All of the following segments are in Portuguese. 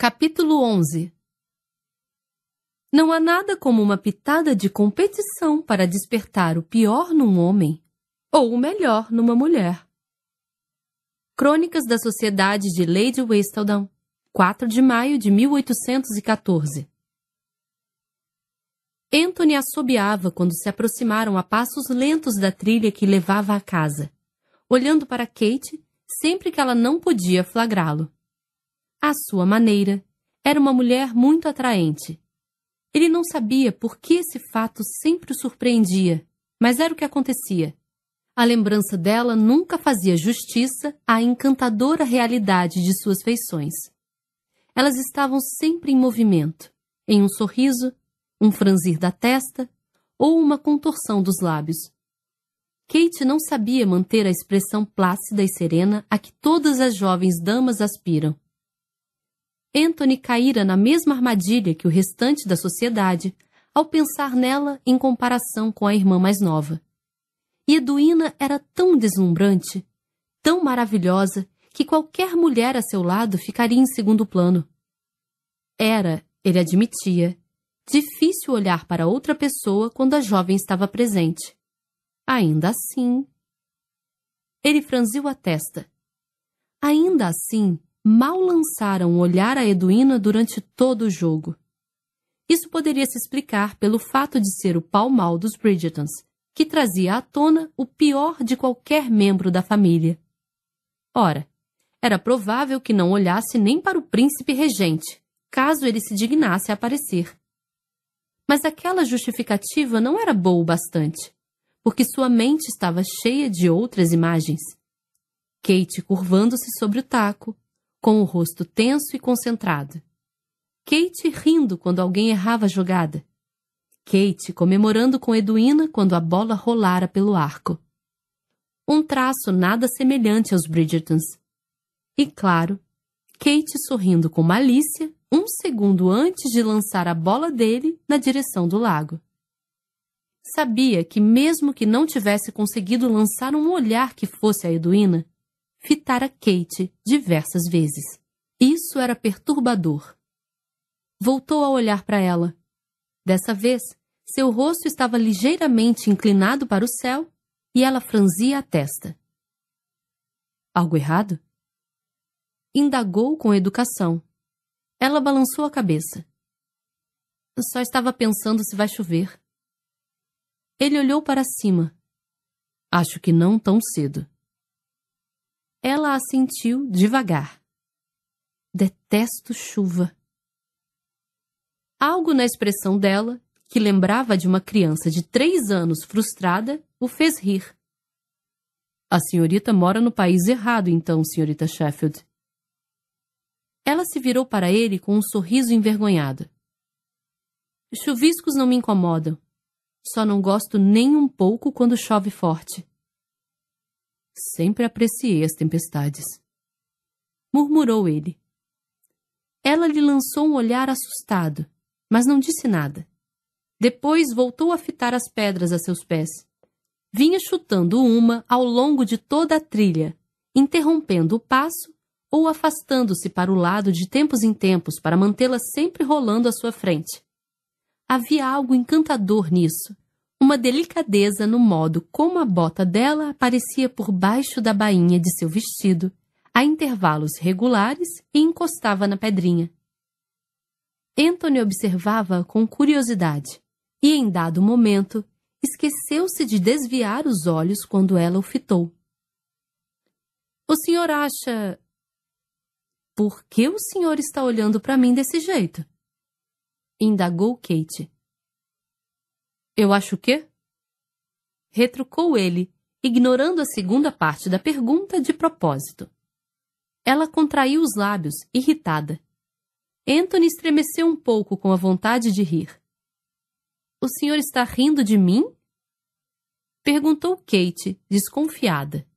Capítulo 11 Não há nada como uma pitada de competição para despertar o pior num homem ou o melhor numa mulher. Crônicas da Sociedade de Lady Westaldon, 4 de maio de 1814. Anthony assobiava quando se aproximaram a passos lentos da trilha que levava à casa, olhando para Kate sempre que ela não podia flagrá-lo à sua maneira, era uma mulher muito atraente. Ele não sabia por que esse fato sempre o surpreendia, mas era o que acontecia. A lembrança dela nunca fazia justiça à encantadora realidade de suas feições. Elas estavam sempre em movimento, em um sorriso, um franzir da testa ou uma contorção dos lábios. Kate não sabia manter a expressão plácida e serena a que todas as jovens damas aspiram. Anthony caíra na mesma armadilha que o restante da sociedade ao pensar nela em comparação com a irmã mais nova. E Edwina era tão deslumbrante, tão maravilhosa, que qualquer mulher a seu lado ficaria em segundo plano. Era, ele admitia, difícil olhar para outra pessoa quando a jovem estava presente. Ainda assim. Ele franziu a testa. Ainda assim, mal lançaram um olhar a Edwina durante todo o jogo. Isso poderia se explicar pelo fato de ser o pau-mal dos Bridgetons, que trazia à tona o pior de qualquer membro da família. Ora, era provável que não olhasse nem para o príncipe regente, caso ele se dignasse a aparecer. Mas aquela justificativa não era boa o bastante, porque sua mente estava cheia de outras imagens. Kate curvando-se sobre o taco, com o rosto tenso e concentrado. Kate rindo quando alguém errava a jogada. Kate comemorando com Edwina quando a bola rolara pelo arco. Um traço nada semelhante aos Bridgertons. E claro, Kate sorrindo com malícia um segundo antes de lançar a bola dele na direção do lago. Sabia que mesmo que não tivesse conseguido lançar um olhar que fosse a Edwina, fitara Kate diversas vezes. Isso era perturbador. Voltou a olhar para ela. Dessa vez, seu rosto estava ligeiramente inclinado para o céu e ela franzia a testa. Algo errado? Indagou com educação. Ela balançou a cabeça. Só estava pensando se vai chover. Ele olhou para cima. Acho que não tão cedo. Ela assentiu devagar. Detesto chuva. Algo na expressão dela, que lembrava de uma criança de três anos frustrada, o fez rir. A senhorita mora no país errado, então, senhorita Sheffield. Ela se virou para ele com um sorriso envergonhado. Chuviscos não me incomodam. Só não gosto nem um pouco quando chove forte. Sempre apreciei as tempestades. Murmurou ele. Ela lhe lançou um olhar assustado, mas não disse nada. Depois voltou a fitar as pedras a seus pés. Vinha chutando uma ao longo de toda a trilha, interrompendo o passo ou afastando-se para o lado de tempos em tempos para mantê-la sempre rolando à sua frente. Havia algo encantador nisso, uma delicadeza no modo como a bota dela aparecia por baixo da bainha de seu vestido, a intervalos regulares e encostava na pedrinha. Anthony observava com curiosidade e, em dado momento, esqueceu-se de desviar os olhos quando ela o fitou. O senhor acha. Por que o senhor está olhando para mim desse jeito? Indagou Kate. Eu acho o quê? Retrucou ele, ignorando a segunda parte da pergunta de propósito. Ela contraiu os lábios, irritada. Anthony estremeceu um pouco com a vontade de rir. O senhor está rindo de mim? Perguntou Kate, desconfiada.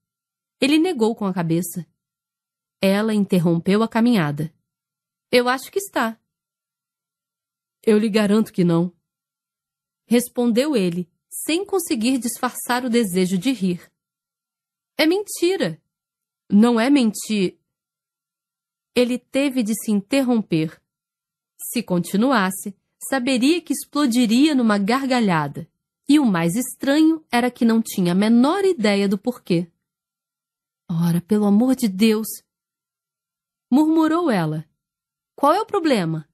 Ele negou com a cabeça. Ela interrompeu a caminhada. Eu acho que está. Eu lhe garanto que não respondeu ele, sem conseguir disfarçar o desejo de rir. É mentira. Não é mentir. Ele teve de se interromper. Se continuasse, saberia que explodiria numa gargalhada. E o mais estranho era que não tinha a menor ideia do porquê. Ora, pelo amor de Deus! murmurou ela. Qual é o problema?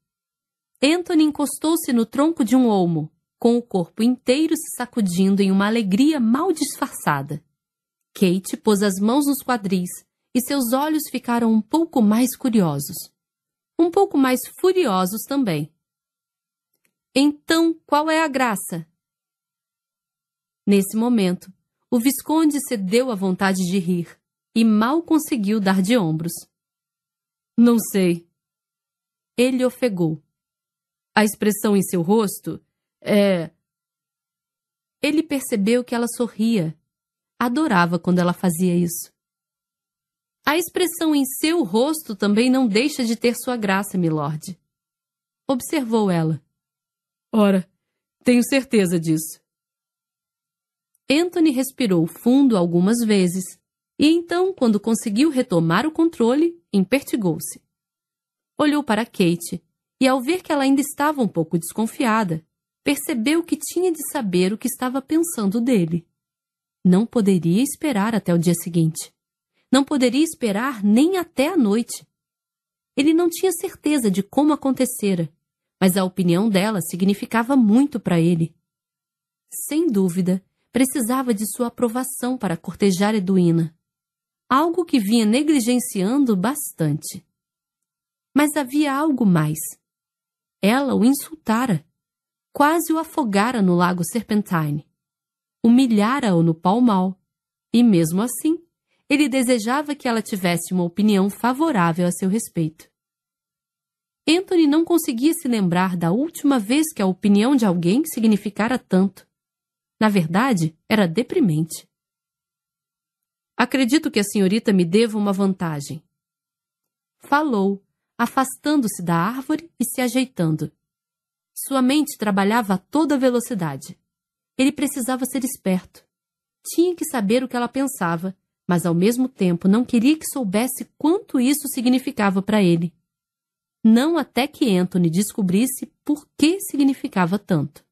Anthony encostou-se no tronco de um olmo com o corpo inteiro se sacudindo em uma alegria mal disfarçada. Kate pôs as mãos nos quadris e seus olhos ficaram um pouco mais curiosos. Um pouco mais furiosos também. Então, qual é a graça? Nesse momento, o Visconde cedeu à vontade de rir e mal conseguiu dar de ombros. Não sei. Ele ofegou. A expressão em seu rosto é... Ele percebeu que ela sorria. Adorava quando ela fazia isso. A expressão em seu rosto também não deixa de ter sua graça, milord. Observou ela. Ora, tenho certeza disso. Anthony respirou fundo algumas vezes e então, quando conseguiu retomar o controle, impertigou-se. Olhou para Kate e, ao ver que ela ainda estava um pouco desconfiada, percebeu que tinha de saber o que estava pensando dele. Não poderia esperar até o dia seguinte. Não poderia esperar nem até a noite. Ele não tinha certeza de como acontecera, mas a opinião dela significava muito para ele. Sem dúvida, precisava de sua aprovação para cortejar Eduína. Algo que vinha negligenciando bastante. Mas havia algo mais. Ela o insultara quase o afogara no lago Serpentine. Humilhara-o no pau mal. E mesmo assim, ele desejava que ela tivesse uma opinião favorável a seu respeito. Anthony não conseguia se lembrar da última vez que a opinião de alguém significara tanto. Na verdade, era deprimente. Acredito que a senhorita me deva uma vantagem. Falou, afastando-se da árvore e se ajeitando. Sua mente trabalhava a toda velocidade. Ele precisava ser esperto. Tinha que saber o que ela pensava, mas ao mesmo tempo não queria que soubesse quanto isso significava para ele. Não até que Anthony descobrisse por que significava tanto.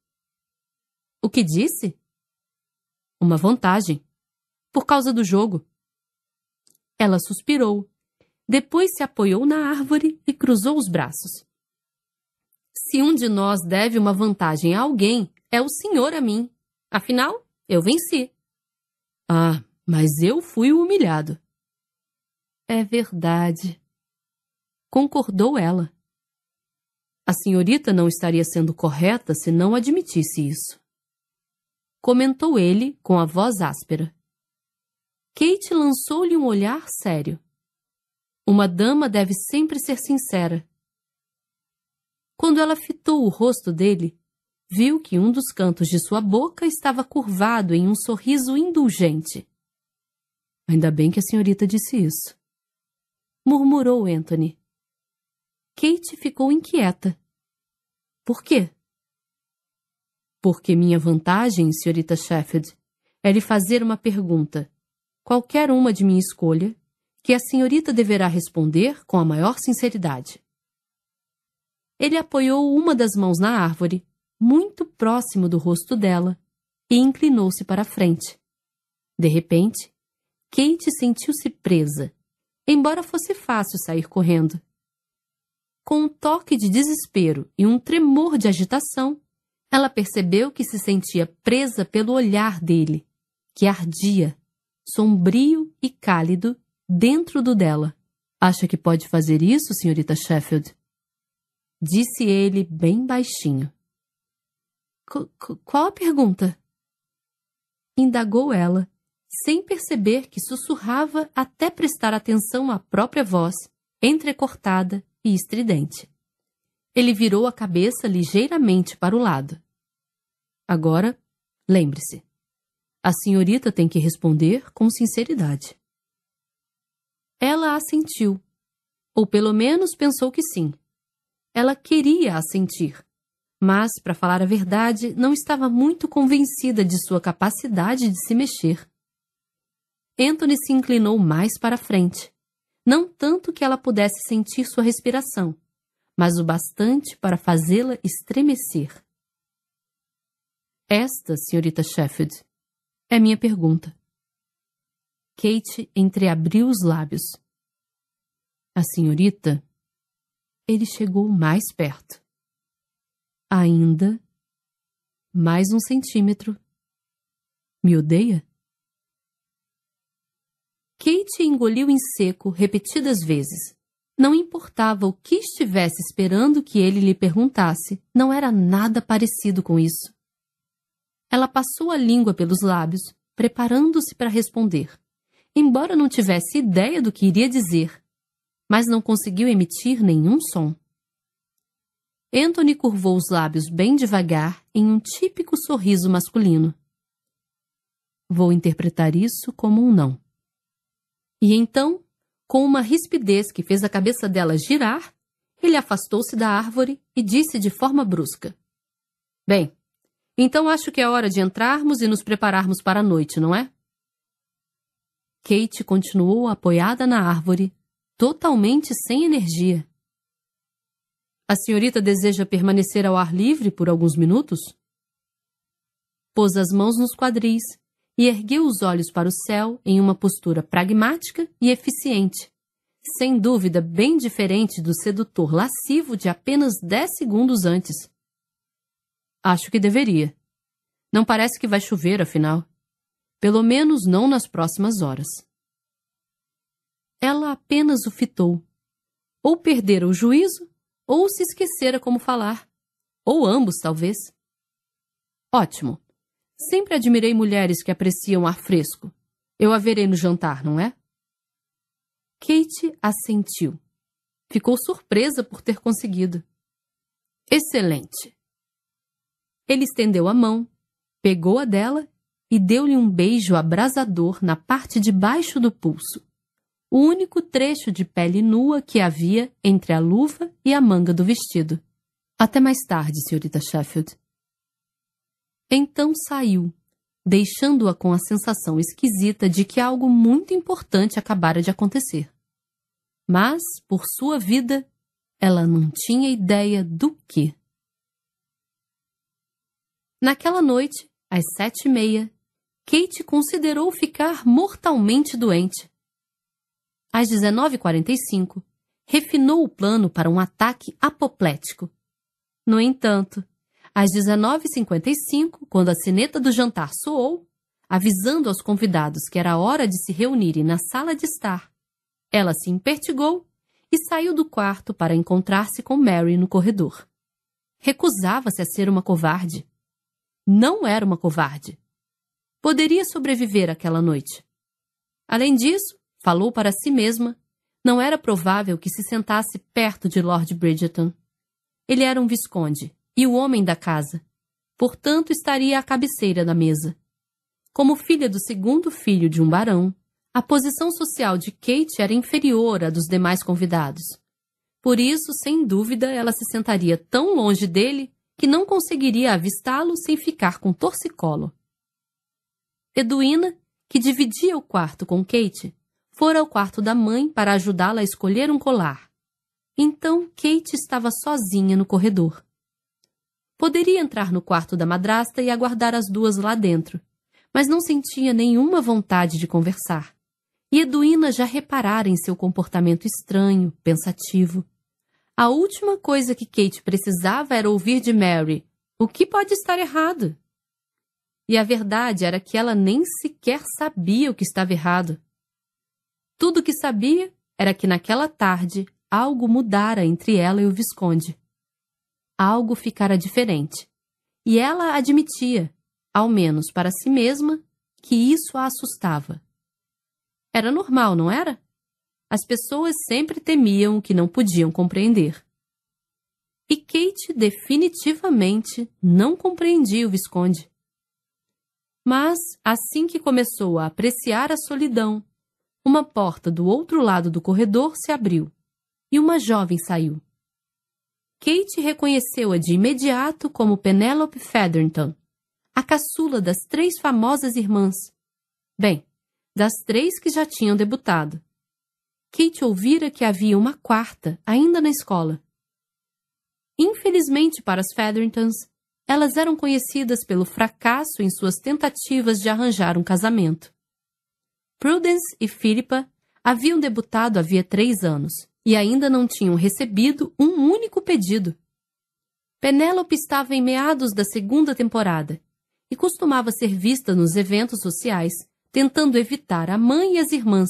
O que disse? Uma vantagem. Por causa do jogo. Ela suspirou. Depois se apoiou na árvore e cruzou os braços. Se um de nós deve uma vantagem a alguém, é o senhor a mim. Afinal, eu venci. Ah, mas eu fui humilhado. É verdade. Concordou ela. A senhorita não estaria sendo correta se não admitisse isso. Comentou ele com a voz áspera. Kate lançou-lhe um olhar sério. Uma dama deve sempre ser sincera, quando ela fitou o rosto dele, viu que um dos cantos de sua boca estava curvado em um sorriso indulgente. Ainda bem que a senhorita disse isso. Murmurou Anthony. Kate ficou inquieta. Por quê? Porque minha vantagem, senhorita Sheffield, é lhe fazer uma pergunta, qualquer uma de minha escolha, que a senhorita deverá responder com a maior sinceridade. Ele apoiou uma das mãos na árvore, muito próximo do rosto dela, e inclinou-se para a frente. De repente, Kate sentiu-se presa, embora fosse fácil sair correndo. Com um toque de desespero e um tremor de agitação, ela percebeu que se sentia presa pelo olhar dele, que ardia, sombrio e cálido, dentro do dela. Acha que pode fazer isso, senhorita Sheffield? Disse ele bem baixinho. qual a pergunta? Indagou ela, sem perceber que sussurrava até prestar atenção à própria voz, entrecortada e estridente. Ele virou a cabeça ligeiramente para o lado. Agora, lembre-se, a senhorita tem que responder com sinceridade. Ela assentiu, ou pelo menos pensou que sim. Ela queria a sentir, mas, para falar a verdade, não estava muito convencida de sua capacidade de se mexer. Anthony se inclinou mais para frente, não tanto que ela pudesse sentir sua respiração, mas o bastante para fazê-la estremecer. Esta, senhorita Sheffield, é minha pergunta. Kate entreabriu os lábios. A senhorita ele chegou mais perto. Ainda. Mais um centímetro. Me odeia? Kate engoliu em seco repetidas vezes. Não importava o que estivesse esperando que ele lhe perguntasse, não era nada parecido com isso. Ela passou a língua pelos lábios, preparando-se para responder. Embora não tivesse ideia do que iria dizer, mas não conseguiu emitir nenhum som. Anthony curvou os lábios bem devagar em um típico sorriso masculino. Vou interpretar isso como um não. E então, com uma rispidez que fez a cabeça dela girar, ele afastou-se da árvore e disse de forma brusca: Bem, então acho que é hora de entrarmos e nos prepararmos para a noite, não é? Kate continuou apoiada na árvore, totalmente sem energia. A senhorita deseja permanecer ao ar livre por alguns minutos? Pôs as mãos nos quadris e ergueu os olhos para o céu em uma postura pragmática e eficiente, sem dúvida bem diferente do sedutor lascivo de apenas dez segundos antes. Acho que deveria. Não parece que vai chover, afinal. Pelo menos não nas próximas horas. Ela apenas o fitou. Ou perdera o juízo, ou se esquecera como falar. Ou ambos, talvez. Ótimo. Sempre admirei mulheres que apreciam ar fresco. Eu a verei no jantar, não é? Kate assentiu. Ficou surpresa por ter conseguido. Excelente. Ele estendeu a mão, pegou a dela e deu-lhe um beijo abrasador na parte de baixo do pulso o único trecho de pele nua que havia entre a luva e a manga do vestido. Até mais tarde, senhorita Sheffield. Então saiu, deixando-a com a sensação esquisita de que algo muito importante acabara de acontecer. Mas, por sua vida, ela não tinha ideia do que. Naquela noite, às sete e meia, Kate considerou ficar mortalmente doente às 19h45, refinou o plano para um ataque apoplético. No entanto, às 19h55, quando a sineta do jantar soou, avisando aos convidados que era hora de se reunirem na sala de estar, ela se impertigou e saiu do quarto para encontrar-se com Mary no corredor. Recusava-se a ser uma covarde. Não era uma covarde. Poderia sobreviver aquela noite. Além disso, Falou para si mesma. Não era provável que se sentasse perto de Lord Bridgeton. Ele era um visconde e o homem da casa. Portanto, estaria à cabeceira da mesa. Como filha do segundo filho de um barão, a posição social de Kate era inferior à dos demais convidados. Por isso, sem dúvida, ela se sentaria tão longe dele que não conseguiria avistá-lo sem ficar com torcicolo. Edwina, que dividia o quarto com Kate, fora ao quarto da mãe para ajudá-la a escolher um colar. Então Kate estava sozinha no corredor. Poderia entrar no quarto da madrasta e aguardar as duas lá dentro, mas não sentia nenhuma vontade de conversar. E Edwina já reparara em seu comportamento estranho, pensativo. A última coisa que Kate precisava era ouvir de Mary: o que pode estar errado? E a verdade era que ela nem sequer sabia o que estava errado. Tudo o que sabia era que naquela tarde algo mudara entre ela e o Visconde. Algo ficara diferente. E ela admitia, ao menos para si mesma, que isso a assustava. Era normal, não era? As pessoas sempre temiam o que não podiam compreender. E Kate definitivamente não compreendia o Visconde. Mas, assim que começou a apreciar a solidão uma porta do outro lado do corredor se abriu e uma jovem saiu. Kate reconheceu-a de imediato como Penelope Featherington, a caçula das três famosas irmãs. Bem, das três que já tinham debutado. Kate ouvira que havia uma quarta ainda na escola. Infelizmente para as Featheringtons, elas eram conhecidas pelo fracasso em suas tentativas de arranjar um casamento. Prudence e Philippa haviam debutado havia três anos e ainda não tinham recebido um único pedido. Penélope estava em meados da segunda temporada e costumava ser vista nos eventos sociais, tentando evitar a mãe e as irmãs,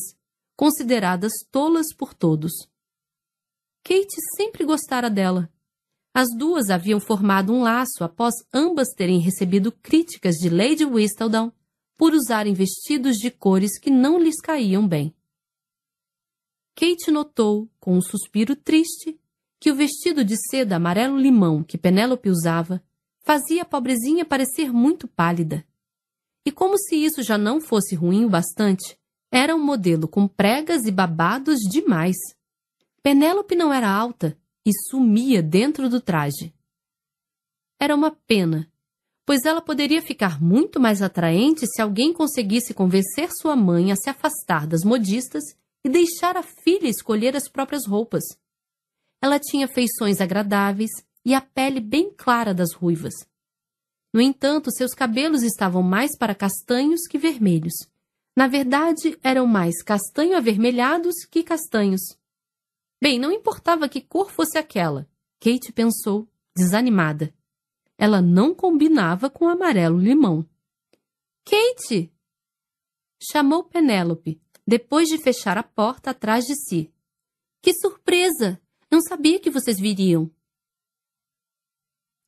consideradas tolas por todos. Kate sempre gostara dela. As duas haviam formado um laço após ambas terem recebido críticas de Lady Whistledown por usarem vestidos de cores que não lhes caíam bem. Kate notou, com um suspiro triste, que o vestido de seda amarelo-limão que Penélope usava fazia a pobrezinha parecer muito pálida. E como se isso já não fosse ruim o bastante, era um modelo com pregas e babados demais. Penélope não era alta e sumia dentro do traje. Era uma pena pois ela poderia ficar muito mais atraente se alguém conseguisse convencer sua mãe a se afastar das modistas e deixar a filha escolher as próprias roupas. Ela tinha feições agradáveis e a pele bem clara das ruivas. No entanto, seus cabelos estavam mais para castanhos que vermelhos. Na verdade, eram mais castanho-avermelhados que castanhos. Bem, não importava que cor fosse aquela, Kate pensou, desanimada. Ela não combinava com o amarelo-limão. Kate! Chamou Penélope, depois de fechar a porta atrás de si. Que surpresa! Não sabia que vocês viriam.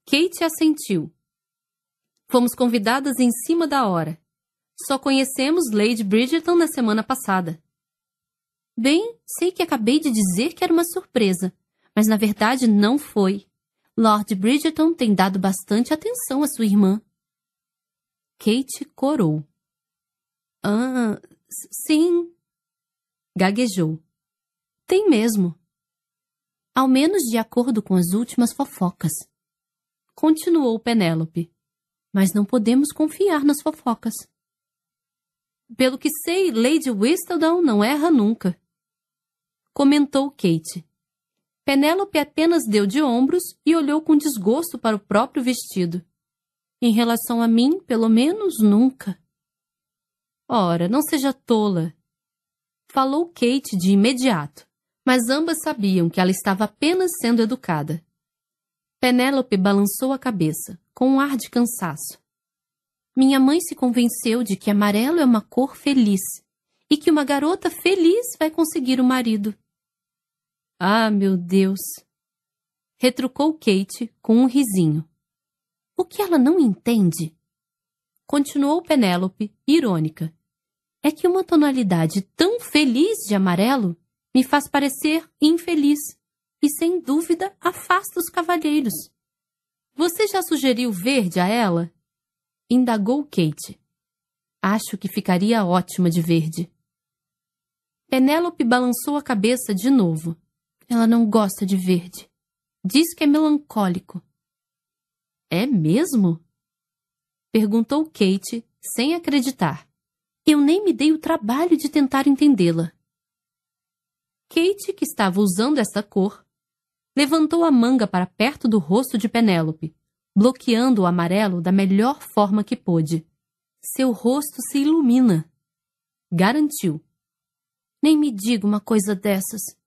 Kate assentiu. Fomos convidadas em cima da hora. Só conhecemos Lady Bridgerton na semana passada. Bem, sei que acabei de dizer que era uma surpresa, mas na verdade não foi. Lord Bridgeton tem dado bastante atenção à sua irmã. Kate corou. Ah, sim. Gaguejou. Tem mesmo. Ao menos de acordo com as últimas fofocas. Continuou Penélope. Mas não podemos confiar nas fofocas. Pelo que sei, Lady Whistledown não erra nunca. Comentou Kate. Penélope apenas deu de ombros e olhou com desgosto para o próprio vestido. Em relação a mim, pelo menos nunca. Ora, não seja tola. Falou Kate de imediato, mas ambas sabiam que ela estava apenas sendo educada. Penélope balançou a cabeça, com um ar de cansaço. Minha mãe se convenceu de que amarelo é uma cor feliz e que uma garota feliz vai conseguir o um marido. Ah, meu Deus! Retrucou Kate com um risinho. O que ela não entende? Continuou Penélope, irônica. É que uma tonalidade tão feliz de amarelo me faz parecer infeliz e, sem dúvida, afasta os cavalheiros. Você já sugeriu verde a ela? Indagou Kate. Acho que ficaria ótima de verde. Penélope balançou a cabeça de novo. Ela não gosta de verde. Diz que é melancólico. É mesmo? Perguntou Kate, sem acreditar. Eu nem me dei o trabalho de tentar entendê-la. Kate, que estava usando essa cor, levantou a manga para perto do rosto de Penélope, bloqueando o amarelo da melhor forma que pôde. Seu rosto se ilumina. Garantiu. Nem me diga uma coisa dessas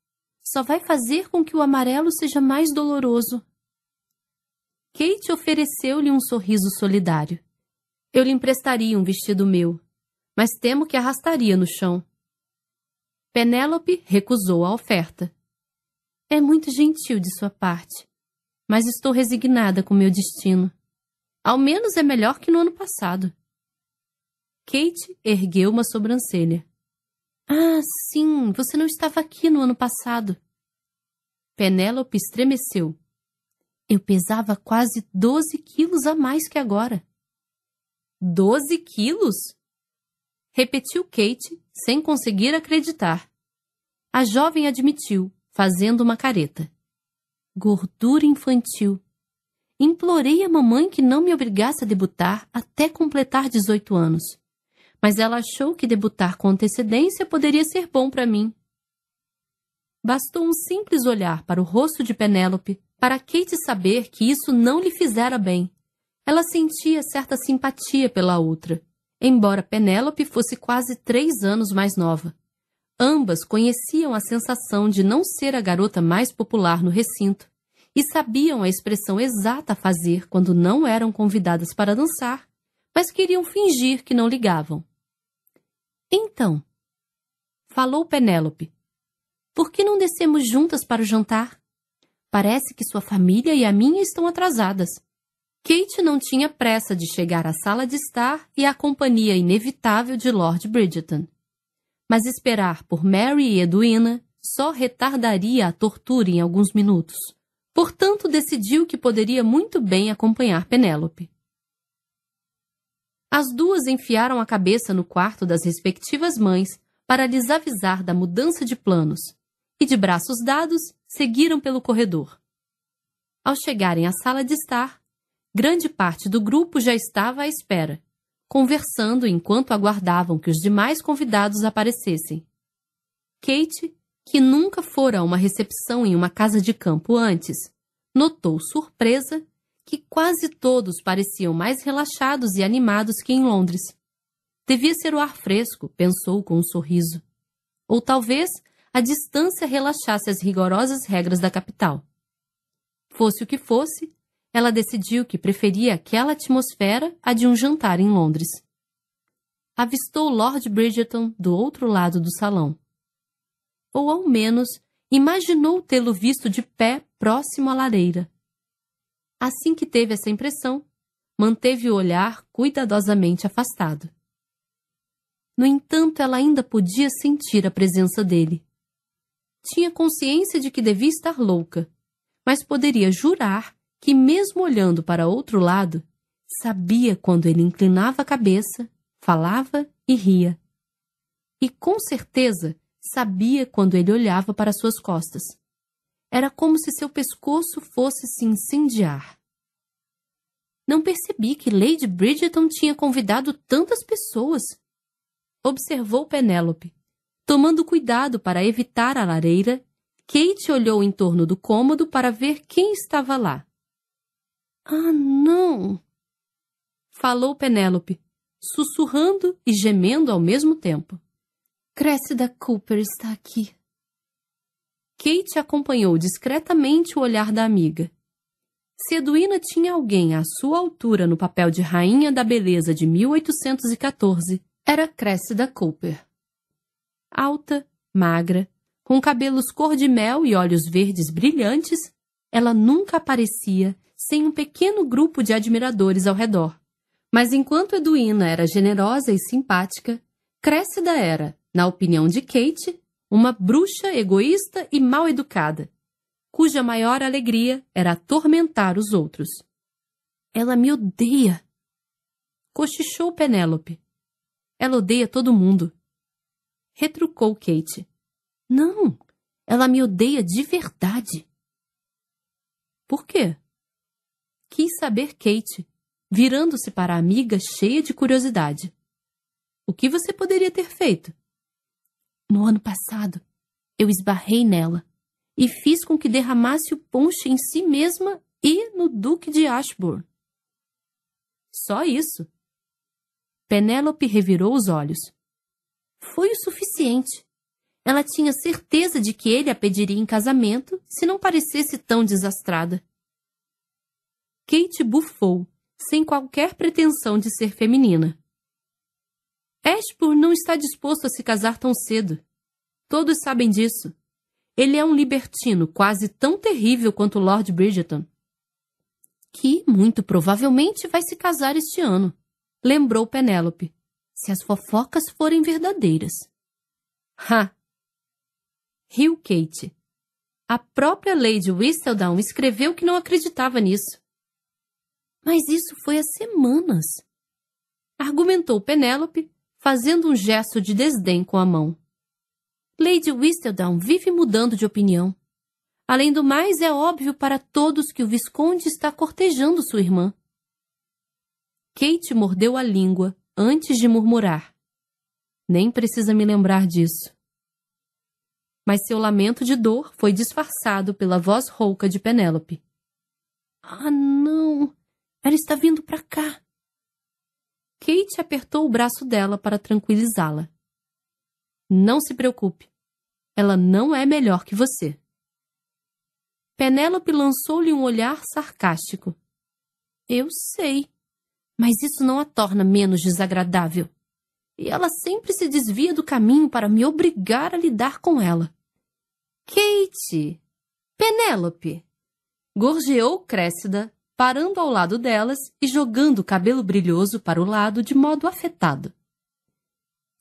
só vai fazer com que o amarelo seja mais doloroso. Kate ofereceu-lhe um sorriso solidário. Eu lhe emprestaria um vestido meu, mas temo que arrastaria no chão. Penélope recusou a oferta. É muito gentil de sua parte, mas estou resignada com meu destino. Ao menos é melhor que no ano passado. Kate ergueu uma sobrancelha. Ah, sim, você não estava aqui no ano passado. Penélope estremeceu. Eu pesava quase doze quilos a mais que agora. Doze quilos? Repetiu Kate, sem conseguir acreditar. A jovem admitiu, fazendo uma careta. Gordura infantil. Implorei a mamãe que não me obrigasse a debutar até completar 18 anos mas ela achou que debutar com antecedência poderia ser bom para mim. Bastou um simples olhar para o rosto de Penélope para Kate saber que isso não lhe fizera bem. Ela sentia certa simpatia pela outra, embora Penélope fosse quase três anos mais nova. Ambas conheciam a sensação de não ser a garota mais popular no recinto e sabiam a expressão exata a fazer quando não eram convidadas para dançar, mas queriam fingir que não ligavam. Então, falou Penélope, por que não descemos juntas para o jantar? Parece que sua família e a minha estão atrasadas. Kate não tinha pressa de chegar à sala de estar e à companhia inevitável de Lord Bridgeton. Mas esperar por Mary e Edwina só retardaria a tortura em alguns minutos. Portanto, decidiu que poderia muito bem acompanhar Penélope. As duas enfiaram a cabeça no quarto das respectivas mães para lhes avisar da mudança de planos e, de braços dados, seguiram pelo corredor. Ao chegarem à sala de estar, grande parte do grupo já estava à espera, conversando enquanto aguardavam que os demais convidados aparecessem. Kate, que nunca fora a uma recepção em uma casa de campo antes, notou surpresa que quase todos pareciam mais relaxados e animados que em Londres. Devia ser o ar fresco, pensou com um sorriso. Ou talvez a distância relaxasse as rigorosas regras da capital. Fosse o que fosse, ela decidiu que preferia aquela atmosfera à de um jantar em Londres. Avistou Lord Bridgerton do outro lado do salão. Ou ao menos imaginou tê-lo visto de pé próximo à lareira. Assim que teve essa impressão, manteve o olhar cuidadosamente afastado. No entanto, ela ainda podia sentir a presença dele. Tinha consciência de que devia estar louca, mas poderia jurar que, mesmo olhando para outro lado, sabia quando ele inclinava a cabeça, falava e ria. E com certeza sabia quando ele olhava para suas costas. Era como se seu pescoço fosse se incendiar. Não percebi que Lady Bridgeton tinha convidado tantas pessoas. Observou Penélope. Tomando cuidado para evitar a lareira, Kate olhou em torno do cômodo para ver quem estava lá. Ah, não! Falou Penélope, sussurrando e gemendo ao mesmo tempo. Cressida Cooper está aqui. Kate acompanhou discretamente o olhar da amiga. Se Edwina tinha alguém à sua altura no papel de Rainha da Beleza de 1814, era Cressida Cooper. Alta, magra, com cabelos cor de mel e olhos verdes brilhantes, ela nunca aparecia sem um pequeno grupo de admiradores ao redor. Mas enquanto Edwina era generosa e simpática, Cressida era, na opinião de Kate, uma bruxa egoísta e mal educada, cuja maior alegria era atormentar os outros. Ela me odeia! Cochichou Penélope. Ela odeia todo mundo. Retrucou Kate. Não, ela me odeia de verdade. Por quê? Quis saber Kate, virando-se para a amiga cheia de curiosidade. O que você poderia ter feito? No ano passado, eu esbarrei nela e fiz com que derramasse o ponche em si mesma e no Duque de Ashbourne. Só isso. Penélope revirou os olhos. Foi o suficiente. Ela tinha certeza de que ele a pediria em casamento se não parecesse tão desastrada. Kate bufou, sem qualquer pretensão de ser feminina. Ashbur não está disposto a se casar tão cedo. Todos sabem disso. Ele é um libertino quase tão terrível quanto Lord Bridgeton. Que, muito provavelmente, vai se casar este ano, lembrou Penélope. Se as fofocas forem verdadeiras. Ha! Riu Kate. A própria Lady Whistledown escreveu que não acreditava nisso. Mas isso foi há semanas. Argumentou Penélope, fazendo um gesto de desdém com a mão. Lady Whistledown vive mudando de opinião. Além do mais, é óbvio para todos que o Visconde está cortejando sua irmã. Kate mordeu a língua antes de murmurar. Nem precisa me lembrar disso. Mas seu lamento de dor foi disfarçado pela voz rouca de Penélope. Ah, não! Ela está vindo para cá! Kate apertou o braço dela para tranquilizá-la. Não se preocupe. Ela não é melhor que você. Penélope lançou-lhe um olhar sarcástico. Eu sei, mas isso não a torna menos desagradável. E ela sempre se desvia do caminho para me obrigar a lidar com ela. Kate! Penélope! Gorjeou Crécida, parando ao lado delas e jogando o cabelo brilhoso para o lado de modo afetado.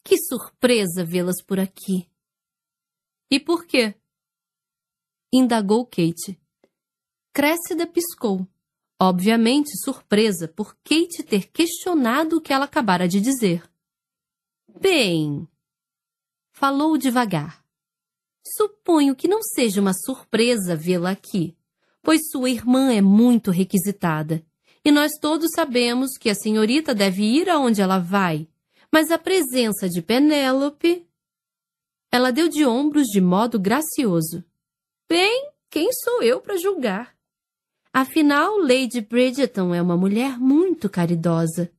Que surpresa vê-las por aqui! E por quê? indagou Kate. Cressida piscou, obviamente surpresa por Kate ter questionado o que ela acabara de dizer. Bem, falou devagar. Suponho que não seja uma surpresa vê-la aqui pois sua irmã é muito requisitada. E nós todos sabemos que a senhorita deve ir aonde ela vai, mas a presença de Penélope. Ela deu de ombros de modo gracioso. Bem, quem sou eu para julgar? Afinal, Lady Bridgeton é uma mulher muito caridosa.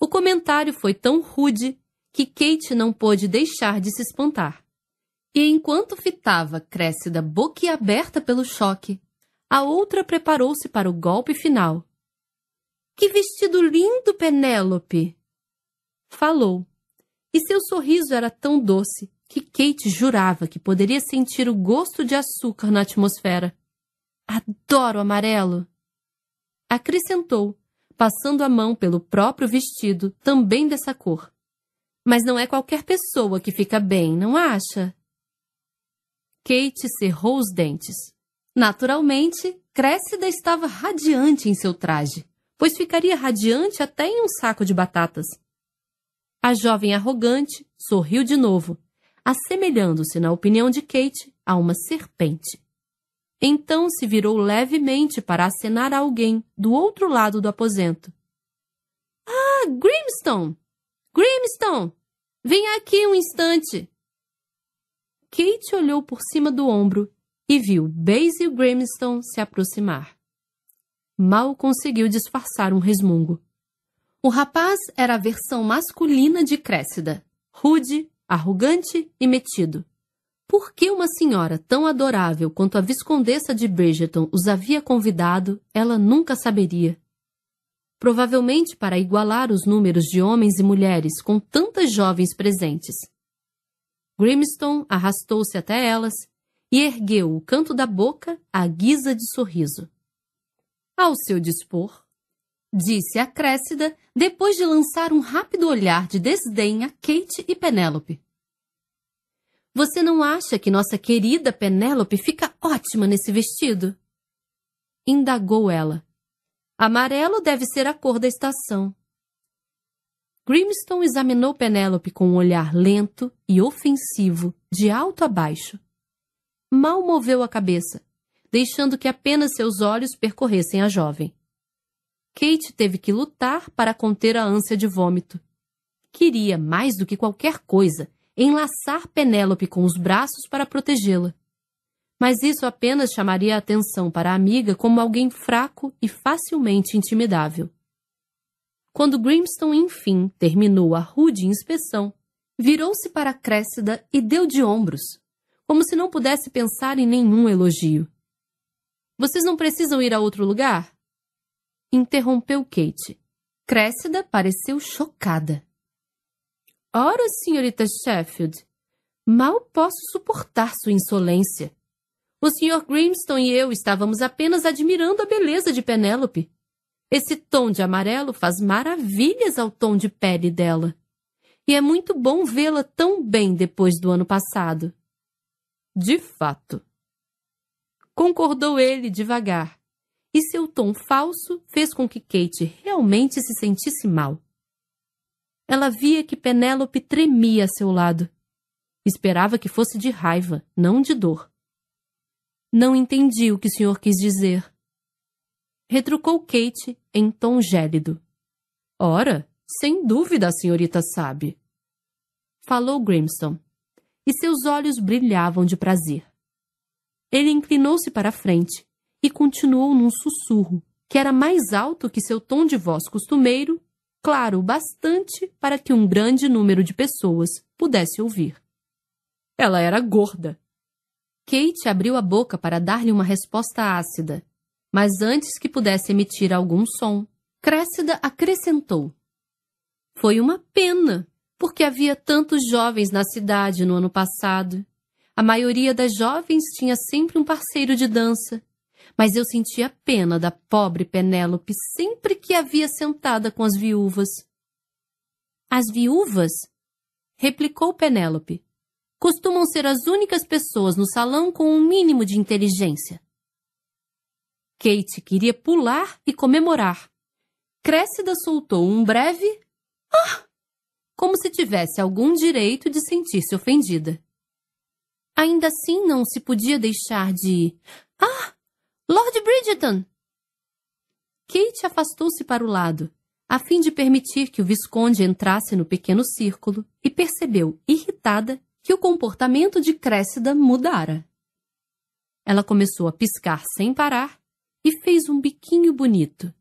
O comentário foi tão rude que Kate não pôde deixar de se espantar. E enquanto fitava Crescida boquiaberta pelo choque, a outra preparou-se para o golpe final. Que vestido lindo, Penélope! Falou, e seu sorriso era tão doce que Kate jurava que poderia sentir o gosto de açúcar na atmosfera. Adoro amarelo! Acrescentou, passando a mão pelo próprio vestido, também dessa cor. Mas não é qualquer pessoa que fica bem, não acha? Kate cerrou os dentes. Naturalmente, Cressida estava radiante em seu traje, pois ficaria radiante até em um saco de batatas. A jovem arrogante sorriu de novo, assemelhando-se, na opinião de Kate, a uma serpente. Então se virou levemente para acenar a alguém do outro lado do aposento. Ah, Grimstone! Grimstone! Venha aqui um instante! Kate olhou por cima do ombro e viu Basil Grimstone se aproximar. Mal conseguiu disfarçar um resmungo. O rapaz era a versão masculina de Cressida, rude, arrogante e metido. Por que uma senhora tão adorável quanto a viscondessa de Bridgeton os havia convidado, ela nunca saberia. Provavelmente para igualar os números de homens e mulheres com tantas jovens presentes. Grimstone arrastou-se até elas e ergueu o canto da boca à guisa de sorriso. Ao seu dispor, disse a Crécida, depois de lançar um rápido olhar de desdém a Kate e Penélope. Você não acha que nossa querida Penélope fica ótima nesse vestido? Indagou ela. Amarelo deve ser a cor da estação. Grimstone examinou Penélope com um olhar lento e ofensivo, de alto a baixo mal moveu a cabeça, deixando que apenas seus olhos percorressem a jovem. Kate teve que lutar para conter a ânsia de vômito. Queria, mais do que qualquer coisa, enlaçar Penélope com os braços para protegê-la. Mas isso apenas chamaria a atenção para a amiga como alguém fraco e facilmente intimidável. Quando Grimstone, enfim, terminou a rude inspeção, virou-se para Cressida e deu de ombros, como se não pudesse pensar em nenhum elogio. Vocês não precisam ir a outro lugar? Interrompeu Kate. Cressida pareceu chocada. Ora, senhorita Sheffield, mal posso suportar sua insolência. O Sr. Grimston e eu estávamos apenas admirando a beleza de Penélope. Esse tom de amarelo faz maravilhas ao tom de pele dela. E é muito bom vê-la tão bem depois do ano passado. De fato. Concordou ele devagar, e seu tom falso fez com que Kate realmente se sentisse mal. Ela via que Penélope tremia a seu lado. Esperava que fosse de raiva, não de dor. Não entendi o que o senhor quis dizer. Retrucou Kate em tom gélido. Ora, sem dúvida a senhorita sabe. Falou Grimstone e seus olhos brilhavam de prazer. Ele inclinou-se para a frente e continuou num sussurro, que era mais alto que seu tom de voz costumeiro, claro bastante para que um grande número de pessoas pudesse ouvir. Ela era gorda. Kate abriu a boca para dar-lhe uma resposta ácida, mas antes que pudesse emitir algum som, Cressida acrescentou: Foi uma pena porque havia tantos jovens na cidade no ano passado. A maioria das jovens tinha sempre um parceiro de dança, mas eu sentia pena da pobre Penélope sempre que havia sentada com as viúvas. As viúvas? replicou Penélope. Costumam ser as únicas pessoas no salão com um mínimo de inteligência. Kate queria pular e comemorar. Cressida soltou um breve Ah! como se tivesse algum direito de sentir-se ofendida. Ainda assim não se podia deixar de. Ah! Lord Bridgeton! Kate afastou-se para o lado, a fim de permitir que o Visconde entrasse no pequeno círculo e percebeu, irritada, que o comportamento de Cressida mudara. Ela começou a piscar sem parar e fez um biquinho bonito.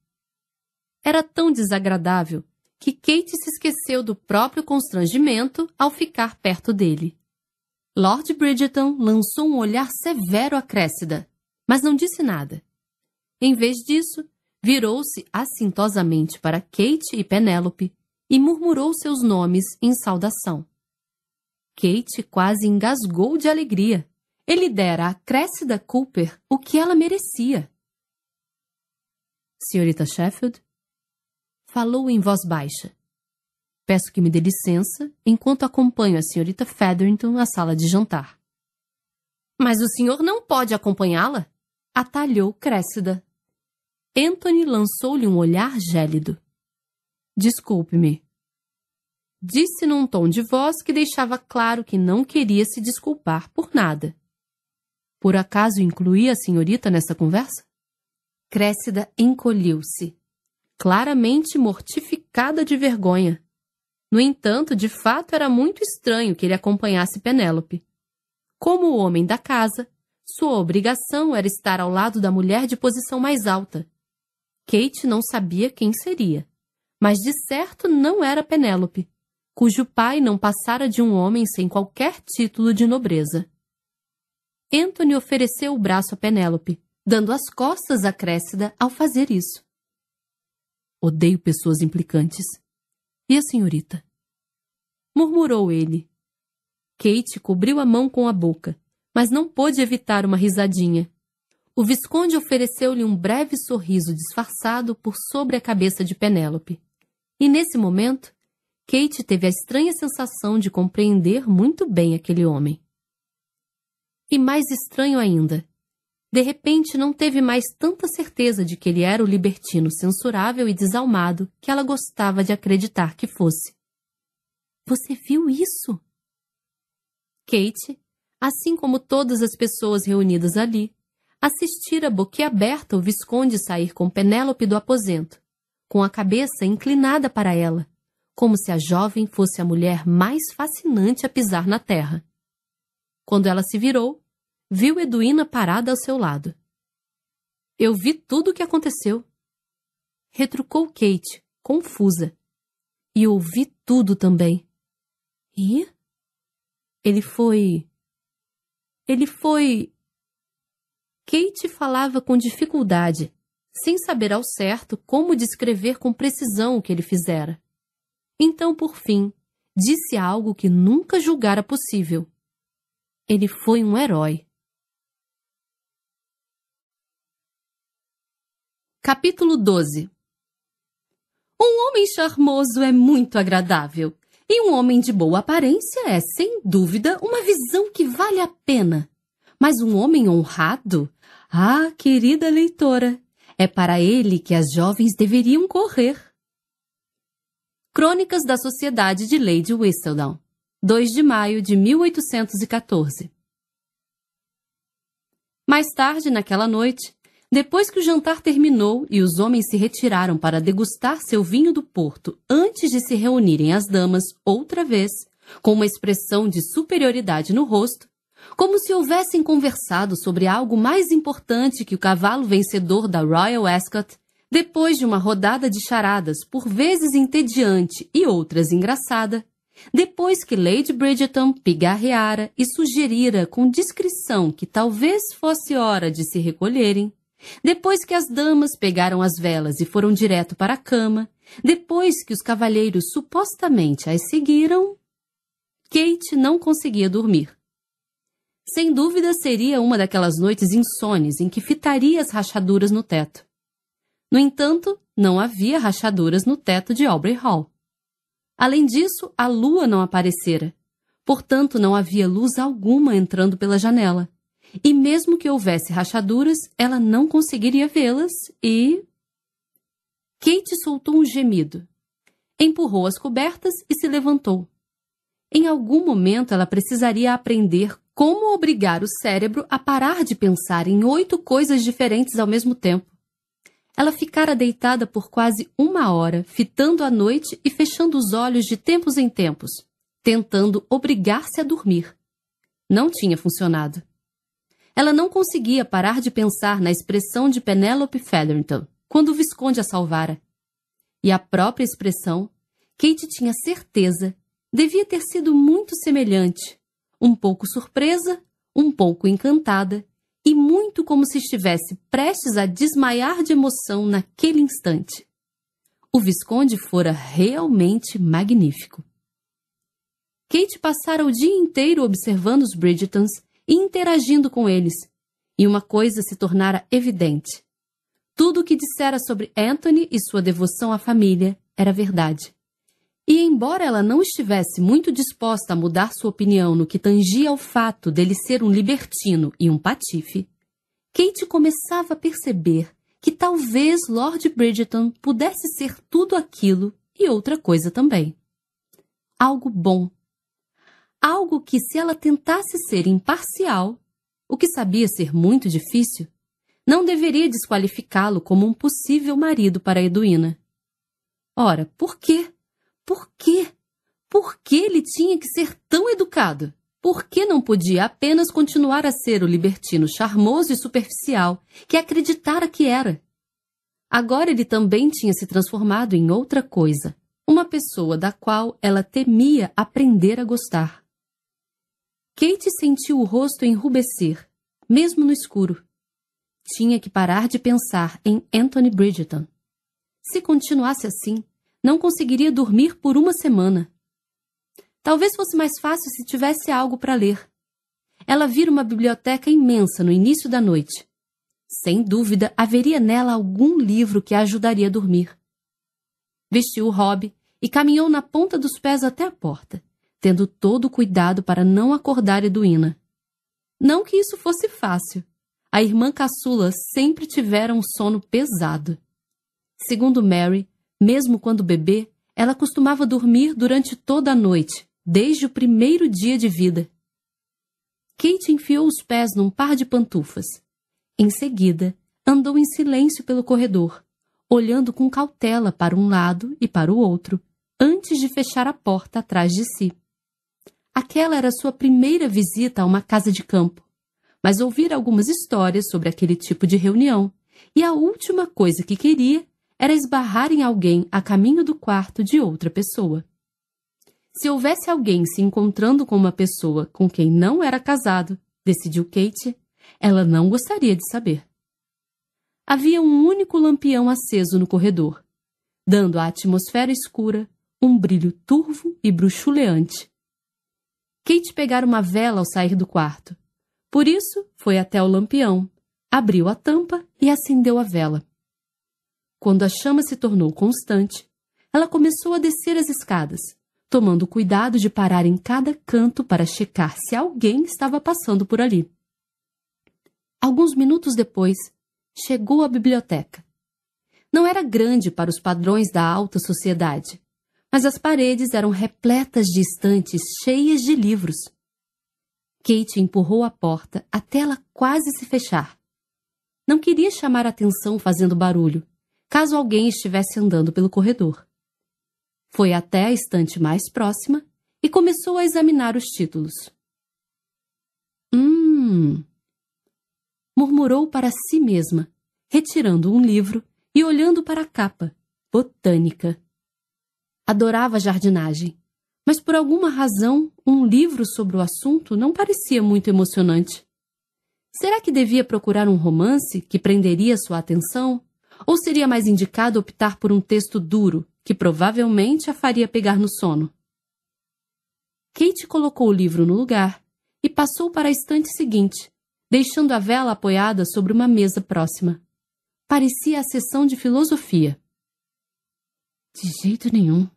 Era tão desagradável que Kate se esqueceu do próprio constrangimento ao ficar perto dele. Lord Bridgeton lançou um olhar severo a Cressida, mas não disse nada. Em vez disso, virou-se assintosamente para Kate e Penélope e murmurou seus nomes em saudação. Kate quase engasgou de alegria. Ele dera a Cressida Cooper o que ela merecia. Senhorita Sheffield, falou em voz baixa. Peço que me dê licença enquanto acompanho a senhorita Featherington à sala de jantar. Mas o senhor não pode acompanhá-la? Atalhou Cressida. Anthony lançou-lhe um olhar gélido. Desculpe-me. Disse num tom de voz que deixava claro que não queria se desculpar por nada. Por acaso incluía a senhorita nessa conversa? Cressida encolheu-se claramente mortificada de vergonha. No entanto, de fato era muito estranho que ele acompanhasse Penélope. Como o homem da casa, sua obrigação era estar ao lado da mulher de posição mais alta. Kate não sabia quem seria, mas de certo não era Penélope, cujo pai não passara de um homem sem qualquer título de nobreza. Anthony ofereceu o braço a Penélope, dando as costas a Crécida ao fazer isso. Odeio pessoas implicantes. E a senhorita? Murmurou ele. Kate cobriu a mão com a boca, mas não pôde evitar uma risadinha. O Visconde ofereceu-lhe um breve sorriso disfarçado por sobre a cabeça de Penélope. E nesse momento, Kate teve a estranha sensação de compreender muito bem aquele homem. E mais estranho ainda, de repente, não teve mais tanta certeza de que ele era o libertino censurável e desalmado que ela gostava de acreditar que fosse. Você viu isso? Kate, assim como todas as pessoas reunidas ali, assistira boquiaberta o Visconde sair com Penélope do aposento, com a cabeça inclinada para ela, como se a jovem fosse a mulher mais fascinante a pisar na terra. Quando ela se virou, viu Eduína parada ao seu lado. Eu vi tudo o que aconteceu. Retrucou Kate, confusa. E ouvi tudo também. E? Ele foi. Ele foi. Kate falava com dificuldade, sem saber ao certo como descrever com precisão o que ele fizera. Então, por fim, disse algo que nunca julgara possível. Ele foi um herói. Capítulo 12 Um homem charmoso é muito agradável, e um homem de boa aparência é, sem dúvida, uma visão que vale a pena. Mas um homem honrado? Ah, querida leitora, é para ele que as jovens deveriam correr. Crônicas da Sociedade de Lady Whistledown, 2 de maio de 1814. Mais tarde naquela noite, depois que o jantar terminou e os homens se retiraram para degustar seu vinho do Porto antes de se reunirem as damas outra vez, com uma expressão de superioridade no rosto, como se houvessem conversado sobre algo mais importante que o cavalo vencedor da Royal Ascot, depois de uma rodada de charadas, por vezes entediante e outras engraçada, depois que Lady Bridgeton pigarreara e sugerira com discrição que talvez fosse hora de se recolherem, depois que as damas pegaram as velas e foram direto para a cama, depois que os cavalheiros supostamente as seguiram, Kate não conseguia dormir. Sem dúvida seria uma daquelas noites insones em que fitaria as rachaduras no teto. No entanto, não havia rachaduras no teto de Aubrey Hall. Além disso, a lua não aparecera, portanto não havia luz alguma entrando pela janela. E mesmo que houvesse rachaduras, ela não conseguiria vê-las e. Kate soltou um gemido. Empurrou as cobertas e se levantou. Em algum momento ela precisaria aprender como obrigar o cérebro a parar de pensar em oito coisas diferentes ao mesmo tempo. Ela ficara deitada por quase uma hora, fitando a noite e fechando os olhos de tempos em tempos, tentando obrigar-se a dormir. Não tinha funcionado. Ela não conseguia parar de pensar na expressão de Penelope Featherington quando o Visconde a salvara. E a própria expressão, Kate tinha certeza, devia ter sido muito semelhante, um pouco surpresa, um pouco encantada, e muito como se estivesse prestes a desmaiar de emoção naquele instante. O Visconde fora realmente magnífico. Kate passara o dia inteiro observando os Bridgetons interagindo com eles, e uma coisa se tornara evidente. Tudo o que dissera sobre Anthony e sua devoção à família era verdade. E embora ela não estivesse muito disposta a mudar sua opinião no que tangia ao fato dele ser um libertino e um patife, Kate começava a perceber que talvez Lord Bridgeton pudesse ser tudo aquilo e outra coisa também. Algo bom algo que, se ela tentasse ser imparcial, o que sabia ser muito difícil, não deveria desqualificá-lo como um possível marido para Eduína. Ora, por quê? Por quê? Por que ele tinha que ser tão educado? Por que não podia apenas continuar a ser o libertino charmoso e superficial que acreditara que era? Agora ele também tinha se transformado em outra coisa, uma pessoa da qual ela temia aprender a gostar. Kate sentiu o rosto enrubescer, mesmo no escuro. Tinha que parar de pensar em Anthony Bridgeton. Se continuasse assim, não conseguiria dormir por uma semana. Talvez fosse mais fácil se tivesse algo para ler. Ela vira uma biblioteca imensa no início da noite. Sem dúvida, haveria nela algum livro que a ajudaria a dormir. Vestiu o hobby e caminhou na ponta dos pés até a porta tendo todo o cuidado para não acordar Eduína. Não que isso fosse fácil. A irmã caçula sempre tivera um sono pesado. Segundo Mary, mesmo quando bebê, ela costumava dormir durante toda a noite, desde o primeiro dia de vida. Kate enfiou os pés num par de pantufas. Em seguida, andou em silêncio pelo corredor, olhando com cautela para um lado e para o outro, antes de fechar a porta atrás de si. Aquela era sua primeira visita a uma casa de campo, mas ouvira algumas histórias sobre aquele tipo de reunião, e a última coisa que queria era esbarrar em alguém a caminho do quarto de outra pessoa. Se houvesse alguém se encontrando com uma pessoa com quem não era casado, decidiu Kate, ela não gostaria de saber. Havia um único lampião aceso no corredor, dando à atmosfera escura um brilho turvo e bruxuleante Kate pegar uma vela ao sair do quarto. Por isso, foi até o lampião, abriu a tampa e acendeu a vela. Quando a chama se tornou constante, ela começou a descer as escadas, tomando cuidado de parar em cada canto para checar se alguém estava passando por ali. Alguns minutos depois, chegou à biblioteca. Não era grande para os padrões da alta sociedade, mas as paredes eram repletas de estantes cheias de livros. Kate empurrou a porta até ela quase se fechar. Não queria chamar atenção fazendo barulho, caso alguém estivesse andando pelo corredor. Foi até a estante mais próxima e começou a examinar os títulos. Hum. murmurou para si mesma, retirando um livro e olhando para a capa, botânica. Adorava jardinagem, mas por alguma razão um livro sobre o assunto não parecia muito emocionante. Será que devia procurar um romance que prenderia sua atenção? Ou seria mais indicado optar por um texto duro, que provavelmente a faria pegar no sono? Kate colocou o livro no lugar e passou para a estante seguinte, deixando a vela apoiada sobre uma mesa próxima. Parecia a sessão de filosofia. De jeito nenhum,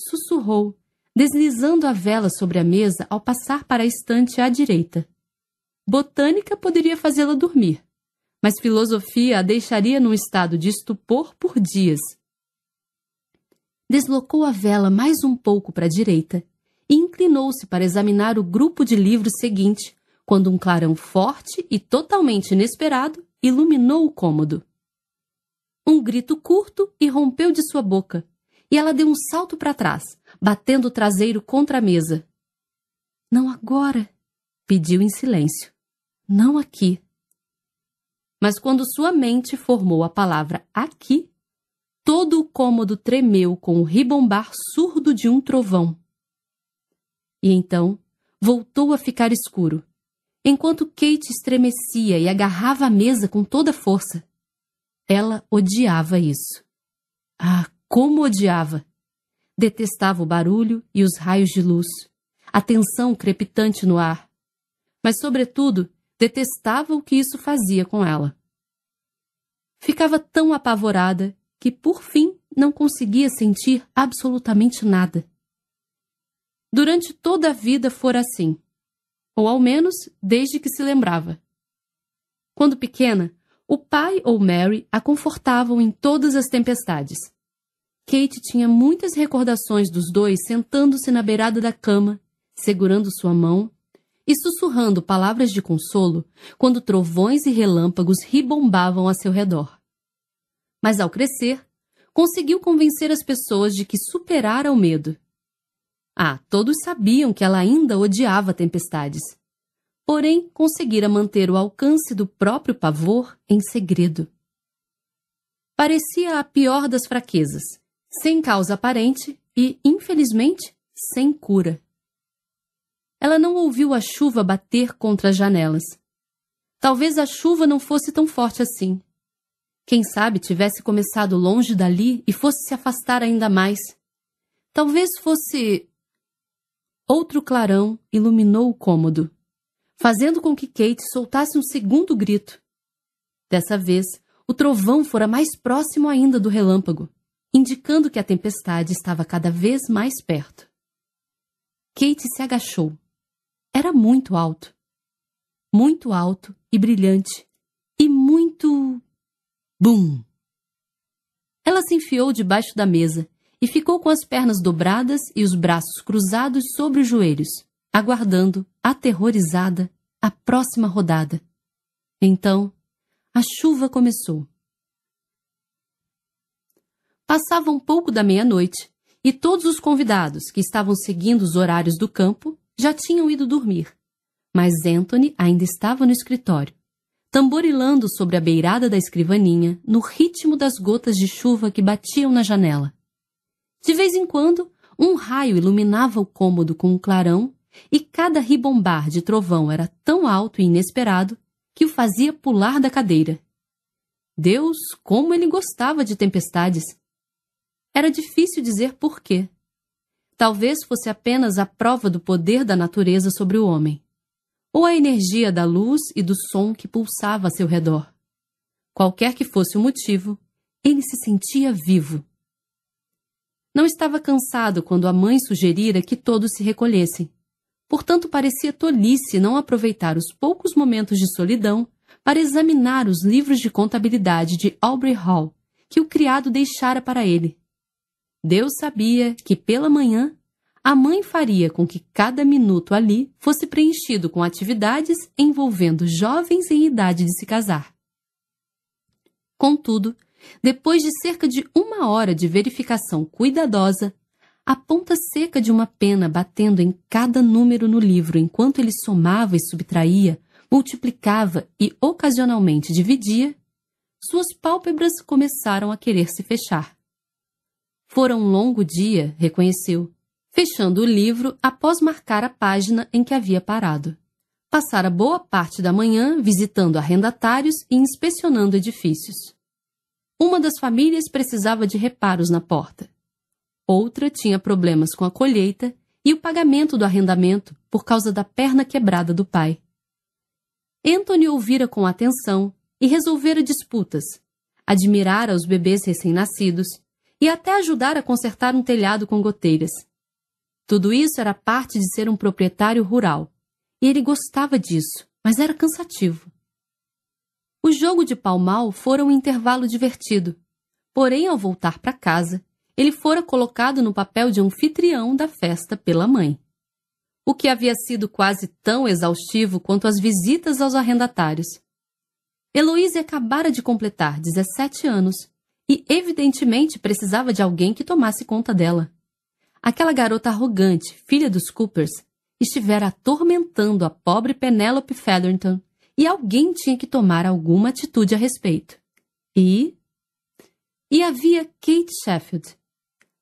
sussurrou, deslizando a vela sobre a mesa ao passar para a estante à direita. Botânica poderia fazê-la dormir, mas filosofia a deixaria num estado de estupor por dias. Deslocou a vela mais um pouco para a direita e inclinou-se para examinar o grupo de livros seguinte, quando um clarão forte e totalmente inesperado iluminou o cômodo. Um grito curto irrompeu de sua boca, e ela deu um salto para trás, batendo o traseiro contra a mesa. Não agora, pediu em silêncio. Não aqui. Mas quando sua mente formou a palavra aqui, todo o cômodo tremeu com o ribombar surdo de um trovão. E então voltou a ficar escuro, enquanto Kate estremecia e agarrava a mesa com toda força. Ela odiava isso. Ah, como odiava! Detestava o barulho e os raios de luz, a tensão crepitante no ar. Mas, sobretudo, detestava o que isso fazia com ela. Ficava tão apavorada que, por fim, não conseguia sentir absolutamente nada. Durante toda a vida fora assim, ou ao menos desde que se lembrava. Quando pequena, o pai ou Mary a confortavam em todas as tempestades. Kate tinha muitas recordações dos dois sentando-se na beirada da cama, segurando sua mão e sussurrando palavras de consolo quando trovões e relâmpagos ribombavam a seu redor. Mas ao crescer, conseguiu convencer as pessoas de que superara o medo. Ah, todos sabiam que ela ainda odiava tempestades. Porém, conseguira manter o alcance do próprio pavor em segredo. Parecia a pior das fraquezas sem causa aparente e, infelizmente, sem cura. Ela não ouviu a chuva bater contra as janelas. Talvez a chuva não fosse tão forte assim. Quem sabe tivesse começado longe dali e fosse se afastar ainda mais. Talvez fosse. Outro clarão iluminou o cômodo, fazendo com que Kate soltasse um segundo grito. Dessa vez, o trovão fora mais próximo ainda do relâmpago indicando que a tempestade estava cada vez mais perto. Kate se agachou. Era muito alto. Muito alto e brilhante. E muito. Bum! Ela se enfiou debaixo da mesa e ficou com as pernas dobradas e os braços cruzados sobre os joelhos, aguardando, aterrorizada, a próxima rodada. Então, a chuva começou. Passava um pouco da meia-noite e todos os convidados que estavam seguindo os horários do campo já tinham ido dormir. Mas Anthony ainda estava no escritório, tamborilando sobre a beirada da escrivaninha no ritmo das gotas de chuva que batiam na janela. De vez em quando, um raio iluminava o cômodo com um clarão e cada ribombar de trovão era tão alto e inesperado que o fazia pular da cadeira. Deus, como ele gostava de tempestades! Era difícil dizer por quê. Talvez fosse apenas a prova do poder da natureza sobre o homem, ou a energia da luz e do som que pulsava a seu redor. Qualquer que fosse o motivo, ele se sentia vivo. Não estava cansado quando a mãe sugerira que todos se recolhessem. Portanto, parecia tolice não aproveitar os poucos momentos de solidão para examinar os livros de contabilidade de Aubrey Hall que o criado deixara para ele, Deus sabia que pela manhã a mãe faria com que cada minuto ali fosse preenchido com atividades envolvendo jovens em idade de se casar. Contudo, depois de cerca de uma hora de verificação cuidadosa, a ponta seca de uma pena batendo em cada número no livro enquanto ele somava e subtraía, multiplicava e ocasionalmente dividia, suas pálpebras começaram a querer se fechar. Fora um longo dia, reconheceu, fechando o livro após marcar a página em que havia parado. Passara boa parte da manhã visitando arrendatários e inspecionando edifícios. Uma das famílias precisava de reparos na porta. Outra tinha problemas com a colheita e o pagamento do arrendamento por causa da perna quebrada do pai. Anthony ouvira com atenção e resolvera disputas. Admirara os bebês recém-nascidos, e até ajudar a consertar um telhado com goteiras. Tudo isso era parte de ser um proprietário rural, e ele gostava disso, mas era cansativo. O jogo de pau-mal fora um intervalo divertido, porém, ao voltar para casa, ele fora colocado no papel de anfitrião da festa pela mãe. O que havia sido quase tão exaustivo quanto as visitas aos arrendatários. Heloísa acabara de completar 17 anos e evidentemente precisava de alguém que tomasse conta dela. Aquela garota arrogante, filha dos Coopers, estivera atormentando a pobre Penelope Featherington e alguém tinha que tomar alguma atitude a respeito. E. E havia Kate Sheffield,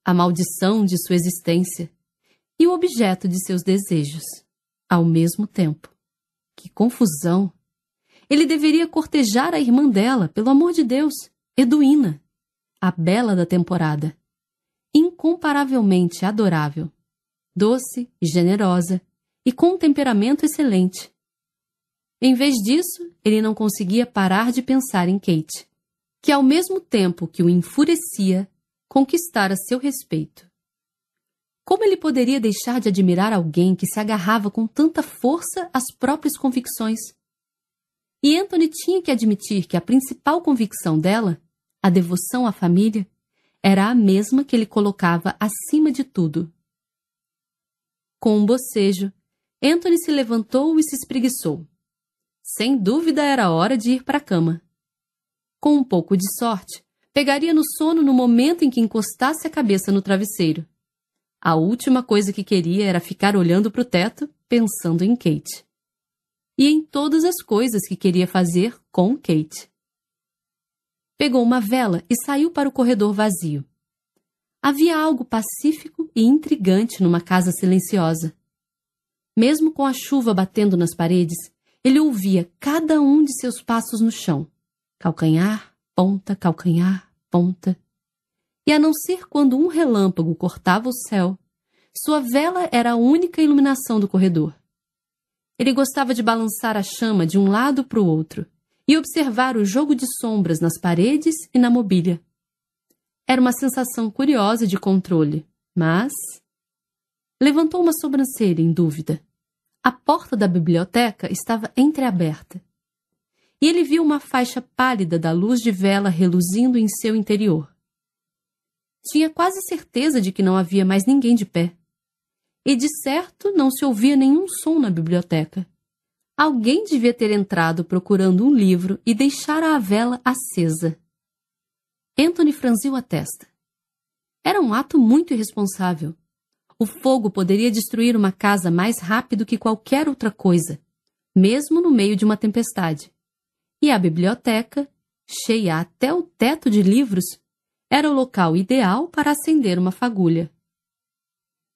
a maldição de sua existência e o objeto de seus desejos, ao mesmo tempo. Que confusão! Ele deveria cortejar a irmã dela, pelo amor de Deus, Eduína a bela da temporada. Incomparavelmente adorável, doce e generosa, e com um temperamento excelente. Em vez disso, ele não conseguia parar de pensar em Kate, que ao mesmo tempo que o enfurecia, conquistara seu respeito. Como ele poderia deixar de admirar alguém que se agarrava com tanta força às próprias convicções? E Anthony tinha que admitir que a principal convicção dela a devoção à família, era a mesma que ele colocava acima de tudo. Com um bocejo, Anthony se levantou e se espreguiçou. Sem dúvida era hora de ir para a cama. Com um pouco de sorte, pegaria no sono no momento em que encostasse a cabeça no travesseiro. A última coisa que queria era ficar olhando para o teto, pensando em Kate. E em todas as coisas que queria fazer com Kate. Pegou uma vela e saiu para o corredor vazio. Havia algo pacífico e intrigante numa casa silenciosa. Mesmo com a chuva batendo nas paredes, ele ouvia cada um de seus passos no chão. Calcanhar, ponta, calcanhar, ponta. E a não ser quando um relâmpago cortava o céu, sua vela era a única iluminação do corredor. Ele gostava de balançar a chama de um lado para o outro e observar o jogo de sombras nas paredes e na mobília. Era uma sensação curiosa de controle, mas. Levantou uma sobrancelha em dúvida. A porta da biblioteca estava entreaberta. E ele viu uma faixa pálida da luz de vela reluzindo em seu interior. Tinha quase certeza de que não havia mais ninguém de pé. E de certo não se ouvia nenhum som na biblioteca. Alguém devia ter entrado procurando um livro e deixara a vela acesa. Anthony franziu a testa. Era um ato muito irresponsável. O fogo poderia destruir uma casa mais rápido que qualquer outra coisa, mesmo no meio de uma tempestade. E a biblioteca, cheia até o teto de livros, era o local ideal para acender uma fagulha.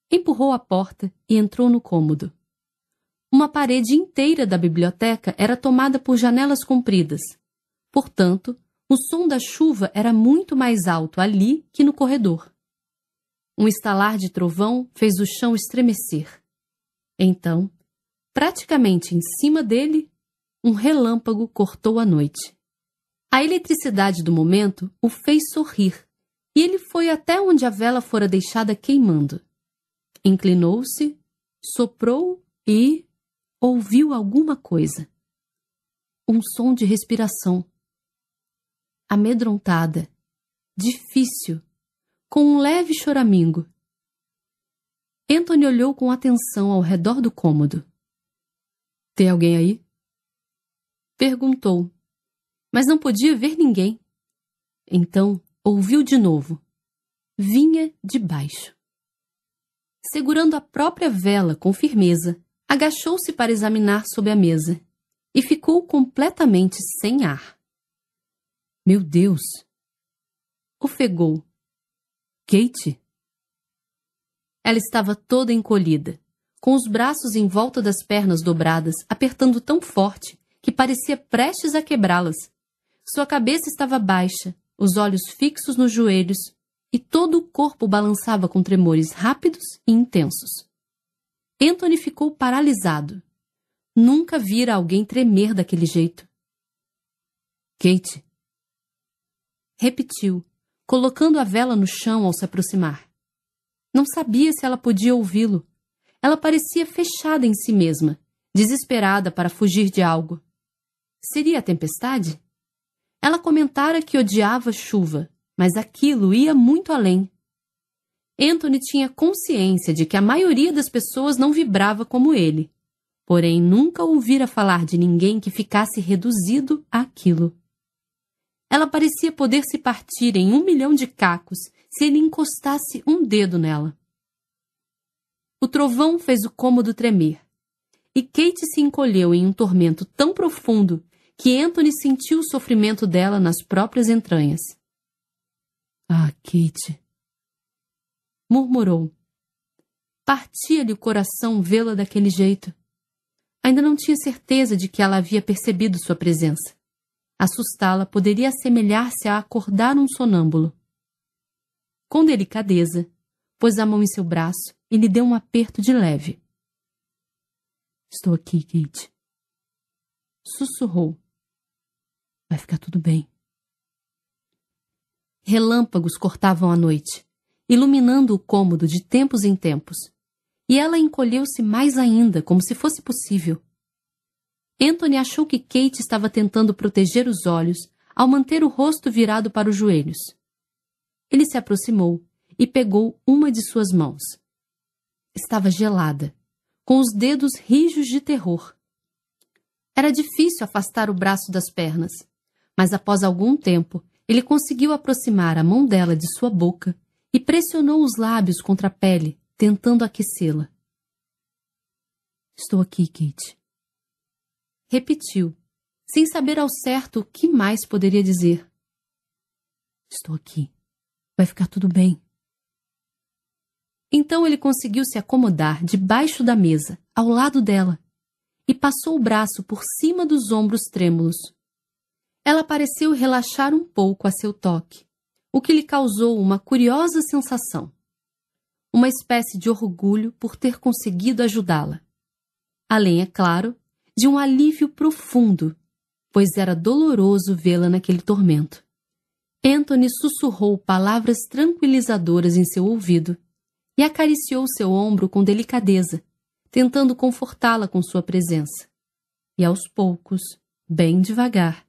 Empurrou a porta e entrou no cômodo. Uma parede inteira da biblioteca era tomada por janelas compridas. Portanto, o som da chuva era muito mais alto ali que no corredor. Um estalar de trovão fez o chão estremecer. Então, praticamente em cima dele, um relâmpago cortou a noite. A eletricidade do momento o fez sorrir, e ele foi até onde a vela fora deixada queimando. Inclinou-se, soprou e ouviu alguma coisa. Um som de respiração. Amedrontada, difícil, com um leve choramingo. Anthony olhou com atenção ao redor do cômodo. Tem alguém aí? Perguntou, mas não podia ver ninguém. Então ouviu de novo. Vinha de baixo. Segurando a própria vela com firmeza, agachou-se para examinar sob a mesa e ficou completamente sem ar. Meu Deus! Ofegou. Kate? Ela estava toda encolhida, com os braços em volta das pernas dobradas, apertando tão forte que parecia prestes a quebrá-las. Sua cabeça estava baixa, os olhos fixos nos joelhos, e todo o corpo balançava com tremores rápidos e intensos. Anthony ficou paralisado. Nunca vira alguém tremer daquele jeito. Kate. Repetiu, colocando a vela no chão ao se aproximar. Não sabia se ela podia ouvi-lo. Ela parecia fechada em si mesma, desesperada para fugir de algo. Seria a tempestade? Ela comentara que odiava chuva, mas aquilo ia muito além. Anthony tinha consciência de que a maioria das pessoas não vibrava como ele, porém nunca ouvira falar de ninguém que ficasse reduzido àquilo. Ela parecia poder se partir em um milhão de cacos se ele encostasse um dedo nela. O trovão fez o cômodo tremer, e Kate se encolheu em um tormento tão profundo que Anthony sentiu o sofrimento dela nas próprias entranhas. Ah, Kate, murmurou. Partia-lhe o coração vê-la daquele jeito. Ainda não tinha certeza de que ela havia percebido sua presença. Assustá-la poderia assemelhar-se a acordar um sonâmbulo. Com delicadeza, pôs a mão em seu braço e lhe deu um aperto de leve. Estou aqui, Kate. Sussurrou. Vai ficar tudo bem. Relâmpagos cortavam a noite iluminando o cômodo de tempos em tempos, e ela encolheu-se mais ainda, como se fosse possível. Anthony achou que Kate estava tentando proteger os olhos ao manter o rosto virado para os joelhos. Ele se aproximou e pegou uma de suas mãos. Estava gelada, com os dedos rijos de terror. Era difícil afastar o braço das pernas, mas após algum tempo ele conseguiu aproximar a mão dela de sua boca e pressionou os lábios contra a pele, tentando aquecê-la. Estou aqui, Kate. Repetiu, sem saber ao certo o que mais poderia dizer. Estou aqui. Vai ficar tudo bem. Então ele conseguiu se acomodar debaixo da mesa, ao lado dela, e passou o braço por cima dos ombros trêmulos. Ela pareceu relaxar um pouco a seu toque o que lhe causou uma curiosa sensação. Uma espécie de orgulho por ter conseguido ajudá-la. Além, é claro, de um alívio profundo, pois era doloroso vê-la naquele tormento. Anthony sussurrou palavras tranquilizadoras em seu ouvido e acariciou seu ombro com delicadeza, tentando confortá-la com sua presença. E aos poucos, bem devagar,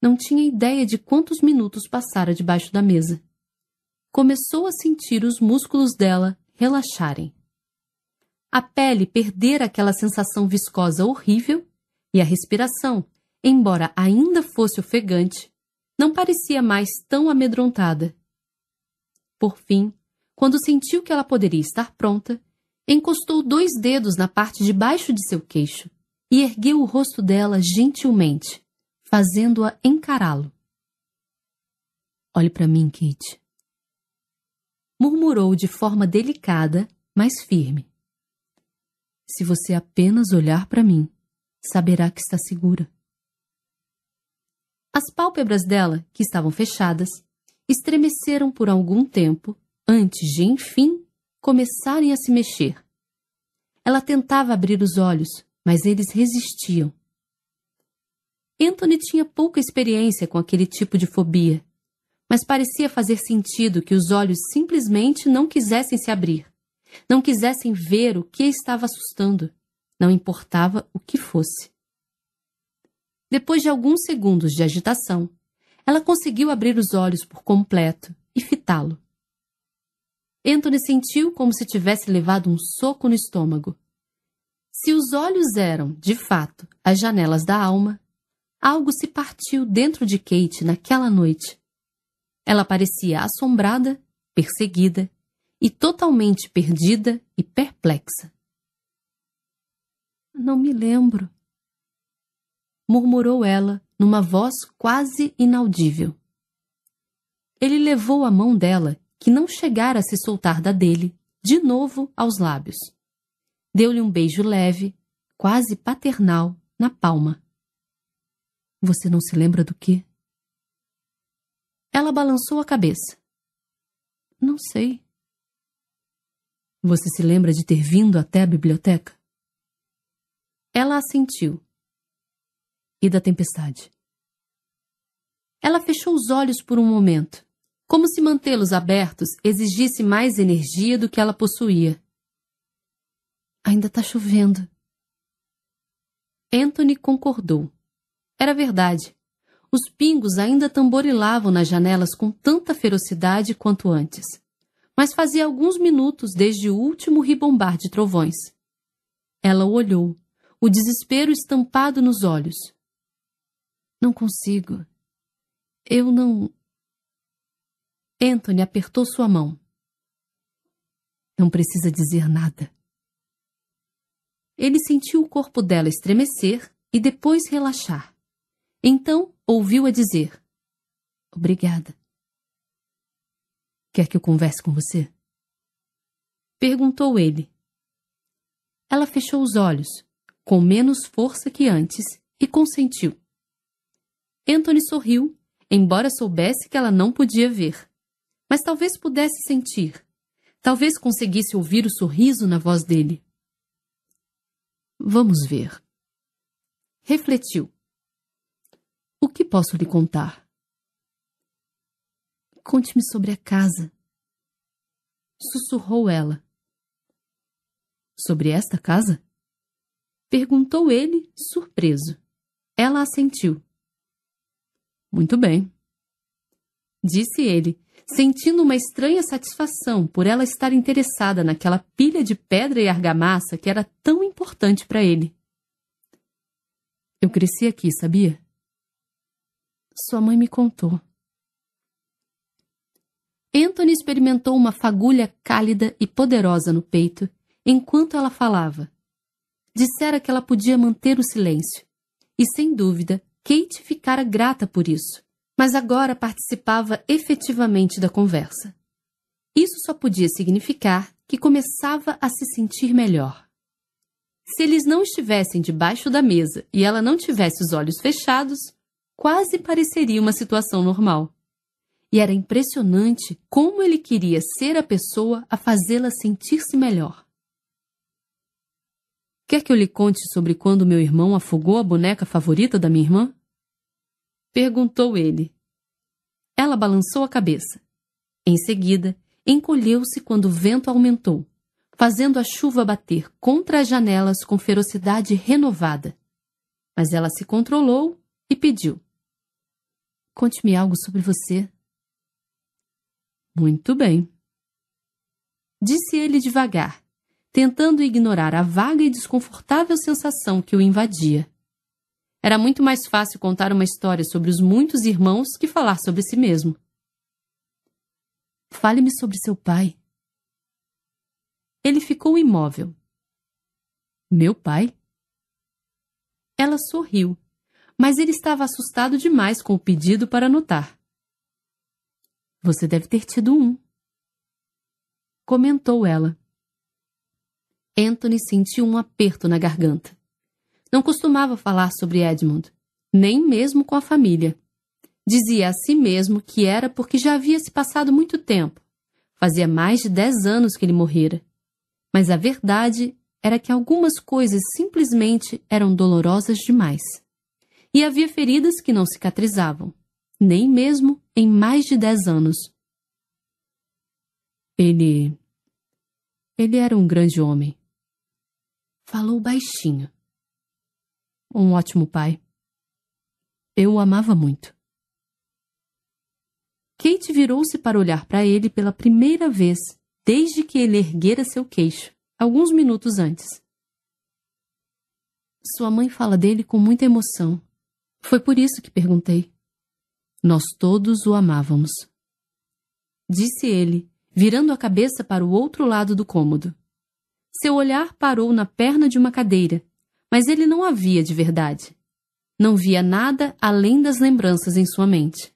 não tinha ideia de quantos minutos passara debaixo da mesa. Começou a sentir os músculos dela relaxarem. A pele perdera aquela sensação viscosa horrível e a respiração, embora ainda fosse ofegante, não parecia mais tão amedrontada. Por fim, quando sentiu que ela poderia estar pronta, encostou dois dedos na parte de baixo de seu queixo e ergueu o rosto dela gentilmente, fazendo-a encará-lo. Olhe para mim, Kate. Murmurou de forma delicada, mas firme. Se você apenas olhar para mim, saberá que está segura. As pálpebras dela, que estavam fechadas, estremeceram por algum tempo antes de, enfim, começarem a se mexer. Ela tentava abrir os olhos, mas eles resistiam Anthony tinha pouca experiência com aquele tipo de fobia, mas parecia fazer sentido que os olhos simplesmente não quisessem se abrir, não quisessem ver o que estava assustando, não importava o que fosse. Depois de alguns segundos de agitação, ela conseguiu abrir os olhos por completo e fitá-lo. Anthony sentiu como se tivesse levado um soco no estômago. Se os olhos eram, de fato, as janelas da alma, Algo se partiu dentro de Kate naquela noite. Ela parecia assombrada, perseguida e totalmente perdida e perplexa. Não me lembro, murmurou ela numa voz quase inaudível. Ele levou a mão dela, que não chegara a se soltar da dele, de novo aos lábios. Deu-lhe um beijo leve, quase paternal, na palma. Você não se lembra do que? Ela balançou a cabeça. Não sei. Você se lembra de ter vindo até a biblioteca? Ela assentiu. E da tempestade? Ela fechou os olhos por um momento, como se mantê-los abertos exigisse mais energia do que ela possuía. Ainda está chovendo. Anthony concordou. Era verdade. Os pingos ainda tamborilavam nas janelas com tanta ferocidade quanto antes. Mas fazia alguns minutos desde o último ribombar de trovões. Ela o olhou, o desespero estampado nos olhos. Não consigo. Eu não. Anthony apertou sua mão. Não precisa dizer nada. Ele sentiu o corpo dela estremecer e depois relaxar. Então ouviu-a dizer: Obrigada. Quer que eu converse com você? Perguntou ele. Ela fechou os olhos, com menos força que antes, e consentiu. Anthony sorriu, embora soubesse que ela não podia ver. Mas talvez pudesse sentir. Talvez conseguisse ouvir o sorriso na voz dele. Vamos ver. Refletiu. O que posso lhe contar? Conte-me sobre a casa. Sussurrou ela. Sobre esta casa? Perguntou ele, surpreso. Ela assentiu. Muito bem. Disse ele, sentindo uma estranha satisfação por ela estar interessada naquela pilha de pedra e argamassa que era tão importante para ele. Eu cresci aqui, sabia? sua mãe me contou. Anthony experimentou uma fagulha cálida e poderosa no peito enquanto ela falava. Dissera que ela podia manter o silêncio, e sem dúvida, Kate ficara grata por isso, mas agora participava efetivamente da conversa. Isso só podia significar que começava a se sentir melhor. Se eles não estivessem debaixo da mesa e ela não tivesse os olhos fechados, quase pareceria uma situação normal. E era impressionante como ele queria ser a pessoa a fazê-la sentir-se melhor. Quer que eu lhe conte sobre quando meu irmão afogou a boneca favorita da minha irmã? Perguntou ele. Ela balançou a cabeça. Em seguida, encolheu-se quando o vento aumentou, fazendo a chuva bater contra as janelas com ferocidade renovada. Mas ela se controlou e pediu: Conte-me algo sobre você. Muito bem. Disse ele devagar, tentando ignorar a vaga e desconfortável sensação que o invadia. Era muito mais fácil contar uma história sobre os muitos irmãos que falar sobre si mesmo. Fale-me sobre seu pai. Ele ficou imóvel. Meu pai? Ela sorriu mas ele estava assustado demais com o pedido para anotar. Você deve ter tido um. Comentou ela. Anthony sentiu um aperto na garganta. Não costumava falar sobre Edmund, nem mesmo com a família. Dizia a si mesmo que era porque já havia se passado muito tempo. Fazia mais de dez anos que ele morrera. Mas a verdade era que algumas coisas simplesmente eram dolorosas demais e havia feridas que não cicatrizavam, nem mesmo em mais de dez anos. Ele. Ele era um grande homem. Falou baixinho. Um ótimo pai. Eu o amava muito. Kate virou-se para olhar para ele pela primeira vez desde que ele erguera seu queixo, alguns minutos antes. Sua mãe fala dele com muita emoção. Foi por isso que perguntei. Nós todos o amávamos. Disse ele, virando a cabeça para o outro lado do cômodo. Seu olhar parou na perna de uma cadeira, mas ele não a via de verdade. Não via nada além das lembranças em sua mente.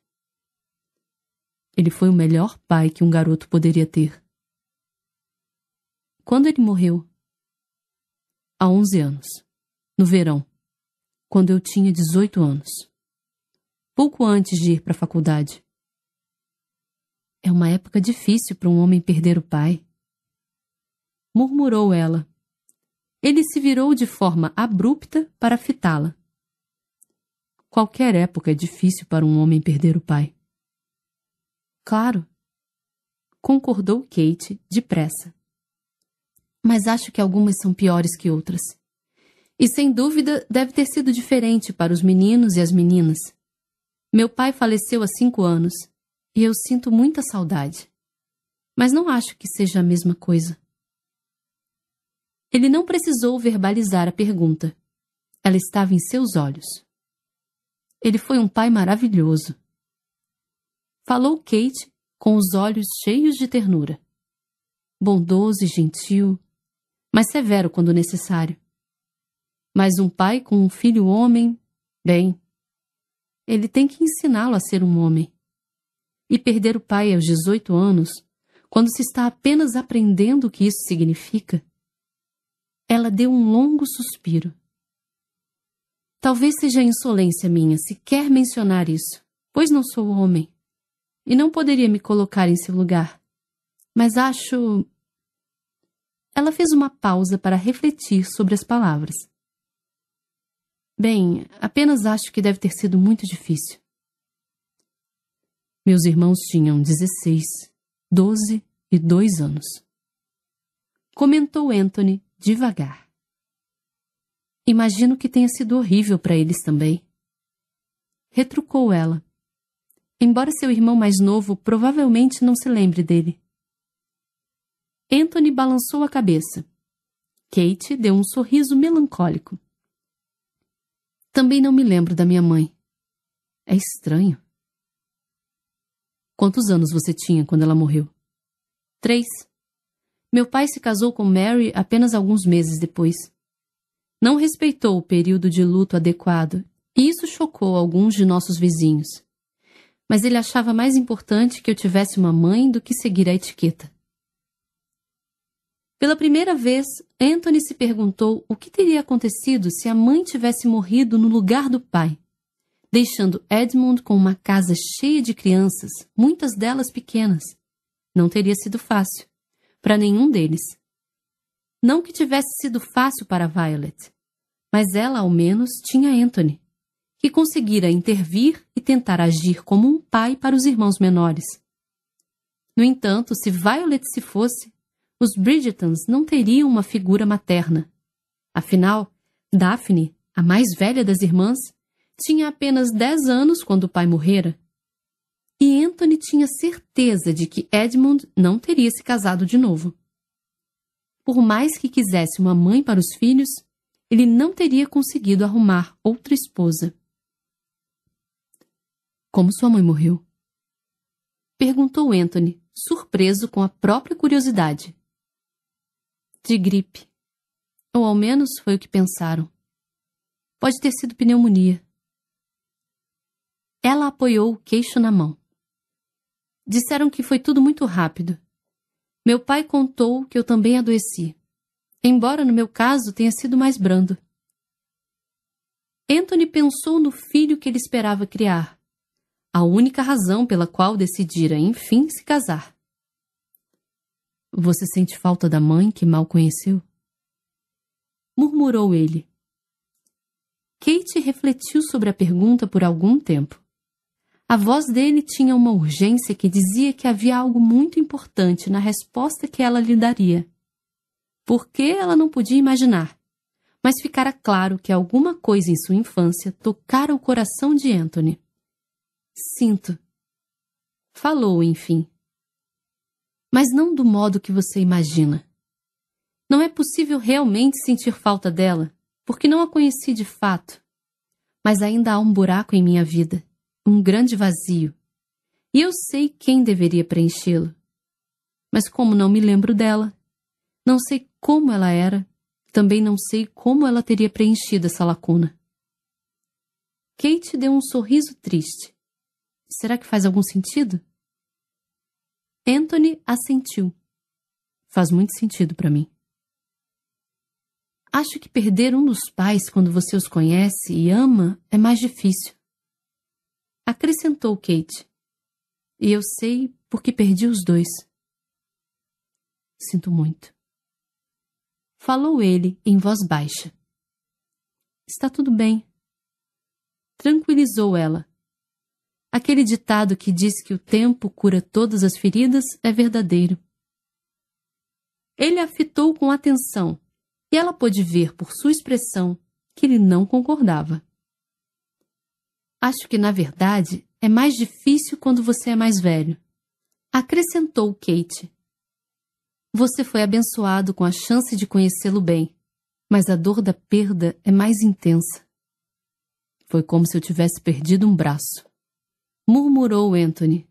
Ele foi o melhor pai que um garoto poderia ter. Quando ele morreu? Há onze anos, no verão quando eu tinha 18 anos. Pouco antes de ir para a faculdade. É uma época difícil para um homem perder o pai. Murmurou ela. Ele se virou de forma abrupta para fitá-la. Qualquer época é difícil para um homem perder o pai. Claro. Concordou Kate depressa. Mas acho que algumas são piores que outras. E sem dúvida deve ter sido diferente para os meninos e as meninas. Meu pai faleceu há cinco anos e eu sinto muita saudade. Mas não acho que seja a mesma coisa. Ele não precisou verbalizar a pergunta. Ela estava em seus olhos. Ele foi um pai maravilhoso. Falou Kate com os olhos cheios de ternura. Bondoso e gentil, mas severo quando necessário. Mas um pai com um filho homem, bem, ele tem que ensiná-lo a ser um homem. E perder o pai aos 18 anos, quando se está apenas aprendendo o que isso significa, ela deu um longo suspiro. Talvez seja insolência minha sequer mencionar isso, pois não sou homem e não poderia me colocar em seu lugar. Mas acho. Ela fez uma pausa para refletir sobre as palavras. Bem, apenas acho que deve ter sido muito difícil. Meus irmãos tinham 16, 12 e 2 anos. Comentou Anthony devagar. Imagino que tenha sido horrível para eles também. Retrucou ela. Embora seu irmão mais novo provavelmente não se lembre dele. Anthony balançou a cabeça. Kate deu um sorriso melancólico. Também não me lembro da minha mãe. É estranho. Quantos anos você tinha quando ela morreu? Três. Meu pai se casou com Mary apenas alguns meses depois. Não respeitou o período de luto adequado, e isso chocou alguns de nossos vizinhos. Mas ele achava mais importante que eu tivesse uma mãe do que seguir a etiqueta. Pela primeira vez, Anthony se perguntou o que teria acontecido se a mãe tivesse morrido no lugar do pai, deixando Edmund com uma casa cheia de crianças, muitas delas pequenas. Não teria sido fácil para nenhum deles. Não que tivesse sido fácil para Violet, mas ela ao menos tinha Anthony, que conseguira intervir e tentar agir como um pai para os irmãos menores. No entanto, se Violet se fosse, os Bridgetons não teriam uma figura materna. Afinal, Daphne, a mais velha das irmãs, tinha apenas dez anos quando o pai morrera. E Anthony tinha certeza de que Edmund não teria se casado de novo. Por mais que quisesse uma mãe para os filhos, ele não teria conseguido arrumar outra esposa. Como sua mãe morreu? Perguntou Anthony, surpreso com a própria curiosidade de gripe. Ou ao menos foi o que pensaram. Pode ter sido pneumonia. Ela apoiou o queixo na mão. Disseram que foi tudo muito rápido. Meu pai contou que eu também adoeci, embora no meu caso tenha sido mais brando. Anthony pensou no filho que ele esperava criar, a única razão pela qual decidira, enfim, se casar. Você sente falta da mãe que mal conheceu? Murmurou ele. Kate refletiu sobre a pergunta por algum tempo. A voz dele tinha uma urgência que dizia que havia algo muito importante na resposta que ela lhe daria. Por que ela não podia imaginar? Mas ficara claro que alguma coisa em sua infância tocara o coração de Anthony. Sinto. Falou, enfim mas não do modo que você imagina. Não é possível realmente sentir falta dela, porque não a conheci de fato. Mas ainda há um buraco em minha vida, um grande vazio. E eu sei quem deveria preenchê-lo. Mas como não me lembro dela, não sei como ela era, também não sei como ela teria preenchido essa lacuna. Kate deu um sorriso triste. Será que faz algum sentido? Anthony assentiu. Faz muito sentido para mim. Acho que perder um dos pais quando você os conhece e ama é mais difícil. Acrescentou Kate. E eu sei porque perdi os dois. Sinto muito. Falou ele em voz baixa. Está tudo bem. Tranquilizou ela. Aquele ditado que diz que o tempo cura todas as feridas é verdadeiro. Ele a fitou com atenção e ela pôde ver por sua expressão que ele não concordava. Acho que, na verdade, é mais difícil quando você é mais velho. Acrescentou Kate. Você foi abençoado com a chance de conhecê-lo bem, mas a dor da perda é mais intensa. Foi como se eu tivesse perdido um braço murmurou Anthony.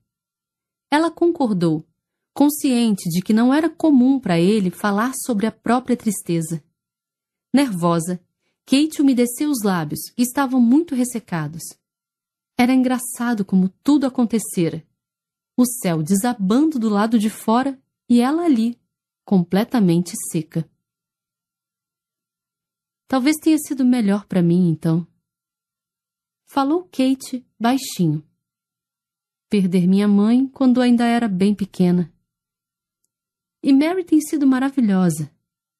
Ela concordou, consciente de que não era comum para ele falar sobre a própria tristeza. Nervosa, Kate umedeceu os lábios, que estavam muito ressecados. Era engraçado como tudo acontecera. O céu desabando do lado de fora e ela ali, completamente seca. Talvez tenha sido melhor para mim, então. Falou Kate baixinho perder minha mãe quando ainda era bem pequena. E Mary tem sido maravilhosa.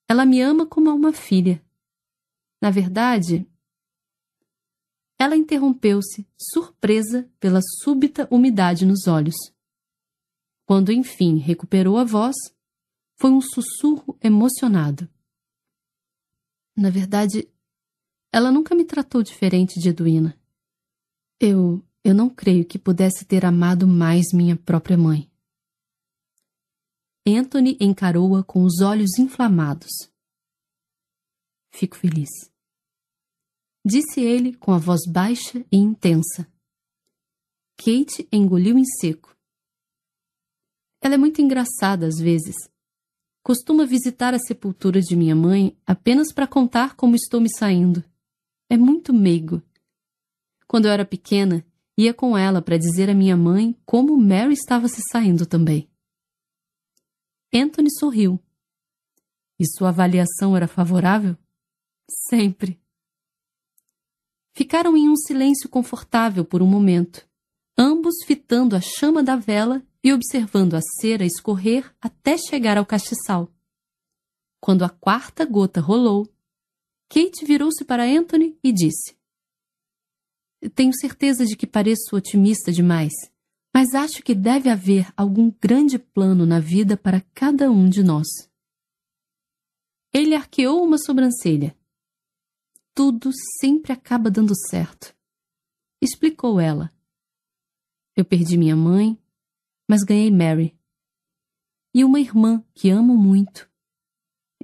Ela me ama como a uma filha. Na verdade, ela interrompeu-se, surpresa pela súbita umidade nos olhos. Quando enfim recuperou a voz, foi um sussurro emocionado. Na verdade, ela nunca me tratou diferente de Edwina. Eu. Eu não creio que pudesse ter amado mais minha própria mãe. Anthony encarou-a com os olhos inflamados. Fico feliz. Disse ele com a voz baixa e intensa. Kate engoliu em seco. Ela é muito engraçada às vezes. Costuma visitar a sepultura de minha mãe apenas para contar como estou me saindo. É muito meigo. Quando eu era pequena, Ia com ela para dizer à minha mãe como Mary estava se saindo também. Anthony sorriu. E sua avaliação era favorável? Sempre. Ficaram em um silêncio confortável por um momento, ambos fitando a chama da vela e observando a cera escorrer até chegar ao castiçal. Quando a quarta gota rolou, Kate virou-se para Anthony e disse: tenho certeza de que pareço otimista demais, mas acho que deve haver algum grande plano na vida para cada um de nós. Ele arqueou uma sobrancelha. Tudo sempre acaba dando certo. Explicou ela. Eu perdi minha mãe, mas ganhei Mary. E uma irmã que amo muito.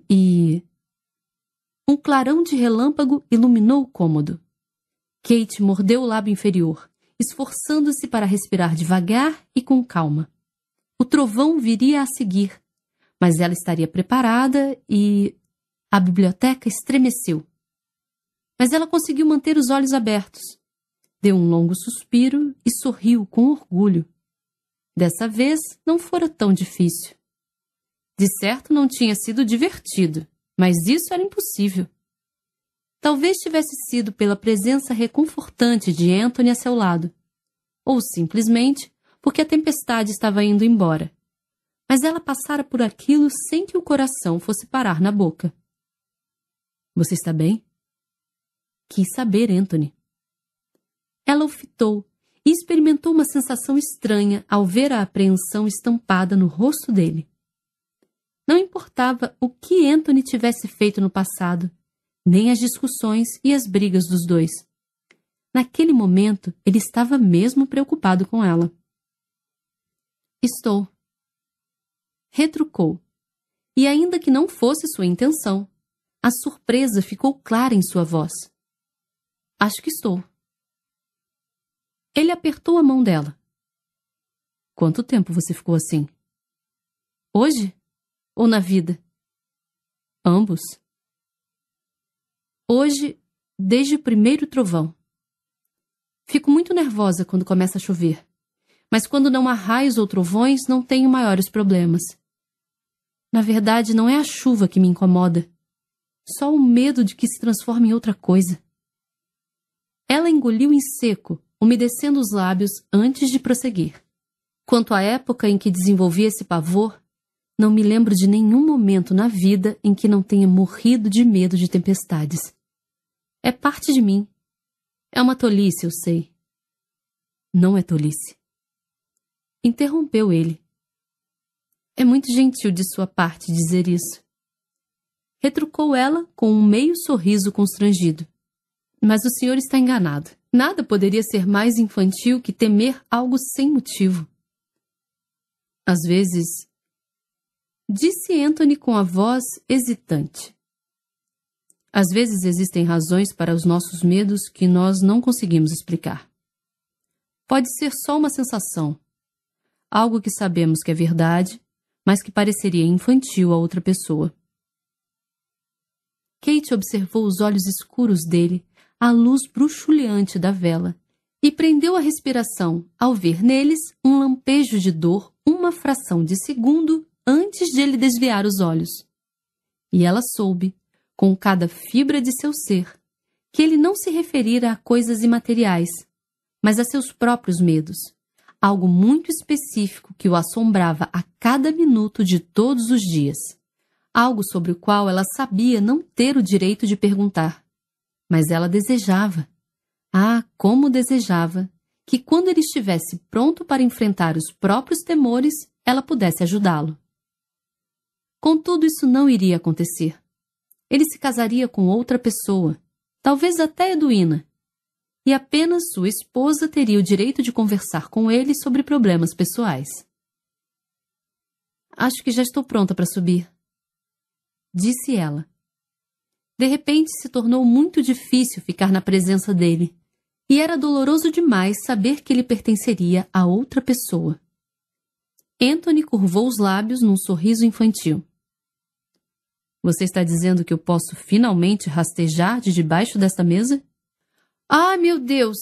E. Um clarão de relâmpago iluminou o cômodo. Kate mordeu o lábio inferior, esforçando-se para respirar devagar e com calma. O trovão viria a seguir, mas ela estaria preparada e. A biblioteca estremeceu. Mas ela conseguiu manter os olhos abertos. Deu um longo suspiro e sorriu com orgulho. Dessa vez não fora tão difícil. De certo não tinha sido divertido, mas isso era impossível. Talvez tivesse sido pela presença reconfortante de Anthony a seu lado, ou simplesmente porque a tempestade estava indo embora. Mas ela passara por aquilo sem que o coração fosse parar na boca. Você está bem? Quis saber, Anthony. Ela o fitou e experimentou uma sensação estranha ao ver a apreensão estampada no rosto dele. Não importava o que Anthony tivesse feito no passado, nem as discussões e as brigas dos dois. Naquele momento, ele estava mesmo preocupado com ela. Estou. Retrucou. E ainda que não fosse sua intenção, a surpresa ficou clara em sua voz. Acho que estou. Ele apertou a mão dela. Quanto tempo você ficou assim? Hoje? Ou na vida? Ambos. Hoje, desde o primeiro trovão. Fico muito nervosa quando começa a chover, mas quando não há raios ou trovões, não tenho maiores problemas. Na verdade, não é a chuva que me incomoda, só o medo de que se transforme em outra coisa. Ela engoliu em seco, umedecendo os lábios antes de prosseguir. Quanto à época em que desenvolvi esse pavor, não me lembro de nenhum momento na vida em que não tenha morrido de medo de tempestades. É parte de mim. É uma tolice, eu sei. Não é tolice. Interrompeu ele. É muito gentil de sua parte dizer isso. Retrucou ela com um meio sorriso constrangido. Mas o senhor está enganado. Nada poderia ser mais infantil que temer algo sem motivo. Às vezes, disse Anthony com a voz hesitante. Às vezes existem razões para os nossos medos que nós não conseguimos explicar. Pode ser só uma sensação, algo que sabemos que é verdade, mas que pareceria infantil a outra pessoa. Kate observou os olhos escuros dele, a luz bruxuleante da vela, e prendeu a respiração ao ver neles um lampejo de dor uma fração de segundo antes de ele desviar os olhos. E ela soube com cada fibra de seu ser, que ele não se referira a coisas imateriais, mas a seus próprios medos, algo muito específico que o assombrava a cada minuto de todos os dias, algo sobre o qual ela sabia não ter o direito de perguntar, mas ela desejava. Ah, como desejava que quando ele estivesse pronto para enfrentar os próprios temores, ela pudesse ajudá-lo. Contudo, isso não iria acontecer. Ele se casaria com outra pessoa, talvez até Eduína, e apenas sua esposa teria o direito de conversar com ele sobre problemas pessoais. Acho que já estou pronta para subir, disse ela. De repente se tornou muito difícil ficar na presença dele, e era doloroso demais saber que ele pertenceria a outra pessoa. Anthony curvou os lábios num sorriso infantil. Você está dizendo que eu posso finalmente rastejar de debaixo desta mesa? Ah, meu Deus!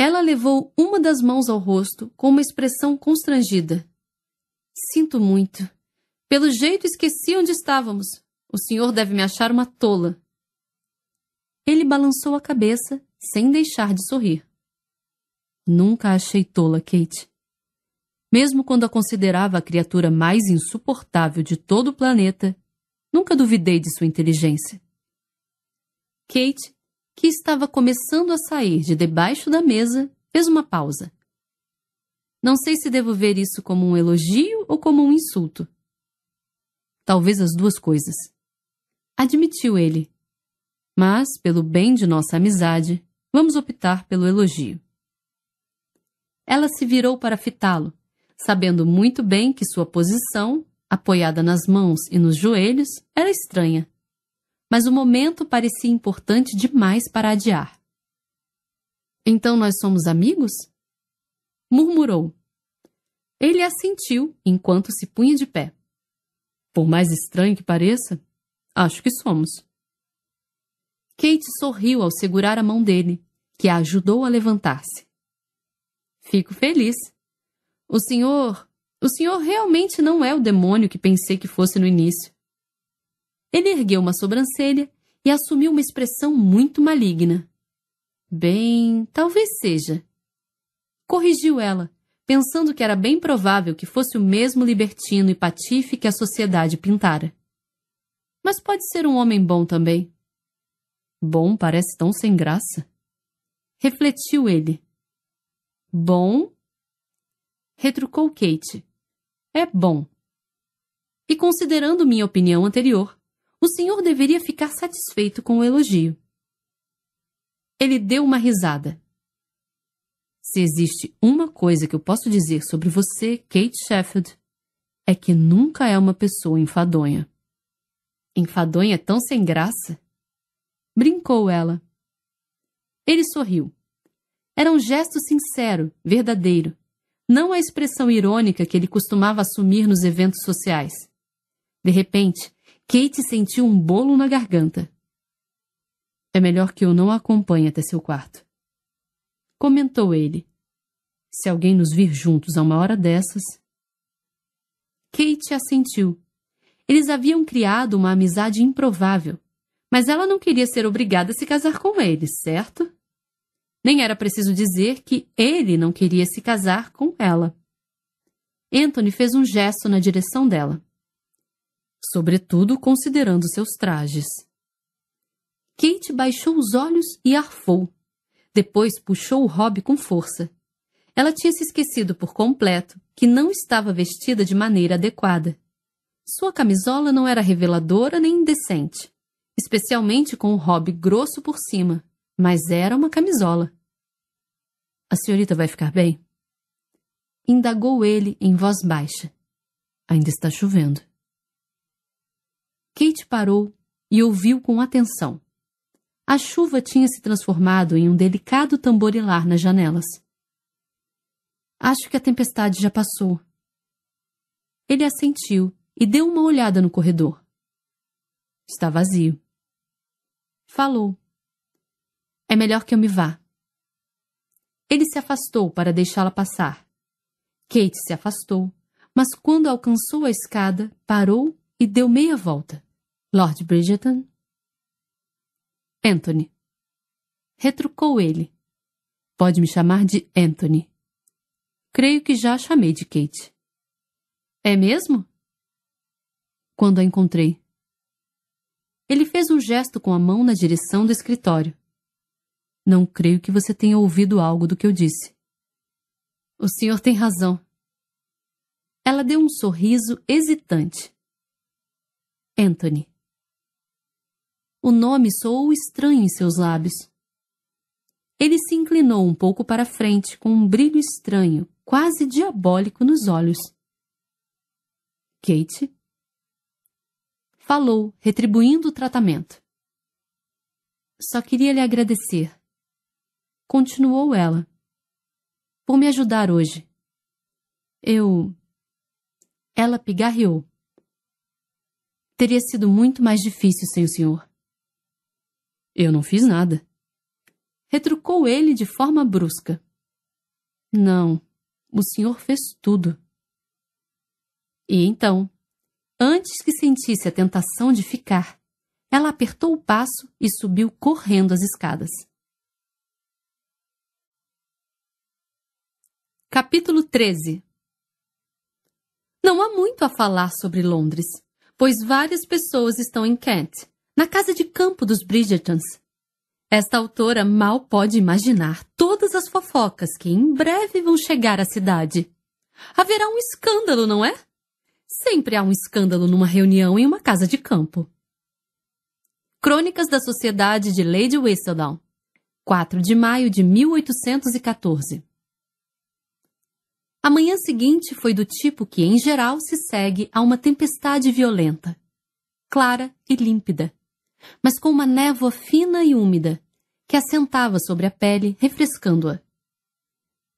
Ela levou uma das mãos ao rosto com uma expressão constrangida. Sinto muito. Pelo jeito esqueci onde estávamos. O senhor deve me achar uma tola. Ele balançou a cabeça, sem deixar de sorrir. Nunca achei tola, Kate. Mesmo quando a considerava a criatura mais insuportável de todo o planeta, Nunca duvidei de sua inteligência. Kate, que estava começando a sair de debaixo da mesa, fez uma pausa. Não sei se devo ver isso como um elogio ou como um insulto. Talvez as duas coisas. Admitiu ele. Mas, pelo bem de nossa amizade, vamos optar pelo elogio. Ela se virou para fitá-lo, sabendo muito bem que sua posição apoiada nas mãos e nos joelhos, era estranha. Mas o momento parecia importante demais para adiar. Então nós somos amigos? Murmurou. Ele assentiu enquanto se punha de pé. Por mais estranho que pareça, acho que somos. Kate sorriu ao segurar a mão dele, que a ajudou a levantar-se. Fico feliz. O senhor o senhor realmente não é o demônio que pensei que fosse no início. Ele ergueu uma sobrancelha e assumiu uma expressão muito maligna. Bem, talvez seja. Corrigiu ela, pensando que era bem provável que fosse o mesmo libertino e patife que a sociedade pintara. Mas pode ser um homem bom também. Bom parece tão sem graça. Refletiu ele. Bom? Retrucou Kate é bom. E considerando minha opinião anterior, o senhor deveria ficar satisfeito com o elogio. Ele deu uma risada. Se existe uma coisa que eu posso dizer sobre você, Kate Sheffield, é que nunca é uma pessoa enfadonha. Enfadonha é tão sem graça? Brincou ela. Ele sorriu. Era um gesto sincero, verdadeiro não a expressão irônica que ele costumava assumir nos eventos sociais. De repente, Kate sentiu um bolo na garganta. É melhor que eu não a acompanhe até seu quarto. Comentou ele. Se alguém nos vir juntos a uma hora dessas. Kate assentiu. Eles haviam criado uma amizade improvável, mas ela não queria ser obrigada a se casar com ele, certo? Nem era preciso dizer que ele não queria se casar com ela. Anthony fez um gesto na direção dela. Sobretudo considerando seus trajes. Kate baixou os olhos e arfou. Depois puxou o hobby com força. Ela tinha se esquecido por completo que não estava vestida de maneira adequada. Sua camisola não era reveladora nem indecente, especialmente com o hobby grosso por cima, mas era uma camisola. A senhorita vai ficar bem? Indagou ele em voz baixa. Ainda está chovendo. Kate parou e ouviu com atenção. A chuva tinha se transformado em um delicado tamborilar nas janelas. Acho que a tempestade já passou. Ele assentiu e deu uma olhada no corredor. Está vazio. Falou. É melhor que eu me vá. Ele se afastou para deixá-la passar. Kate se afastou, mas quando alcançou a escada, parou e deu meia volta. Lord Bridgerton? Anthony. Retrucou ele. Pode me chamar de Anthony. Creio que já a chamei de Kate. É mesmo? Quando a encontrei. Ele fez um gesto com a mão na direção do escritório. Não creio que você tenha ouvido algo do que eu disse. O senhor tem razão. Ela deu um sorriso hesitante. Anthony. O nome soou estranho em seus lábios. Ele se inclinou um pouco para frente, com um brilho estranho, quase diabólico nos olhos. Kate? Falou, retribuindo o tratamento. Só queria lhe agradecer. Continuou ela. Por me ajudar hoje. Eu. Ela pigarreou. Teria sido muito mais difícil sem o senhor. Eu não fiz nada. Retrucou ele de forma brusca. Não, o senhor fez tudo. E então, antes que sentisse a tentação de ficar, ela apertou o passo e subiu correndo as escadas. Capítulo 13 Não há muito a falar sobre Londres, pois várias pessoas estão em Kent, na casa de campo dos Bridgertons. Esta autora mal pode imaginar todas as fofocas que em breve vão chegar à cidade. Haverá um escândalo, não é? Sempre há um escândalo numa reunião em uma casa de campo. Crônicas da Sociedade de Lady Whistledown, 4 de maio de 1814. A manhã seguinte foi do tipo que, em geral, se segue a uma tempestade violenta, clara e límpida, mas com uma névoa fina e úmida, que assentava sobre a pele, refrescando-a.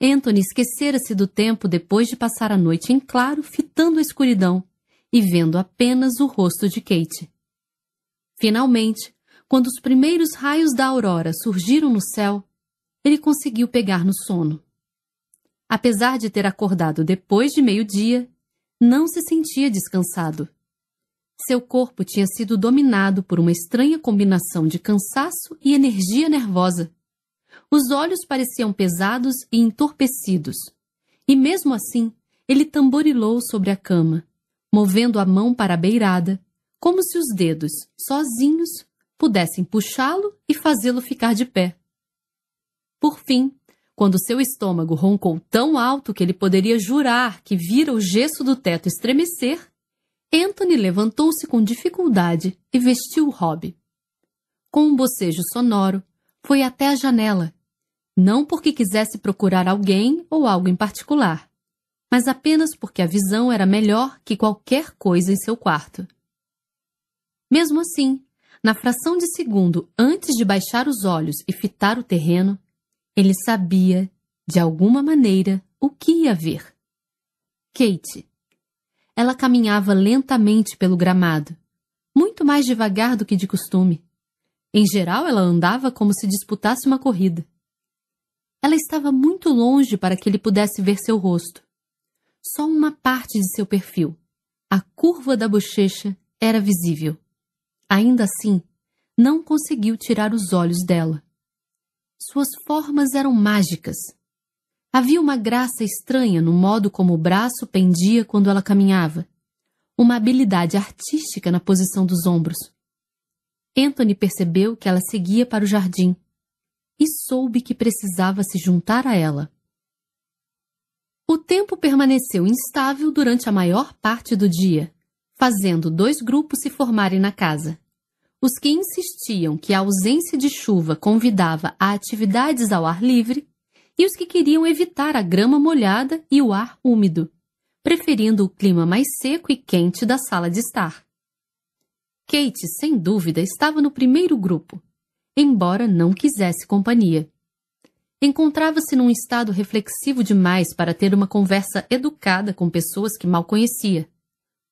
Anthony esquecera-se do tempo depois de passar a noite em claro, fitando a escuridão e vendo apenas o rosto de Kate. Finalmente, quando os primeiros raios da aurora surgiram no céu, ele conseguiu pegar no sono. Apesar de ter acordado depois de meio-dia, não se sentia descansado. Seu corpo tinha sido dominado por uma estranha combinação de cansaço e energia nervosa. Os olhos pareciam pesados e entorpecidos, e mesmo assim ele tamborilou sobre a cama, movendo a mão para a beirada, como se os dedos, sozinhos, pudessem puxá-lo e fazê-lo ficar de pé. Por fim, quando seu estômago roncou tão alto que ele poderia jurar que vira o gesso do teto estremecer, Anthony levantou-se com dificuldade e vestiu Rob. Com um bocejo sonoro, foi até a janela, não porque quisesse procurar alguém ou algo em particular, mas apenas porque a visão era melhor que qualquer coisa em seu quarto. Mesmo assim, na fração de segundo antes de baixar os olhos e fitar o terreno, ele sabia, de alguma maneira, o que ia ver. Kate. Ela caminhava lentamente pelo gramado, muito mais devagar do que de costume. Em geral, ela andava como se disputasse uma corrida. Ela estava muito longe para que ele pudesse ver seu rosto. Só uma parte de seu perfil, a curva da bochecha, era visível. Ainda assim, não conseguiu tirar os olhos dela. Suas formas eram mágicas. Havia uma graça estranha no modo como o braço pendia quando ela caminhava, uma habilidade artística na posição dos ombros. Anthony percebeu que ela seguia para o jardim e soube que precisava se juntar a ela. O tempo permaneceu instável durante a maior parte do dia, fazendo dois grupos se formarem na casa. Os que insistiam que a ausência de chuva convidava a atividades ao ar livre e os que queriam evitar a grama molhada e o ar úmido, preferindo o clima mais seco e quente da sala de estar. Kate, sem dúvida, estava no primeiro grupo, embora não quisesse companhia. Encontrava-se num estado reflexivo demais para ter uma conversa educada com pessoas que mal conhecia.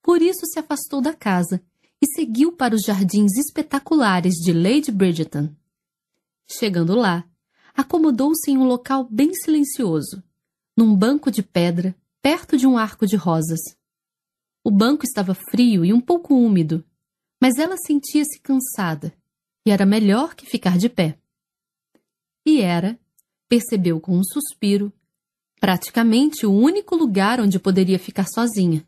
Por isso se afastou da casa e seguiu para os jardins espetaculares de Lady Bridgeton. Chegando lá, acomodou-se em um local bem silencioso, num banco de pedra, perto de um arco de rosas. O banco estava frio e um pouco úmido, mas ela sentia-se cansada e era melhor que ficar de pé. E era, percebeu com um suspiro, praticamente o único lugar onde poderia ficar sozinha.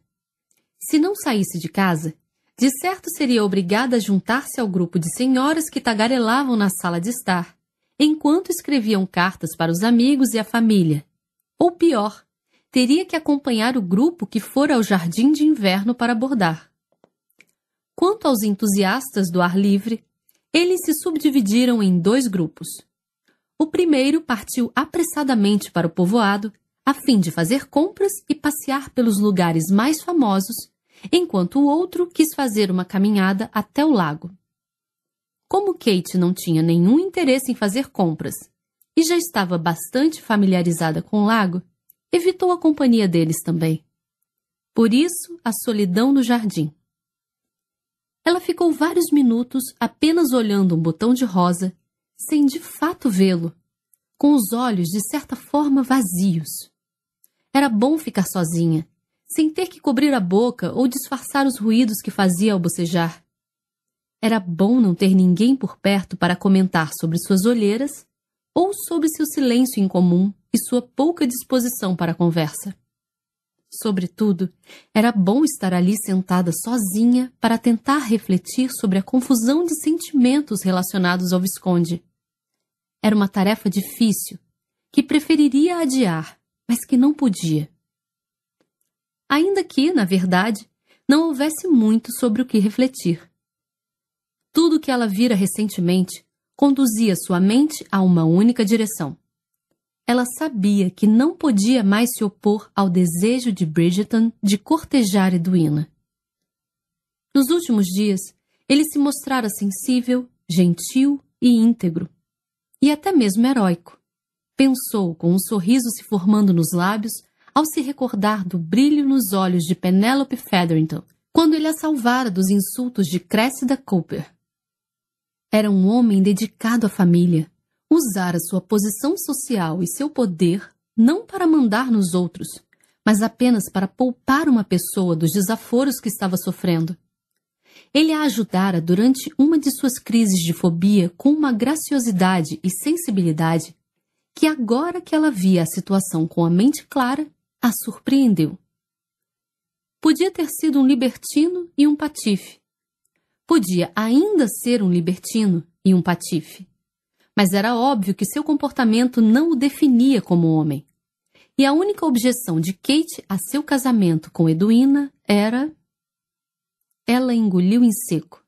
Se não saísse de casa, de certo seria obrigada a juntar-se ao grupo de senhoras que tagarelavam na sala de estar, enquanto escreviam cartas para os amigos e a família. Ou pior, teria que acompanhar o grupo que fora ao jardim de inverno para bordar. Quanto aos entusiastas do ar livre, eles se subdividiram em dois grupos. O primeiro partiu apressadamente para o povoado, a fim de fazer compras e passear pelos lugares mais famosos enquanto o outro quis fazer uma caminhada até o lago. Como Kate não tinha nenhum interesse em fazer compras e já estava bastante familiarizada com o lago, evitou a companhia deles também. Por isso, a solidão no jardim. Ela ficou vários minutos apenas olhando um botão de rosa, sem de fato vê-lo, com os olhos de certa forma vazios. Era bom ficar sozinha, sem ter que cobrir a boca ou disfarçar os ruídos que fazia ao bocejar. Era bom não ter ninguém por perto para comentar sobre suas olheiras ou sobre seu silêncio incomum e sua pouca disposição para a conversa. Sobretudo, era bom estar ali sentada sozinha para tentar refletir sobre a confusão de sentimentos relacionados ao Visconde. Era uma tarefa difícil, que preferiria adiar, mas que não podia ainda que, na verdade, não houvesse muito sobre o que refletir. Tudo o que ela vira recentemente conduzia sua mente a uma única direção. Ela sabia que não podia mais se opor ao desejo de Bridgeton de cortejar Edwina. Nos últimos dias, ele se mostrara sensível, gentil e íntegro, e até mesmo heróico. Pensou com um sorriso se formando nos lábios ao se recordar do brilho nos olhos de Penelope Featherington quando ele a salvara dos insultos de Cressida Cooper. Era um homem dedicado à família. Usara sua posição social e seu poder não para mandar nos outros, mas apenas para poupar uma pessoa dos desaforos que estava sofrendo. Ele a ajudara durante uma de suas crises de fobia com uma graciosidade e sensibilidade que agora que ela via a situação com a mente clara, a surpreendeu. Podia ter sido um libertino e um patife. Podia ainda ser um libertino e um patife. Mas era óbvio que seu comportamento não o definia como homem. E a única objeção de Kate a seu casamento com Edwina era. Ela engoliu em seco.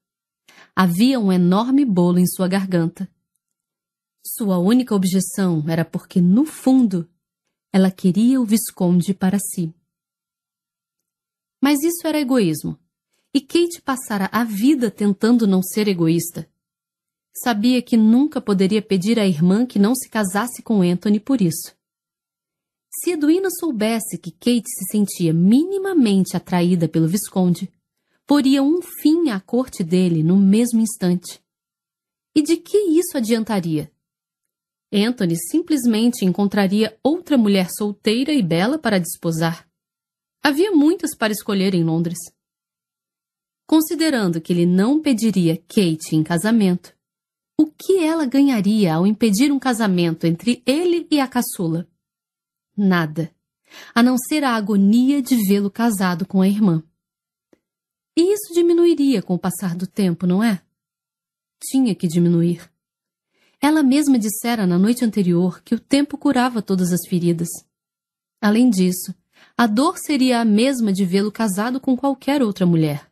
Havia um enorme bolo em sua garganta. Sua única objeção era porque, no fundo, ela queria o Visconde para si. Mas isso era egoísmo, e Kate passara a vida tentando não ser egoísta. Sabia que nunca poderia pedir à irmã que não se casasse com Anthony por isso. Se Edwina soubesse que Kate se sentia minimamente atraída pelo Visconde, poria um fim à corte dele no mesmo instante. E de que isso adiantaria? Anthony simplesmente encontraria outra mulher solteira e bela para desposar. Havia muitas para escolher em Londres. Considerando que ele não pediria Kate em casamento, o que ela ganharia ao impedir um casamento entre ele e a caçula? Nada, a não ser a agonia de vê-lo casado com a irmã. E isso diminuiria com o passar do tempo, não é? Tinha que diminuir. Ela mesma dissera na noite anterior que o tempo curava todas as feridas. Além disso, a dor seria a mesma de vê-lo casado com qualquer outra mulher.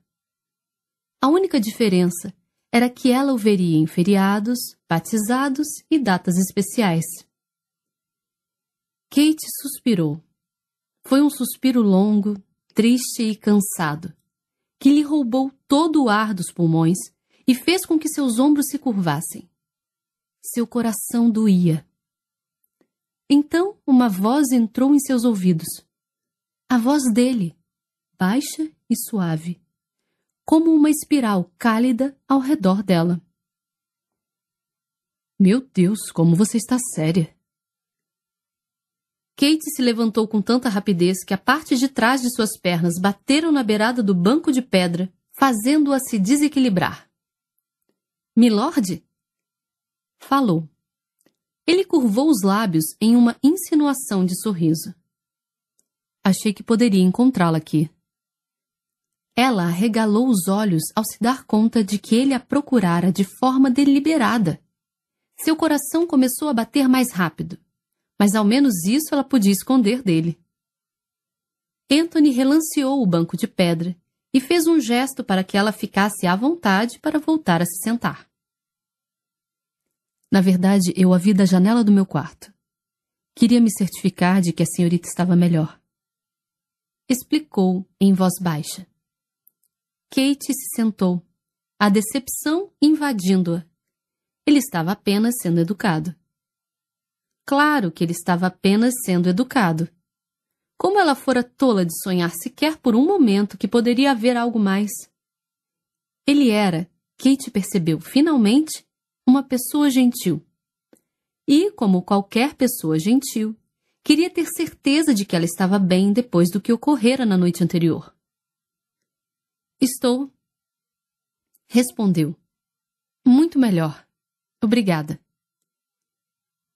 A única diferença era que ela o veria em feriados, batizados e datas especiais. Kate suspirou. Foi um suspiro longo, triste e cansado, que lhe roubou todo o ar dos pulmões e fez com que seus ombros se curvassem. Seu coração doía. Então uma voz entrou em seus ouvidos. A voz dele, baixa e suave, como uma espiral cálida ao redor dela. Meu Deus, como você está séria! Kate se levantou com tanta rapidez que a parte de trás de suas pernas bateram na beirada do banco de pedra, fazendo-a se desequilibrar. Milord? falou. Ele curvou os lábios em uma insinuação de sorriso. Achei que poderia encontrá-la aqui. Ela regalou os olhos ao se dar conta de que ele a procurara de forma deliberada. Seu coração começou a bater mais rápido, mas ao menos isso ela podia esconder dele. Anthony relanceou o banco de pedra e fez um gesto para que ela ficasse à vontade para voltar a se sentar. Na verdade, eu a vi da janela do meu quarto. Queria me certificar de que a senhorita estava melhor. Explicou em voz baixa. Kate se sentou, a decepção invadindo-a. Ele estava apenas sendo educado. Claro que ele estava apenas sendo educado. Como ela fora tola de sonhar sequer por um momento que poderia haver algo mais. Ele era, Kate percebeu finalmente, uma pessoa gentil. E, como qualquer pessoa gentil, queria ter certeza de que ela estava bem depois do que ocorrera na noite anterior. Estou. Respondeu. Muito melhor. Obrigada.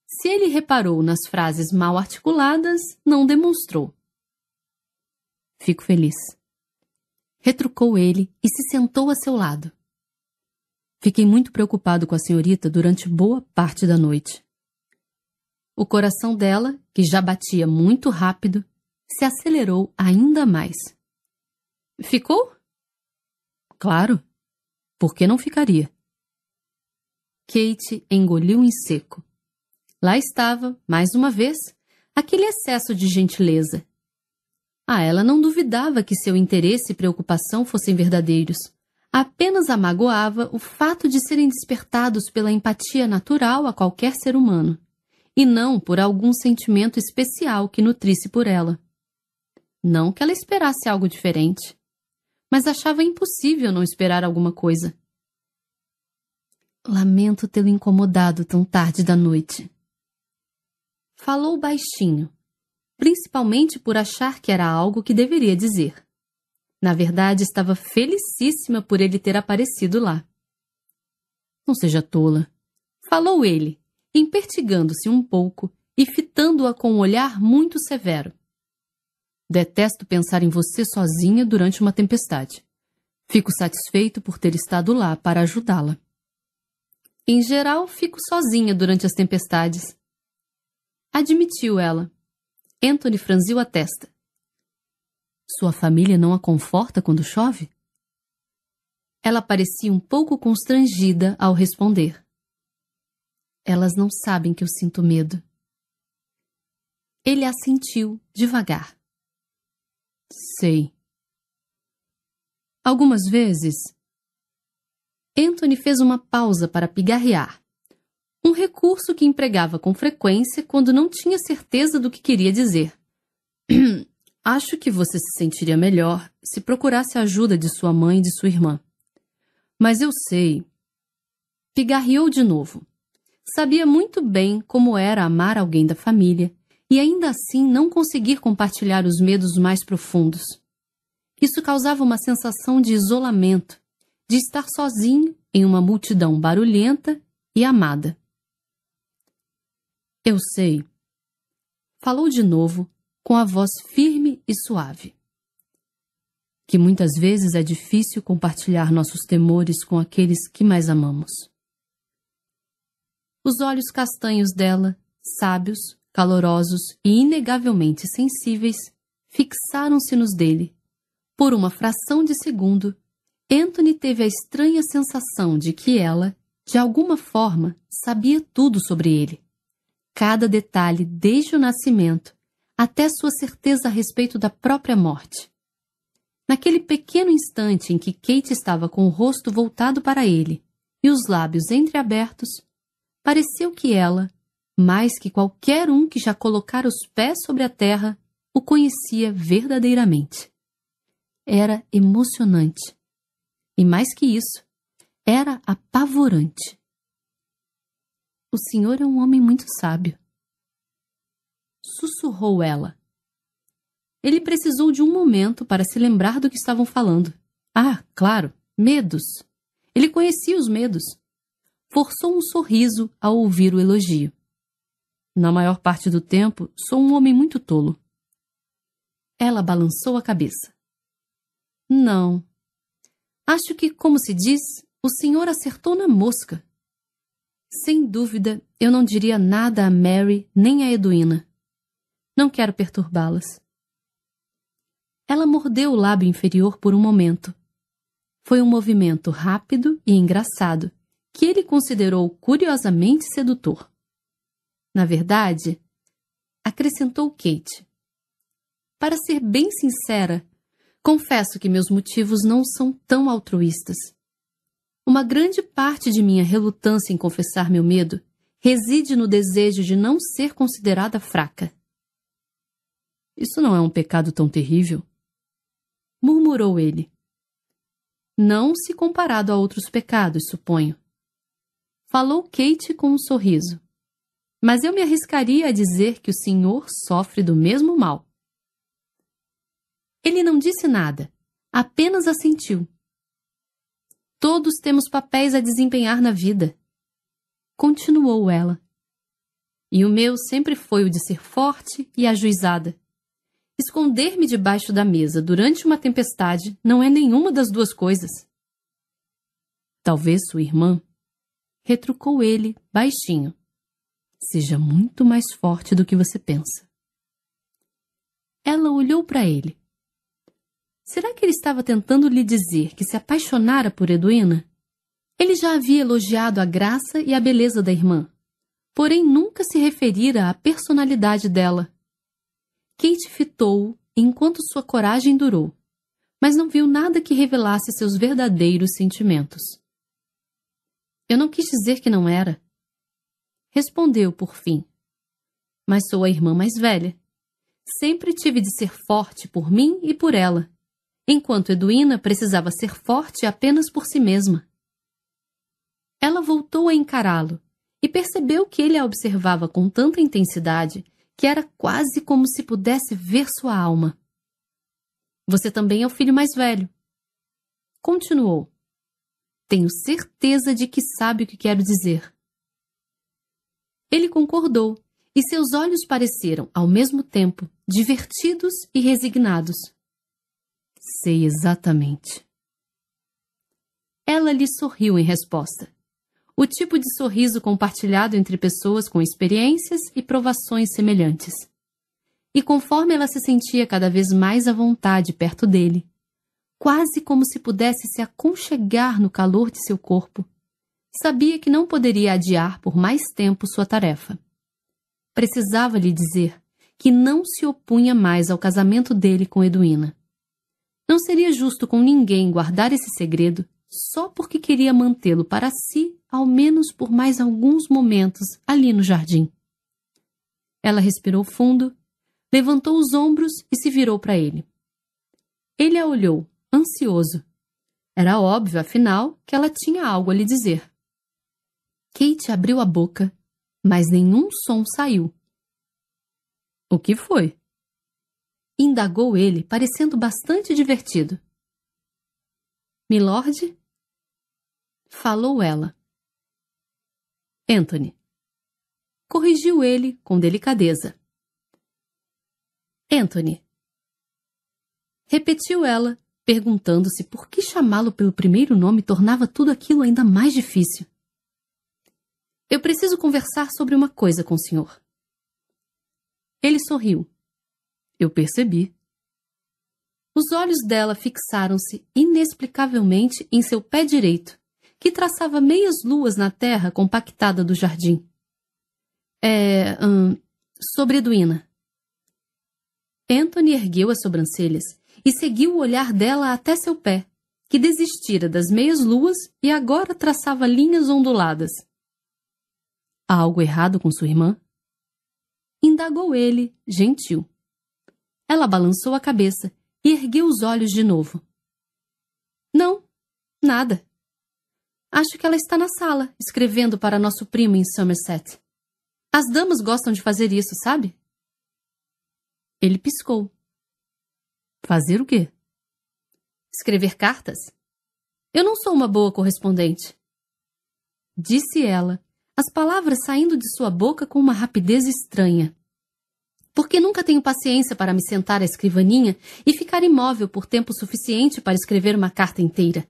Se ele reparou nas frases mal articuladas, não demonstrou. Fico feliz. Retrucou ele e se sentou a seu lado. Fiquei muito preocupado com a senhorita durante boa parte da noite. O coração dela, que já batia muito rápido, se acelerou ainda mais. Ficou? Claro. Por que não ficaria? Kate engoliu em seco. Lá estava, mais uma vez, aquele excesso de gentileza. Ah, ela não duvidava que seu interesse e preocupação fossem verdadeiros apenas amagoava o fato de serem despertados pela empatia natural a qualquer ser humano, e não por algum sentimento especial que nutrisse por ela. Não que ela esperasse algo diferente, mas achava impossível não esperar alguma coisa. Lamento tê-lo incomodado tão tarde da noite. Falou baixinho, principalmente por achar que era algo que deveria dizer. Na verdade, estava felicíssima por ele ter aparecido lá. Não seja tola, falou ele, empertigando-se um pouco e fitando-a com um olhar muito severo. Detesto pensar em você sozinha durante uma tempestade. Fico satisfeito por ter estado lá para ajudá-la. Em geral, fico sozinha durante as tempestades. Admitiu ela. Anthony franziu a testa. Sua família não a conforta quando chove? Ela parecia um pouco constrangida ao responder. Elas não sabem que eu sinto medo. Ele assentiu, devagar. Sei. Algumas vezes. Anthony fez uma pausa para pigarrear. Um recurso que empregava com frequência quando não tinha certeza do que queria dizer. Acho que você se sentiria melhor se procurasse a ajuda de sua mãe e de sua irmã. Mas eu sei. Pigarreou de novo. Sabia muito bem como era amar alguém da família e ainda assim não conseguir compartilhar os medos mais profundos. Isso causava uma sensação de isolamento, de estar sozinho em uma multidão barulhenta e amada. Eu sei. Falou de novo, com a voz firme e suave. Que muitas vezes é difícil compartilhar nossos temores com aqueles que mais amamos. Os olhos castanhos dela, sábios, calorosos e inegavelmente sensíveis, fixaram-se nos dele. Por uma fração de segundo, Anthony teve a estranha sensação de que ela, de alguma forma, sabia tudo sobre ele. Cada detalhe desde o nascimento até sua certeza a respeito da própria morte. Naquele pequeno instante em que Kate estava com o rosto voltado para ele e os lábios entreabertos, pareceu que ela, mais que qualquer um que já colocara os pés sobre a terra, o conhecia verdadeiramente. Era emocionante. E mais que isso, era apavorante. O senhor é um homem muito sábio, sussurrou ela. Ele precisou de um momento para se lembrar do que estavam falando. Ah, claro, medos. Ele conhecia os medos. Forçou um sorriso ao ouvir o elogio. Na maior parte do tempo, sou um homem muito tolo. Ela balançou a cabeça. Não. Acho que, como se diz, o senhor acertou na mosca. Sem dúvida, eu não diria nada a Mary nem a Edwina. Não quero perturbá-las. Ela mordeu o lábio inferior por um momento. Foi um movimento rápido e engraçado, que ele considerou curiosamente sedutor. Na verdade, acrescentou Kate. Para ser bem sincera, confesso que meus motivos não são tão altruístas. Uma grande parte de minha relutância em confessar meu medo reside no desejo de não ser considerada fraca. Isso não é um pecado tão terrível? Murmurou ele. Não se comparado a outros pecados, suponho. Falou Kate com um sorriso. Mas eu me arriscaria a dizer que o senhor sofre do mesmo mal. Ele não disse nada, apenas assentiu. Todos temos papéis a desempenhar na vida. Continuou ela. E o meu sempre foi o de ser forte e ajuizada. Esconder-me debaixo da mesa durante uma tempestade não é nenhuma das duas coisas. Talvez sua irmã, retrucou ele baixinho, seja muito mais forte do que você pensa. Ela olhou para ele. Será que ele estava tentando lhe dizer que se apaixonara por Edwina? Ele já havia elogiado a graça e a beleza da irmã, porém nunca se referira à personalidade dela Kate fitou o enquanto sua coragem durou, mas não viu nada que revelasse seus verdadeiros sentimentos. Eu não quis dizer que não era. Respondeu por fim. Mas sou a irmã mais velha. Sempre tive de ser forte por mim e por ela, enquanto Edwina precisava ser forte apenas por si mesma. Ela voltou a encará-lo e percebeu que ele a observava com tanta intensidade que era quase como se pudesse ver sua alma. Você também é o filho mais velho. Continuou. Tenho certeza de que sabe o que quero dizer. Ele concordou, e seus olhos pareceram, ao mesmo tempo, divertidos e resignados. Sei exatamente. Ela lhe sorriu em resposta o tipo de sorriso compartilhado entre pessoas com experiências e provações semelhantes. E conforme ela se sentia cada vez mais à vontade perto dele, quase como se pudesse se aconchegar no calor de seu corpo, sabia que não poderia adiar por mais tempo sua tarefa. Precisava lhe dizer que não se opunha mais ao casamento dele com edwina Não seria justo com ninguém guardar esse segredo só porque queria mantê-lo para si, ao menos por mais alguns momentos ali no jardim. Ela respirou fundo, levantou os ombros e se virou para ele. Ele a olhou, ansioso. Era óbvio, afinal, que ela tinha algo a lhe dizer. Kate abriu a boca, mas nenhum som saiu. O que foi? Indagou ele, parecendo bastante divertido. Milord? Falou ela. Anthony. Corrigiu ele com delicadeza. Anthony. Repetiu ela, perguntando-se por que chamá-lo pelo primeiro nome tornava tudo aquilo ainda mais difícil. Eu preciso conversar sobre uma coisa com o senhor. Ele sorriu. Eu percebi. Os olhos dela fixaram-se inexplicavelmente em seu pé direito, que traçava meias luas na terra compactada do jardim. É. Hum, sobre Edwina. Anthony ergueu as sobrancelhas e seguiu o olhar dela até seu pé, que desistira das meias luas e agora traçava linhas onduladas. Há algo errado com sua irmã? Indagou ele, gentil. Ela balançou a cabeça e ergueu os olhos de novo. Não, nada. Acho que ela está na sala, escrevendo para nosso primo em Somerset. As damas gostam de fazer isso, sabe? Ele piscou. Fazer o quê? Escrever cartas? Eu não sou uma boa correspondente. Disse ela, as palavras saindo de sua boca com uma rapidez estranha. Porque nunca tenho paciência para me sentar à escrivaninha e ficar imóvel por tempo suficiente para escrever uma carta inteira.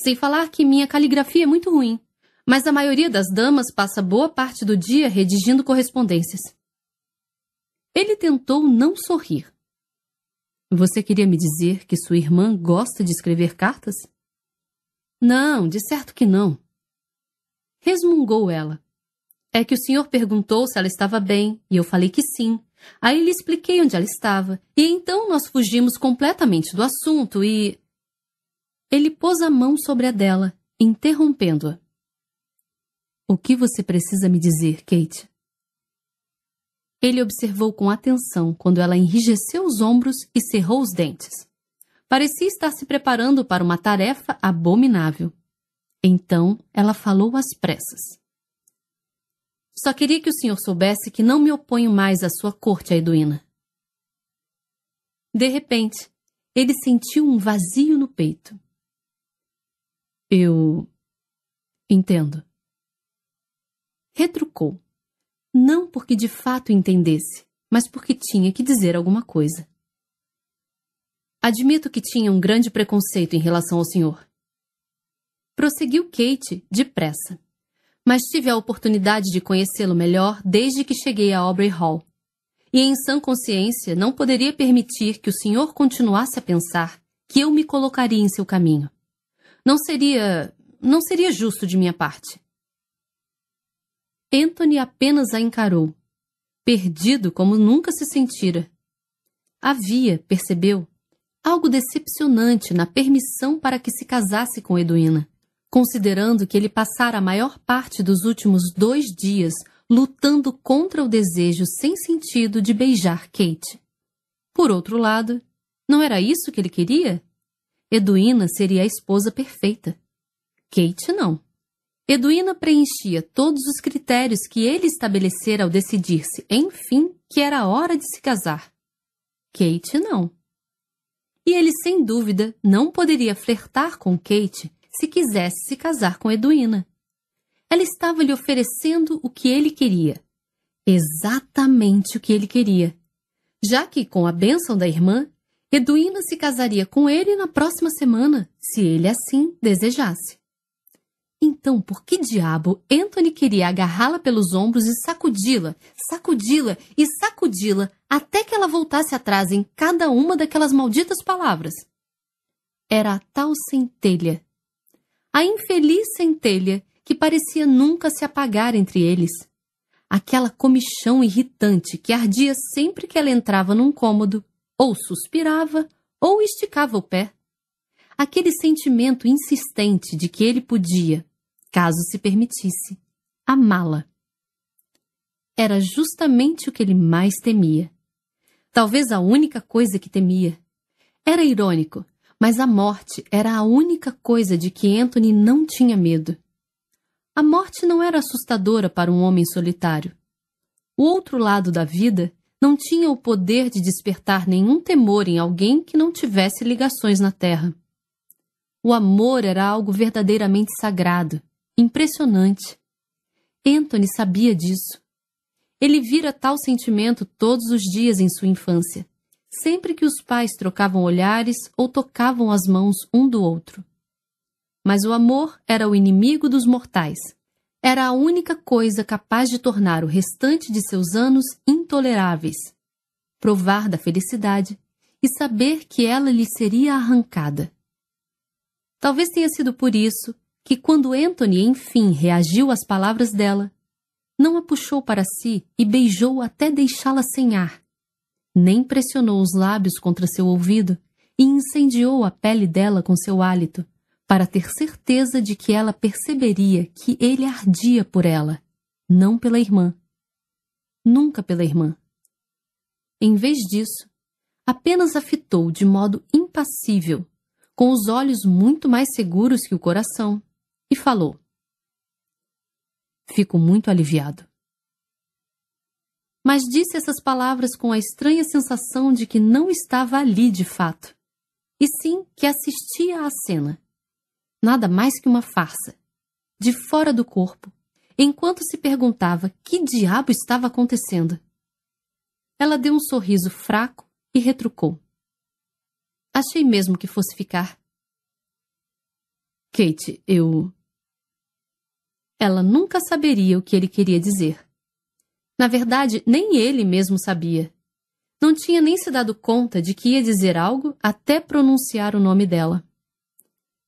Sem falar que minha caligrafia é muito ruim, mas a maioria das damas passa boa parte do dia redigindo correspondências. Ele tentou não sorrir. Você queria me dizer que sua irmã gosta de escrever cartas? Não, de certo que não. Resmungou ela. É que o senhor perguntou se ela estava bem, e eu falei que sim, Aí lhe expliquei onde ela estava, e então nós fugimos completamente do assunto e. Ele pôs a mão sobre a dela, interrompendo-a. O que você precisa me dizer, Kate? Ele observou com atenção quando ela enrijeceu os ombros e cerrou os dentes. Parecia estar se preparando para uma tarefa abominável. Então ela falou às pressas. Só queria que o senhor soubesse que não me oponho mais à sua corte aiduína. De repente, ele sentiu um vazio no peito. Eu. entendo. Retrucou. Não porque de fato entendesse, mas porque tinha que dizer alguma coisa. Admito que tinha um grande preconceito em relação ao senhor. Prosseguiu Kate, depressa mas tive a oportunidade de conhecê-lo melhor desde que cheguei a Aubrey Hall. E em sã consciência não poderia permitir que o senhor continuasse a pensar que eu me colocaria em seu caminho. Não seria. não seria justo de minha parte. Anthony apenas a encarou, perdido como nunca se sentira. Havia, percebeu, algo decepcionante na permissão para que se casasse com Edwina considerando que ele passara a maior parte dos últimos dois dias lutando contra o desejo sem sentido de beijar Kate. Por outro lado, não era isso que ele queria? Edwina seria a esposa perfeita. Kate não. Edwina preenchia todos os critérios que ele estabelecera ao decidir-se, enfim, que era hora de se casar. Kate não. E ele, sem dúvida, não poderia flertar com Kate se quisesse se casar com Eduína. Ela estava lhe oferecendo o que ele queria. Exatamente o que ele queria. Já que, com a bênção da irmã, Eduína se casaria com ele na próxima semana, se ele assim desejasse. Então, por que diabo Anthony queria agarrá-la pelos ombros e sacudi-la, sacudi-la e sacudi-la até que ela voltasse atrás em cada uma daquelas malditas palavras? Era a tal centelha a infeliz centelha que parecia nunca se apagar entre eles. Aquela comichão irritante que ardia sempre que ela entrava num cômodo, ou suspirava, ou esticava o pé. Aquele sentimento insistente de que ele podia, caso se permitisse, amá-la. Era justamente o que ele mais temia. Talvez a única coisa que temia. Era irônico, mas a morte era a única coisa de que Anthony não tinha medo. A morte não era assustadora para um homem solitário. O outro lado da vida não tinha o poder de despertar nenhum temor em alguém que não tivesse ligações na terra. O amor era algo verdadeiramente sagrado, impressionante. Anthony sabia disso. Ele vira tal sentimento todos os dias em sua infância sempre que os pais trocavam olhares ou tocavam as mãos um do outro. Mas o amor era o inimigo dos mortais. Era a única coisa capaz de tornar o restante de seus anos intoleráveis. Provar da felicidade e saber que ela lhe seria arrancada. Talvez tenha sido por isso que, quando Anthony enfim reagiu às palavras dela, não a puxou para si e beijou até deixá-la sem ar, nem pressionou os lábios contra seu ouvido e incendiou a pele dela com seu hálito, para ter certeza de que ela perceberia que ele ardia por ela, não pela irmã. Nunca pela irmã. Em vez disso, apenas a fitou de modo impassível, com os olhos muito mais seguros que o coração, e falou: Fico muito aliviado mas disse essas palavras com a estranha sensação de que não estava ali de fato, e sim que assistia à cena. Nada mais que uma farsa. De fora do corpo, enquanto se perguntava que diabo estava acontecendo. Ela deu um sorriso fraco e retrucou. Achei mesmo que fosse ficar. Kate, eu. Ela nunca saberia o que ele queria dizer na verdade, nem ele mesmo sabia. Não tinha nem se dado conta de que ia dizer algo até pronunciar o nome dela.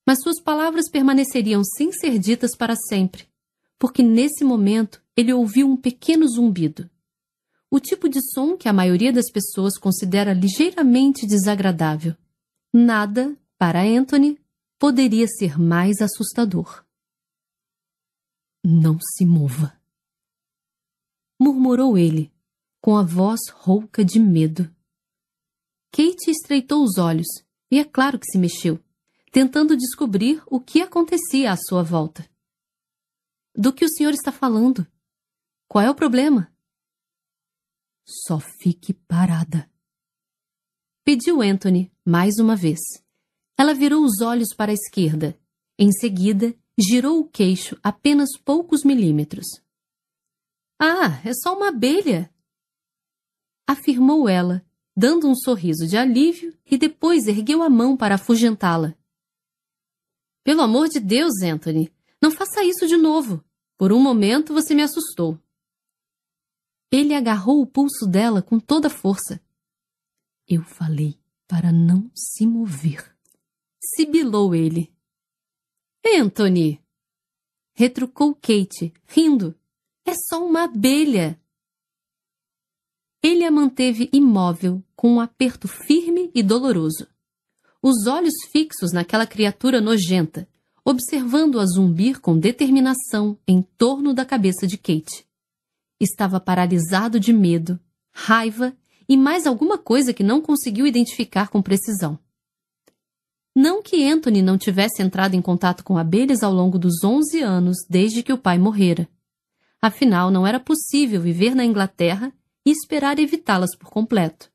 Mas suas palavras permaneceriam sem ser ditas para sempre, porque nesse momento ele ouviu um pequeno zumbido. O tipo de som que a maioria das pessoas considera ligeiramente desagradável. Nada, para Anthony, poderia ser mais assustador. Não se mova murmurou ele, com a voz rouca de medo. Kate estreitou os olhos, e é claro que se mexeu, tentando descobrir o que acontecia à sua volta. Do que o senhor está falando? Qual é o problema? Só fique parada. Pediu Anthony mais uma vez. Ela virou os olhos para a esquerda. Em seguida, girou o queixo apenas poucos milímetros. Ah, é só uma abelha! afirmou ela, dando um sorriso de alívio e depois ergueu a mão para afugentá-la. Pelo amor de Deus, Anthony, não faça isso de novo. Por um momento você me assustou. Ele agarrou o pulso dela com toda força. Eu falei para não se mover. Sibilou ele. Anthony! Retrucou Kate, rindo, é só uma abelha. Ele a manteve imóvel, com um aperto firme e doloroso. Os olhos fixos naquela criatura nojenta, observando-a zumbir com determinação em torno da cabeça de Kate. Estava paralisado de medo, raiva e mais alguma coisa que não conseguiu identificar com precisão. Não que Anthony não tivesse entrado em contato com abelhas ao longo dos 11 anos desde que o pai morrera. Afinal, não era possível viver na Inglaterra e esperar evitá-las por completo.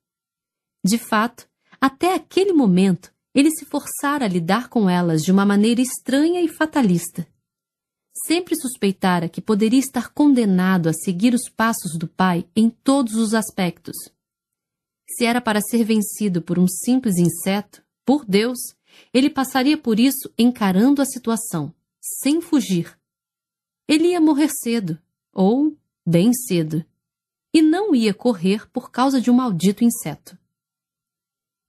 De fato, até aquele momento, ele se forçara a lidar com elas de uma maneira estranha e fatalista. Sempre suspeitara que poderia estar condenado a seguir os passos do pai em todos os aspectos. Se era para ser vencido por um simples inseto, por Deus, ele passaria por isso encarando a situação, sem fugir. Ele ia morrer cedo, ou bem cedo, e não ia correr por causa de um maldito inseto.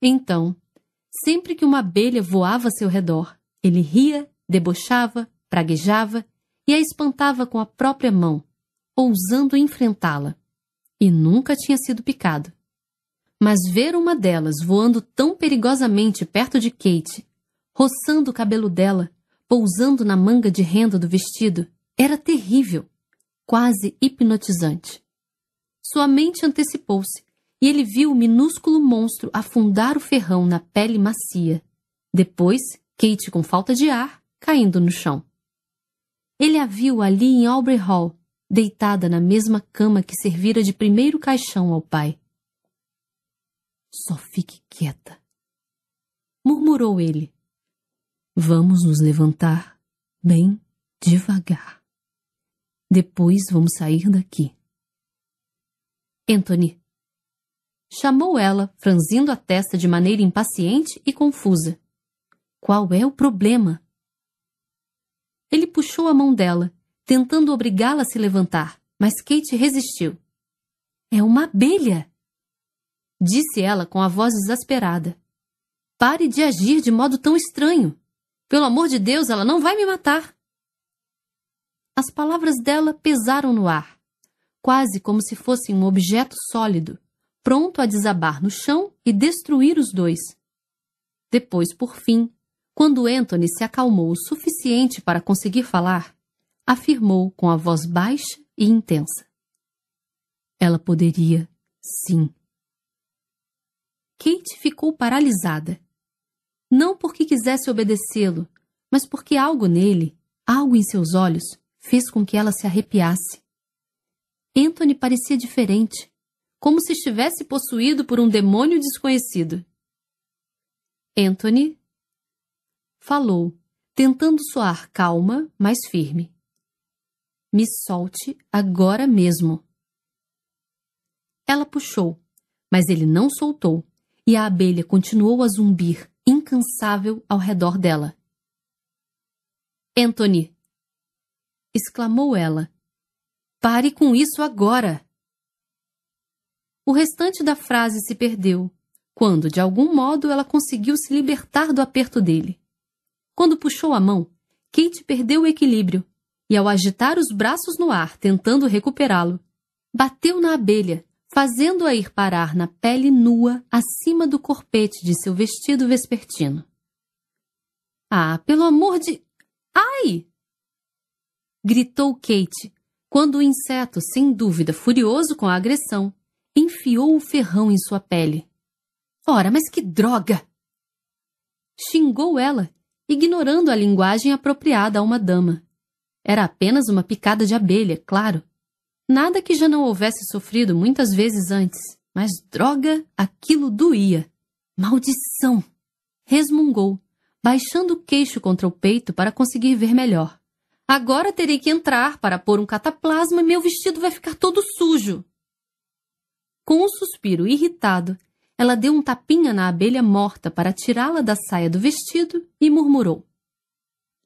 Então, sempre que uma abelha voava a seu redor, ele ria, debochava, praguejava e a espantava com a própria mão, ousando enfrentá-la. E nunca tinha sido picado. Mas ver uma delas voando tão perigosamente perto de Kate, roçando o cabelo dela, pousando na manga de renda do vestido, era terrível quase hipnotizante. Sua mente antecipou-se e ele viu o minúsculo monstro afundar o ferrão na pele macia. Depois, Kate com falta de ar, caindo no chão. Ele a viu ali em Aubrey Hall, deitada na mesma cama que servira de primeiro caixão ao pai. Só fique quieta, murmurou ele. Vamos nos levantar bem devagar. Depois vamos sair daqui. Anthony. Chamou ela, franzindo a testa de maneira impaciente e confusa. Qual é o problema? Ele puxou a mão dela, tentando obrigá-la a se levantar, mas Kate resistiu. É uma abelha! Disse ela com a voz exasperada. Pare de agir de modo tão estranho. Pelo amor de Deus, ela não vai me matar. As palavras dela pesaram no ar, quase como se fossem um objeto sólido, pronto a desabar no chão e destruir os dois. Depois, por fim, quando Anthony se acalmou o suficiente para conseguir falar, afirmou com a voz baixa e intensa: Ela poderia, sim. Kate ficou paralisada. Não porque quisesse obedecê-lo, mas porque algo nele, algo em seus olhos, fez com que ela se arrepiasse. Anthony parecia diferente, como se estivesse possuído por um demônio desconhecido. Anthony falou, tentando soar calma, mas firme. Me solte agora mesmo. Ela puxou, mas ele não soltou, e a abelha continuou a zumbir, incansável, ao redor dela. Anthony, exclamou ela. Pare com isso agora! O restante da frase se perdeu, quando, de algum modo, ela conseguiu se libertar do aperto dele. Quando puxou a mão, Kate perdeu o equilíbrio e, ao agitar os braços no ar tentando recuperá-lo, bateu na abelha, fazendo-a ir parar na pele nua acima do corpete de seu vestido vespertino. Ah, pelo amor de. Ai! gritou Kate, quando o inseto, sem dúvida furioso com a agressão, enfiou o ferrão em sua pele. Ora, mas que droga! Xingou ela, ignorando a linguagem apropriada a uma dama. Era apenas uma picada de abelha, claro. Nada que já não houvesse sofrido muitas vezes antes, mas droga, aquilo doía. Maldição! Resmungou, baixando o queixo contra o peito para conseguir ver melhor. Agora terei que entrar para pôr um cataplasma e meu vestido vai ficar todo sujo. Com um suspiro irritado, ela deu um tapinha na abelha morta para tirá-la da saia do vestido e murmurou: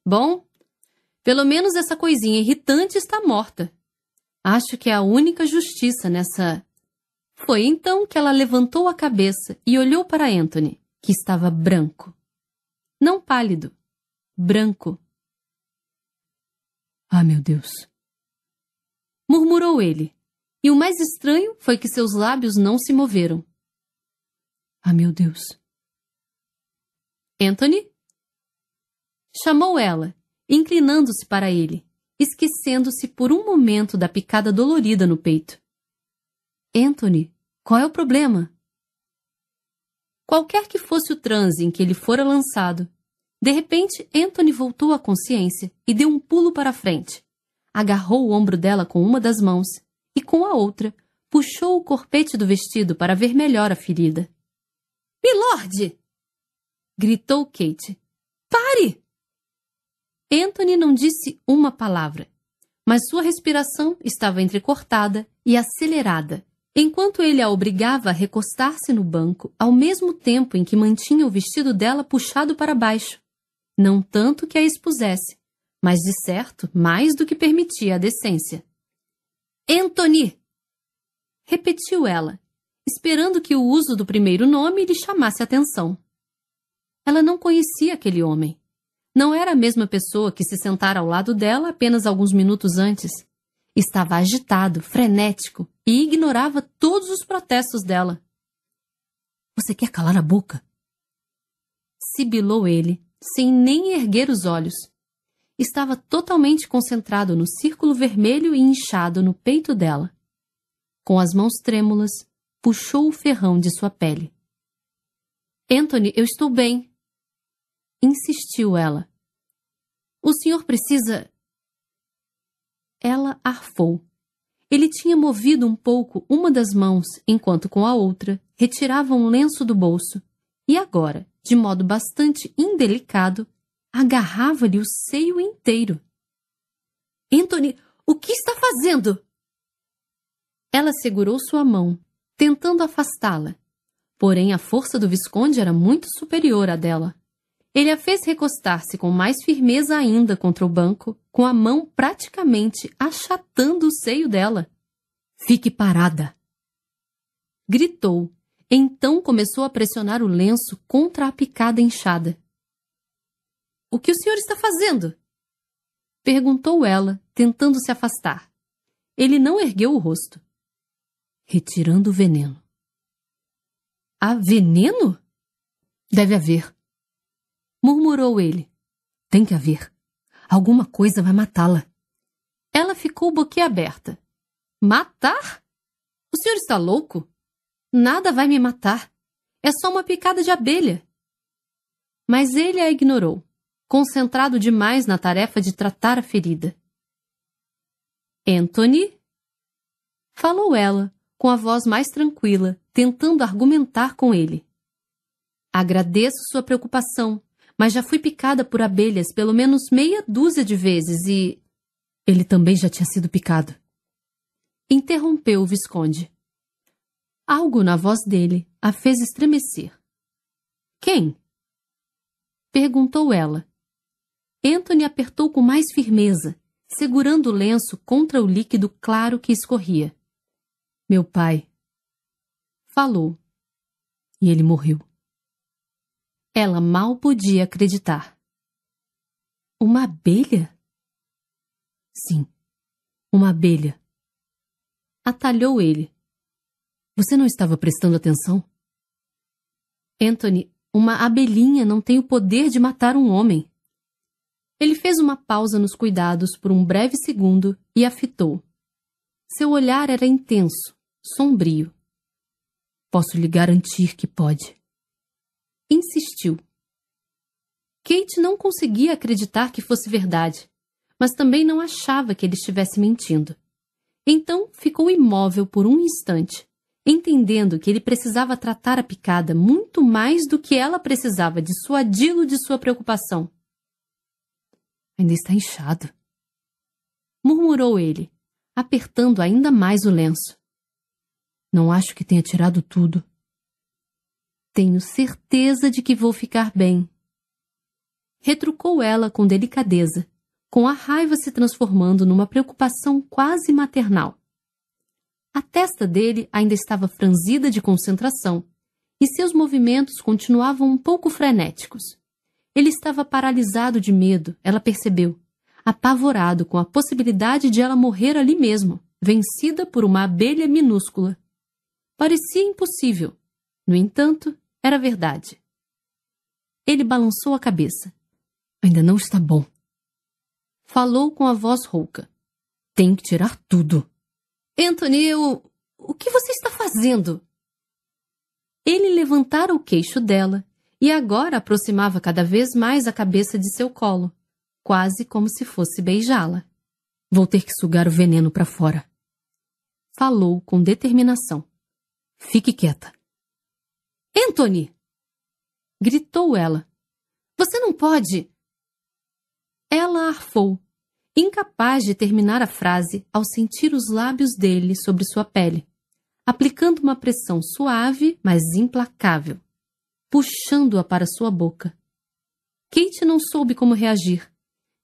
Bom, pelo menos essa coisinha irritante está morta. Acho que é a única justiça nessa. Foi então que ela levantou a cabeça e olhou para Anthony, que estava branco. Não pálido, branco ah, meu Deus! Murmurou ele, e o mais estranho foi que seus lábios não se moveram. Ah, meu Deus! Anthony? Chamou ela, inclinando-se para ele, esquecendo-se por um momento da picada dolorida no peito. Anthony, qual é o problema? Qualquer que fosse o transe em que ele fora lançado, de repente, Anthony voltou à consciência e deu um pulo para a frente. Agarrou o ombro dela com uma das mãos e, com a outra, puxou o corpete do vestido para ver melhor a ferida. Milord! gritou Kate. Pare! Anthony não disse uma palavra, mas sua respiração estava entrecortada e acelerada, enquanto ele a obrigava a recostar-se no banco ao mesmo tempo em que mantinha o vestido dela puxado para baixo não tanto que a expusesse, mas de certo mais do que permitia a decência. Anthony! repetiu ela, esperando que o uso do primeiro nome lhe chamasse atenção. Ela não conhecia aquele homem. Não era a mesma pessoa que se sentara ao lado dela apenas alguns minutos antes. Estava agitado, frenético e ignorava todos os protestos dela. Você quer calar a boca? Sibilou ele, sem nem erguer os olhos. Estava totalmente concentrado no círculo vermelho e inchado no peito dela. Com as mãos trêmulas, puxou o ferrão de sua pele. Anthony, eu estou bem. Insistiu ela. O senhor precisa. Ela arfou. Ele tinha movido um pouco uma das mãos, enquanto com a outra retirava um lenço do bolso. E agora, de modo bastante indelicado, agarrava-lhe o seio inteiro. Anthony, o que está fazendo? Ela segurou sua mão, tentando afastá-la. Porém, a força do Visconde era muito superior à dela. Ele a fez recostar-se com mais firmeza ainda contra o banco, com a mão praticamente achatando o seio dela. Fique parada! Gritou, então começou a pressionar o lenço contra a picada inchada. O que o senhor está fazendo? Perguntou ela, tentando se afastar. Ele não ergueu o rosto. Retirando o veneno. Há veneno? Deve haver. Murmurou ele. Tem que haver. Alguma coisa vai matá-la. Ela ficou boquiaberta. Matar? O senhor está louco? Nada vai me matar. É só uma picada de abelha. Mas ele a ignorou, concentrado demais na tarefa de tratar a ferida. Anthony? Falou ela, com a voz mais tranquila, tentando argumentar com ele. Agradeço sua preocupação, mas já fui picada por abelhas pelo menos meia dúzia de vezes e. Ele também já tinha sido picado. Interrompeu o Visconde. Algo na voz dele a fez estremecer. Quem? perguntou ela. Anthony apertou com mais firmeza, segurando o lenço contra o líquido claro que escorria. Meu pai. Falou. E ele morreu. Ela mal podia acreditar. Uma abelha? Sim, uma abelha. Atalhou ele. Você não estava prestando atenção? Anthony, uma abelhinha não tem o poder de matar um homem. Ele fez uma pausa nos cuidados por um breve segundo e a fitou. Seu olhar era intenso, sombrio. Posso lhe garantir que pode. Insistiu. Kate não conseguia acreditar que fosse verdade, mas também não achava que ele estivesse mentindo. Então ficou imóvel por um instante, entendendo que ele precisava tratar a picada muito mais do que ela precisava dissuadi-lo de sua preocupação. Ainda está inchado, murmurou ele, apertando ainda mais o lenço. Não acho que tenha tirado tudo. Tenho certeza de que vou ficar bem. Retrucou ela com delicadeza, com a raiva se transformando numa preocupação quase maternal. A testa dele ainda estava franzida de concentração e seus movimentos continuavam um pouco frenéticos. Ele estava paralisado de medo, ela percebeu, apavorado com a possibilidade de ela morrer ali mesmo, vencida por uma abelha minúscula. Parecia impossível. No entanto, era verdade. Ele balançou a cabeça. Ainda não está bom. Falou com a voz rouca. Tem que tirar tudo. Anthony, eu. O que você está fazendo? Ele levantara o queixo dela e agora aproximava cada vez mais a cabeça de seu colo, quase como se fosse beijá-la. Vou ter que sugar o veneno para fora. Falou com determinação. Fique quieta. Anthony! Gritou ela. Você não pode! Ela arfou incapaz de terminar a frase ao sentir os lábios dele sobre sua pele, aplicando uma pressão suave, mas implacável, puxando-a para sua boca. Kate não soube como reagir,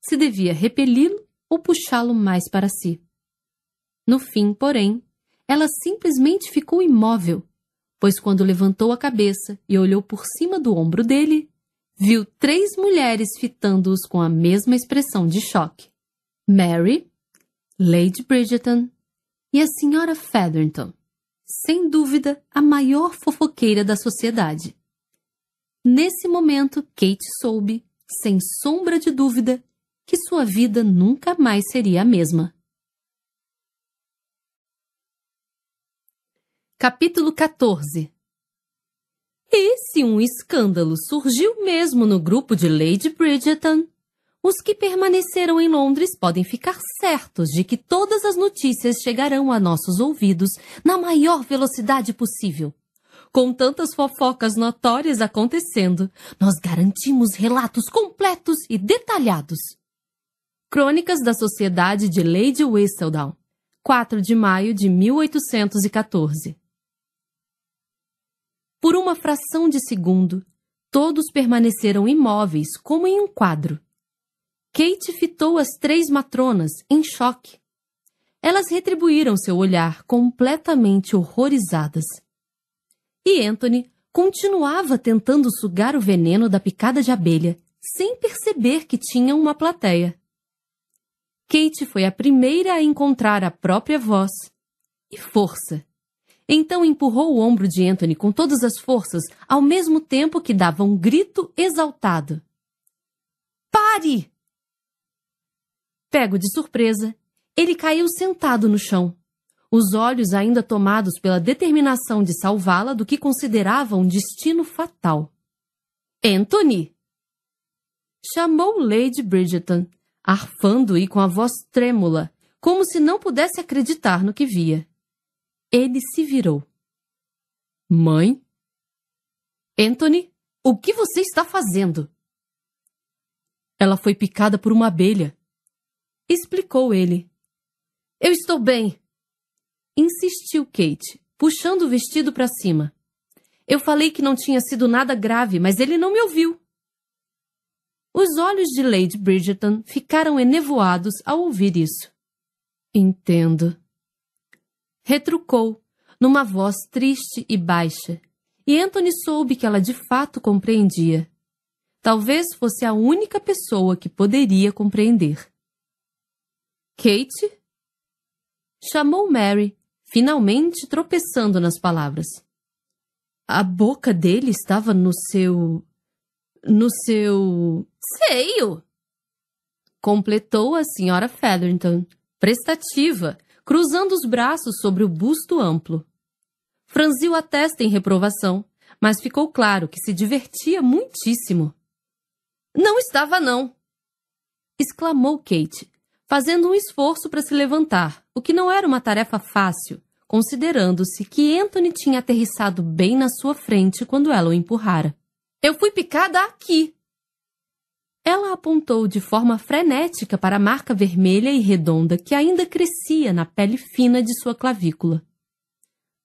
se devia repeli-lo ou puxá-lo mais para si. No fim, porém, ela simplesmente ficou imóvel, pois quando levantou a cabeça e olhou por cima do ombro dele, viu três mulheres fitando-os com a mesma expressão de choque. Mary, Lady Bridgeton e a Sra. Featherington, sem dúvida a maior fofoqueira da sociedade. Nesse momento, Kate soube, sem sombra de dúvida, que sua vida nunca mais seria a mesma. Capítulo 14 E se um escândalo surgiu mesmo no grupo de Lady Bridgeton? Os que permaneceram em Londres podem ficar certos de que todas as notícias chegarão a nossos ouvidos na maior velocidade possível. Com tantas fofocas notórias acontecendo, nós garantimos relatos completos e detalhados. Crônicas da Sociedade de Lady Whistledown, 4 de maio de 1814. Por uma fração de segundo, todos permaneceram imóveis como em um quadro. Kate fitou as três matronas, em choque. Elas retribuíram seu olhar, completamente horrorizadas. E Anthony continuava tentando sugar o veneno da picada de abelha, sem perceber que tinha uma plateia. Kate foi a primeira a encontrar a própria voz. E força! Então empurrou o ombro de Anthony com todas as forças, ao mesmo tempo que dava um grito exaltado. Pare! Pego de surpresa, ele caiu sentado no chão, os olhos ainda tomados pela determinação de salvá-la do que considerava um destino fatal. Anthony! Chamou Lady Bridgeton, arfando e com a voz trêmula, como se não pudesse acreditar no que via. Ele se virou. Mãe? Anthony, o que você está fazendo? Ela foi picada por uma abelha, Explicou ele. Eu estou bem. Insistiu Kate, puxando o vestido para cima. Eu falei que não tinha sido nada grave, mas ele não me ouviu. Os olhos de Lady Bridgerton ficaram enevoados ao ouvir isso. Entendo. Retrucou, numa voz triste e baixa, e Anthony soube que ela de fato compreendia. Talvez fosse a única pessoa que poderia compreender. Kate? Chamou Mary, finalmente tropeçando nas palavras. A boca dele estava no seu. no seu. seio! Completou a senhora Featherington, prestativa, cruzando os braços sobre o busto amplo. Franziu a testa em reprovação, mas ficou claro que se divertia muitíssimo. Não estava, não! exclamou Kate, fazendo um esforço para se levantar, o que não era uma tarefa fácil, considerando-se que Anthony tinha aterrissado bem na sua frente quando ela o empurrara. Eu fui picada aqui! Ela apontou de forma frenética para a marca vermelha e redonda que ainda crescia na pele fina de sua clavícula.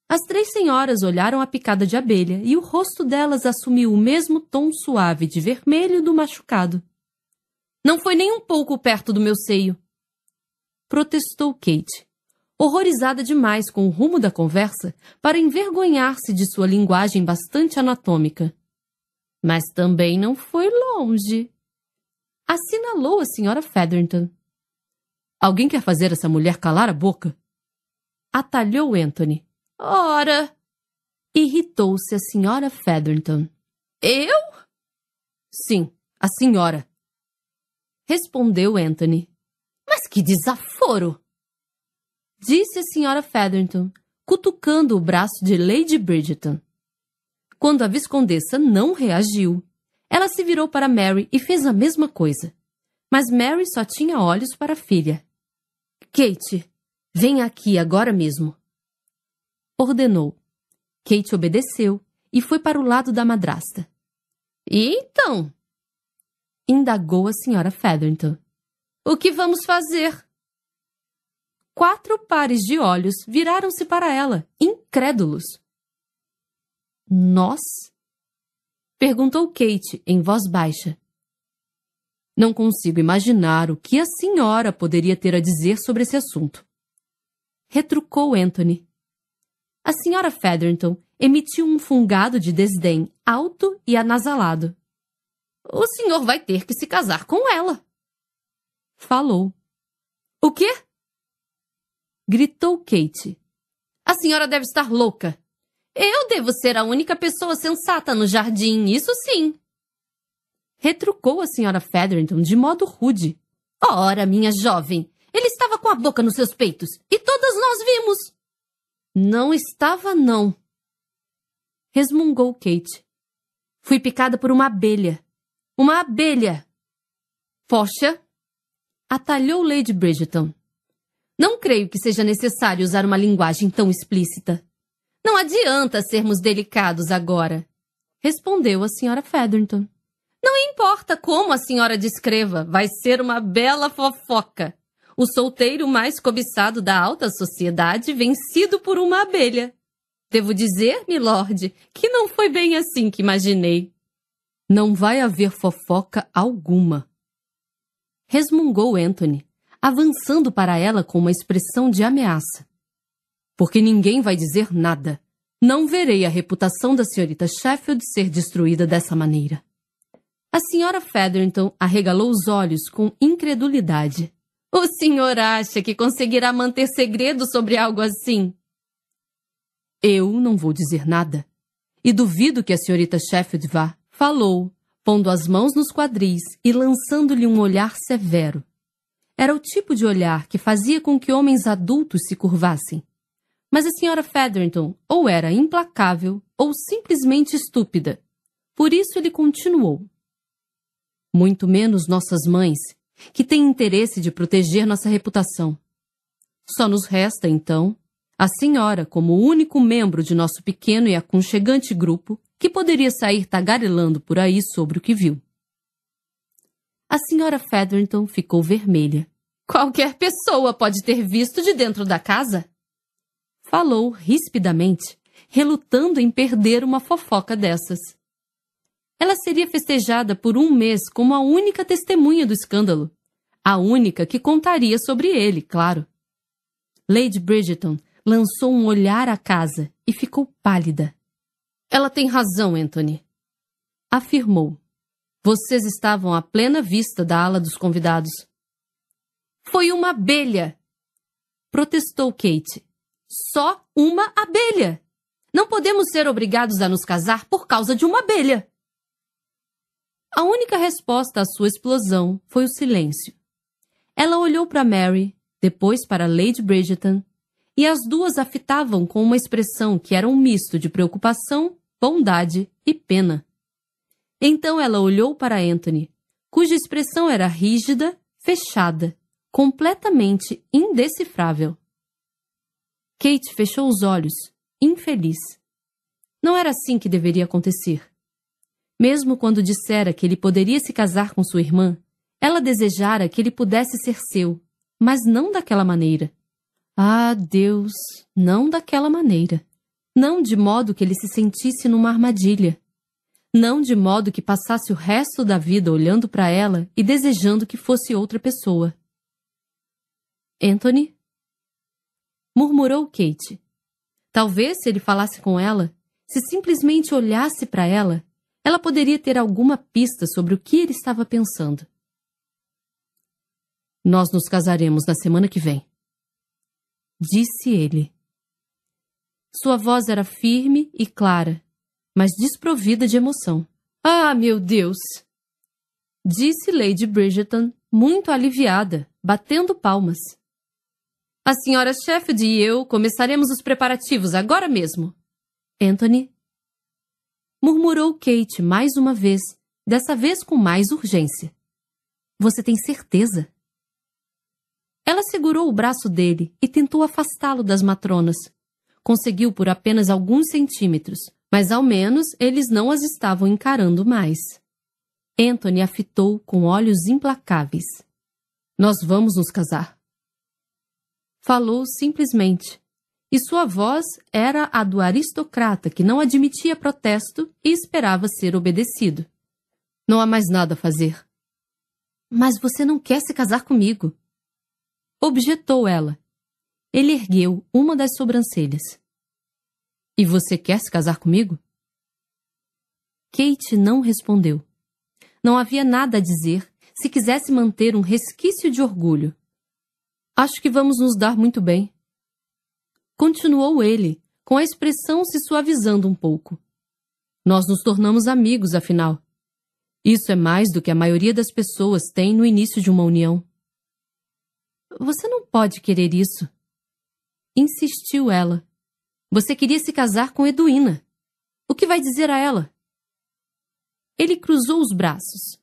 As três senhoras olharam a picada de abelha e o rosto delas assumiu o mesmo tom suave de vermelho do machucado. Não foi nem um pouco perto do meu seio, protestou Kate, horrorizada demais com o rumo da conversa para envergonhar-se de sua linguagem bastante anatômica. Mas também não foi longe. Assinalou a senhora Featherington. Alguém quer fazer essa mulher calar a boca? Atalhou Anthony. Ora! Irritou-se a senhora Featherington. Eu? Sim, a senhora. Respondeu Anthony, mas que desaforo! Disse a senhora Featherington, cutucando o braço de Lady Bridgeton. Quando a viscondessa não reagiu, ela se virou para Mary e fez a mesma coisa. Mas Mary só tinha olhos para a filha. Kate, vem aqui agora mesmo. Ordenou. Kate obedeceu e foi para o lado da madrasta. E então? Indagou a senhora Featherington. O que vamos fazer? Quatro pares de olhos viraram-se para ela, incrédulos. Nós? perguntou Kate em voz baixa. Não consigo imaginar o que a senhora poderia ter a dizer sobre esse assunto. Retrucou Anthony. A senhora Featherington emitiu um fungado de desdém alto e anasalado. O senhor vai ter que se casar com ela falou. O quê? Gritou Kate. A senhora deve estar louca. Eu devo ser a única pessoa sensata no jardim, isso sim. Retrucou a senhora Featherington de modo rude. Ora, minha jovem, ele estava com a boca nos seus peitos e todas nós vimos. Não estava, não. Resmungou Kate. Fui picada por uma abelha. Uma abelha! Poxa, atalhou Lady Bridgeton. Não creio que seja necessário usar uma linguagem tão explícita. Não adianta sermos delicados agora, respondeu a Sra. Featherington. Não importa como a senhora descreva, vai ser uma bela fofoca. O solteiro mais cobiçado da alta sociedade vencido por uma abelha. Devo dizer, milord, que não foi bem assim que imaginei. Não vai haver fofoca alguma, resmungou Anthony, avançando para ela com uma expressão de ameaça. Porque ninguém vai dizer nada. Não verei a reputação da senhorita Sheffield ser destruída dessa maneira. A senhora Featherington arregalou os olhos com incredulidade. O senhor acha que conseguirá manter segredo sobre algo assim? Eu não vou dizer nada. E duvido que a senhorita Sheffield vá, falou, pondo as mãos nos quadris e lançando-lhe um olhar severo. Era o tipo de olhar que fazia com que homens adultos se curvassem. Mas a senhora Featherington ou era implacável ou simplesmente estúpida. Por isso ele continuou. Muito menos nossas mães, que têm interesse de proteger nossa reputação. Só nos resta, então, a senhora, como único membro de nosso pequeno e aconchegante grupo, que poderia sair tagarelando por aí sobre o que viu. A senhora Featherington ficou vermelha. Qualquer pessoa pode ter visto de dentro da casa. Falou rispidamente, relutando em perder uma fofoca dessas. Ela seria festejada por um mês como a única testemunha do escândalo. A única que contaria sobre ele, claro. Lady Bridgeton lançou um olhar à casa e ficou pálida. Ela tem razão, Anthony. Afirmou. Vocês estavam à plena vista da ala dos convidados. Foi uma abelha! Protestou Kate. Só uma abelha! Não podemos ser obrigados a nos casar por causa de uma abelha! A única resposta à sua explosão foi o silêncio. Ela olhou para Mary, depois para Lady Bridgeton, e as duas a fitavam com uma expressão que era um misto de preocupação bondade e pena. Então ela olhou para Anthony, cuja expressão era rígida, fechada, completamente indecifrável. Kate fechou os olhos, infeliz. Não era assim que deveria acontecer. Mesmo quando dissera que ele poderia se casar com sua irmã, ela desejara que ele pudesse ser seu, mas não daquela maneira. Ah, Deus, não daquela maneira não de modo que ele se sentisse numa armadilha, não de modo que passasse o resto da vida olhando para ela e desejando que fosse outra pessoa. Anthony? Murmurou Kate. Talvez se ele falasse com ela, se simplesmente olhasse para ela, ela poderia ter alguma pista sobre o que ele estava pensando. Nós nos casaremos na semana que vem. Disse ele. Sua voz era firme e clara, mas desprovida de emoção. Ah, meu Deus! Disse Lady Bridgerton, muito aliviada, batendo palmas. A senhora chefe e eu começaremos os preparativos agora mesmo. Anthony murmurou Kate mais uma vez, dessa vez com mais urgência. Você tem certeza? Ela segurou o braço dele e tentou afastá-lo das matronas, Conseguiu por apenas alguns centímetros, mas ao menos eles não as estavam encarando mais. Anthony a fitou com olhos implacáveis. Nós vamos nos casar. Falou simplesmente, e sua voz era a do aristocrata que não admitia protesto e esperava ser obedecido. Não há mais nada a fazer. Mas você não quer se casar comigo. Objetou ela, ele ergueu uma das sobrancelhas. E você quer se casar comigo? Kate não respondeu. Não havia nada a dizer se quisesse manter um resquício de orgulho. Acho que vamos nos dar muito bem. Continuou ele, com a expressão se suavizando um pouco. Nós nos tornamos amigos, afinal. Isso é mais do que a maioria das pessoas tem no início de uma união. Você não pode querer isso, Insistiu ela. Você queria se casar com Eduína. O que vai dizer a ela? Ele cruzou os braços.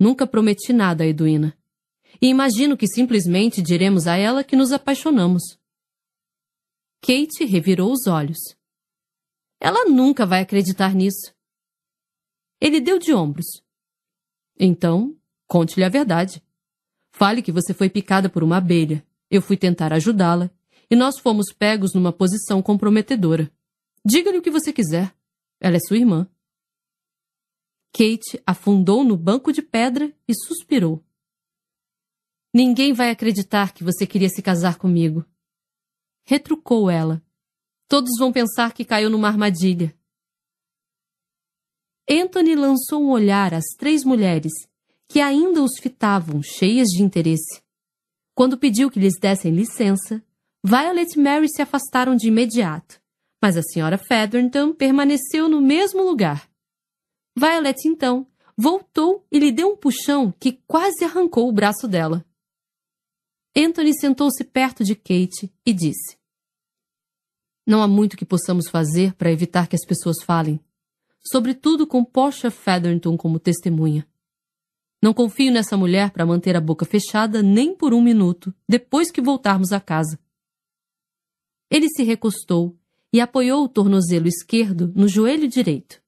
Nunca prometi nada a Eduína. E imagino que simplesmente diremos a ela que nos apaixonamos. Kate revirou os olhos. Ela nunca vai acreditar nisso. Ele deu de ombros. Então, conte-lhe a verdade. Fale que você foi picada por uma abelha. Eu fui tentar ajudá-la e nós fomos pegos numa posição comprometedora. Diga-lhe o que você quiser. Ela é sua irmã. Kate afundou no banco de pedra e suspirou. Ninguém vai acreditar que você queria se casar comigo. Retrucou ela. Todos vão pensar que caiu numa armadilha. Anthony lançou um olhar às três mulheres, que ainda os fitavam, cheias de interesse. Quando pediu que lhes dessem licença, Violet e Mary se afastaram de imediato, mas a Sra. Featherington permaneceu no mesmo lugar. Violet, então, voltou e lhe deu um puxão que quase arrancou o braço dela. Anthony sentou-se perto de Kate e disse: Não há muito que possamos fazer para evitar que as pessoas falem, sobretudo com Portia Featherington como testemunha. Não confio nessa mulher para manter a boca fechada nem por um minuto depois que voltarmos a casa. Ele se recostou e apoiou o tornozelo esquerdo no joelho direito.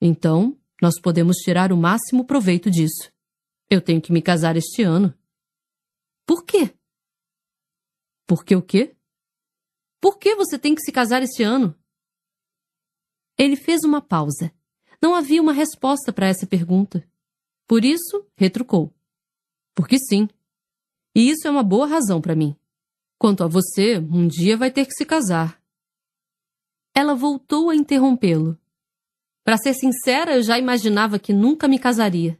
Então, nós podemos tirar o máximo proveito disso. Eu tenho que me casar este ano. Por quê? Porque o quê? Por que você tem que se casar este ano? Ele fez uma pausa. Não havia uma resposta para essa pergunta. Por isso, retrucou. Porque sim. E isso é uma boa razão para mim. Quanto a você, um dia vai ter que se casar. Ela voltou a interrompê-lo. Para ser sincera, eu já imaginava que nunca me casaria.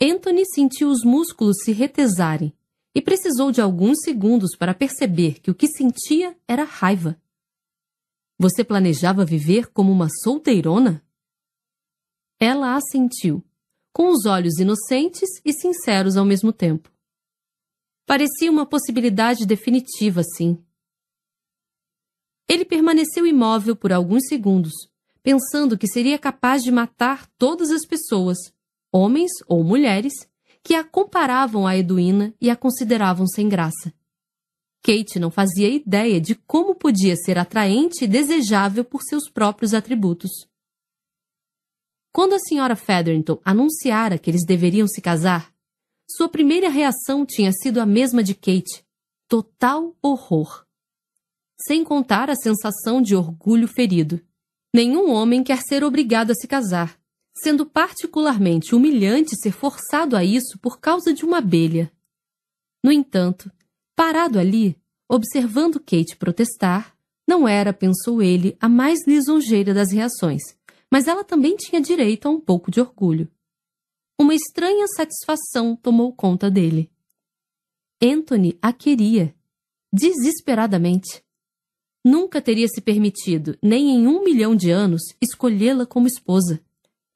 Anthony sentiu os músculos se retesarem e precisou de alguns segundos para perceber que o que sentia era raiva. Você planejava viver como uma solteirona? Ela assentiu, com os olhos inocentes e sinceros ao mesmo tempo. Parecia uma possibilidade definitiva, sim. Ele permaneceu imóvel por alguns segundos, pensando que seria capaz de matar todas as pessoas, homens ou mulheres, que a comparavam a Edwina e a consideravam sem graça. Kate não fazia ideia de como podia ser atraente e desejável por seus próprios atributos. Quando a Sra. Featherington anunciara que eles deveriam se casar, sua primeira reação tinha sido a mesma de Kate: total horror. Sem contar a sensação de orgulho ferido. Nenhum homem quer ser obrigado a se casar, sendo particularmente humilhante ser forçado a isso por causa de uma abelha. No entanto, parado ali, observando Kate protestar, não era, pensou ele, a mais lisonjeira das reações, mas ela também tinha direito a um pouco de orgulho. Uma estranha satisfação tomou conta dele. Anthony a queria, desesperadamente. Nunca teria se permitido, nem em um milhão de anos, escolhê-la como esposa.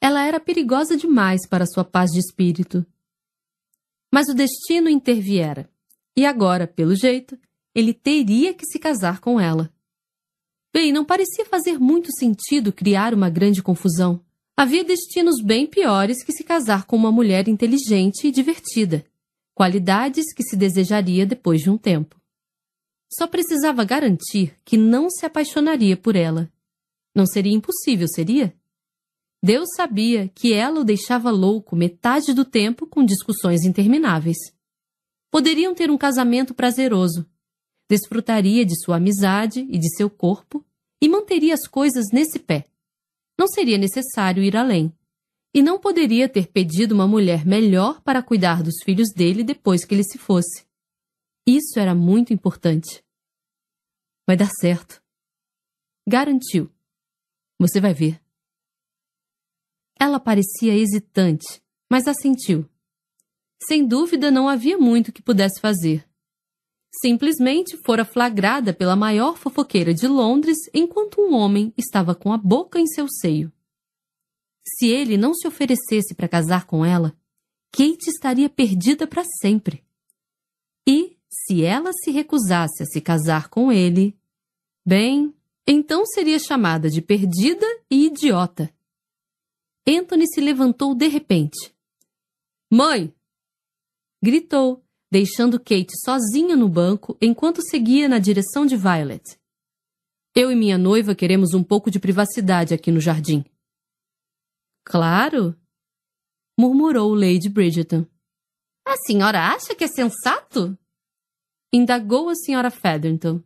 Ela era perigosa demais para sua paz de espírito. Mas o destino interviera, e agora, pelo jeito, ele teria que se casar com ela. Bem, não parecia fazer muito sentido criar uma grande confusão. Havia destinos bem piores que se casar com uma mulher inteligente e divertida, qualidades que se desejaria depois de um tempo. Só precisava garantir que não se apaixonaria por ela. Não seria impossível, seria? Deus sabia que ela o deixava louco metade do tempo com discussões intermináveis. Poderiam ter um casamento prazeroso. Desfrutaria de sua amizade e de seu corpo e manteria as coisas nesse pé não seria necessário ir além. E não poderia ter pedido uma mulher melhor para cuidar dos filhos dele depois que ele se fosse. Isso era muito importante. Vai dar certo. Garantiu. Você vai ver. Ela parecia hesitante, mas assentiu. Sem dúvida, não havia muito que pudesse fazer simplesmente fora flagrada pela maior fofoqueira de Londres enquanto um homem estava com a boca em seu seio. Se ele não se oferecesse para casar com ela, Kate estaria perdida para sempre. E, se ela se recusasse a se casar com ele, bem, então seria chamada de perdida e idiota. Anthony se levantou de repente. Mãe! gritou deixando Kate sozinha no banco enquanto seguia na direção de Violet. Eu e minha noiva queremos um pouco de privacidade aqui no jardim. Claro, murmurou Lady Bridgeton. A senhora acha que é sensato? indagou a senhora Featherington.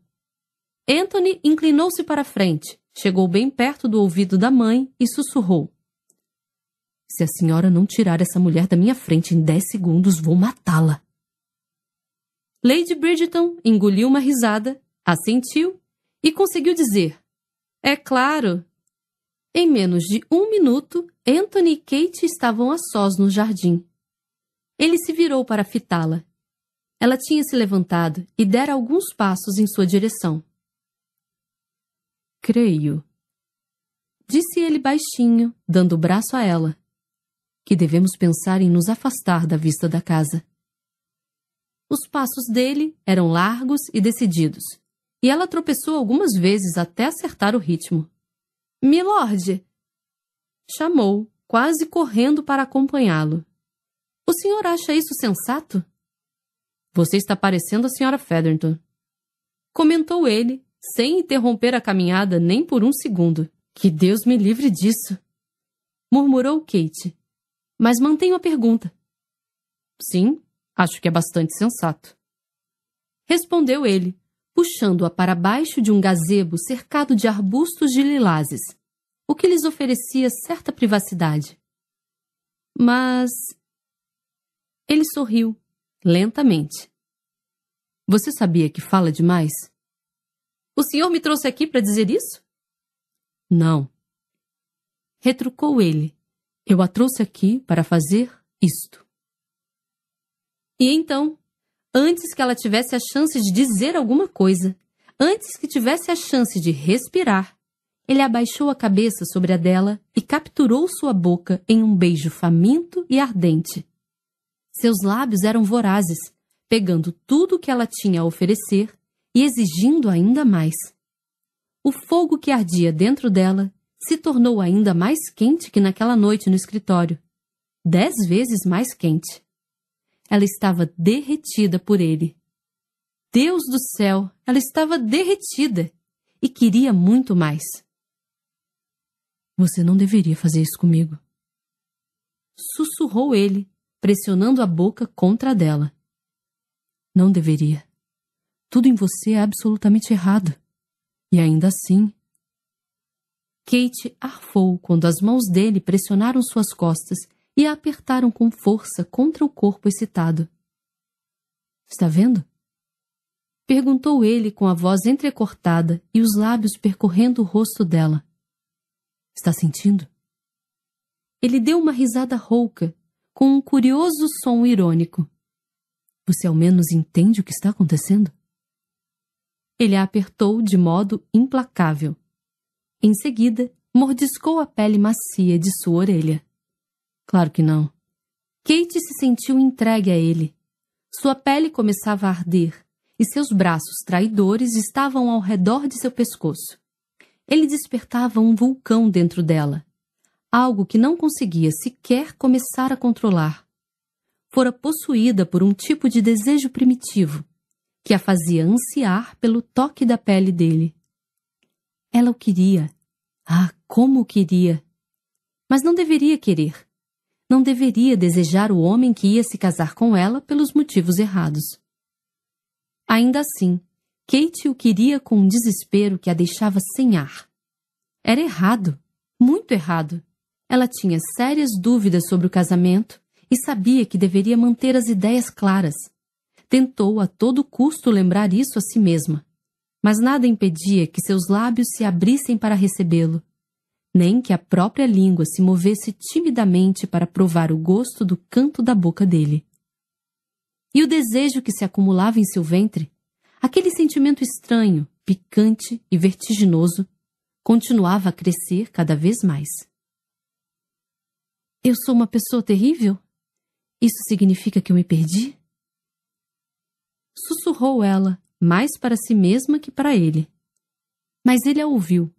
Anthony inclinou-se para frente, chegou bem perto do ouvido da mãe e sussurrou: Se a senhora não tirar essa mulher da minha frente em dez segundos, vou matá-la. Lady Bridgeton engoliu uma risada, assentiu e conseguiu dizer: É claro. Em menos de um minuto, Anthony e Kate estavam a sós no jardim. Ele se virou para fitá-la. Ela tinha se levantado e dera alguns passos em sua direção. Creio, disse ele baixinho, dando o braço a ela, que devemos pensar em nos afastar da vista da casa. Os passos dele eram largos e decididos, e ela tropeçou algumas vezes até acertar o ritmo. Milord! Chamou, quase correndo para acompanhá-lo. O senhor acha isso sensato? Você está parecendo a senhora Featherton. Comentou ele, sem interromper a caminhada nem por um segundo. Que Deus me livre disso! Murmurou Kate. Mas mantenho a pergunta. Sim, Acho que é bastante sensato. Respondeu ele, puxando-a para baixo de um gazebo cercado de arbustos de lilazes, o que lhes oferecia certa privacidade. Mas. Ele sorriu, lentamente. Você sabia que fala demais? O senhor me trouxe aqui para dizer isso? Não. Retrucou ele. Eu a trouxe aqui para fazer isto. E então, antes que ela tivesse a chance de dizer alguma coisa, antes que tivesse a chance de respirar, ele abaixou a cabeça sobre a dela e capturou sua boca em um beijo faminto e ardente. Seus lábios eram vorazes, pegando tudo o que ela tinha a oferecer e exigindo ainda mais. O fogo que ardia dentro dela se tornou ainda mais quente que naquela noite no escritório. Dez vezes mais quente ela estava derretida por ele. Deus do céu, ela estava derretida e queria muito mais. Você não deveria fazer isso comigo. Sussurrou ele, pressionando a boca contra a dela. Não deveria. Tudo em você é absolutamente errado. E ainda assim. Kate arfou quando as mãos dele pressionaram suas costas e a apertaram com força contra o corpo excitado. Está vendo? Perguntou ele com a voz entrecortada e os lábios percorrendo o rosto dela. Está sentindo? Ele deu uma risada rouca, com um curioso som irônico. Você ao menos entende o que está acontecendo? Ele a apertou de modo implacável. Em seguida, mordiscou a pele macia de sua orelha. Claro que não. Kate se sentiu entregue a ele. Sua pele começava a arder e seus braços traidores estavam ao redor de seu pescoço. Ele despertava um vulcão dentro dela, algo que não conseguia sequer começar a controlar. Fora possuída por um tipo de desejo primitivo, que a fazia ansiar pelo toque da pele dele. Ela o queria. Ah, como o queria! Mas não deveria querer não deveria desejar o homem que ia se casar com ela pelos motivos errados. Ainda assim, Kate o queria com um desespero que a deixava sem ar. Era errado, muito errado. Ela tinha sérias dúvidas sobre o casamento e sabia que deveria manter as ideias claras. Tentou a todo custo lembrar isso a si mesma, mas nada impedia que seus lábios se abrissem para recebê-lo nem que a própria língua se movesse timidamente para provar o gosto do canto da boca dele. E o desejo que se acumulava em seu ventre, aquele sentimento estranho, picante e vertiginoso, continuava a crescer cada vez mais. Eu sou uma pessoa terrível? Isso significa que eu me perdi? Sussurrou ela, mais para si mesma que para ele. Mas ele a ouviu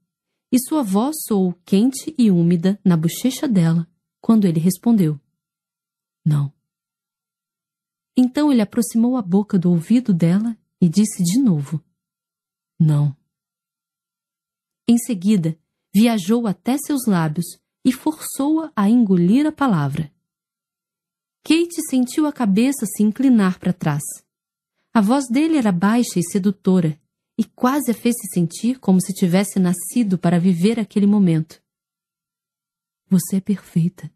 e sua voz soou quente e úmida na bochecha dela quando ele respondeu: Não. Então ele aproximou a boca do ouvido dela e disse de novo: Não. Em seguida, viajou até seus lábios e forçou-a a engolir a palavra. Kate sentiu a cabeça se inclinar para trás. A voz dele era baixa e sedutora, e quase a fez se sentir como se tivesse nascido para viver aquele momento. Você é perfeita.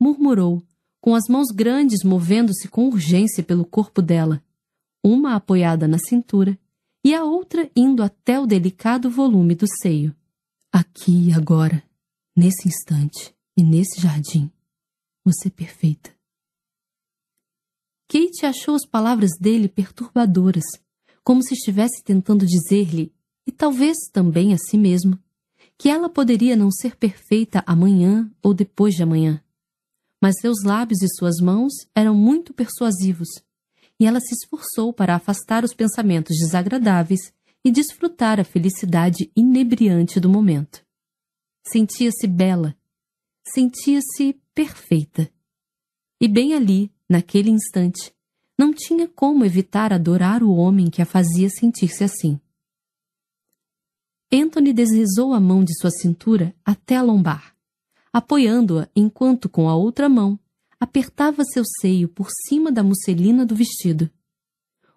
Murmurou, com as mãos grandes movendo-se com urgência pelo corpo dela, uma apoiada na cintura e a outra indo até o delicado volume do seio. Aqui e agora, nesse instante e nesse jardim, você é perfeita. Kate achou as palavras dele perturbadoras como se estivesse tentando dizer-lhe, e talvez também a si mesmo, que ela poderia não ser perfeita amanhã ou depois de amanhã. Mas seus lábios e suas mãos eram muito persuasivos, e ela se esforçou para afastar os pensamentos desagradáveis e desfrutar a felicidade inebriante do momento. Sentia-se bela, sentia-se perfeita. E bem ali, naquele instante, não tinha como evitar adorar o homem que a fazia sentir-se assim. Anthony deslizou a mão de sua cintura até a lombar, apoiando-a enquanto com a outra mão apertava seu seio por cima da musselina do vestido.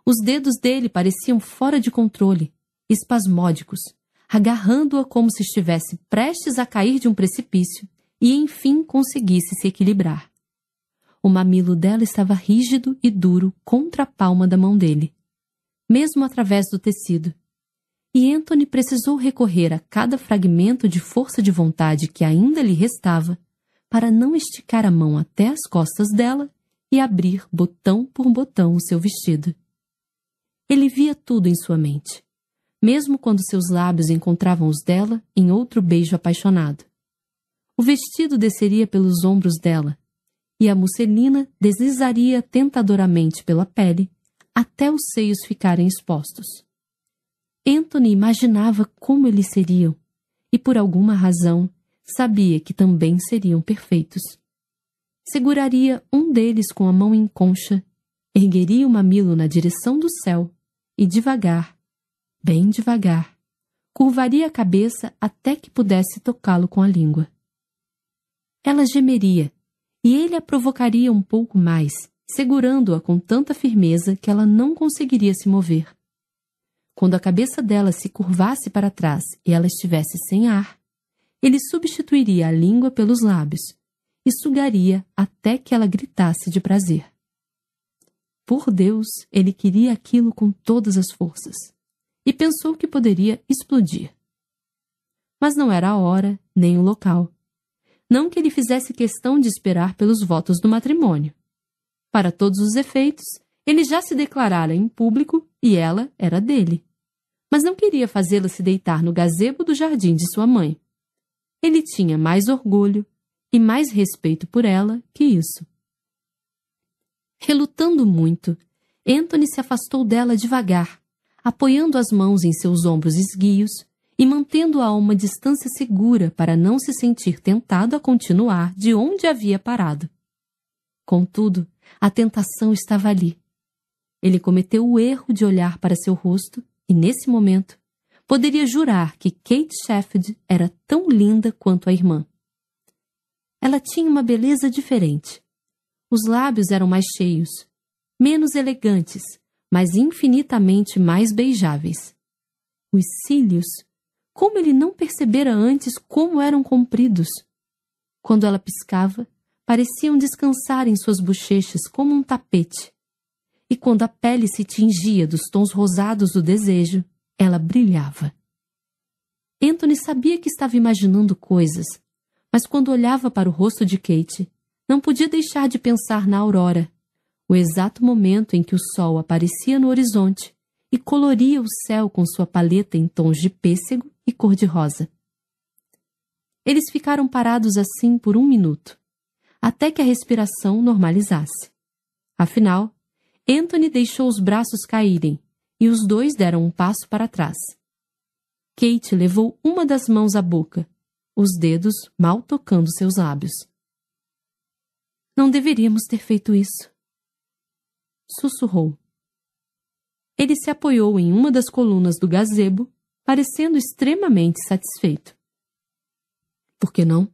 Os dedos dele pareciam fora de controle, espasmódicos, agarrando-a como se estivesse prestes a cair de um precipício e enfim conseguisse se equilibrar. O mamilo dela estava rígido e duro contra a palma da mão dele, mesmo através do tecido. E Anthony precisou recorrer a cada fragmento de força de vontade que ainda lhe restava para não esticar a mão até as costas dela e abrir botão por botão o seu vestido. Ele via tudo em sua mente, mesmo quando seus lábios encontravam os dela em outro beijo apaixonado. O vestido desceria pelos ombros dela, e a musselina deslizaria tentadoramente pela pele até os seios ficarem expostos. Anthony imaginava como eles seriam e, por alguma razão, sabia que também seriam perfeitos. Seguraria um deles com a mão em concha, ergueria o mamilo na direção do céu e devagar, bem devagar, curvaria a cabeça até que pudesse tocá-lo com a língua. Ela gemeria e ele a provocaria um pouco mais, segurando-a com tanta firmeza que ela não conseguiria se mover. Quando a cabeça dela se curvasse para trás e ela estivesse sem ar, ele substituiria a língua pelos lábios e sugaria até que ela gritasse de prazer. Por Deus, ele queria aquilo com todas as forças e pensou que poderia explodir. Mas não era a hora nem o local não que ele fizesse questão de esperar pelos votos do matrimônio. Para todos os efeitos, ele já se declarara em público e ela era dele. Mas não queria fazê-la se deitar no gazebo do jardim de sua mãe. Ele tinha mais orgulho e mais respeito por ela que isso. Relutando muito, Anthony se afastou dela devagar, apoiando as mãos em seus ombros esguios e mantendo-a a uma distância segura para não se sentir tentado a continuar de onde havia parado. Contudo, a tentação estava ali. Ele cometeu o erro de olhar para seu rosto e, nesse momento, poderia jurar que Kate Sheffield era tão linda quanto a irmã. Ela tinha uma beleza diferente. Os lábios eram mais cheios, menos elegantes, mas infinitamente mais beijáveis. Os cílios como ele não percebera antes como eram compridos? Quando ela piscava, pareciam descansar em suas bochechas como um tapete. E quando a pele se tingia dos tons rosados do desejo, ela brilhava. Anthony sabia que estava imaginando coisas, mas quando olhava para o rosto de Kate, não podia deixar de pensar na aurora, o exato momento em que o sol aparecia no horizonte e coloria o céu com sua paleta em tons de pêssego e cor-de-rosa. Eles ficaram parados assim por um minuto, até que a respiração normalizasse. Afinal, Anthony deixou os braços caírem e os dois deram um passo para trás. Kate levou uma das mãos à boca, os dedos mal tocando seus lábios. Não deveríamos ter feito isso. Sussurrou ele se apoiou em uma das colunas do gazebo, parecendo extremamente satisfeito. Por que não?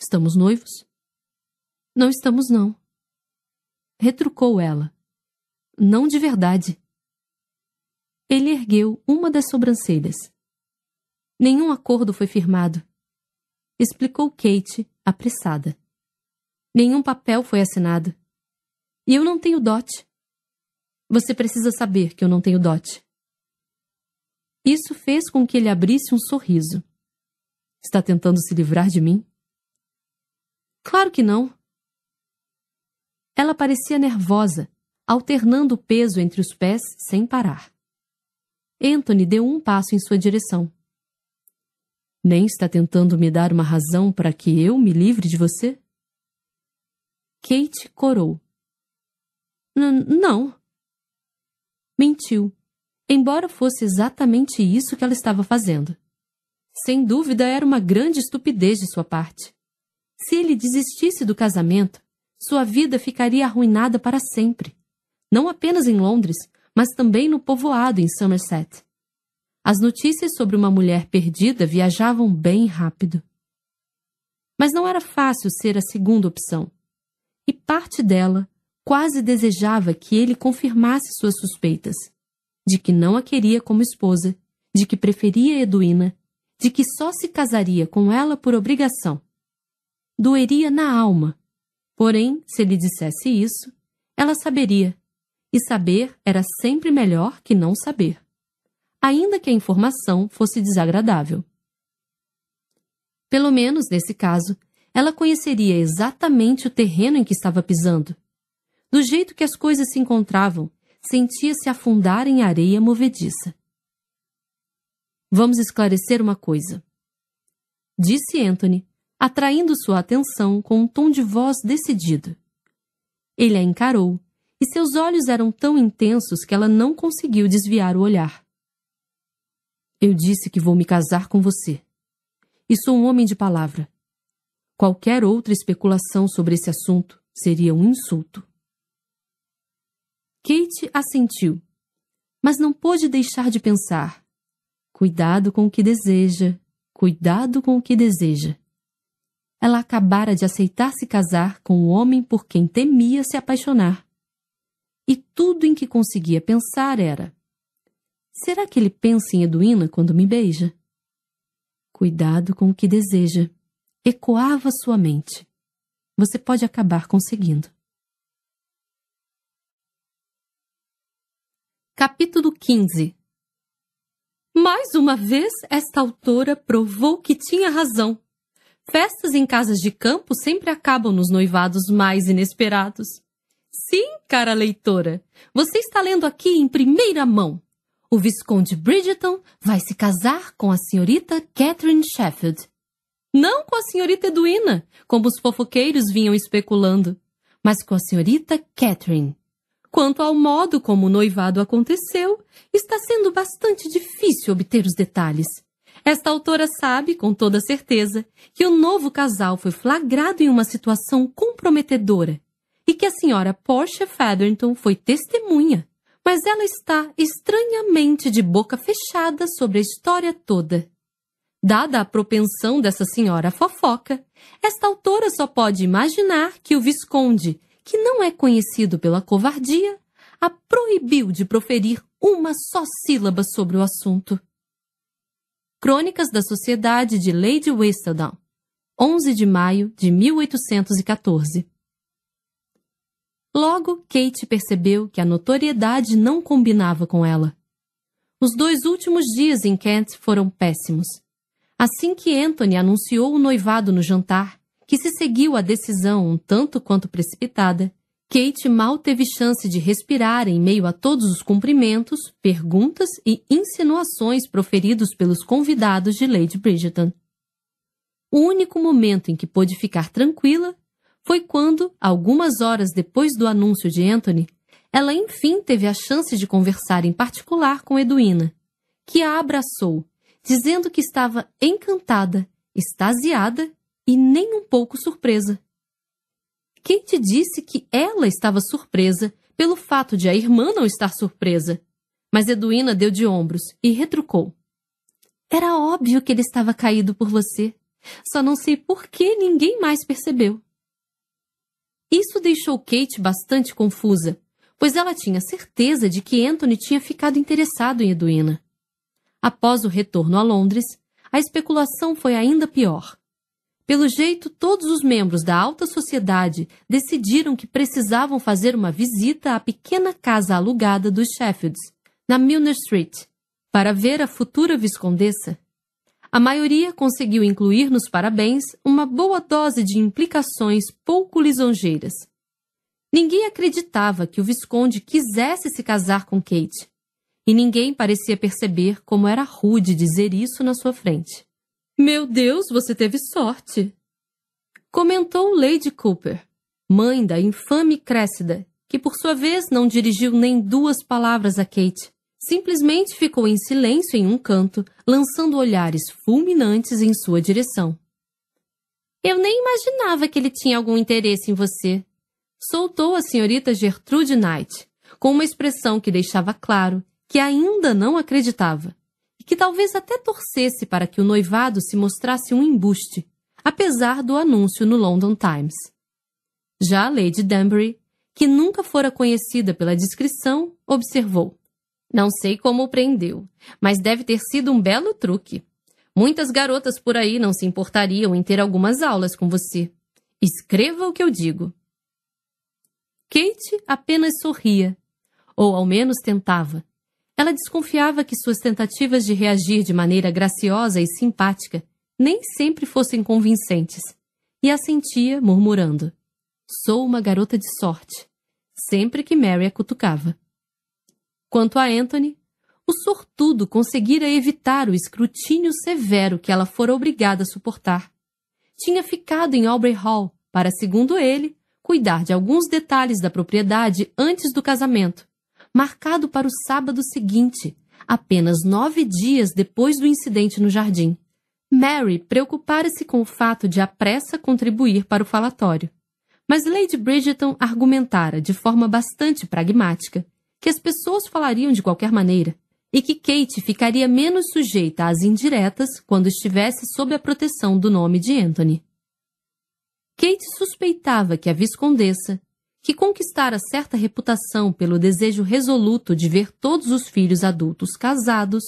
Estamos noivos? Não estamos, não. Retrucou ela. Não de verdade. Ele ergueu uma das sobrancelhas. Nenhum acordo foi firmado. Explicou Kate, apressada. Nenhum papel foi assinado. E eu não tenho dote. Você precisa saber que eu não tenho dote. Isso fez com que ele abrisse um sorriso. Está tentando se livrar de mim? Claro que não. Ela parecia nervosa, alternando o peso entre os pés sem parar. Anthony deu um passo em sua direção. Nem está tentando me dar uma razão para que eu me livre de você? Kate corou. N não mentiu, embora fosse exatamente isso que ela estava fazendo. Sem dúvida, era uma grande estupidez de sua parte. Se ele desistisse do casamento, sua vida ficaria arruinada para sempre, não apenas em Londres, mas também no povoado em Somerset. As notícias sobre uma mulher perdida viajavam bem rápido. Mas não era fácil ser a segunda opção. E parte dela quase desejava que ele confirmasse suas suspeitas, de que não a queria como esposa, de que preferia Eduína, de que só se casaria com ela por obrigação. Doeria na alma. Porém, se ele dissesse isso, ela saberia, e saber era sempre melhor que não saber, ainda que a informação fosse desagradável. Pelo menos nesse caso, ela conheceria exatamente o terreno em que estava pisando, do jeito que as coisas se encontravam, sentia-se afundar em areia movediça. Vamos esclarecer uma coisa. Disse Anthony, atraindo sua atenção com um tom de voz decidido. Ele a encarou, e seus olhos eram tão intensos que ela não conseguiu desviar o olhar. Eu disse que vou me casar com você. E sou um homem de palavra. Qualquer outra especulação sobre esse assunto seria um insulto. Kate assentiu, mas não pôde deixar de pensar. Cuidado com o que deseja, cuidado com o que deseja. Ela acabara de aceitar se casar com o homem por quem temia se apaixonar. E tudo em que conseguia pensar era: será que ele pensa em Edwina quando me beija? Cuidado com o que deseja. Ecoava sua mente. Você pode acabar conseguindo. Capítulo 15 Mais uma vez, esta autora provou que tinha razão. Festas em casas de campo sempre acabam nos noivados mais inesperados. Sim, cara leitora, você está lendo aqui em primeira mão. O Visconde Bridgeton vai se casar com a senhorita Catherine Sheffield. Não com a senhorita Edwina, como os fofoqueiros vinham especulando, mas com a senhorita Catherine. Quanto ao modo como o noivado aconteceu, está sendo bastante difícil obter os detalhes. Esta autora sabe, com toda certeza, que o novo casal foi flagrado em uma situação comprometedora e que a senhora Portia Featherington foi testemunha, mas ela está estranhamente de boca fechada sobre a história toda. Dada a propensão dessa senhora à fofoca, esta autora só pode imaginar que o Visconde que não é conhecido pela covardia, a proibiu de proferir uma só sílaba sobre o assunto. Crônicas da Sociedade de Lady Whistledown, 11 de maio de 1814. Logo, Kate percebeu que a notoriedade não combinava com ela. Os dois últimos dias em Kent foram péssimos. Assim que Anthony anunciou o noivado no jantar, que se seguiu à decisão um tanto quanto precipitada, Kate mal teve chance de respirar em meio a todos os cumprimentos, perguntas e insinuações proferidos pelos convidados de Lady Bridgeton. O único momento em que pôde ficar tranquila foi quando, algumas horas depois do anúncio de Anthony, ela enfim teve a chance de conversar em particular com Edwina, que a abraçou, dizendo que estava encantada, extasiada e nem um pouco surpresa. Kate disse que ela estava surpresa pelo fato de a irmã não estar surpresa, mas Eduína deu de ombros e retrucou. Era óbvio que ele estava caído por você. Só não sei por que ninguém mais percebeu. Isso deixou Kate bastante confusa, pois ela tinha certeza de que Anthony tinha ficado interessado em Eduína. Após o retorno a Londres, a especulação foi ainda pior. Pelo jeito, todos os membros da alta sociedade decidiram que precisavam fazer uma visita à pequena casa alugada dos Sheffields, na Milner Street, para ver a futura viscondessa. A maioria conseguiu incluir nos parabéns uma boa dose de implicações pouco lisonjeiras. Ninguém acreditava que o Visconde quisesse se casar com Kate, e ninguém parecia perceber como era rude dizer isso na sua frente. Meu Deus, você teve sorte! Comentou Lady Cooper, mãe da infame Cressida, que por sua vez não dirigiu nem duas palavras a Kate. Simplesmente ficou em silêncio em um canto, lançando olhares fulminantes em sua direção. Eu nem imaginava que ele tinha algum interesse em você. Soltou a senhorita Gertrude Knight, com uma expressão que deixava claro que ainda não acreditava que talvez até torcesse para que o noivado se mostrasse um embuste, apesar do anúncio no London Times. Já a Lady Danbury, que nunca fora conhecida pela descrição, observou. Não sei como o prendeu, mas deve ter sido um belo truque. Muitas garotas por aí não se importariam em ter algumas aulas com você. Escreva o que eu digo. Kate apenas sorria, ou ao menos tentava ela desconfiava que suas tentativas de reagir de maneira graciosa e simpática nem sempre fossem convincentes, e assentia, murmurando: Sou uma garota de sorte, sempre que Mary a cutucava. Quanto a Anthony, o sortudo conseguira evitar o escrutínio severo que ela fora obrigada a suportar. Tinha ficado em Aubrey Hall para, segundo ele, cuidar de alguns detalhes da propriedade antes do casamento, marcado para o sábado seguinte, apenas nove dias depois do incidente no jardim. Mary preocupara-se com o fato de a pressa contribuir para o falatório. Mas Lady Bridgeton argumentara, de forma bastante pragmática, que as pessoas falariam de qualquer maneira e que Kate ficaria menos sujeita às indiretas quando estivesse sob a proteção do nome de Anthony. Kate suspeitava que a viscondessa, que conquistara certa reputação pelo desejo resoluto de ver todos os filhos adultos casados,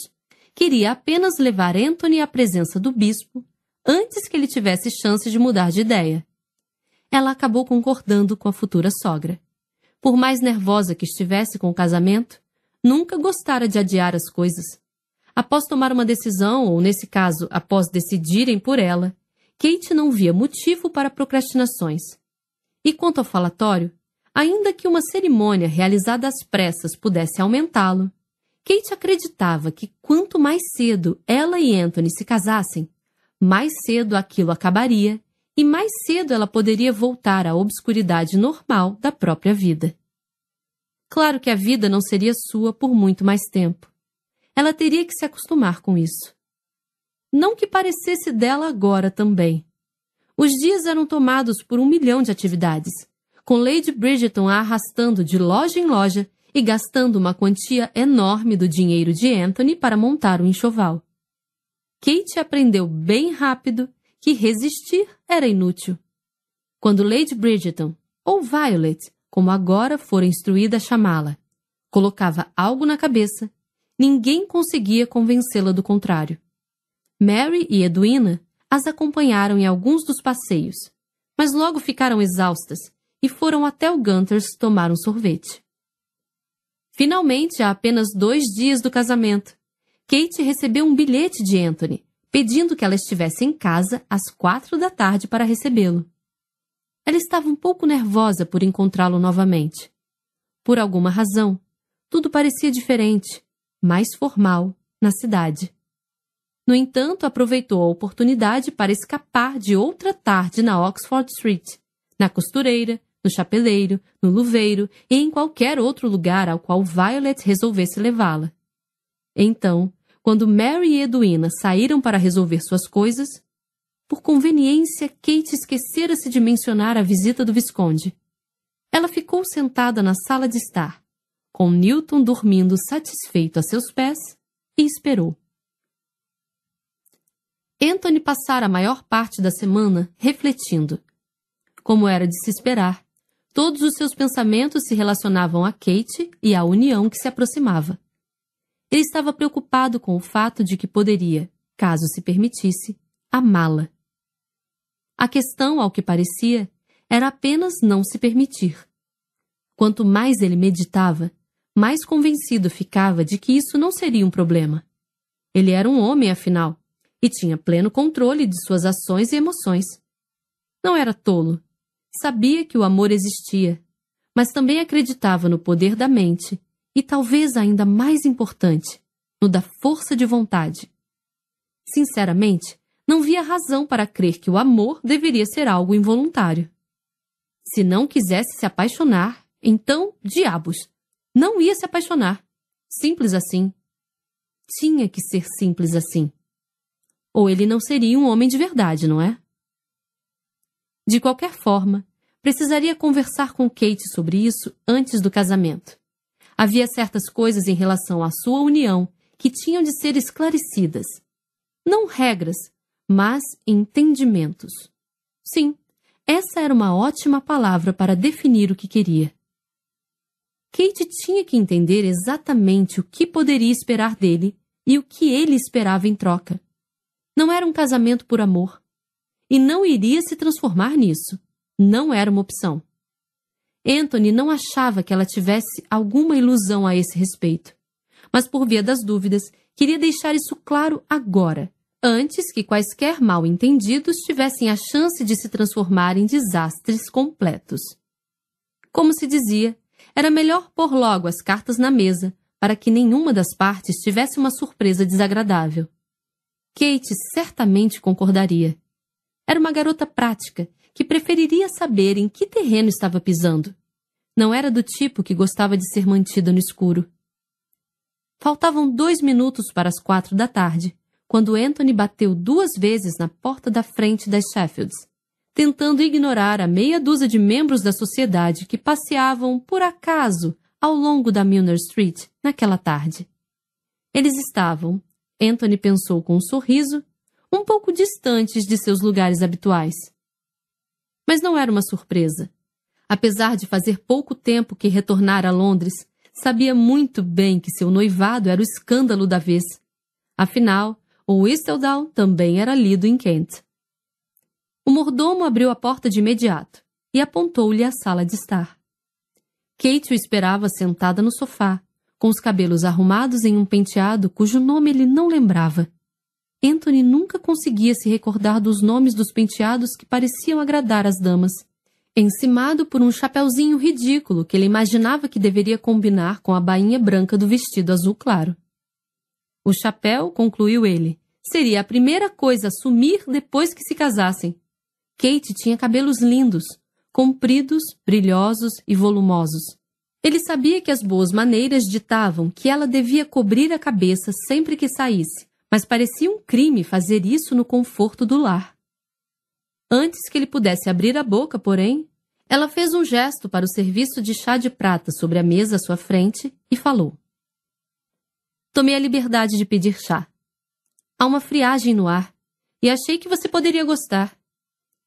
queria apenas levar Anthony à presença do bispo antes que ele tivesse chance de mudar de ideia. Ela acabou concordando com a futura sogra. Por mais nervosa que estivesse com o casamento, nunca gostara de adiar as coisas. Após tomar uma decisão, ou nesse caso, após decidirem por ela, Kate não via motivo para procrastinações. E quanto ao falatório, Ainda que uma cerimônia realizada às pressas pudesse aumentá-lo, Kate acreditava que quanto mais cedo ela e Anthony se casassem, mais cedo aquilo acabaria e mais cedo ela poderia voltar à obscuridade normal da própria vida. Claro que a vida não seria sua por muito mais tempo. Ela teria que se acostumar com isso. Não que parecesse dela agora também. Os dias eram tomados por um milhão de atividades, com Lady Bridgeton a arrastando de loja em loja e gastando uma quantia enorme do dinheiro de Anthony para montar o enxoval. Kate aprendeu bem rápido que resistir era inútil. Quando Lady Bridgeton, ou Violet, como agora fora instruída a chamá-la, colocava algo na cabeça, ninguém conseguia convencê-la do contrário. Mary e Edwina as acompanharam em alguns dos passeios, mas logo ficaram exaustas e foram até o Gunters tomar um sorvete. Finalmente, há apenas dois dias do casamento, Kate recebeu um bilhete de Anthony, pedindo que ela estivesse em casa às quatro da tarde para recebê-lo. Ela estava um pouco nervosa por encontrá-lo novamente. Por alguma razão, tudo parecia diferente, mais formal, na cidade. No entanto, aproveitou a oportunidade para escapar de outra tarde na Oxford Street na costureira, no chapeleiro, no luveiro e em qualquer outro lugar ao qual Violet resolvesse levá-la. Então, quando Mary e Edwina saíram para resolver suas coisas, por conveniência, Kate esquecera-se de mencionar a visita do Visconde. Ela ficou sentada na sala de estar, com Newton dormindo satisfeito a seus pés, e esperou. Anthony passara a maior parte da semana refletindo como era de se esperar. Todos os seus pensamentos se relacionavam a Kate e à união que se aproximava. Ele estava preocupado com o fato de que poderia, caso se permitisse, amá-la. A questão, ao que parecia, era apenas não se permitir. Quanto mais ele meditava, mais convencido ficava de que isso não seria um problema. Ele era um homem, afinal, e tinha pleno controle de suas ações e emoções. Não era tolo, Sabia que o amor existia, mas também acreditava no poder da mente e, talvez ainda mais importante, no da força de vontade. Sinceramente, não via razão para crer que o amor deveria ser algo involuntário. Se não quisesse se apaixonar, então, diabos, não ia se apaixonar. Simples assim. Tinha que ser simples assim. Ou ele não seria um homem de verdade, não é? De qualquer forma, precisaria conversar com Kate sobre isso antes do casamento. Havia certas coisas em relação à sua união que tinham de ser esclarecidas. Não regras, mas entendimentos. Sim, essa era uma ótima palavra para definir o que queria. Kate tinha que entender exatamente o que poderia esperar dele e o que ele esperava em troca. Não era um casamento por amor, e não iria se transformar nisso. Não era uma opção. Anthony não achava que ela tivesse alguma ilusão a esse respeito. Mas, por via das dúvidas, queria deixar isso claro agora, antes que quaisquer mal-entendidos tivessem a chance de se transformar em desastres completos. Como se dizia, era melhor pôr logo as cartas na mesa, para que nenhuma das partes tivesse uma surpresa desagradável. Kate certamente concordaria. Era uma garota prática, que preferiria saber em que terreno estava pisando. Não era do tipo que gostava de ser mantida no escuro. Faltavam dois minutos para as quatro da tarde, quando Anthony bateu duas vezes na porta da frente das Sheffields, tentando ignorar a meia dúzia de membros da sociedade que passeavam, por acaso, ao longo da Milner Street naquela tarde. Eles estavam, Anthony pensou com um sorriso, um pouco distantes de seus lugares habituais. Mas não era uma surpresa. Apesar de fazer pouco tempo que retornara a Londres, sabia muito bem que seu noivado era o escândalo da vez. Afinal, o Whistledown também era lido em Kent. O mordomo abriu a porta de imediato e apontou-lhe a sala de estar. Kate o esperava sentada no sofá, com os cabelos arrumados em um penteado cujo nome ele não lembrava. Anthony nunca conseguia se recordar dos nomes dos penteados que pareciam agradar às damas. Encimado por um chapéuzinho ridículo que ele imaginava que deveria combinar com a bainha branca do vestido azul claro. O chapéu, concluiu ele, seria a primeira coisa a sumir depois que se casassem. Kate tinha cabelos lindos, compridos, brilhosos e volumosos. Ele sabia que as boas maneiras ditavam que ela devia cobrir a cabeça sempre que saísse mas parecia um crime fazer isso no conforto do lar. Antes que ele pudesse abrir a boca, porém, ela fez um gesto para o serviço de chá de prata sobre a mesa à sua frente e falou: Tomei a liberdade de pedir chá. Há uma friagem no ar e achei que você poderia gostar.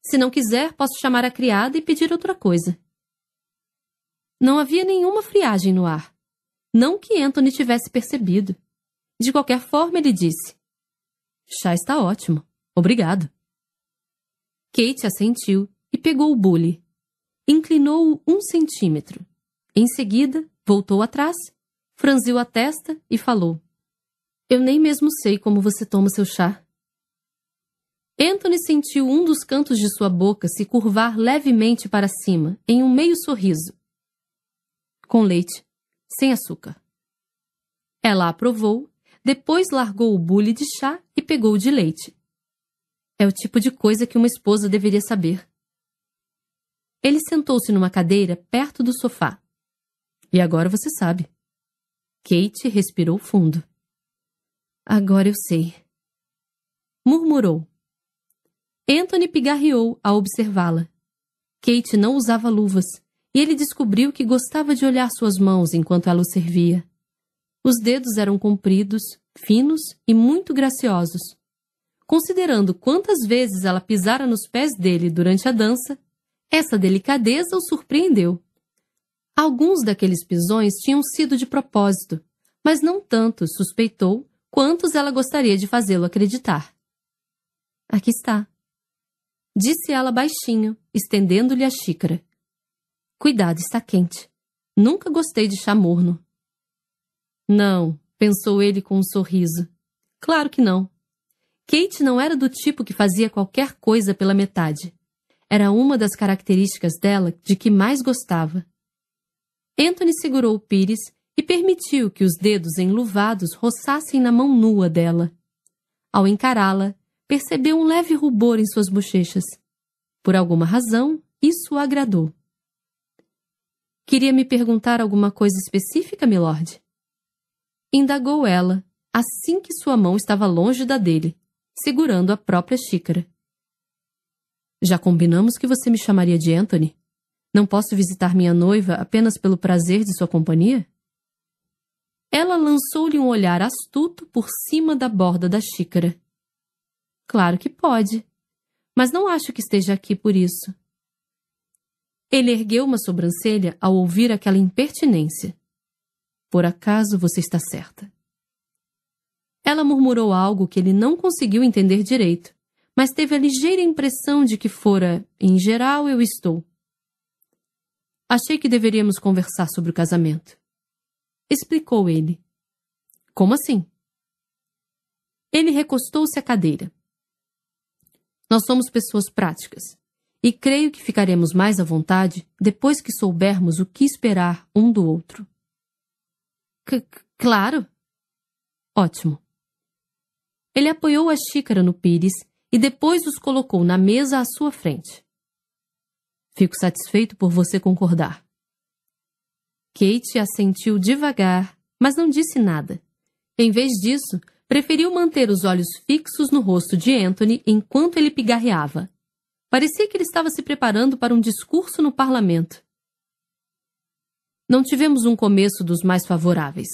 Se não quiser, posso chamar a criada e pedir outra coisa. Não havia nenhuma friagem no ar. Não que Anthony tivesse percebido. De qualquer forma, ele disse: Chá está ótimo. Obrigado. Kate assentiu e pegou o bule. Inclinou-o um centímetro. Em seguida, voltou atrás, franziu a testa e falou: Eu nem mesmo sei como você toma seu chá. Anthony sentiu um dos cantos de sua boca se curvar levemente para cima, em um meio sorriso. Com leite, sem açúcar. Ela aprovou depois largou o bule de chá e pegou o de leite. É o tipo de coisa que uma esposa deveria saber. Ele sentou-se numa cadeira perto do sofá. E agora você sabe. Kate respirou fundo. Agora eu sei. Murmurou. Anthony pigarreou ao observá-la. Kate não usava luvas, e ele descobriu que gostava de olhar suas mãos enquanto ela o servia. Os dedos eram compridos, finos e muito graciosos. Considerando quantas vezes ela pisara nos pés dele durante a dança, essa delicadeza o surpreendeu. Alguns daqueles pisões tinham sido de propósito, mas não tanto, suspeitou, quantos ela gostaria de fazê-lo acreditar. Aqui está. Disse ela baixinho, estendendo-lhe a xícara. Cuidado, está quente. Nunca gostei de chá morno. Não, pensou ele com um sorriso. Claro que não. Kate não era do tipo que fazia qualquer coisa pela metade. Era uma das características dela de que mais gostava. Anthony segurou o pires e permitiu que os dedos enluvados roçassem na mão nua dela. Ao encará-la, percebeu um leve rubor em suas bochechas. Por alguma razão, isso o agradou. Queria me perguntar alguma coisa específica, milord? Indagou ela, assim que sua mão estava longe da dele, segurando a própria xícara. Já combinamos que você me chamaria de Anthony? Não posso visitar minha noiva apenas pelo prazer de sua companhia? Ela lançou-lhe um olhar astuto por cima da borda da xícara. Claro que pode, mas não acho que esteja aqui por isso. Ele ergueu uma sobrancelha ao ouvir aquela impertinência. Por acaso você está certa? Ela murmurou algo que ele não conseguiu entender direito, mas teve a ligeira impressão de que fora, em geral, eu estou. Achei que deveríamos conversar sobre o casamento. Explicou ele. Como assim? Ele recostou-se à cadeira. Nós somos pessoas práticas, e creio que ficaremos mais à vontade depois que soubermos o que esperar um do outro. C claro. Ótimo. Ele apoiou a xícara no pires e depois os colocou na mesa à sua frente. Fico satisfeito por você concordar. Kate assentiu devagar, mas não disse nada. Em vez disso, preferiu manter os olhos fixos no rosto de Anthony enquanto ele pigarreava. Parecia que ele estava se preparando para um discurso no parlamento. Não tivemos um começo dos mais favoráveis.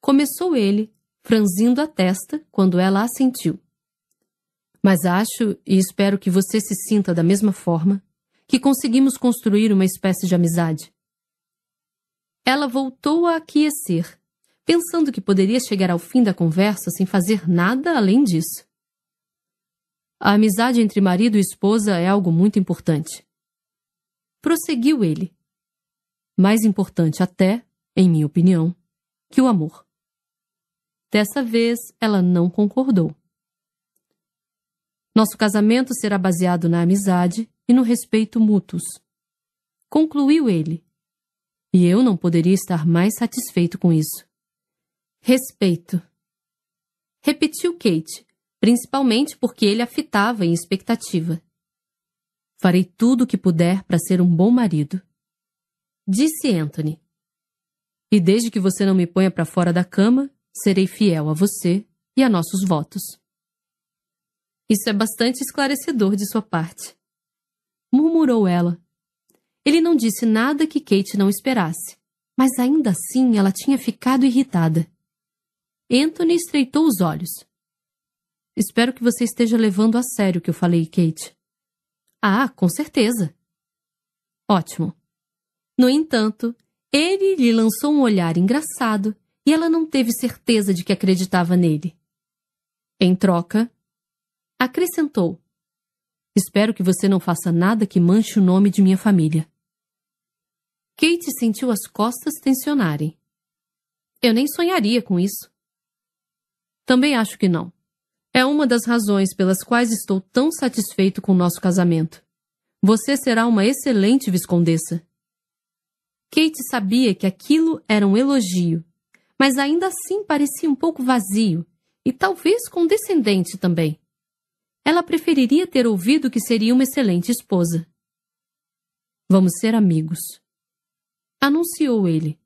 Começou ele, franzindo a testa quando ela assentiu. Mas acho e espero que você se sinta da mesma forma que conseguimos construir uma espécie de amizade. Ela voltou a aquecer, pensando que poderia chegar ao fim da conversa sem fazer nada além disso. A amizade entre marido e esposa é algo muito importante. Prosseguiu ele, mais importante até, em minha opinião, que o amor. Dessa vez, ela não concordou. Nosso casamento será baseado na amizade e no respeito mútuos. Concluiu ele. E eu não poderia estar mais satisfeito com isso. Respeito. Repetiu Kate, principalmente porque ele a fitava em expectativa. Farei tudo o que puder para ser um bom marido disse Anthony. E desde que você não me ponha para fora da cama, serei fiel a você e a nossos votos. Isso é bastante esclarecedor de sua parte. Murmurou ela. Ele não disse nada que Kate não esperasse, mas ainda assim ela tinha ficado irritada. Anthony estreitou os olhos. Espero que você esteja levando a sério o que eu falei, Kate. Ah, com certeza. Ótimo. No entanto, ele lhe lançou um olhar engraçado e ela não teve certeza de que acreditava nele. Em troca, acrescentou: Espero que você não faça nada que manche o nome de minha família. Kate sentiu as costas tensionarem. Eu nem sonharia com isso. Também acho que não. É uma das razões pelas quais estou tão satisfeito com nosso casamento. Você será uma excelente viscondessa. Kate sabia que aquilo era um elogio, mas ainda assim parecia um pouco vazio e talvez condescendente também. Ela preferiria ter ouvido que seria uma excelente esposa. Vamos ser amigos. Anunciou ele.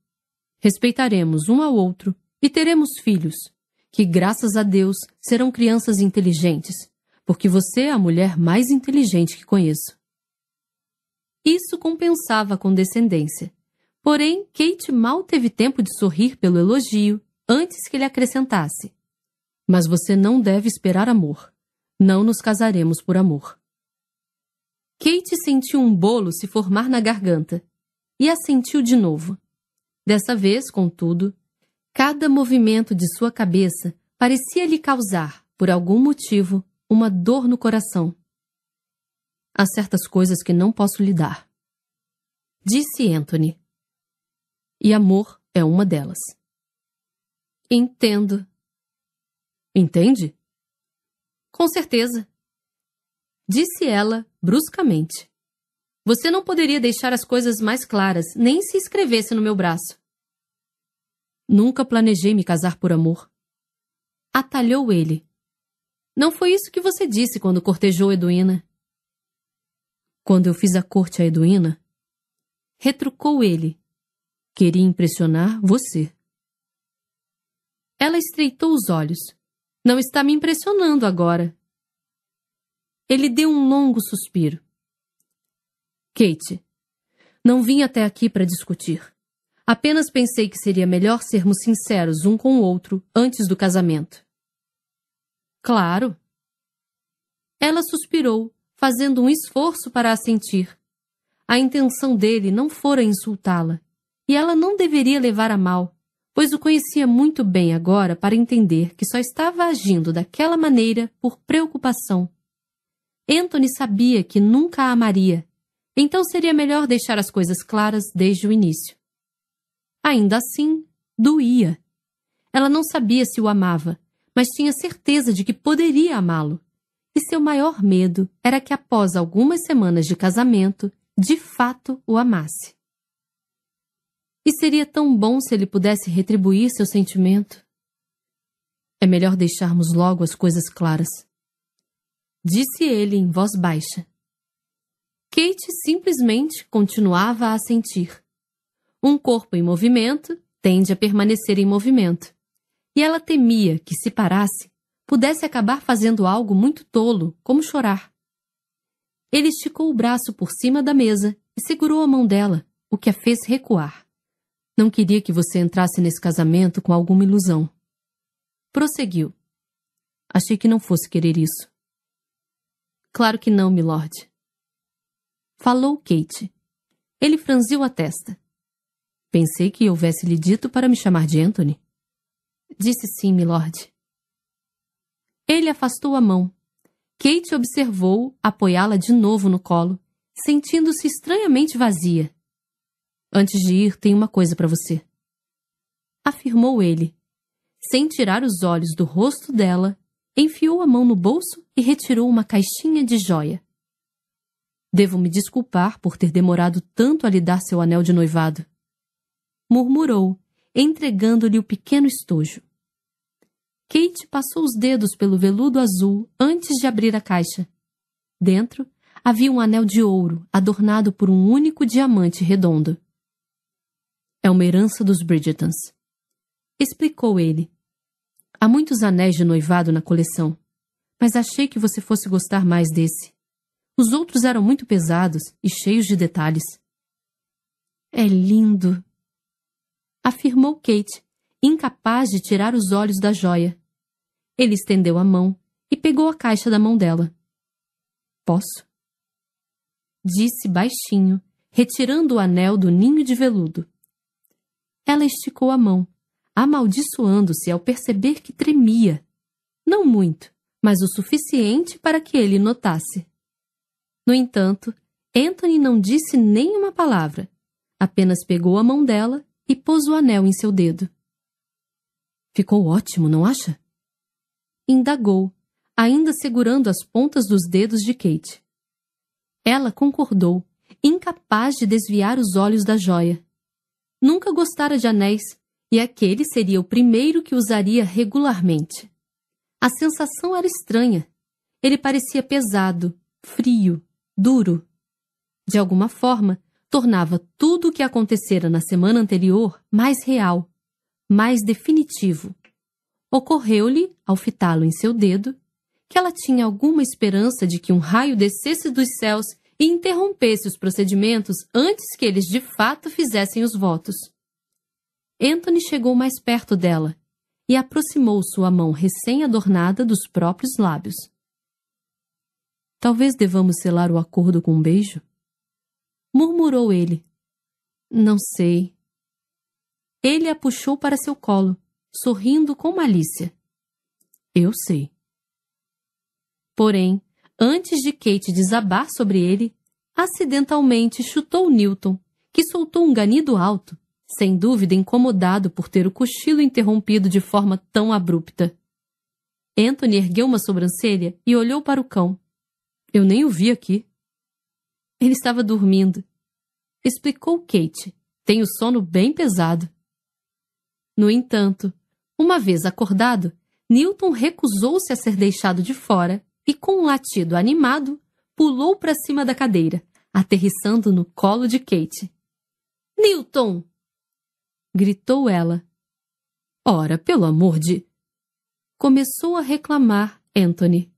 Respeitaremos um ao outro e teremos filhos, que graças a Deus serão crianças inteligentes, porque você é a mulher mais inteligente que conheço. Isso compensava a condescendência Porém, Kate mal teve tempo de sorrir pelo elogio antes que ele acrescentasse: Mas você não deve esperar amor. Não nos casaremos por amor. Kate sentiu um bolo se formar na garganta e assentiu de novo. Dessa vez, contudo, cada movimento de sua cabeça parecia lhe causar, por algum motivo, uma dor no coração. Há certas coisas que não posso lhe dar. Disse Anthony, e amor é uma delas. Entendo. Entende? Com certeza. Disse ela bruscamente. Você não poderia deixar as coisas mais claras, nem se escrevesse no meu braço. Nunca planejei me casar por amor. Atalhou ele. Não foi isso que você disse quando cortejou Eduína. Quando eu fiz a corte a Eduína, retrucou ele, Queria impressionar você. Ela estreitou os olhos. Não está me impressionando agora. Ele deu um longo suspiro. Kate, não vim até aqui para discutir. Apenas pensei que seria melhor sermos sinceros um com o outro antes do casamento. Claro. Ela suspirou, fazendo um esforço para assentir. A intenção dele não fora insultá-la. E ela não deveria levar a mal, pois o conhecia muito bem agora para entender que só estava agindo daquela maneira por preocupação. Anthony sabia que nunca a amaria, então seria melhor deixar as coisas claras desde o início. Ainda assim, doía. Ela não sabia se o amava, mas tinha certeza de que poderia amá-lo. E seu maior medo era que após algumas semanas de casamento, de fato o amasse. E seria tão bom se ele pudesse retribuir seu sentimento. É melhor deixarmos logo as coisas claras. Disse ele em voz baixa. Kate simplesmente continuava a sentir. Um corpo em movimento tende a permanecer em movimento. E ela temia que, se parasse, pudesse acabar fazendo algo muito tolo, como chorar. Ele esticou o braço por cima da mesa e segurou a mão dela, o que a fez recuar. Não queria que você entrasse nesse casamento com alguma ilusão. Prosseguiu. Achei que não fosse querer isso. Claro que não, milord. Falou Kate. Ele franziu a testa. Pensei que houvesse lhe dito para me chamar de Anthony. Disse sim, milord. Ele afastou a mão. Kate observou apoiá-la de novo no colo, sentindo-se estranhamente vazia. Antes de ir, tenho uma coisa para você. Afirmou ele. Sem tirar os olhos do rosto dela, enfiou a mão no bolso e retirou uma caixinha de joia. Devo me desculpar por ter demorado tanto a lhe dar seu anel de noivado. Murmurou, entregando-lhe o pequeno estojo. Kate passou os dedos pelo veludo azul antes de abrir a caixa. Dentro, havia um anel de ouro adornado por um único diamante redondo. É uma herança dos Bridgetons. Explicou ele. Há muitos anéis de noivado na coleção, mas achei que você fosse gostar mais desse. Os outros eram muito pesados e cheios de detalhes. É lindo! Afirmou Kate, incapaz de tirar os olhos da joia. Ele estendeu a mão e pegou a caixa da mão dela. Posso? Disse baixinho, retirando o anel do ninho de veludo. Ela esticou a mão, amaldiçoando-se ao perceber que tremia. Não muito, mas o suficiente para que ele notasse. No entanto, Anthony não disse nem uma palavra, apenas pegou a mão dela e pôs o anel em seu dedo. Ficou ótimo, não acha? Indagou, ainda segurando as pontas dos dedos de Kate. Ela concordou, incapaz de desviar os olhos da joia nunca gostara de anéis, e aquele seria o primeiro que usaria regularmente. A sensação era estranha. Ele parecia pesado, frio, duro. De alguma forma, tornava tudo o que acontecera na semana anterior mais real, mais definitivo. Ocorreu-lhe, ao fitá-lo em seu dedo, que ela tinha alguma esperança de que um raio descesse dos céus e interrompesse os procedimentos antes que eles de fato fizessem os votos. Anthony chegou mais perto dela e aproximou sua mão recém-adornada dos próprios lábios. Talvez devamos selar o acordo com um beijo? Murmurou ele. Não sei. Ele a puxou para seu colo, sorrindo com malícia. Eu sei. Porém, Antes de Kate desabar sobre ele, acidentalmente chutou Newton, que soltou um ganido alto, sem dúvida incomodado por ter o cochilo interrompido de forma tão abrupta. Anthony ergueu uma sobrancelha e olhou para o cão. Eu nem o vi aqui. Ele estava dormindo. Explicou Kate. Tem o sono bem pesado. No entanto, uma vez acordado, Newton recusou-se a ser deixado de fora e, com um latido animado, pulou para cima da cadeira, aterrissando no colo de Kate. Newton! gritou ela. Ora, pelo amor de. Começou a reclamar Anthony,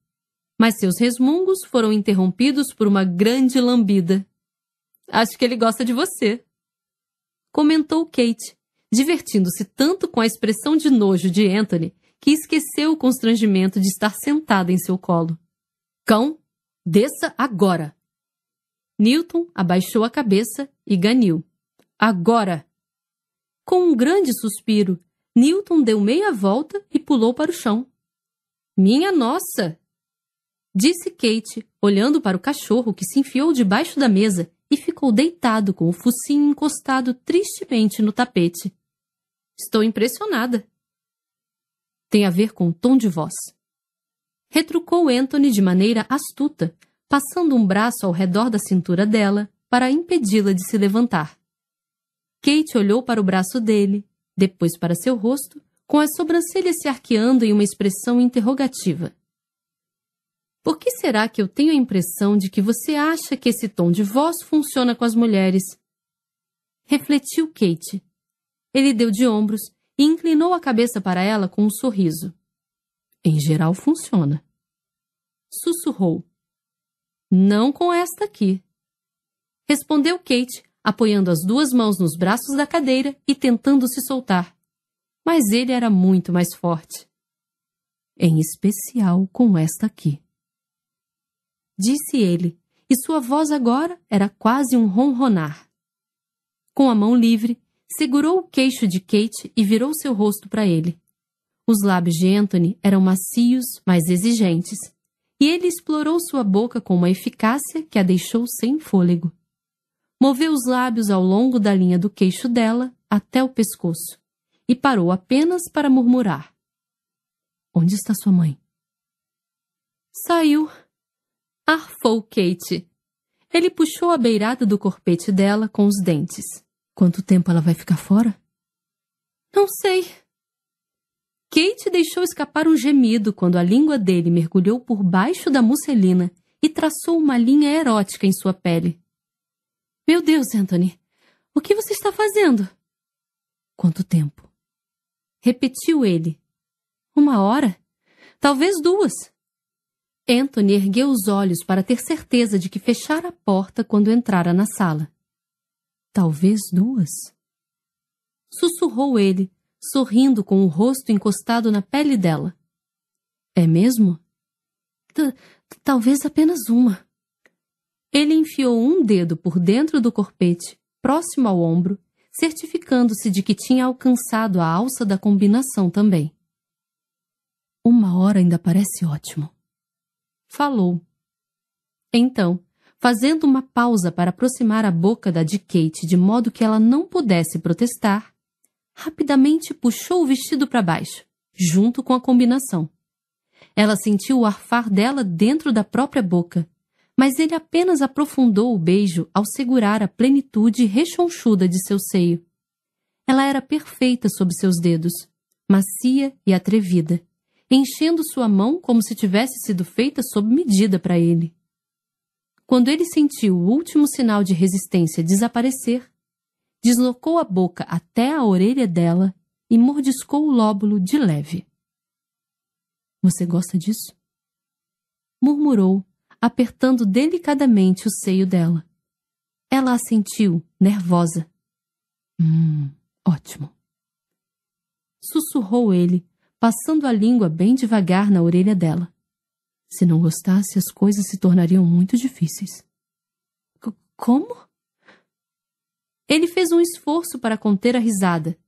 mas seus resmungos foram interrompidos por uma grande lambida. Acho que ele gosta de você, comentou Kate, divertindo-se tanto com a expressão de nojo de Anthony que esqueceu o constrangimento de estar sentada em seu colo. Cão, desça agora! Newton abaixou a cabeça e ganiu. Agora! Com um grande suspiro, Newton deu meia volta e pulou para o chão. Minha nossa! Disse Kate, olhando para o cachorro que se enfiou debaixo da mesa e ficou deitado com o focinho encostado tristemente no tapete. Estou impressionada. Tem a ver com o tom de voz. Retrucou Anthony de maneira astuta, passando um braço ao redor da cintura dela para impedi-la de se levantar. Kate olhou para o braço dele, depois para seu rosto, com as sobrancelhas se arqueando em uma expressão interrogativa. Por que será que eu tenho a impressão de que você acha que esse tom de voz funciona com as mulheres? Refletiu Kate. Ele deu de ombros e inclinou a cabeça para ela com um sorriso. Em geral funciona. Sussurrou. Não com esta aqui. Respondeu Kate, apoiando as duas mãos nos braços da cadeira e tentando se soltar. Mas ele era muito mais forte. Em especial com esta aqui. Disse ele, e sua voz agora era quase um ronronar. Com a mão livre, segurou o queixo de Kate e virou seu rosto para ele. Os lábios de Anthony eram macios, mas exigentes, e ele explorou sua boca com uma eficácia que a deixou sem fôlego. Moveu os lábios ao longo da linha do queixo dela até o pescoço e parou apenas para murmurar: Onde está sua mãe? Saiu. Arfou Kate. Ele puxou a beirada do corpete dela com os dentes. Quanto tempo ela vai ficar fora? Não sei. Kate deixou escapar um gemido quando a língua dele mergulhou por baixo da musselina e traçou uma linha erótica em sua pele. Meu Deus, Anthony, o que você está fazendo? Quanto tempo? Repetiu ele. Uma hora? Talvez duas. Anthony ergueu os olhos para ter certeza de que fechara a porta quando entrara na sala. Talvez duas. Sussurrou ele, sorrindo com o rosto encostado na pele dela. É mesmo? Talvez apenas uma. Ele enfiou um dedo por dentro do corpete, próximo ao ombro, certificando-se de que tinha alcançado a alça da combinação também. Uma hora ainda parece ótimo. Falou. Então, fazendo uma pausa para aproximar a boca da de Kate de modo que ela não pudesse protestar, rapidamente puxou o vestido para baixo, junto com a combinação. Ela sentiu o arfar dela dentro da própria boca, mas ele apenas aprofundou o beijo ao segurar a plenitude rechonchuda de seu seio. Ela era perfeita sob seus dedos, macia e atrevida, enchendo sua mão como se tivesse sido feita sob medida para ele. Quando ele sentiu o último sinal de resistência desaparecer, deslocou a boca até a orelha dela e mordiscou o lóbulo de leve. Você gosta disso? murmurou, apertando delicadamente o seio dela. Ela assentiu, nervosa. Hum, ótimo. Sussurrou ele, passando a língua bem devagar na orelha dela. Se não gostasse, as coisas se tornariam muito difíceis. C como? Ele fez um esforço para conter a risada.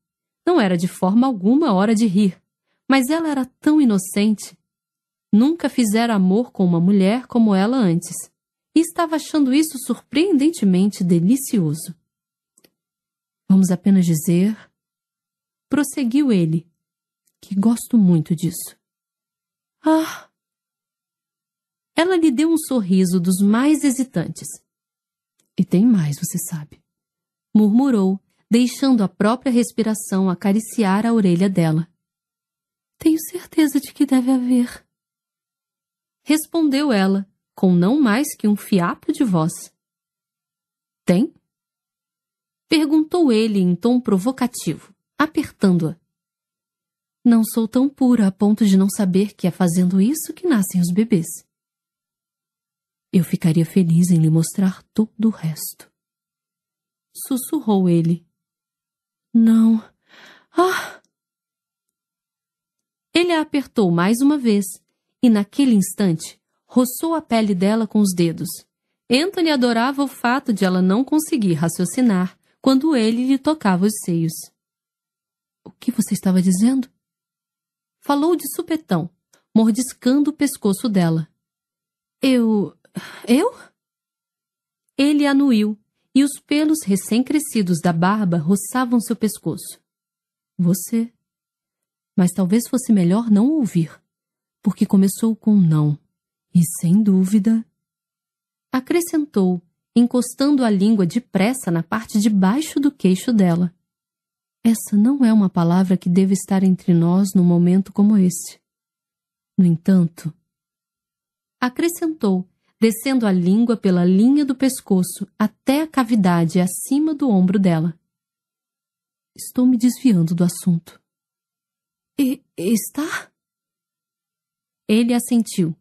Não era de forma alguma hora de rir, mas ela era tão inocente. Nunca fizera amor com uma mulher como ela antes, e estava achando isso surpreendentemente delicioso. Vamos apenas dizer, prosseguiu ele, que gosto muito disso. Ah! Ela lhe deu um sorriso dos mais hesitantes. E tem mais, você sabe. Murmurou, deixando a própria respiração acariciar a orelha dela. Tenho certeza de que deve haver. Respondeu ela, com não mais que um fiapo de voz. Tem? Perguntou ele em tom provocativo, apertando-a. Não sou tão pura a ponto de não saber que é fazendo isso que nascem os bebês. Eu ficaria feliz em lhe mostrar todo o resto. Sussurrou ele. Não. Ah! Ele a apertou mais uma vez e, naquele instante, roçou a pele dela com os dedos. Anthony adorava o fato de ela não conseguir raciocinar quando ele lhe tocava os seios. O que você estava dizendo? Falou de supetão, mordiscando o pescoço dela. Eu. Eu? Ele anuiu, e os pelos recém-crescidos da barba roçavam seu pescoço. Você. Mas talvez fosse melhor não ouvir, porque começou com não, e sem dúvida. Acrescentou, encostando a língua depressa na parte de baixo do queixo dela. Essa não é uma palavra que deve estar entre nós num momento como este. No entanto, acrescentou, descendo a língua pela linha do pescoço até a cavidade acima do ombro dela. Estou me desviando do assunto. E, está? Ele assentiu.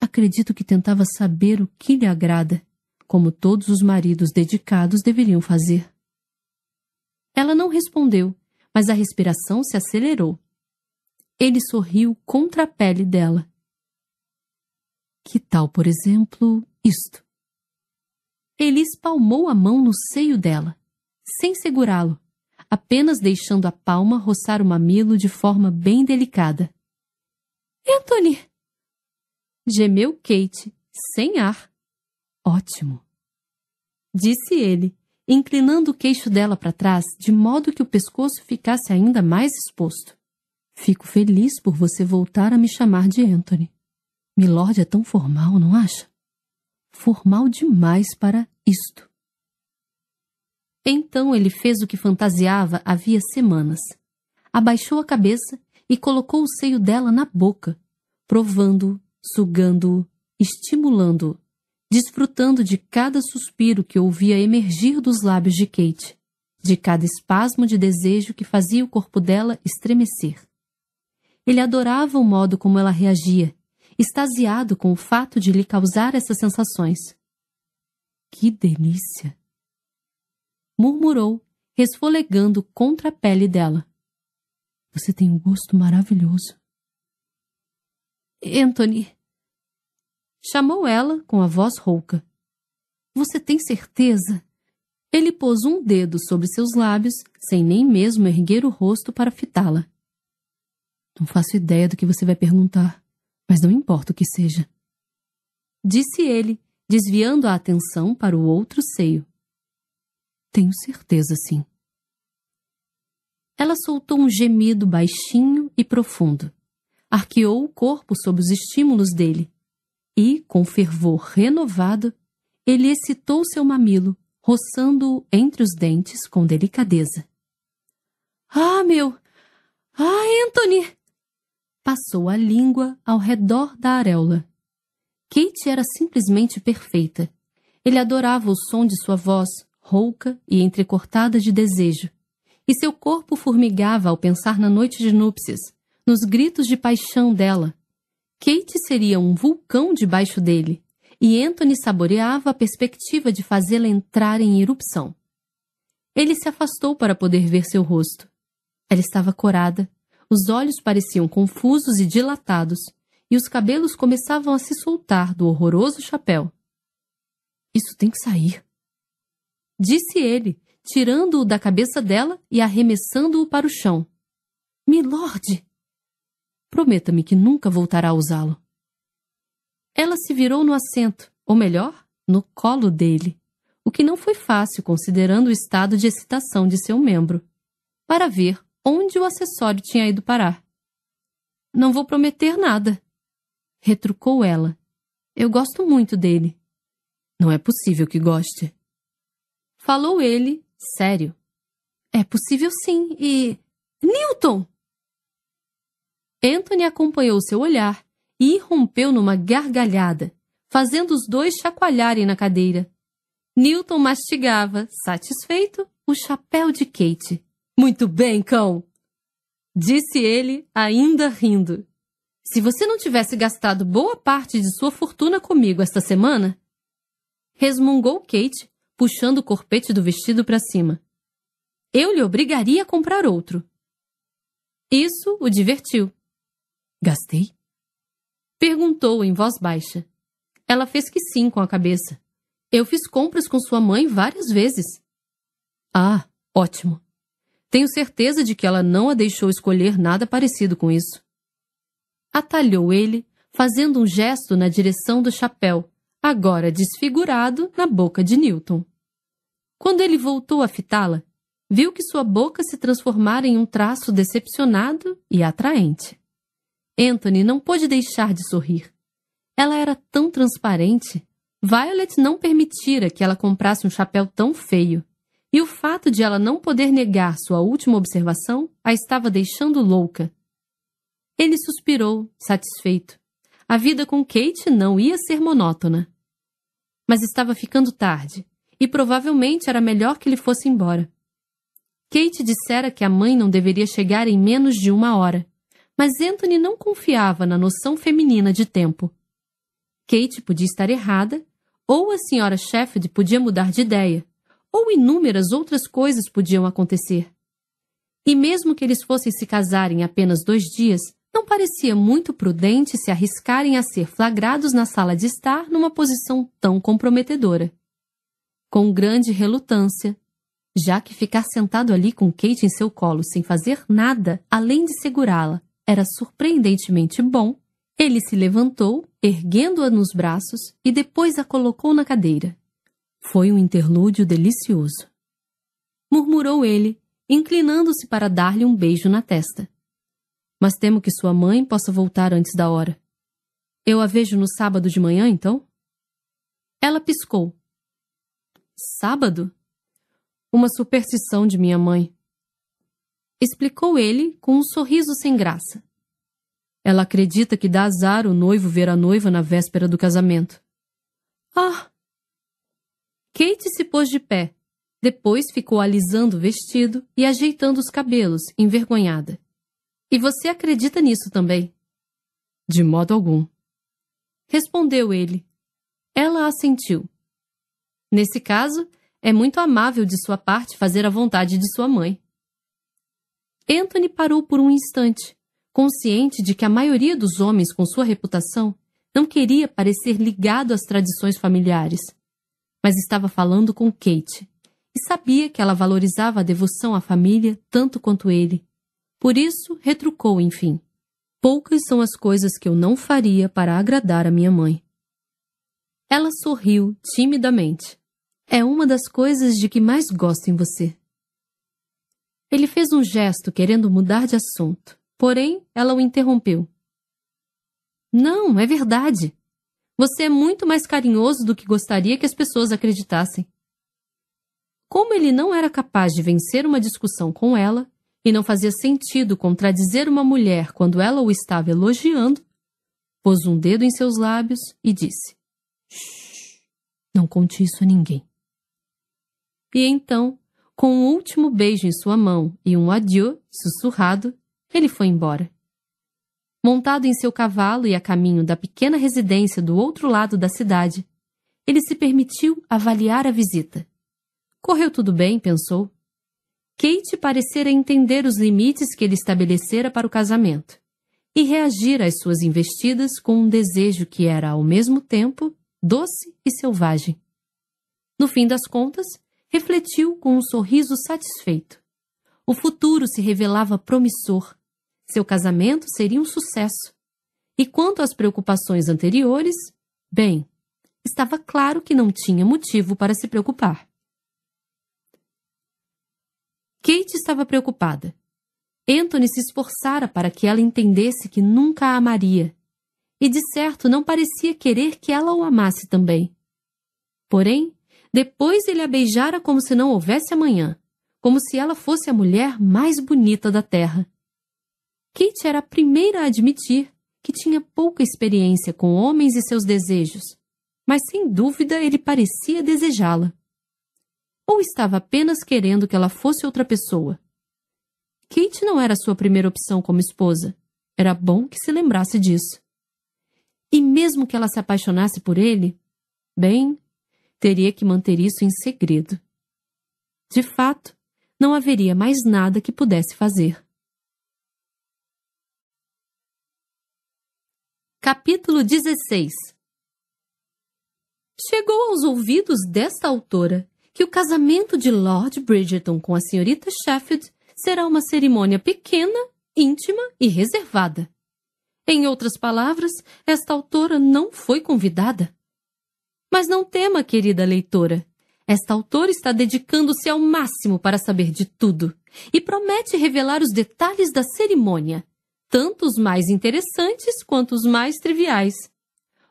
Acredito que tentava saber o que lhe agrada, como todos os maridos dedicados deveriam fazer. Ela não respondeu, mas a respiração se acelerou. Ele sorriu contra a pele dela que tal, por exemplo, isto? Ele espalmou a mão no seio dela, sem segurá-lo, apenas deixando a palma roçar o mamilo de forma bem delicada. Anthony! Gemeu Kate, sem ar. Ótimo! Disse ele, inclinando o queixo dela para trás de modo que o pescoço ficasse ainda mais exposto. Fico feliz por você voltar a me chamar de Anthony. Milord é tão formal, não acha? Formal demais para isto. Então ele fez o que fantasiava havia semanas. Abaixou a cabeça e colocou o seio dela na boca, provando-o, sugando-o, estimulando-o, desfrutando de cada suspiro que ouvia emergir dos lábios de Kate, de cada espasmo de desejo que fazia o corpo dela estremecer. Ele adorava o modo como ela reagia extasiado com o fato de lhe causar essas sensações. Que delícia! Murmurou, resfolegando contra a pele dela. Você tem um gosto maravilhoso. Anthony! Chamou ela com a voz rouca. Você tem certeza? Ele pôs um dedo sobre seus lábios, sem nem mesmo erguer o rosto para fitá-la. Não faço ideia do que você vai perguntar mas não importa o que seja. Disse ele, desviando a atenção para o outro seio. Tenho certeza, sim. Ela soltou um gemido baixinho e profundo. Arqueou o corpo sob os estímulos dele. E, com fervor renovado, ele excitou seu mamilo, roçando-o entre os dentes com delicadeza. Ah, meu! Ah, Anthony! passou a língua ao redor da areola. Kate era simplesmente perfeita. Ele adorava o som de sua voz, rouca e entrecortada de desejo. E seu corpo formigava ao pensar na noite de núpcias, nos gritos de paixão dela. Kate seria um vulcão debaixo dele, e Anthony saboreava a perspectiva de fazê-la entrar em erupção. Ele se afastou para poder ver seu rosto. Ela estava corada, os olhos pareciam confusos e dilatados, e os cabelos começavam a se soltar do horroroso chapéu. Isso tem que sair. Disse ele, tirando-o da cabeça dela e arremessando-o para o chão. Milord! Prometa-me que nunca voltará a usá-lo. Ela se virou no assento, ou melhor, no colo dele, o que não foi fácil considerando o estado de excitação de seu membro, para ver onde o acessório tinha ido parar. Não vou prometer nada, retrucou ela. Eu gosto muito dele. Não é possível que goste. Falou ele, sério. É possível sim, e. Newton! Anthony acompanhou seu olhar e irrompeu numa gargalhada, fazendo os dois chacoalharem na cadeira. Newton mastigava, satisfeito, o chapéu de Kate. Muito bem, cão! Disse ele, ainda rindo. Se você não tivesse gastado boa parte de sua fortuna comigo esta semana. Resmungou Kate, puxando o corpete do vestido para cima. Eu lhe obrigaria a comprar outro. Isso o divertiu. Gastei? Perguntou em voz baixa. Ela fez que sim com a cabeça. Eu fiz compras com sua mãe várias vezes. Ah, ótimo. Tenho certeza de que ela não a deixou escolher nada parecido com isso. Atalhou ele, fazendo um gesto na direção do chapéu, agora desfigurado na boca de Newton. Quando ele voltou a fitá-la, viu que sua boca se transformara em um traço decepcionado e atraente. Anthony não pôde deixar de sorrir. Ela era tão transparente. Violet não permitira que ela comprasse um chapéu tão feio. E o fato de ela não poder negar sua última observação a estava deixando louca. Ele suspirou, satisfeito. A vida com Kate não ia ser monótona. Mas estava ficando tarde, e provavelmente era melhor que ele fosse embora. Kate dissera que a mãe não deveria chegar em menos de uma hora, mas Anthony não confiava na noção feminina de tempo. Kate podia estar errada, ou a senhora Sheffield podia mudar de ideia ou inúmeras outras coisas podiam acontecer. E mesmo que eles fossem se casarem apenas dois dias, não parecia muito prudente se arriscarem a ser flagrados na sala de estar numa posição tão comprometedora. Com grande relutância, já que ficar sentado ali com Kate em seu colo sem fazer nada além de segurá-la era surpreendentemente bom, ele se levantou, erguendo-a nos braços e depois a colocou na cadeira. Foi um interlúdio delicioso. Murmurou ele, inclinando-se para dar-lhe um beijo na testa. Mas temo que sua mãe possa voltar antes da hora. Eu a vejo no sábado de manhã, então? Ela piscou. Sábado? Uma superstição de minha mãe. Explicou ele com um sorriso sem graça. Ela acredita que dá azar o noivo ver a noiva na véspera do casamento. Ah! Kate se pôs de pé. Depois ficou alisando o vestido e ajeitando os cabelos, envergonhada. E você acredita nisso também? De modo algum. Respondeu ele. Ela assentiu. Nesse caso, é muito amável de sua parte fazer a vontade de sua mãe. Anthony parou por um instante, consciente de que a maioria dos homens com sua reputação não queria parecer ligado às tradições familiares mas estava falando com Kate e sabia que ela valorizava a devoção à família tanto quanto ele. Por isso, retrucou, enfim. Poucas são as coisas que eu não faria para agradar a minha mãe. Ela sorriu timidamente. É uma das coisas de que mais gosto em você. Ele fez um gesto querendo mudar de assunto, porém ela o interrompeu. Não, é verdade. Você é muito mais carinhoso do que gostaria que as pessoas acreditassem. Como ele não era capaz de vencer uma discussão com ela, e não fazia sentido contradizer uma mulher quando ela o estava elogiando, pôs um dedo em seus lábios e disse: Não conte isso a ninguém. E então, com um último beijo em sua mão e um adieu sussurrado, ele foi embora. Montado em seu cavalo e a caminho da pequena residência do outro lado da cidade, ele se permitiu avaliar a visita. Correu tudo bem, pensou. Kate parecera entender os limites que ele estabelecera para o casamento e reagir às suas investidas com um desejo que era, ao mesmo tempo, doce e selvagem. No fim das contas, refletiu com um sorriso satisfeito. O futuro se revelava promissor seu casamento seria um sucesso. E quanto às preocupações anteriores, bem, estava claro que não tinha motivo para se preocupar. Kate estava preocupada. Anthony se esforçara para que ela entendesse que nunca a amaria, e de certo não parecia querer que ela o amasse também. Porém, depois ele a beijara como se não houvesse amanhã, como se ela fosse a mulher mais bonita da terra. Kate era a primeira a admitir que tinha pouca experiência com homens e seus desejos, mas sem dúvida ele parecia desejá-la. Ou estava apenas querendo que ela fosse outra pessoa? Kate não era sua primeira opção como esposa. Era bom que se lembrasse disso. E mesmo que ela se apaixonasse por ele, bem, teria que manter isso em segredo. De fato, não haveria mais nada que pudesse fazer. Capítulo 16 Chegou aos ouvidos desta autora que o casamento de Lord Bridgerton com a senhorita Sheffield será uma cerimônia pequena, íntima e reservada. Em outras palavras, esta autora não foi convidada. Mas não tema, querida leitora. Esta autora está dedicando-se ao máximo para saber de tudo e promete revelar os detalhes da cerimônia tanto os mais interessantes quanto os mais triviais.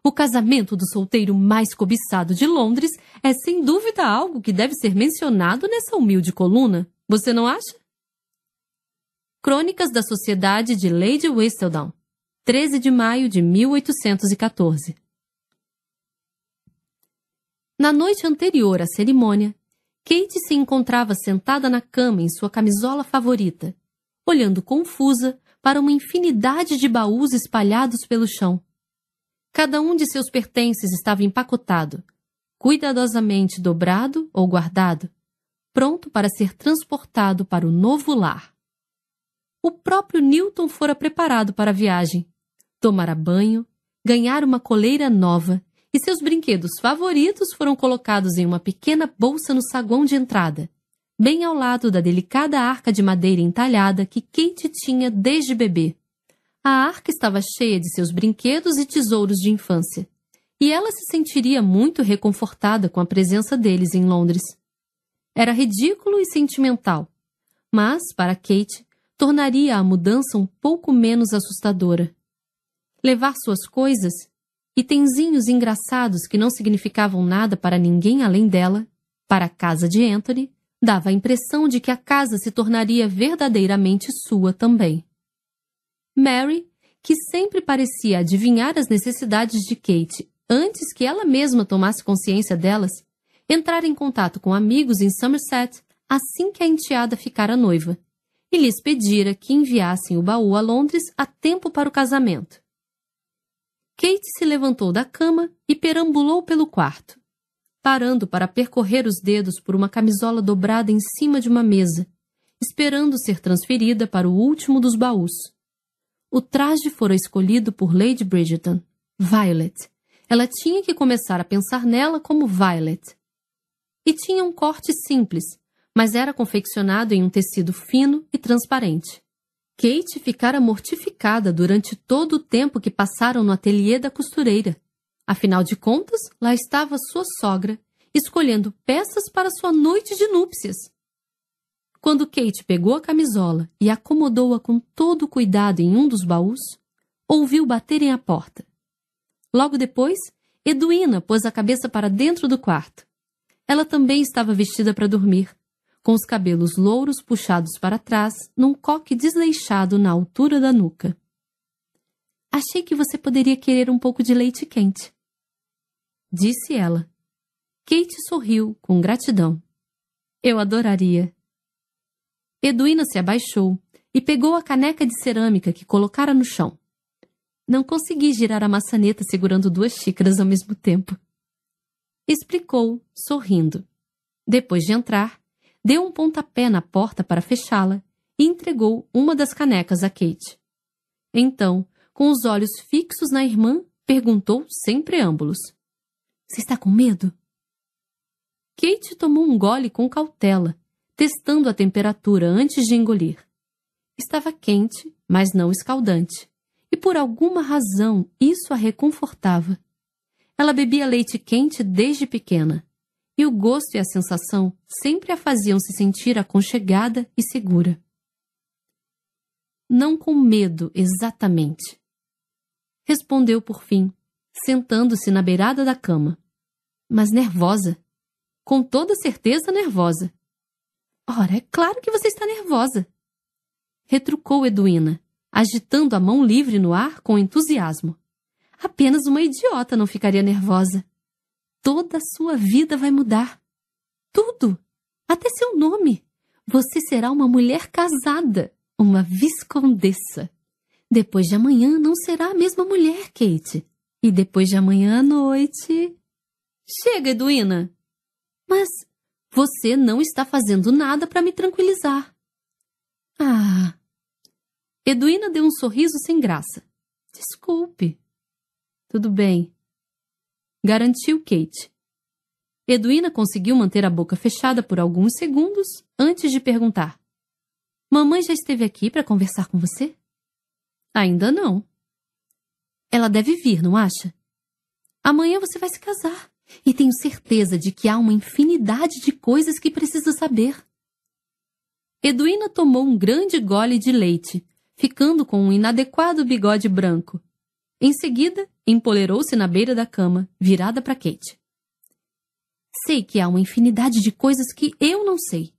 O casamento do solteiro mais cobiçado de Londres é sem dúvida algo que deve ser mencionado nessa humilde coluna, você não acha? Crônicas da Sociedade de Lady Whistledown, 13 de maio de 1814. Na noite anterior à cerimônia, Kate se encontrava sentada na cama em sua camisola favorita, olhando confusa para uma infinidade de baús espalhados pelo chão. Cada um de seus pertences estava empacotado, cuidadosamente dobrado ou guardado, pronto para ser transportado para o novo lar. O próprio Newton fora preparado para a viagem, tomara banho, ganhar uma coleira nova e seus brinquedos favoritos foram colocados em uma pequena bolsa no saguão de entrada, bem ao lado da delicada arca de madeira entalhada que Kate tinha desde bebê. A arca estava cheia de seus brinquedos e tesouros de infância, e ela se sentiria muito reconfortada com a presença deles em Londres. Era ridículo e sentimental, mas, para Kate, tornaria a mudança um pouco menos assustadora. Levar suas coisas, itenzinhos engraçados que não significavam nada para ninguém além dela, para a casa de Anthony, dava a impressão de que a casa se tornaria verdadeiramente sua também. Mary, que sempre parecia adivinhar as necessidades de Kate antes que ela mesma tomasse consciência delas, entrara em contato com amigos em Somerset assim que a enteada ficara noiva e lhes pedira que enviassem o baú a Londres a tempo para o casamento. Kate se levantou da cama e perambulou pelo quarto parando para percorrer os dedos por uma camisola dobrada em cima de uma mesa, esperando ser transferida para o último dos baús. O traje fora escolhido por Lady Bridgerton, Violet. Ela tinha que começar a pensar nela como Violet. E tinha um corte simples, mas era confeccionado em um tecido fino e transparente. Kate ficara mortificada durante todo o tempo que passaram no ateliê da costureira. Afinal de contas, lá estava sua sogra, escolhendo peças para sua noite de núpcias. Quando Kate pegou a camisola e acomodou-a com todo o cuidado em um dos baús, ouviu baterem a porta. Logo depois, Edwina pôs a cabeça para dentro do quarto. Ela também estava vestida para dormir, com os cabelos louros puxados para trás num coque desleixado na altura da nuca. Achei que você poderia querer um pouco de leite quente, disse ela. Kate sorriu com gratidão. Eu adoraria. Edwina se abaixou e pegou a caneca de cerâmica que colocara no chão. Não consegui girar a maçaneta segurando duas xícaras ao mesmo tempo. Explicou, sorrindo. Depois de entrar, deu um pontapé na porta para fechá-la e entregou uma das canecas a Kate. Então, com os olhos fixos na irmã, perguntou sem preâmbulos: você está com medo? Kate tomou um gole com cautela, testando a temperatura antes de engolir. Estava quente, mas não escaldante, e por alguma razão isso a reconfortava. Ela bebia leite quente desde pequena, e o gosto e a sensação sempre a faziam se sentir aconchegada e segura. Não com medo, exatamente. Respondeu por fim, sentando-se na beirada da cama mas nervosa. Com toda certeza nervosa. Ora, é claro que você está nervosa. Retrucou Edwina, agitando a mão livre no ar com entusiasmo. Apenas uma idiota não ficaria nervosa. Toda a sua vida vai mudar. Tudo! Até seu nome! Você será uma mulher casada, uma viscondessa. Depois de amanhã não será a mesma mulher, Kate. E depois de amanhã à noite. Chega, Eduína! Mas você não está fazendo nada para me tranquilizar. Ah! Eduína deu um sorriso sem graça. Desculpe. Tudo bem. Garantiu Kate. Eduína conseguiu manter a boca fechada por alguns segundos antes de perguntar: Mamãe já esteve aqui para conversar com você? Ainda não. Ela deve vir, não acha? Amanhã você vai se casar. E tenho certeza de que há uma infinidade de coisas que preciso saber. Eduína tomou um grande gole de leite, ficando com um inadequado bigode branco. Em seguida, empolerou-se na beira da cama, virada para Kate. Sei que há uma infinidade de coisas que eu não sei.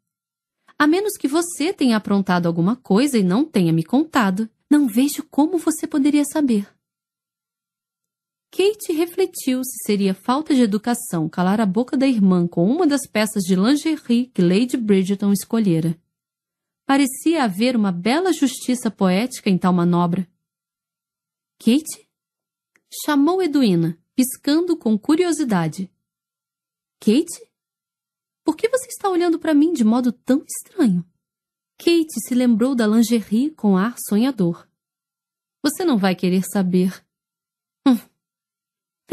A menos que você tenha aprontado alguma coisa e não tenha me contado, não vejo como você poderia saber. Kate refletiu se seria falta de educação calar a boca da irmã com uma das peças de lingerie que Lady Bridgeton escolhera. Parecia haver uma bela justiça poética em tal manobra. Kate? Chamou Edwina, piscando com curiosidade. Kate? Por que você está olhando para mim de modo tão estranho? Kate se lembrou da lingerie com ar sonhador. Você não vai querer saber,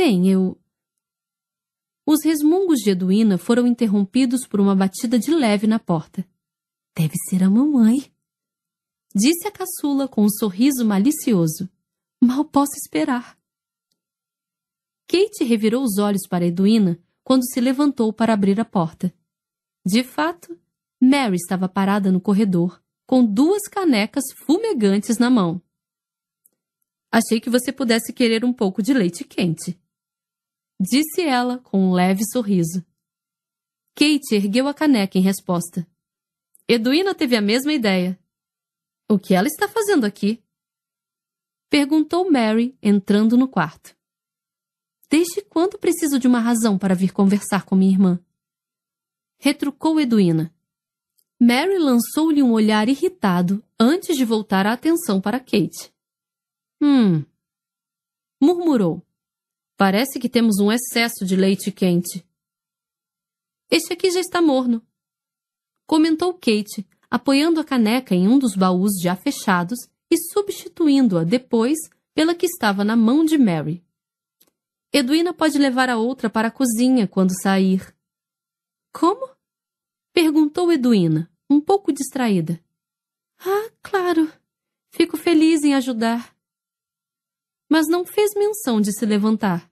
Bem, eu. Os resmungos de Eduína foram interrompidos por uma batida de leve na porta. Deve ser a mamãe. Disse a caçula com um sorriso malicioso. Mal posso esperar. Kate revirou os olhos para Eduína quando se levantou para abrir a porta. De fato, Mary estava parada no corredor, com duas canecas fumegantes na mão. Achei que você pudesse querer um pouco de leite quente, disse ela com um leve sorriso. Kate ergueu a caneca em resposta. Eduína teve a mesma ideia. O que ela está fazendo aqui? Perguntou Mary, entrando no quarto. Desde quando preciso de uma razão para vir conversar com minha irmã? Retrucou Eduína. Mary lançou-lhe um olhar irritado antes de voltar a atenção para Kate. Hum. Murmurou. Parece que temos um excesso de leite quente. Este aqui já está morno, comentou Kate, apoiando a caneca em um dos baús já fechados e substituindo-a depois pela que estava na mão de Mary. Edwina pode levar a outra para a cozinha quando sair. Como? perguntou Edwina, um pouco distraída. Ah, claro. Fico feliz em ajudar. Mas não fez menção de se levantar.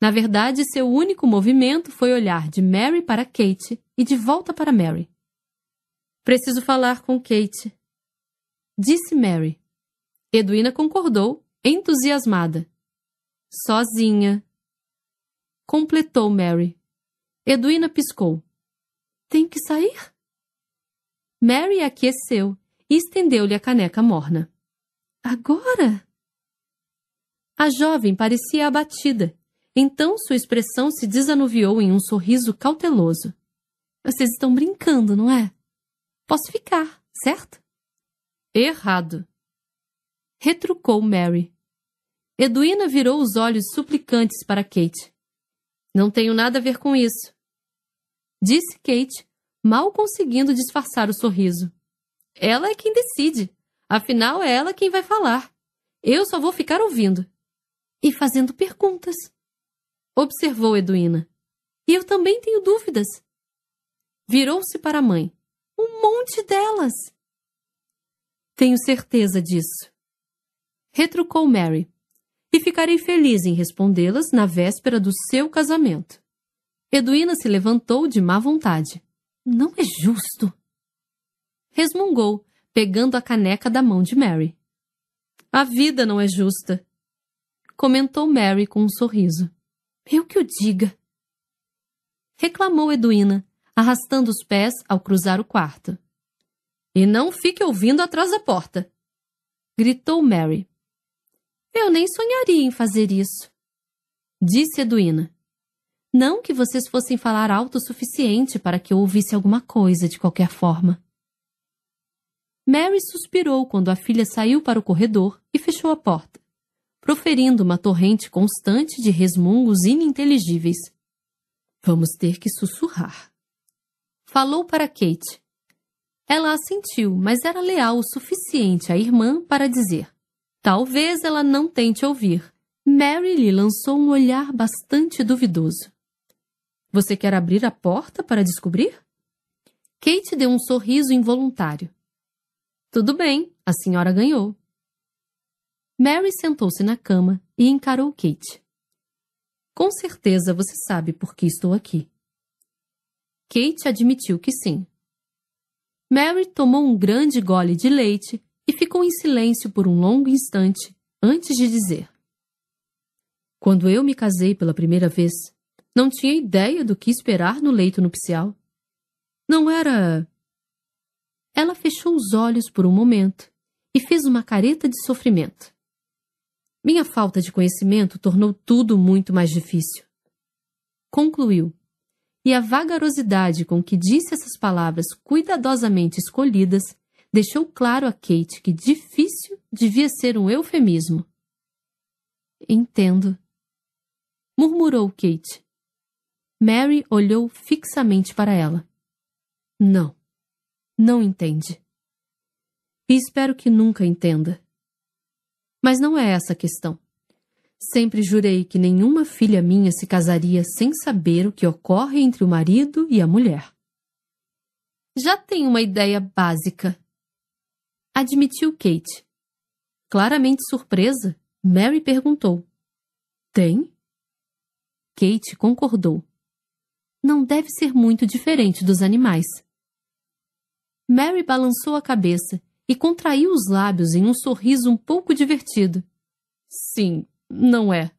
Na verdade, seu único movimento foi olhar de Mary para Kate e de volta para Mary. Preciso falar com Kate. Disse Mary. Edwina concordou, entusiasmada. Sozinha. Completou Mary. Edwina piscou. Tem que sair? Mary aqueceu e estendeu-lhe a caneca morna. Agora? A jovem parecia abatida então sua expressão se desanuviou em um sorriso cauteloso. Vocês estão brincando, não é? Posso ficar, certo? Errado. Retrucou Mary. Edwina virou os olhos suplicantes para Kate. Não tenho nada a ver com isso. Disse Kate, mal conseguindo disfarçar o sorriso. Ela é quem decide. Afinal, é ela quem vai falar. Eu só vou ficar ouvindo. E fazendo perguntas observou edwina E eu também tenho dúvidas. Virou-se para a mãe. Um monte delas! Tenho certeza disso. Retrucou Mary. E ficarei feliz em respondê-las na véspera do seu casamento. edwina se levantou de má vontade. Não é justo! Resmungou, pegando a caneca da mão de Mary. A vida não é justa, comentou Mary com um sorriso. Eu que o diga! Reclamou Eduína, arrastando os pés ao cruzar o quarto. E não fique ouvindo atrás da porta! Gritou Mary. Eu nem sonharia em fazer isso. Disse Eduína. Não que vocês fossem falar alto o suficiente para que eu ouvisse alguma coisa de qualquer forma. Mary suspirou quando a filha saiu para o corredor e fechou a porta proferindo uma torrente constante de resmungos ininteligíveis. Vamos ter que sussurrar. Falou para Kate. Ela assentiu, mas era leal o suficiente à irmã para dizer: Talvez ela não tente ouvir. Mary lhe lançou um olhar bastante duvidoso. Você quer abrir a porta para descobrir? Kate deu um sorriso involuntário. Tudo bem, a senhora ganhou. Mary sentou-se na cama e encarou Kate. Com certeza você sabe por que estou aqui. Kate admitiu que sim. Mary tomou um grande gole de leite e ficou em silêncio por um longo instante antes de dizer: Quando eu me casei pela primeira vez, não tinha ideia do que esperar no leito nupcial. Não era. Ela fechou os olhos por um momento e fez uma careta de sofrimento. Minha falta de conhecimento tornou tudo muito mais difícil. Concluiu. E a vagarosidade com que disse essas palavras cuidadosamente escolhidas deixou claro a Kate que difícil devia ser um eufemismo. Entendo. Murmurou Kate. Mary olhou fixamente para ela. Não. Não entende. E espero que nunca entenda. Mas não é essa a questão. Sempre jurei que nenhuma filha minha se casaria sem saber o que ocorre entre o marido e a mulher. Já tenho uma ideia básica. Admitiu Kate. Claramente surpresa, Mary perguntou. Tem? Kate concordou. Não deve ser muito diferente dos animais. Mary balançou a cabeça e contraiu os lábios em um sorriso um pouco divertido. Sim, não é.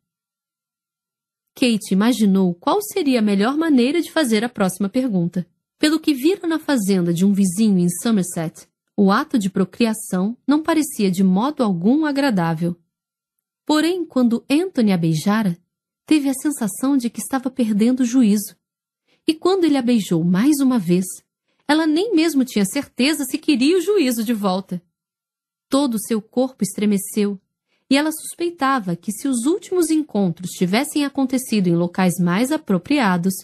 Kate imaginou qual seria a melhor maneira de fazer a próxima pergunta. Pelo que vira na fazenda de um vizinho em Somerset, o ato de procriação não parecia de modo algum agradável. Porém, quando Anthony a beijara, teve a sensação de que estava perdendo o juízo. E quando ele a beijou mais uma vez, ela nem mesmo tinha certeza se queria o juízo de volta. Todo o seu corpo estremeceu, e ela suspeitava que se os últimos encontros tivessem acontecido em locais mais apropriados,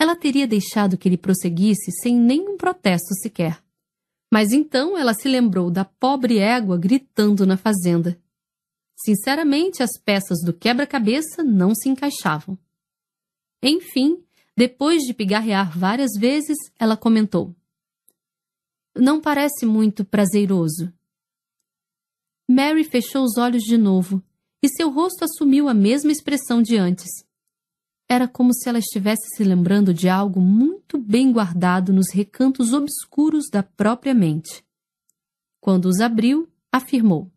ela teria deixado que ele prosseguisse sem nenhum protesto sequer. Mas então ela se lembrou da pobre égua gritando na fazenda. Sinceramente, as peças do quebra-cabeça não se encaixavam. Enfim, depois de pigarrear várias vezes, ela comentou: não parece muito prazeroso. Mary fechou os olhos de novo e seu rosto assumiu a mesma expressão de antes. Era como se ela estivesse se lembrando de algo muito bem guardado nos recantos obscuros da própria mente. Quando os abriu, afirmou: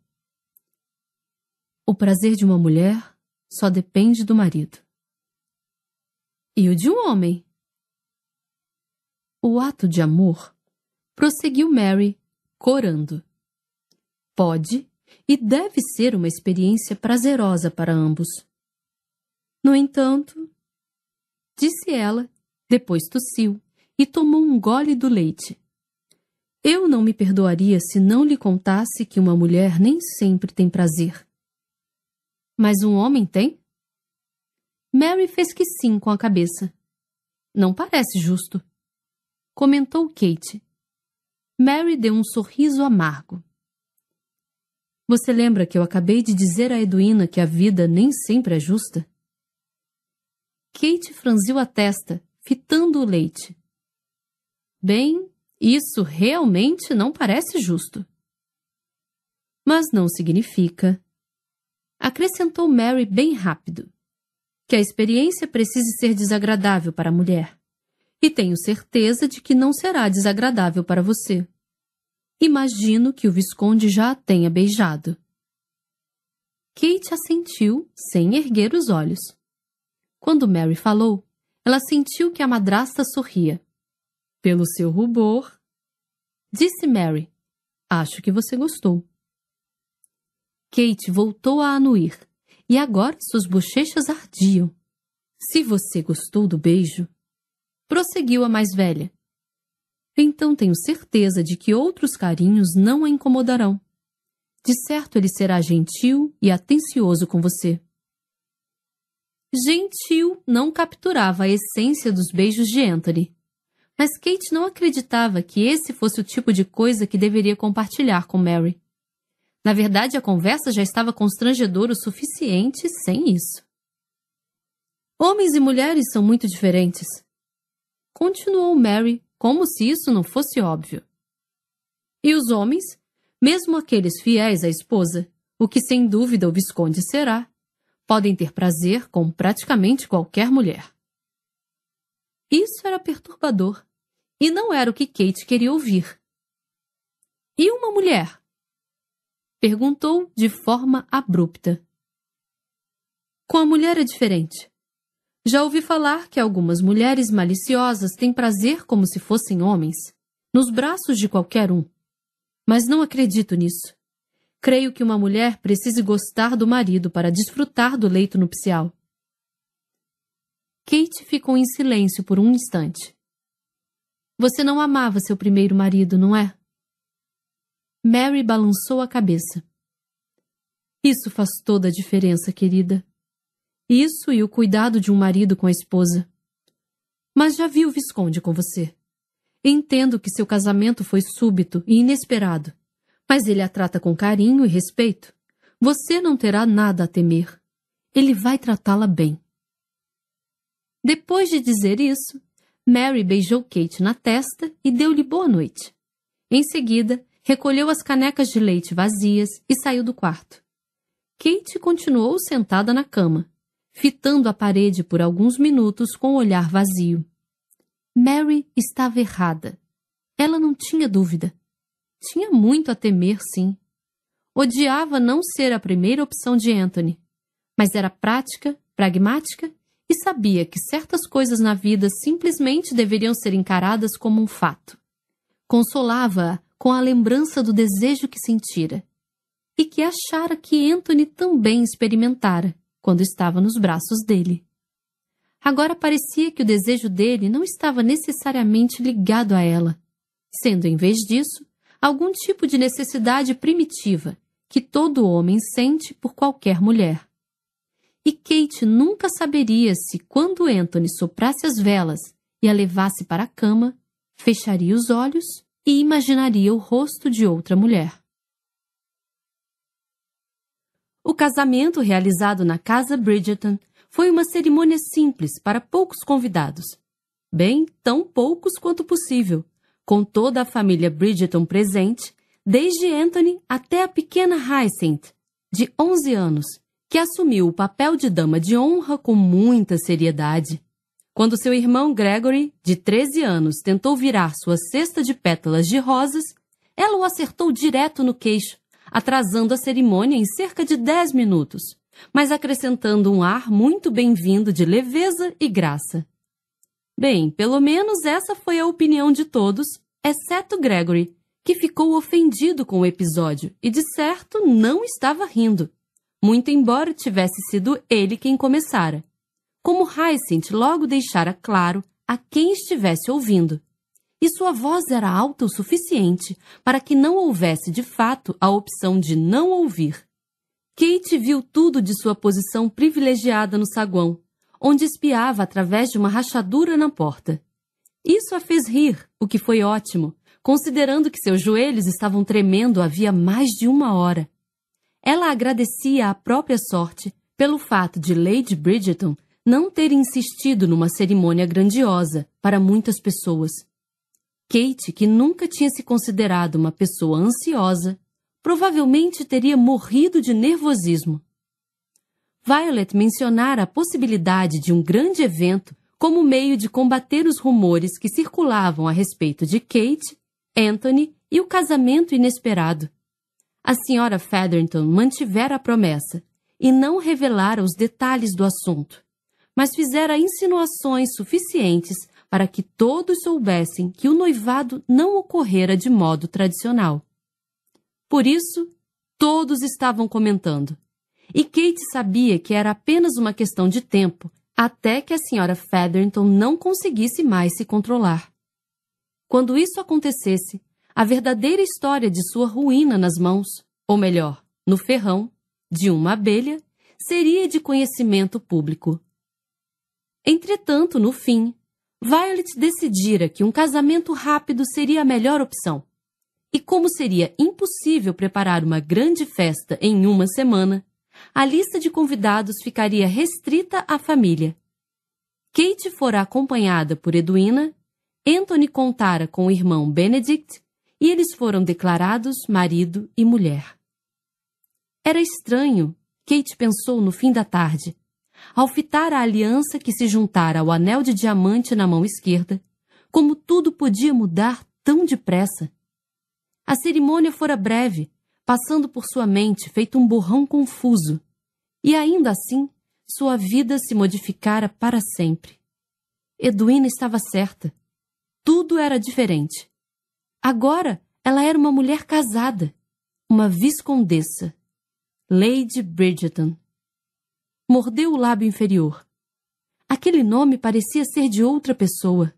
O prazer de uma mulher só depende do marido. E o de um homem? O ato de amor Prosseguiu Mary, corando. Pode e deve ser uma experiência prazerosa para ambos. No entanto, disse ela, depois tossiu e tomou um gole do leite. Eu não me perdoaria se não lhe contasse que uma mulher nem sempre tem prazer. Mas um homem tem? Mary fez que sim com a cabeça. Não parece justo. Comentou Kate. Mary deu um sorriso amargo. Você lembra que eu acabei de dizer a Edwina que a vida nem sempre é justa? Kate franziu a testa, fitando o leite. Bem, isso realmente não parece justo. Mas não significa, acrescentou Mary bem rápido, que a experiência precise ser desagradável para a mulher e tenho certeza de que não será desagradável para você. Imagino que o Visconde já a tenha beijado. Kate assentiu, sem erguer os olhos. Quando Mary falou, ela sentiu que a madrasta sorria. Pelo seu rubor. Disse Mary, acho que você gostou. Kate voltou a anuir, e agora suas bochechas ardiam. Se você gostou do beijo, prosseguiu a mais velha. Então tenho certeza de que outros carinhos não a incomodarão. De certo ele será gentil e atencioso com você. Gentil não capturava a essência dos beijos de Anthony. Mas Kate não acreditava que esse fosse o tipo de coisa que deveria compartilhar com Mary. Na verdade, a conversa já estava constrangedora o suficiente sem isso. Homens e mulheres são muito diferentes. Continuou Mary, como se isso não fosse óbvio. E os homens, mesmo aqueles fiéis à esposa, o que sem dúvida o Visconde será, podem ter prazer com praticamente qualquer mulher. Isso era perturbador, e não era o que Kate queria ouvir. E uma mulher? Perguntou de forma abrupta. Com a mulher é diferente. Já ouvi falar que algumas mulheres maliciosas têm prazer como se fossem homens, nos braços de qualquer um. Mas não acredito nisso. Creio que uma mulher precise gostar do marido para desfrutar do leito nupcial. Kate ficou em silêncio por um instante. Você não amava seu primeiro marido, não é? Mary balançou a cabeça. Isso faz toda a diferença, querida. Isso e o cuidado de um marido com a esposa. Mas já vi o Visconde com você. Entendo que seu casamento foi súbito e inesperado, mas ele a trata com carinho e respeito. Você não terá nada a temer. Ele vai tratá-la bem. Depois de dizer isso, Mary beijou Kate na testa e deu-lhe boa noite. Em seguida, recolheu as canecas de leite vazias e saiu do quarto. Kate continuou sentada na cama, fitando a parede por alguns minutos com o olhar vazio. Mary estava errada. Ela não tinha dúvida. Tinha muito a temer, sim. Odiava não ser a primeira opção de Anthony, mas era prática, pragmática e sabia que certas coisas na vida simplesmente deveriam ser encaradas como um fato. Consolava-a com a lembrança do desejo que sentira e que achara que Anthony também experimentara quando estava nos braços dele. Agora parecia que o desejo dele não estava necessariamente ligado a ela, sendo, em vez disso, algum tipo de necessidade primitiva que todo homem sente por qualquer mulher. E Kate nunca saberia se, quando Anthony soprasse as velas e a levasse para a cama, fecharia os olhos e imaginaria o rosto de outra mulher. O casamento realizado na Casa Bridgerton foi uma cerimônia simples para poucos convidados. Bem, tão poucos quanto possível, com toda a família Bridgerton presente, desde Anthony até a pequena Hyacinth, de 11 anos, que assumiu o papel de dama de honra com muita seriedade. Quando seu irmão Gregory, de 13 anos, tentou virar sua cesta de pétalas de rosas, ela o acertou direto no queixo, atrasando a cerimônia em cerca de 10 minutos, mas acrescentando um ar muito bem-vindo de leveza e graça. Bem, pelo menos essa foi a opinião de todos, exceto Gregory, que ficou ofendido com o episódio e, de certo, não estava rindo, muito embora tivesse sido ele quem começara. Como Hyacinth logo deixara claro a quem estivesse ouvindo e sua voz era alta o suficiente para que não houvesse de fato a opção de não ouvir. Kate viu tudo de sua posição privilegiada no saguão, onde espiava através de uma rachadura na porta. Isso a fez rir, o que foi ótimo, considerando que seus joelhos estavam tremendo havia mais de uma hora. Ela agradecia à própria sorte pelo fato de Lady Bridgeton não ter insistido numa cerimônia grandiosa para muitas pessoas. Kate, que nunca tinha se considerado uma pessoa ansiosa, provavelmente teria morrido de nervosismo. Violet mencionara a possibilidade de um grande evento como meio de combater os rumores que circulavam a respeito de Kate, Anthony e o casamento inesperado. A senhora Featherington mantivera a promessa e não revelara os detalhes do assunto, mas fizera insinuações suficientes para que todos soubessem que o noivado não ocorrera de modo tradicional. Por isso, todos estavam comentando. E Kate sabia que era apenas uma questão de tempo até que a senhora Featherington não conseguisse mais se controlar. Quando isso acontecesse, a verdadeira história de sua ruína nas mãos, ou melhor, no ferrão, de uma abelha, seria de conhecimento público. Entretanto, no fim, Violet decidira que um casamento rápido seria a melhor opção. E como seria impossível preparar uma grande festa em uma semana, a lista de convidados ficaria restrita à família. Kate fora acompanhada por Edwina, Anthony contara com o irmão Benedict e eles foram declarados marido e mulher. Era estranho, Kate pensou no fim da tarde, ao fitar a aliança que se juntara ao anel de diamante na mão esquerda, como tudo podia mudar tão depressa. A cerimônia fora breve, passando por sua mente feito um borrão confuso, e ainda assim sua vida se modificara para sempre. Edwina estava certa. Tudo era diferente. Agora ela era uma mulher casada, uma viscondessa, Lady Bridgeton mordeu o lábio inferior. Aquele nome parecia ser de outra pessoa.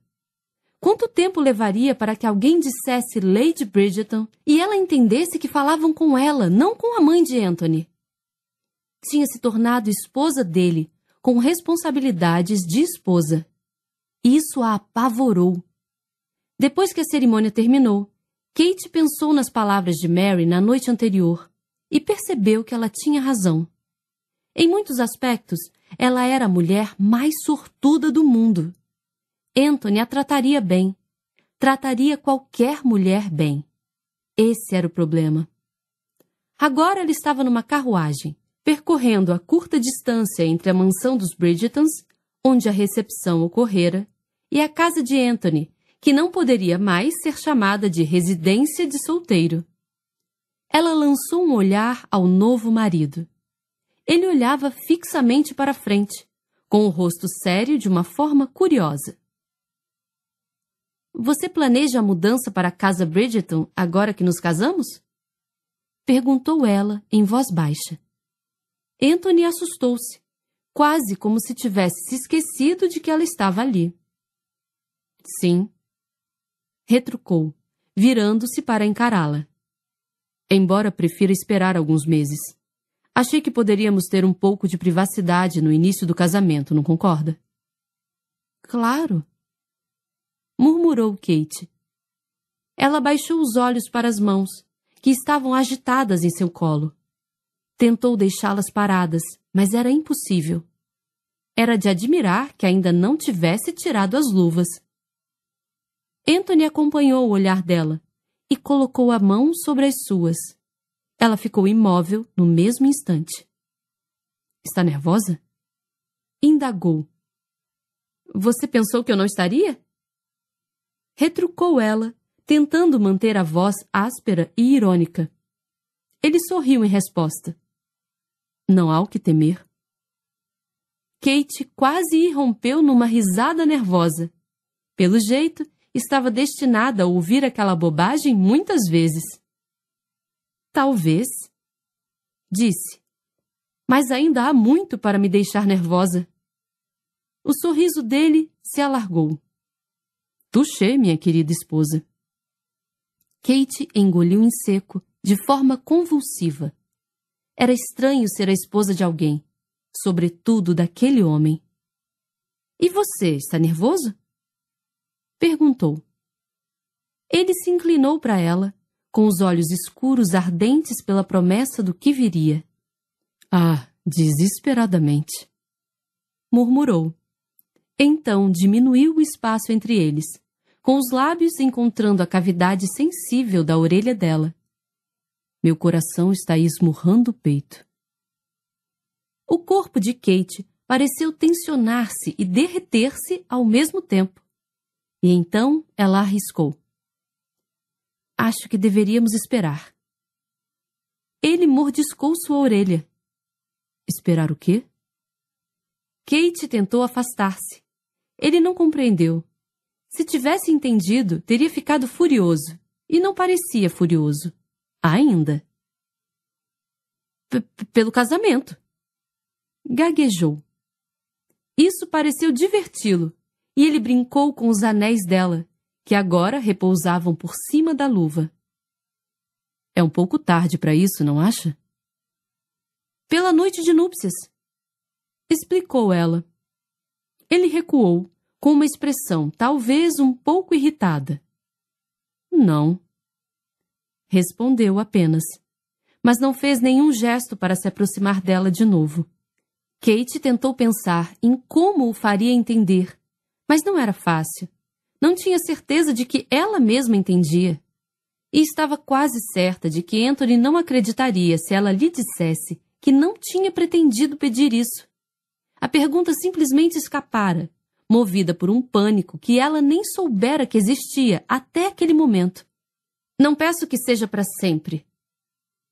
Quanto tempo levaria para que alguém dissesse Lady Bridgeton e ela entendesse que falavam com ela, não com a mãe de Anthony? Tinha se tornado esposa dele, com responsabilidades de esposa. Isso a apavorou. Depois que a cerimônia terminou, Kate pensou nas palavras de Mary na noite anterior e percebeu que ela tinha razão. Em muitos aspectos, ela era a mulher mais sortuda do mundo. Anthony a trataria bem. Trataria qualquer mulher bem. Esse era o problema. Agora ela estava numa carruagem, percorrendo a curta distância entre a mansão dos Bridgetons, onde a recepção ocorrera, e a casa de Anthony, que não poderia mais ser chamada de residência de solteiro. Ela lançou um olhar ao novo marido ele olhava fixamente para frente, com o rosto sério de uma forma curiosa. Você planeja a mudança para a casa Bridgeton agora que nos casamos? Perguntou ela em voz baixa. Anthony assustou-se, quase como se tivesse se esquecido de que ela estava ali. Sim. Retrucou, virando-se para encará-la. Embora prefira esperar alguns meses. Achei que poderíamos ter um pouco de privacidade no início do casamento, não concorda? Claro. Murmurou Kate. Ela baixou os olhos para as mãos, que estavam agitadas em seu colo. Tentou deixá-las paradas, mas era impossível. Era de admirar que ainda não tivesse tirado as luvas. Anthony acompanhou o olhar dela e colocou a mão sobre as suas. Ela ficou imóvel no mesmo instante. Está nervosa? Indagou. Você pensou que eu não estaria? Retrucou ela, tentando manter a voz áspera e irônica. Ele sorriu em resposta. Não há o que temer. Kate quase irrompeu numa risada nervosa. Pelo jeito, estava destinada a ouvir aquela bobagem muitas vezes. Talvez. Disse. Mas ainda há muito para me deixar nervosa. O sorriso dele se alargou. Tuxê, minha querida esposa. Kate engoliu em seco, de forma convulsiva. Era estranho ser a esposa de alguém, sobretudo daquele homem. E você está nervoso? Perguntou. Ele se inclinou para ela com os olhos escuros ardentes pela promessa do que viria. Ah, desesperadamente! murmurou. Então diminuiu o espaço entre eles, com os lábios encontrando a cavidade sensível da orelha dela. Meu coração está esmurrando o peito. O corpo de Kate pareceu tensionar-se e derreter-se ao mesmo tempo. E então ela arriscou. Acho que deveríamos esperar. Ele mordiscou sua orelha. Esperar o quê? Kate tentou afastar-se. Ele não compreendeu. Se tivesse entendido, teria ficado furioso. E não parecia furioso. Ainda. P pelo casamento. Gaguejou. Isso pareceu diverti-lo, e ele brincou com os anéis dela, que agora repousavam por cima da luva. É um pouco tarde para isso, não acha? Pela noite de núpcias, explicou ela. Ele recuou, com uma expressão talvez um pouco irritada. Não. Respondeu apenas, mas não fez nenhum gesto para se aproximar dela de novo. Kate tentou pensar em como o faria entender, mas não era fácil. Não tinha certeza de que ela mesma entendia. E estava quase certa de que Anthony não acreditaria se ela lhe dissesse que não tinha pretendido pedir isso. A pergunta simplesmente escapara, movida por um pânico que ela nem soubera que existia até aquele momento. Não peço que seja para sempre.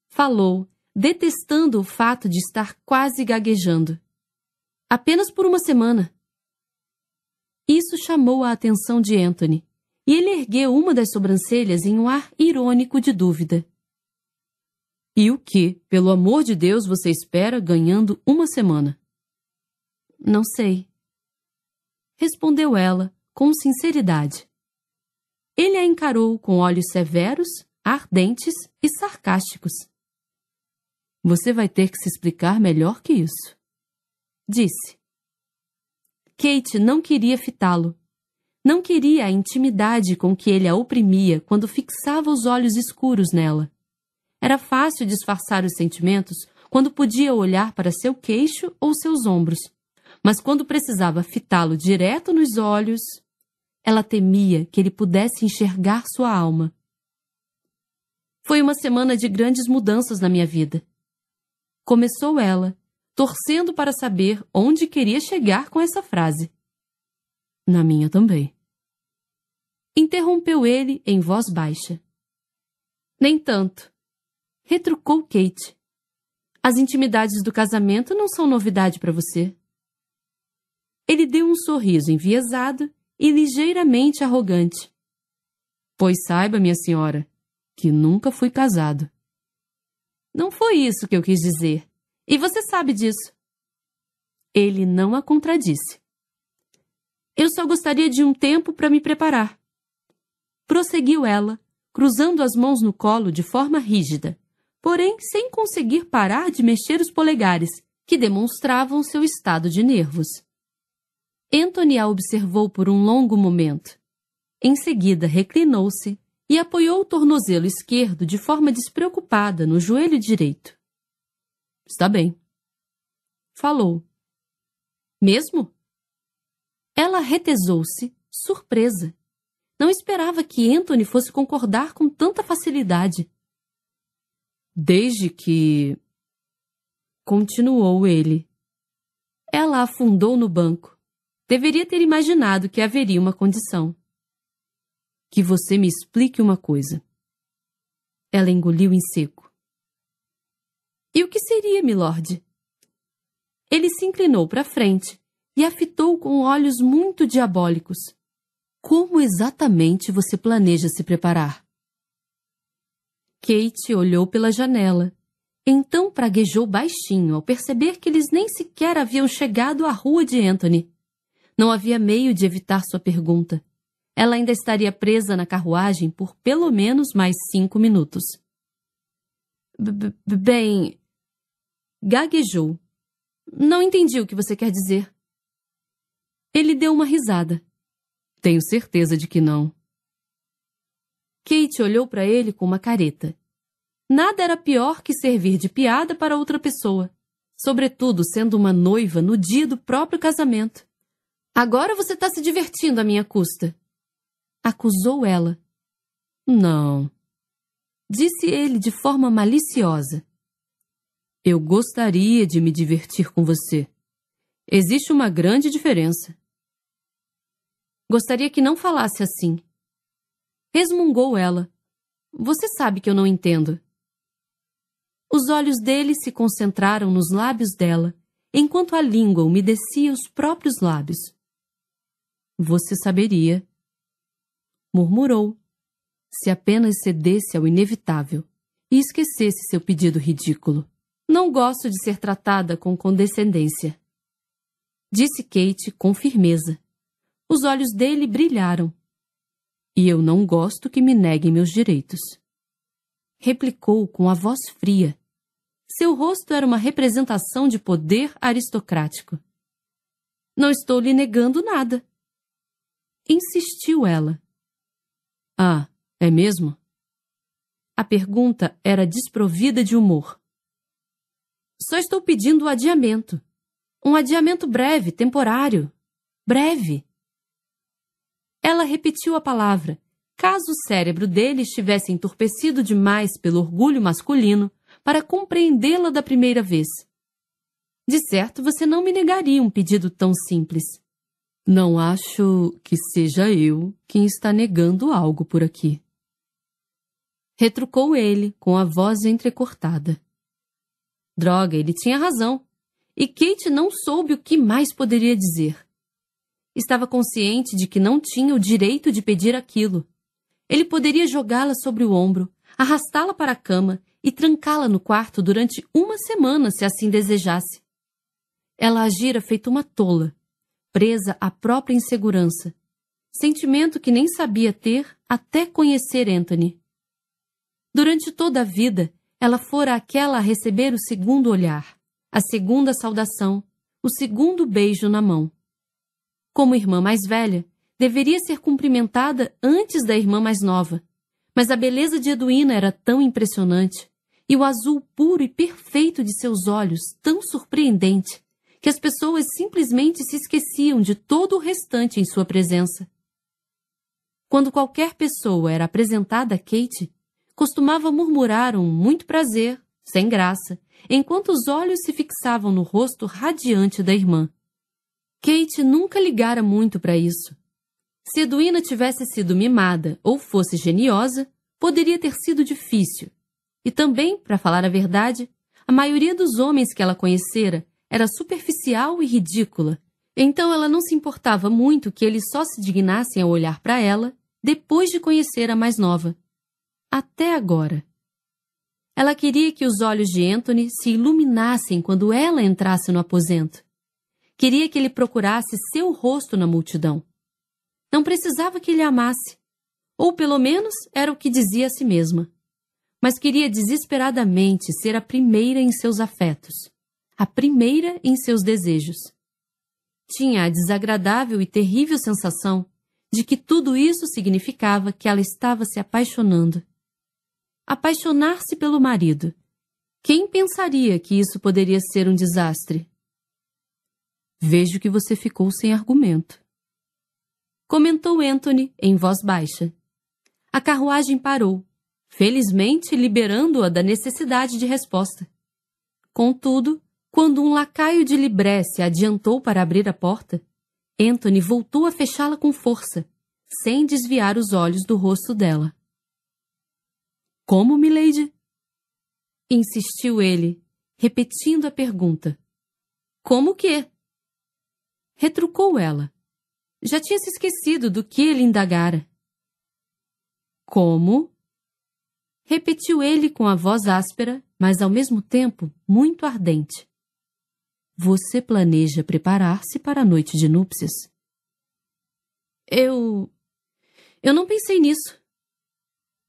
Falou, detestando o fato de estar quase gaguejando. Apenas por uma semana. Isso chamou a atenção de Anthony, e ele ergueu uma das sobrancelhas em um ar irônico de dúvida. E o que, pelo amor de Deus, você espera ganhando uma semana? Não sei. Respondeu ela, com sinceridade. Ele a encarou com olhos severos, ardentes e sarcásticos. Você vai ter que se explicar melhor que isso. Disse. Kate não queria fitá-lo. Não queria a intimidade com que ele a oprimia quando fixava os olhos escuros nela. Era fácil disfarçar os sentimentos quando podia olhar para seu queixo ou seus ombros. Mas quando precisava fitá-lo direto nos olhos, ela temia que ele pudesse enxergar sua alma. Foi uma semana de grandes mudanças na minha vida. Começou ela, torcendo para saber onde queria chegar com essa frase. Na minha também. Interrompeu ele em voz baixa. Nem tanto. Retrucou Kate. As intimidades do casamento não são novidade para você. Ele deu um sorriso enviesado e ligeiramente arrogante. Pois saiba, minha senhora, que nunca fui casado. Não foi isso que eu quis dizer. E você sabe disso. Ele não a contradisse. Eu só gostaria de um tempo para me preparar. Prosseguiu ela, cruzando as mãos no colo de forma rígida, porém sem conseguir parar de mexer os polegares, que demonstravam seu estado de nervos. Anthony a observou por um longo momento. Em seguida, reclinou-se e apoiou o tornozelo esquerdo de forma despreocupada no joelho direito. Está bem. Falou. Mesmo? Ela retesou-se, surpresa. Não esperava que Anthony fosse concordar com tanta facilidade. Desde que. Continuou ele. Ela afundou no banco. Deveria ter imaginado que haveria uma condição. Que você me explique uma coisa. Ela engoliu em seco. E o que seria, milord? Ele se inclinou para frente e a fitou com olhos muito diabólicos. Como exatamente você planeja se preparar? Kate olhou pela janela. Então praguejou baixinho ao perceber que eles nem sequer haviam chegado à rua de Anthony. Não havia meio de evitar sua pergunta. Ela ainda estaria presa na carruagem por pelo menos mais cinco minutos. B -b Bem, gaguejou. Não entendi o que você quer dizer. Ele deu uma risada. Tenho certeza de que não. Kate olhou para ele com uma careta. Nada era pior que servir de piada para outra pessoa, sobretudo sendo uma noiva no dia do próprio casamento. Agora você está se divertindo à minha custa. Acusou ela. Não, disse ele de forma maliciosa. Eu gostaria de me divertir com você. Existe uma grande diferença. Gostaria que não falasse assim. Resmungou ela. Você sabe que eu não entendo. Os olhos dele se concentraram nos lábios dela, enquanto a língua umedecia os próprios lábios. Você saberia. Murmurou, se apenas cedesse ao inevitável e esquecesse seu pedido ridículo. Não gosto de ser tratada com condescendência. Disse Kate com firmeza. Os olhos dele brilharam. E eu não gosto que me neguem meus direitos. Replicou com a voz fria. Seu rosto era uma representação de poder aristocrático. Não estou lhe negando nada. Insistiu ela. Ah, é mesmo? A pergunta era desprovida de humor. Só estou pedindo o adiamento. Um adiamento breve, temporário. Breve. Ela repetiu a palavra. Caso o cérebro dele estivesse entorpecido demais pelo orgulho masculino para compreendê-la da primeira vez. De certo, você não me negaria um pedido tão simples. Não acho que seja eu quem está negando algo por aqui. Retrucou ele com a voz entrecortada. Droga, ele tinha razão. E Kate não soube o que mais poderia dizer. Estava consciente de que não tinha o direito de pedir aquilo. Ele poderia jogá-la sobre o ombro, arrastá-la para a cama e trancá-la no quarto durante uma semana se assim desejasse. Ela agira feito uma tola, presa à própria insegurança, sentimento que nem sabia ter até conhecer Anthony. Durante toda a vida, ela fora aquela a receber o segundo olhar, a segunda saudação, o segundo beijo na mão. Como irmã mais velha, deveria ser cumprimentada antes da irmã mais nova, mas a beleza de Eduína era tão impressionante e o azul puro e perfeito de seus olhos tão surpreendente que as pessoas simplesmente se esqueciam de todo o restante em sua presença. Quando qualquer pessoa era apresentada a Kate, costumava murmurar um muito prazer, sem graça, enquanto os olhos se fixavam no rosto radiante da irmã. Kate nunca ligara muito para isso. Se Edwina tivesse sido mimada ou fosse geniosa, poderia ter sido difícil. E também, para falar a verdade, a maioria dos homens que ela conhecera era superficial e ridícula, então ela não se importava muito que eles só se dignassem a olhar para ela depois de conhecer a mais nova até agora. Ela queria que os olhos de Anthony se iluminassem quando ela entrasse no aposento. Queria que ele procurasse seu rosto na multidão. Não precisava que ele amasse, ou pelo menos era o que dizia a si mesma. Mas queria desesperadamente ser a primeira em seus afetos, a primeira em seus desejos. Tinha a desagradável e terrível sensação de que tudo isso significava que ela estava se apaixonando apaixonar-se pelo marido. Quem pensaria que isso poderia ser um desastre? Vejo que você ficou sem argumento. Comentou Anthony em voz baixa. A carruagem parou, felizmente liberando-a da necessidade de resposta. Contudo, quando um lacaio de Libré se adiantou para abrir a porta, Anthony voltou a fechá-la com força, sem desviar os olhos do rosto dela. Como, milady? Insistiu ele, repetindo a pergunta. Como que? Retrucou ela. Já tinha se esquecido do que ele indagara. Como? Repetiu ele com a voz áspera, mas ao mesmo tempo muito ardente. Você planeja preparar-se para a noite de núpcias? Eu. Eu não pensei nisso.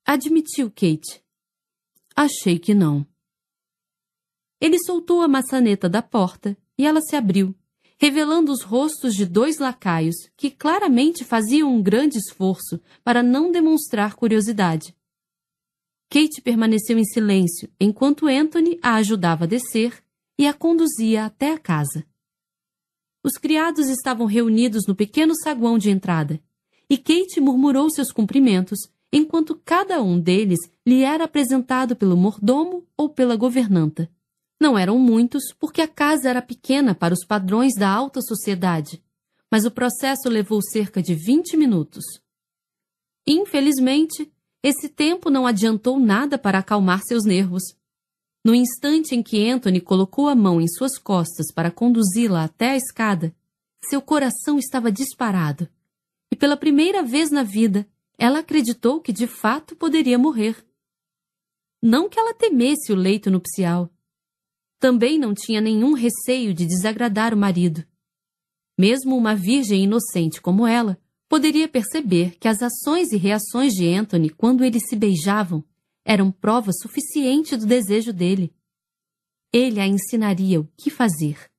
Admitiu Kate. Achei que não. Ele soltou a maçaneta da porta e ela se abriu, revelando os rostos de dois lacaios que claramente faziam um grande esforço para não demonstrar curiosidade. Kate permaneceu em silêncio enquanto Anthony a ajudava a descer e a conduzia até a casa. Os criados estavam reunidos no pequeno saguão de entrada, e Kate murmurou seus cumprimentos enquanto cada um deles lhe era apresentado pelo mordomo ou pela governanta. Não eram muitos, porque a casa era pequena para os padrões da alta sociedade, mas o processo levou cerca de vinte minutos. Infelizmente, esse tempo não adiantou nada para acalmar seus nervos. No instante em que Anthony colocou a mão em suas costas para conduzi-la até a escada, seu coração estava disparado. E pela primeira vez na vida, ela acreditou que de fato poderia morrer. Não que ela temesse o leito nupcial. Também não tinha nenhum receio de desagradar o marido. Mesmo uma virgem inocente como ela poderia perceber que as ações e reações de Anthony quando eles se beijavam eram prova suficiente do desejo dele. Ele a ensinaria o que fazer.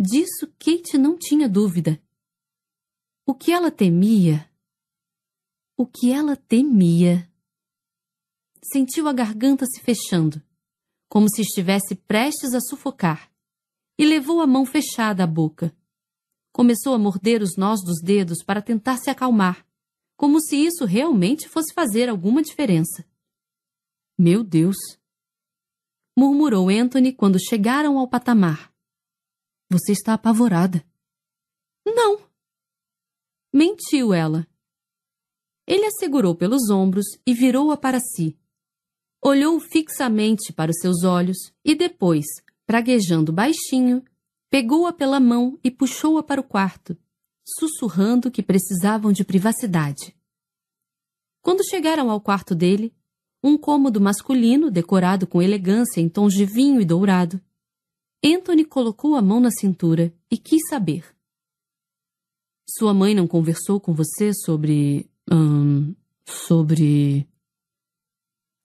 Disso Kate não tinha dúvida. O que ela temia o que ela temia. Sentiu a garganta se fechando, como se estivesse prestes a sufocar, e levou a mão fechada à boca. Começou a morder os nós dos dedos para tentar se acalmar, como se isso realmente fosse fazer alguma diferença. Meu Deus! murmurou Anthony quando chegaram ao patamar. Você está apavorada. Não! Mentiu ela. Ele a segurou pelos ombros e virou-a para si. Olhou fixamente para os seus olhos e depois, praguejando baixinho, pegou-a pela mão e puxou-a para o quarto, sussurrando que precisavam de privacidade. Quando chegaram ao quarto dele, um cômodo masculino decorado com elegância em tons de vinho e dourado, Anthony colocou a mão na cintura e quis saber. Sua mãe não conversou com você sobre sobre.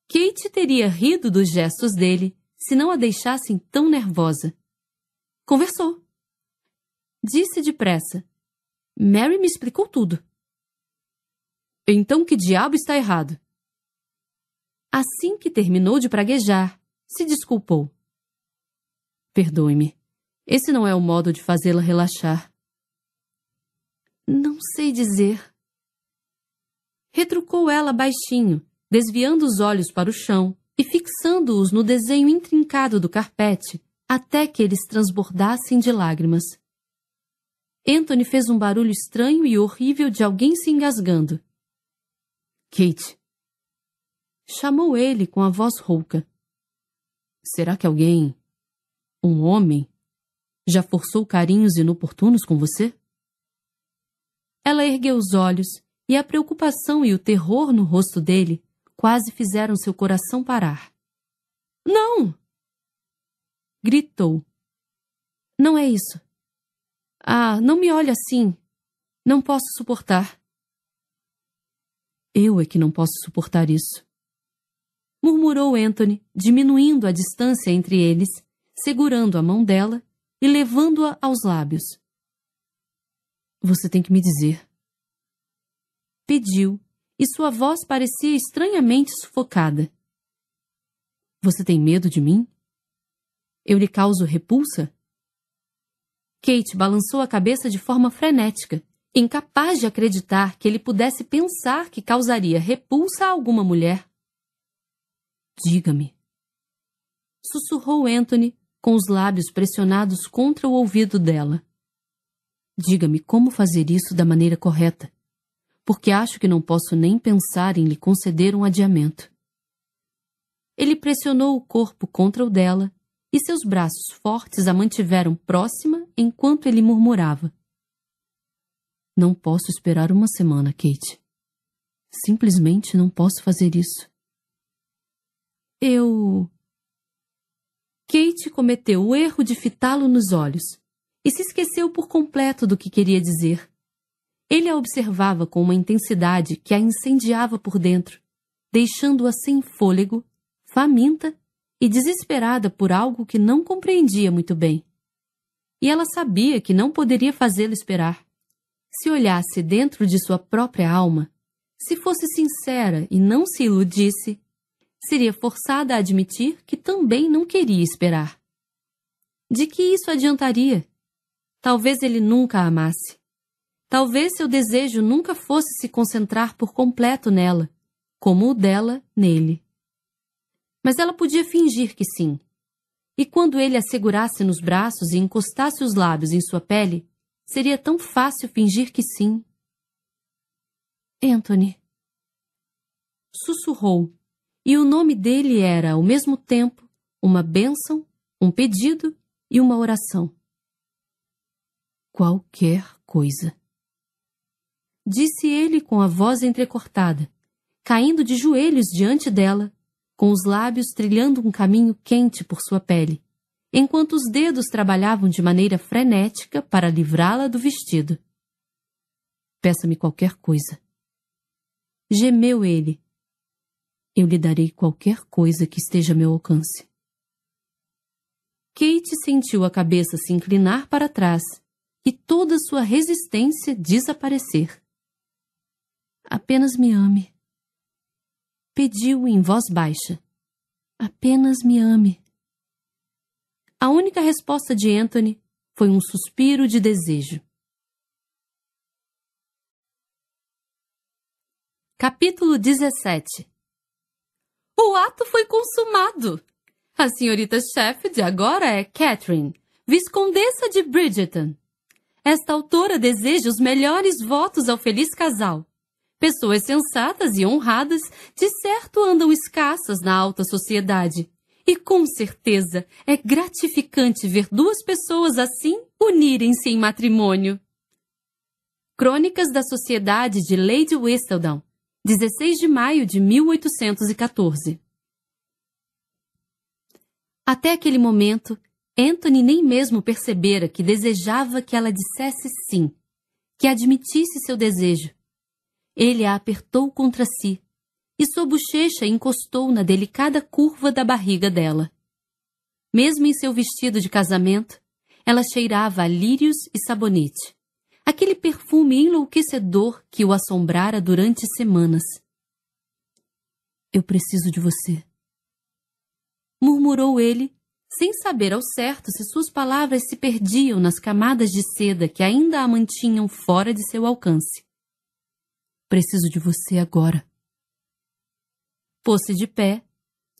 Kate teria rido dos gestos dele se não a deixassem tão nervosa. Conversou. Disse depressa. Mary me explicou tudo. Então que diabo está errado? Assim que terminou de praguejar, se desculpou. Perdoe-me. Esse não é o modo de fazê-la relaxar. Não sei dizer retrucou ela baixinho, desviando os olhos para o chão e fixando-os no desenho intrincado do carpete até que eles transbordassem de lágrimas. Anthony fez um barulho estranho e horrível de alguém se engasgando. Kate! Chamou ele com a voz rouca. Será que alguém. um homem. já forçou carinhos inoportunos com você? Ela ergueu os olhos e a preocupação e o terror no rosto dele quase fizeram seu coração parar. Não! Gritou. Não é isso. Ah, não me olhe assim. Não posso suportar. Eu é que não posso suportar isso. Murmurou Anthony, diminuindo a distância entre eles, segurando a mão dela e levando-a aos lábios. Você tem que me dizer pediu, e sua voz parecia estranhamente sufocada. Você tem medo de mim? Eu lhe causo repulsa? Kate balançou a cabeça de forma frenética, incapaz de acreditar que ele pudesse pensar que causaria repulsa a alguma mulher. Diga-me. Sussurrou Anthony, com os lábios pressionados contra o ouvido dela. Diga-me como fazer isso da maneira correta porque acho que não posso nem pensar em lhe conceder um adiamento. Ele pressionou o corpo contra o dela e seus braços fortes a mantiveram próxima enquanto ele murmurava. Não posso esperar uma semana, Kate. Simplesmente não posso fazer isso. Eu. Kate cometeu o erro de fitá-lo nos olhos e se esqueceu por completo do que queria dizer. Ele a observava com uma intensidade que a incendiava por dentro, deixando-a sem fôlego, faminta e desesperada por algo que não compreendia muito bem. E ela sabia que não poderia fazê-lo esperar. Se olhasse dentro de sua própria alma, se fosse sincera e não se iludisse, seria forçada a admitir que também não queria esperar. De que isso adiantaria? Talvez ele nunca a amasse. Talvez seu desejo nunca fosse se concentrar por completo nela, como o dela nele. Mas ela podia fingir que sim. E quando ele a segurasse nos braços e encostasse os lábios em sua pele, seria tão fácil fingir que sim. Anthony. Sussurrou, e o nome dele era, ao mesmo tempo, uma bênção, um pedido e uma oração. Qualquer coisa disse ele com a voz entrecortada, caindo de joelhos diante dela, com os lábios trilhando um caminho quente por sua pele, enquanto os dedos trabalhavam de maneira frenética para livrá-la do vestido. Peça-me qualquer coisa. Gemeu ele. Eu lhe darei qualquer coisa que esteja a meu alcance. Kate sentiu a cabeça se inclinar para trás e toda sua resistência desaparecer. Apenas me ame. Pediu em voz baixa. Apenas me ame. A única resposta de Anthony foi um suspiro de desejo. Capítulo 17 O ato foi consumado. A senhorita chefe de agora é Catherine, viscondessa de Bridgeton. Esta autora deseja os melhores votos ao feliz casal. Pessoas sensatas e honradas de certo andam escassas na alta sociedade. E com certeza é gratificante ver duas pessoas assim unirem-se em matrimônio. Crônicas da Sociedade de Lady Whistledown, 16 de maio de 1814. Até aquele momento, Anthony nem mesmo percebera que desejava que ela dissesse sim, que admitisse seu desejo, ele a apertou contra si e sua bochecha encostou na delicada curva da barriga dela. Mesmo em seu vestido de casamento, ela cheirava a lírios e sabonete, aquele perfume enlouquecedor que o assombrara durante semanas. Eu preciso de você. Murmurou ele, sem saber ao certo se suas palavras se perdiam nas camadas de seda que ainda a mantinham fora de seu alcance. Preciso de você agora. Pôs-se de pé,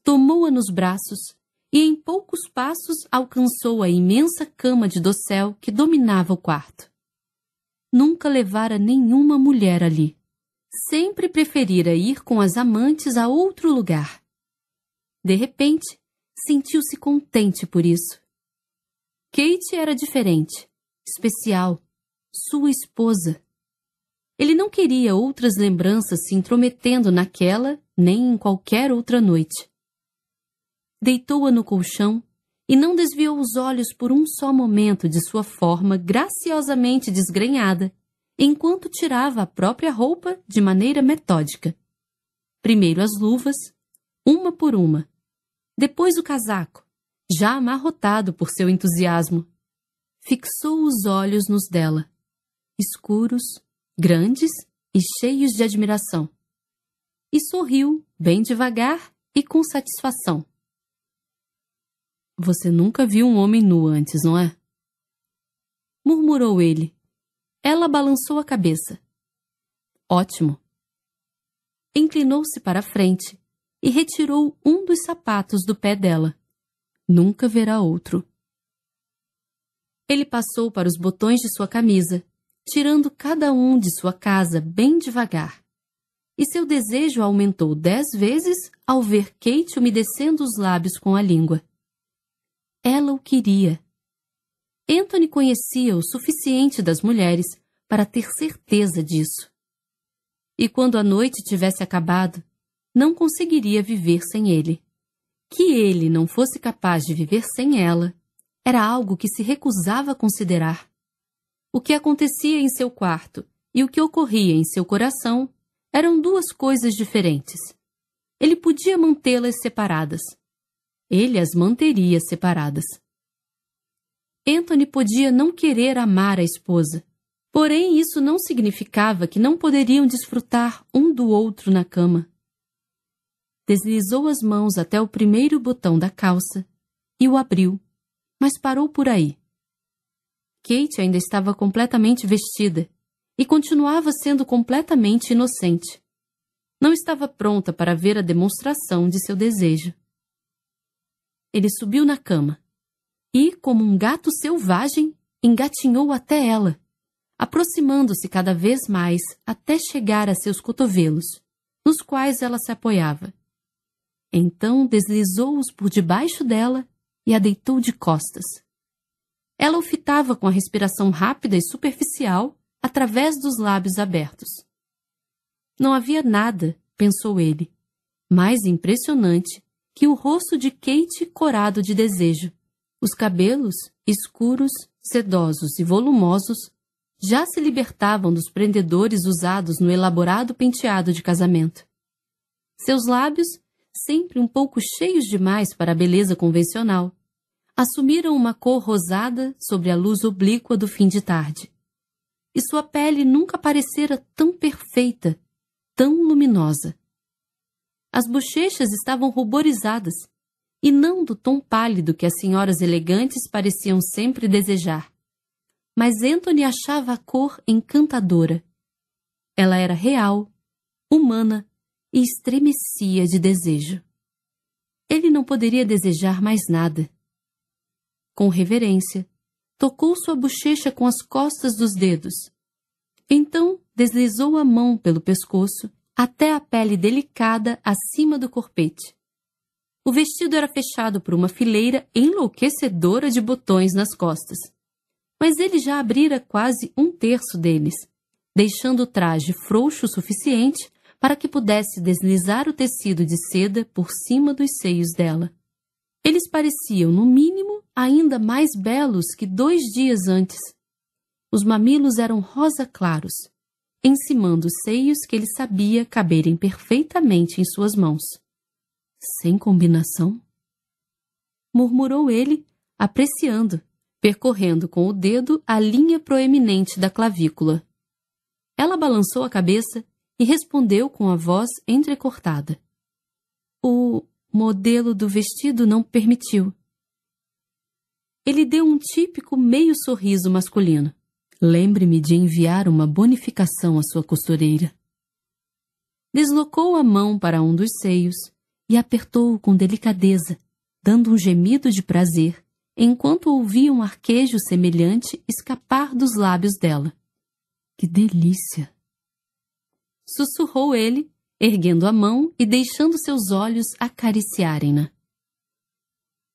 tomou-a nos braços e em poucos passos alcançou a imensa cama de dossel que dominava o quarto. Nunca levara nenhuma mulher ali. Sempre preferira ir com as amantes a outro lugar. De repente, sentiu-se contente por isso. Kate era diferente, especial, sua esposa. Ele não queria outras lembranças se intrometendo naquela nem em qualquer outra noite. Deitou-a no colchão e não desviou os olhos por um só momento de sua forma graciosamente desgrenhada, enquanto tirava a própria roupa de maneira metódica. Primeiro as luvas, uma por uma. Depois o casaco, já amarrotado por seu entusiasmo. Fixou os olhos nos dela, escuros grandes e cheios de admiração. E sorriu, bem devagar e com satisfação. Você nunca viu um homem nu antes, não é? Murmurou ele. Ela balançou a cabeça. Ótimo. Inclinou-se para a frente e retirou um dos sapatos do pé dela. Nunca verá outro. Ele passou para os botões de sua camisa tirando cada um de sua casa bem devagar. E seu desejo aumentou dez vezes ao ver Kate umedecendo os lábios com a língua. Ela o queria. Anthony conhecia o suficiente das mulheres para ter certeza disso. E quando a noite tivesse acabado, não conseguiria viver sem ele. Que ele não fosse capaz de viver sem ela era algo que se recusava a considerar o que acontecia em seu quarto e o que ocorria em seu coração eram duas coisas diferentes. Ele podia mantê-las separadas. Ele as manteria separadas. Anthony podia não querer amar a esposa, porém isso não significava que não poderiam desfrutar um do outro na cama. Deslizou as mãos até o primeiro botão da calça e o abriu, mas parou por aí. Kate ainda estava completamente vestida e continuava sendo completamente inocente. Não estava pronta para ver a demonstração de seu desejo. Ele subiu na cama e, como um gato selvagem, engatinhou até ela, aproximando-se cada vez mais até chegar a seus cotovelos, nos quais ela se apoiava. Então deslizou-os por debaixo dela e a deitou de costas. Ela o fitava com a respiração rápida e superficial através dos lábios abertos. Não havia nada, pensou ele, mais impressionante que o rosto de Kate corado de desejo. Os cabelos, escuros, sedosos e volumosos, já se libertavam dos prendedores usados no elaborado penteado de casamento. Seus lábios, sempre um pouco cheios demais para a beleza convencional, assumiram uma cor rosada sobre a luz oblíqua do fim de tarde. E sua pele nunca parecera tão perfeita, tão luminosa. As bochechas estavam ruborizadas, e não do tom pálido que as senhoras elegantes pareciam sempre desejar. Mas Anthony achava a cor encantadora. Ela era real, humana e estremecia de desejo. Ele não poderia desejar mais nada com reverência, tocou sua bochecha com as costas dos dedos. Então deslizou a mão pelo pescoço até a pele delicada acima do corpete. O vestido era fechado por uma fileira enlouquecedora de botões nas costas. Mas ele já abrira quase um terço deles, deixando o traje frouxo o suficiente para que pudesse deslizar o tecido de seda por cima dos seios dela. Eles pareciam, no mínimo, ainda mais belos que dois dias antes. Os mamilos eram rosa claros, encimando seios que ele sabia caberem perfeitamente em suas mãos. Sem combinação? Murmurou ele, apreciando, percorrendo com o dedo a linha proeminente da clavícula. Ela balançou a cabeça e respondeu com a voz entrecortada. O modelo do vestido não permitiu. Ele deu um típico meio sorriso masculino. Lembre-me de enviar uma bonificação à sua costureira. Deslocou a mão para um dos seios e apertou-o com delicadeza, dando um gemido de prazer, enquanto ouvia um arquejo semelhante escapar dos lábios dela. Que delícia! Sussurrou ele erguendo a mão e deixando seus olhos acariciarem-na.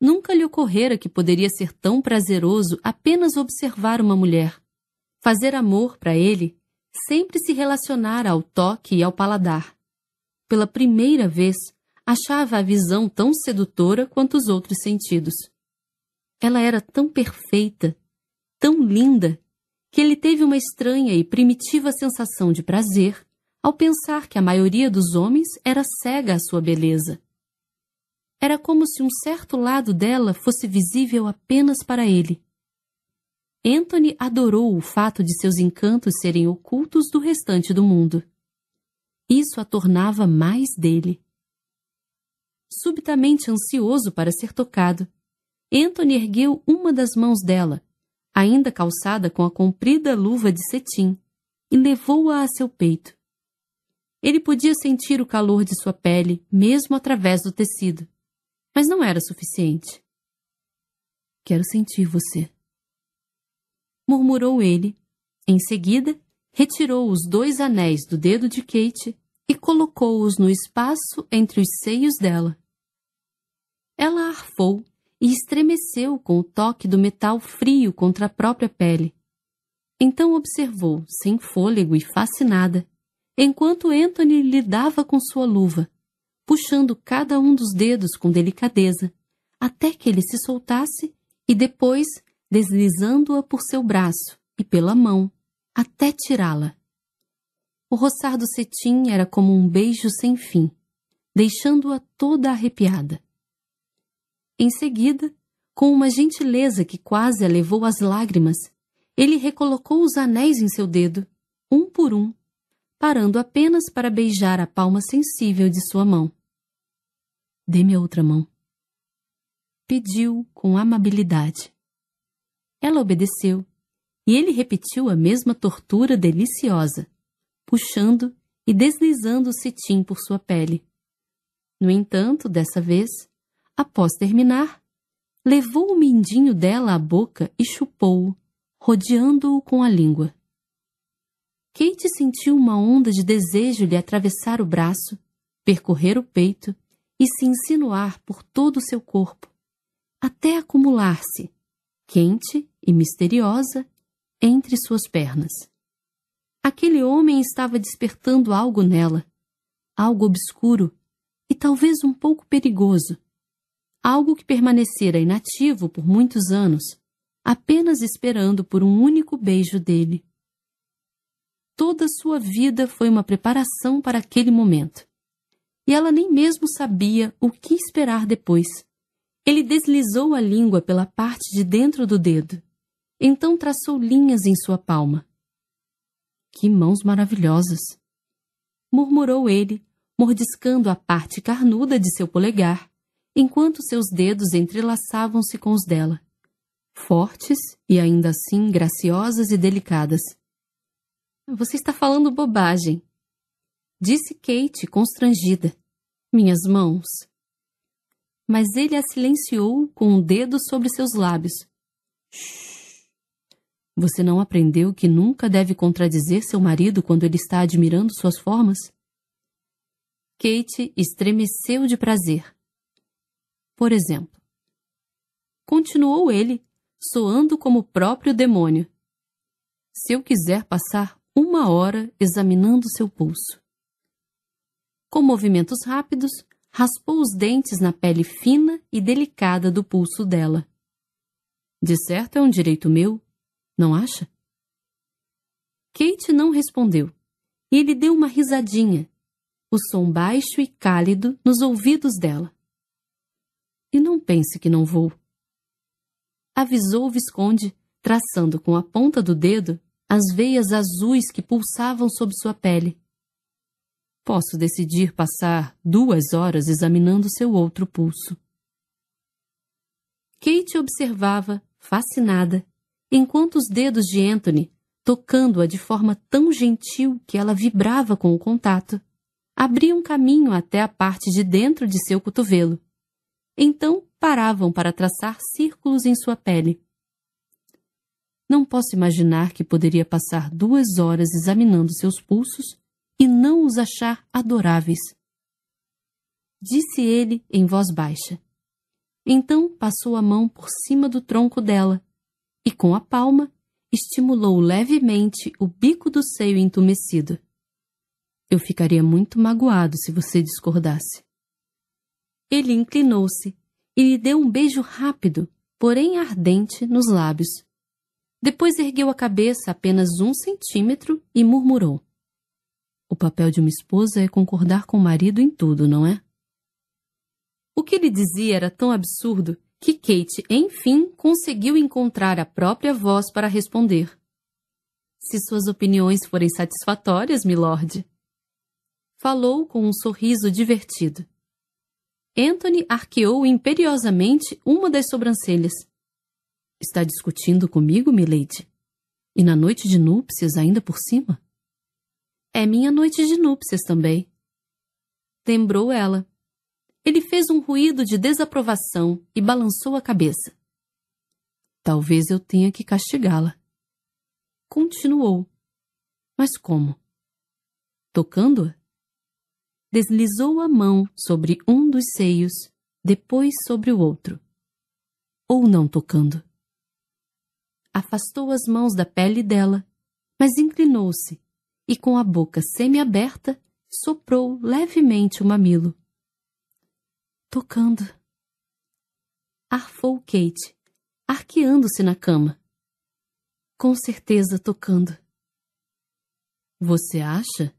Nunca lhe ocorrera que poderia ser tão prazeroso apenas observar uma mulher. Fazer amor para ele sempre se relacionara ao toque e ao paladar. Pela primeira vez, achava a visão tão sedutora quanto os outros sentidos. Ela era tão perfeita, tão linda, que ele teve uma estranha e primitiva sensação de prazer ao pensar que a maioria dos homens era cega à sua beleza. Era como se um certo lado dela fosse visível apenas para ele. Anthony adorou o fato de seus encantos serem ocultos do restante do mundo. Isso a tornava mais dele. Subitamente ansioso para ser tocado, Anthony ergueu uma das mãos dela, ainda calçada com a comprida luva de cetim, e levou-a a seu peito. Ele podia sentir o calor de sua pele, mesmo através do tecido. Mas não era suficiente. Quero sentir você. Murmurou ele. Em seguida, retirou os dois anéis do dedo de Kate e colocou-os no espaço entre os seios dela. Ela arfou e estremeceu com o toque do metal frio contra a própria pele. Então observou, sem fôlego e fascinada, enquanto Anthony lidava com sua luva, puxando cada um dos dedos com delicadeza, até que ele se soltasse e depois deslizando-a por seu braço e pela mão, até tirá-la. O roçar do cetim era como um beijo sem fim, deixando-a toda arrepiada. Em seguida, com uma gentileza que quase a levou às lágrimas, ele recolocou os anéis em seu dedo, um por um, parando apenas para beijar a palma sensível de sua mão. Dê-me outra mão. Pediu com amabilidade. Ela obedeceu, e ele repetiu a mesma tortura deliciosa, puxando e deslizando o cetim por sua pele. No entanto, dessa vez, após terminar, levou o mindinho dela à boca e chupou-o, rodeando-o com a língua. Kate sentiu uma onda de desejo lhe atravessar o braço, percorrer o peito e se insinuar por todo o seu corpo, até acumular-se, quente e misteriosa, entre suas pernas. Aquele homem estava despertando algo nela, algo obscuro e talvez um pouco perigoso, algo que permanecera inativo por muitos anos, apenas esperando por um único beijo dele. Toda a sua vida foi uma preparação para aquele momento. E ela nem mesmo sabia o que esperar depois. Ele deslizou a língua pela parte de dentro do dedo. Então traçou linhas em sua palma. Que mãos maravilhosas! murmurou ele, mordiscando a parte carnuda de seu polegar, enquanto seus dedos entrelaçavam-se com os dela, fortes e ainda assim graciosas e delicadas. Você está falando bobagem. Disse Kate, constrangida. Minhas mãos. Mas ele a silenciou com um dedo sobre seus lábios. Você não aprendeu que nunca deve contradizer seu marido quando ele está admirando suas formas? Kate estremeceu de prazer. Por exemplo, continuou ele, soando como o próprio demônio. Se eu quiser passar uma hora examinando seu pulso. Com movimentos rápidos, raspou os dentes na pele fina e delicada do pulso dela. De certo é um direito meu, não acha? Kate não respondeu, e ele deu uma risadinha, o som baixo e cálido nos ouvidos dela. E não pense que não vou. Avisou o Visconde, traçando com a ponta do dedo as veias azuis que pulsavam sob sua pele. Posso decidir passar duas horas examinando seu outro pulso. Kate observava, fascinada, enquanto os dedos de Anthony, tocando-a de forma tão gentil que ela vibrava com o contato, abriam caminho até a parte de dentro de seu cotovelo. Então paravam para traçar círculos em sua pele. Não posso imaginar que poderia passar duas horas examinando seus pulsos e não os achar adoráveis. Disse ele em voz baixa. Então passou a mão por cima do tronco dela e, com a palma, estimulou levemente o bico do seio entumecido. Eu ficaria muito magoado se você discordasse. Ele inclinou-se e lhe deu um beijo rápido, porém ardente, nos lábios. Depois ergueu a cabeça apenas um centímetro e murmurou. O papel de uma esposa é concordar com o marido em tudo, não é? O que ele dizia era tão absurdo que Kate, enfim, conseguiu encontrar a própria voz para responder. Se suas opiniões forem satisfatórias, milord. Falou com um sorriso divertido. Anthony arqueou imperiosamente uma das sobrancelhas. Está discutindo comigo, milady? E na noite de núpcias ainda por cima? É minha noite de núpcias também. Lembrou ela. Ele fez um ruído de desaprovação e balançou a cabeça. Talvez eu tenha que castigá-la. Continuou. Mas como? Tocando-a? Deslizou a mão sobre um dos seios, depois sobre o outro. Ou não tocando afastou as mãos da pele dela, mas inclinou-se e, com a boca semi-aberta, soprou levemente o mamilo. Tocando. Arfou Kate, arqueando-se na cama. Com certeza tocando. Você acha?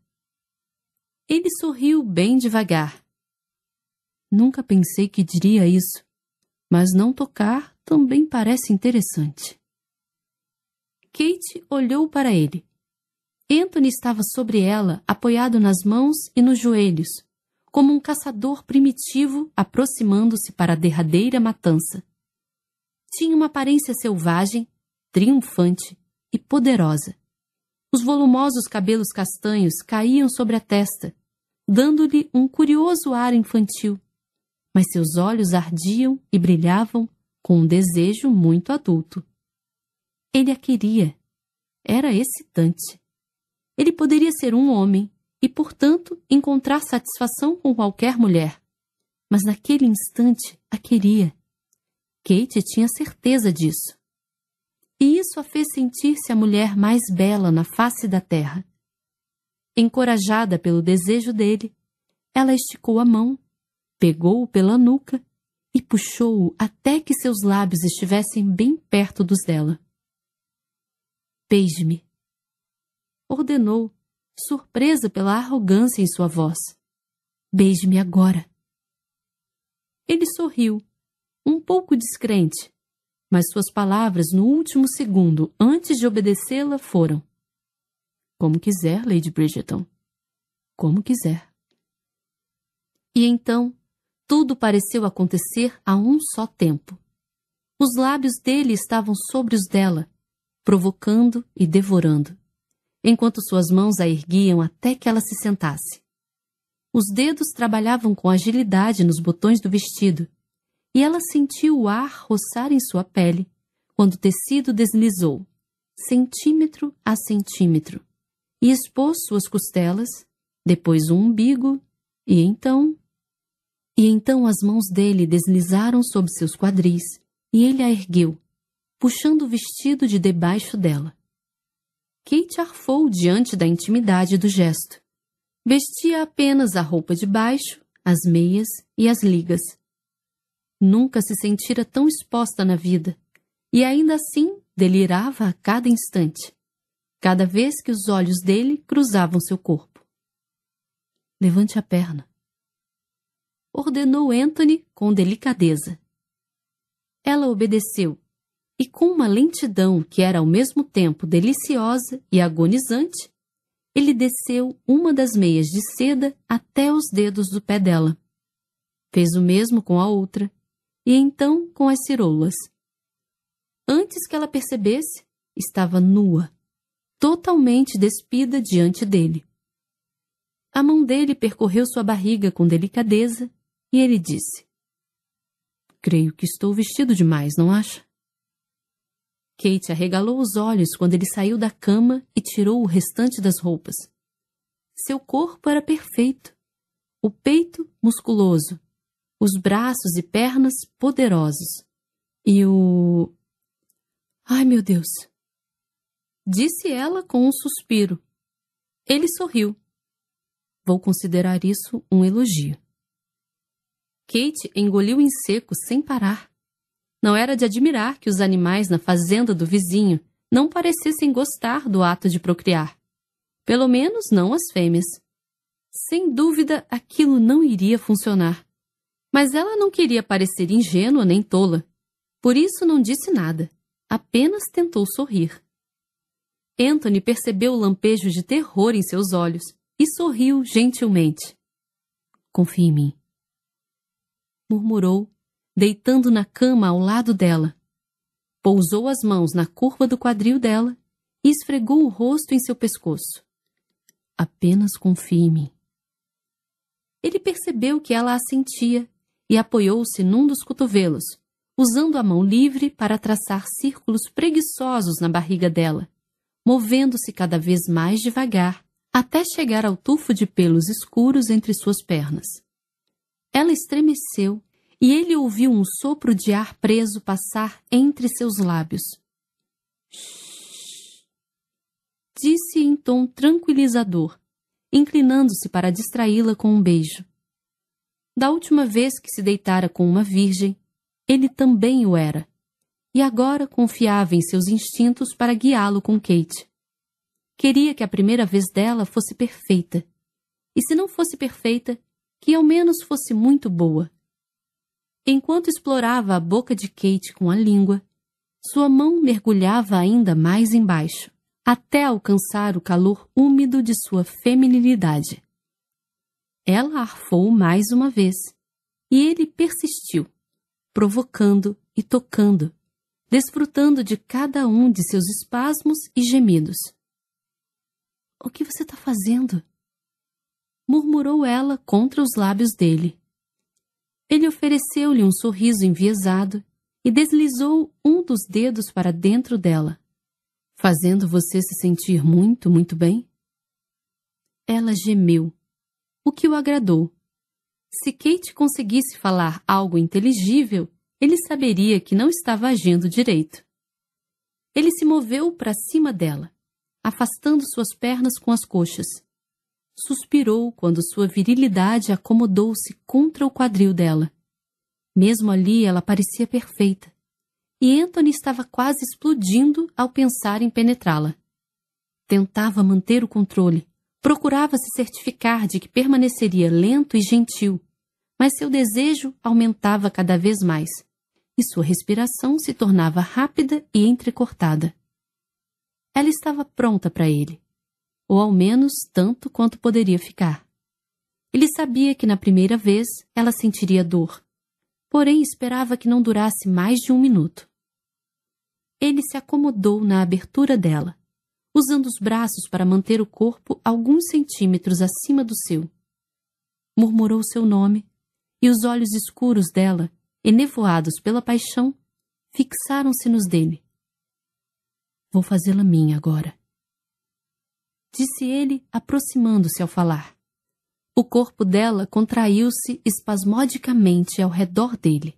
Ele sorriu bem devagar. Nunca pensei que diria isso, mas não tocar também parece interessante. Kate olhou para ele. Anthony estava sobre ela, apoiado nas mãos e nos joelhos, como um caçador primitivo aproximando-se para a derradeira matança. Tinha uma aparência selvagem, triunfante e poderosa. Os volumosos cabelos castanhos caíam sobre a testa, dando-lhe um curioso ar infantil, mas seus olhos ardiam e brilhavam com um desejo muito adulto. Ele a queria. Era excitante. Ele poderia ser um homem e, portanto, encontrar satisfação com qualquer mulher. Mas naquele instante a queria. Kate tinha certeza disso. E isso a fez sentir-se a mulher mais bela na face da terra. Encorajada pelo desejo dele, ela esticou a mão, pegou-o pela nuca e puxou-o até que seus lábios estivessem bem perto dos dela beije me Ordenou, surpresa pela arrogância em sua voz. Beije-me agora. Ele sorriu, um pouco descrente, mas suas palavras no último segundo, antes de obedecê-la, foram: Como quiser, Lady Bridgeton. Como quiser. E então, tudo pareceu acontecer a um só tempo. Os lábios dele estavam sobre os dela provocando e devorando, enquanto suas mãos a erguiam até que ela se sentasse. Os dedos trabalhavam com agilidade nos botões do vestido, e ela sentiu o ar roçar em sua pele quando o tecido deslizou, centímetro a centímetro, e expôs suas costelas, depois o umbigo, e então. E então as mãos dele deslizaram sob seus quadris, e ele a ergueu, puxando o vestido de debaixo dela. Kate arfou diante da intimidade do gesto. Vestia apenas a roupa de baixo, as meias e as ligas. Nunca se sentira tão exposta na vida, e ainda assim delirava a cada instante, cada vez que os olhos dele cruzavam seu corpo. Levante a perna. Ordenou Anthony com delicadeza. Ela obedeceu e com uma lentidão que era ao mesmo tempo deliciosa e agonizante, ele desceu uma das meias de seda até os dedos do pé dela. Fez o mesmo com a outra, e então com as ciroulas. Antes que ela percebesse, estava nua, totalmente despida diante dele. A mão dele percorreu sua barriga com delicadeza e ele disse: Creio que estou vestido demais, não acha? Kate arregalou os olhos quando ele saiu da cama e tirou o restante das roupas. Seu corpo era perfeito. O peito musculoso, os braços e pernas poderosos. E o. Ai, meu Deus! Disse ela com um suspiro. Ele sorriu. Vou considerar isso um elogio. Kate engoliu em seco sem parar. Não era de admirar que os animais na fazenda do vizinho não parecessem gostar do ato de procriar. Pelo menos não as fêmeas. Sem dúvida, aquilo não iria funcionar. Mas ela não queria parecer ingênua nem tola. Por isso não disse nada, apenas tentou sorrir. Anthony percebeu o lampejo de terror em seus olhos e sorriu gentilmente. Confie em mim. Murmurou deitando na cama ao lado dela. Pousou as mãos na curva do quadril dela e esfregou o rosto em seu pescoço. Apenas confie em mim. Ele percebeu que ela assentia e apoiou-se num dos cotovelos, usando a mão livre para traçar círculos preguiçosos na barriga dela, movendo-se cada vez mais devagar até chegar ao tufo de pelos escuros entre suas pernas. Ela estremeceu e ele ouviu um sopro de ar preso passar entre seus lábios. Disse em tom tranquilizador, inclinando-se para distraí-la com um beijo. Da última vez que se deitara com uma virgem, ele também o era, e agora confiava em seus instintos para guiá-lo com Kate. Queria que a primeira vez dela fosse perfeita, e se não fosse perfeita, que ao menos fosse muito boa. Enquanto explorava a boca de Kate com a língua, sua mão mergulhava ainda mais embaixo, até alcançar o calor úmido de sua feminilidade. Ela arfou mais uma vez, e ele persistiu, provocando e tocando, desfrutando de cada um de seus espasmos e gemidos. O que você está fazendo? murmurou ela contra os lábios dele. Ele ofereceu-lhe um sorriso enviesado e deslizou um dos dedos para dentro dela, fazendo você se sentir muito, muito bem? Ela gemeu, o que o agradou. Se Kate conseguisse falar algo inteligível, ele saberia que não estava agindo direito. Ele se moveu para cima dela, afastando suas pernas com as coxas suspirou quando sua virilidade acomodou-se contra o quadril dela. Mesmo ali, ela parecia perfeita. E Anthony estava quase explodindo ao pensar em penetrá-la. Tentava manter o controle. Procurava se certificar de que permaneceria lento e gentil. Mas seu desejo aumentava cada vez mais. E sua respiração se tornava rápida e entrecortada. Ela estava pronta para ele ou ao menos tanto quanto poderia ficar. Ele sabia que na primeira vez ela sentiria dor, porém esperava que não durasse mais de um minuto. Ele se acomodou na abertura dela, usando os braços para manter o corpo alguns centímetros acima do seu. Murmurou seu nome, e os olhos escuros dela, enevoados pela paixão, fixaram-se nos dele. Vou fazê-la minha agora, disse ele, aproximando-se ao falar. O corpo dela contraiu-se espasmodicamente ao redor dele.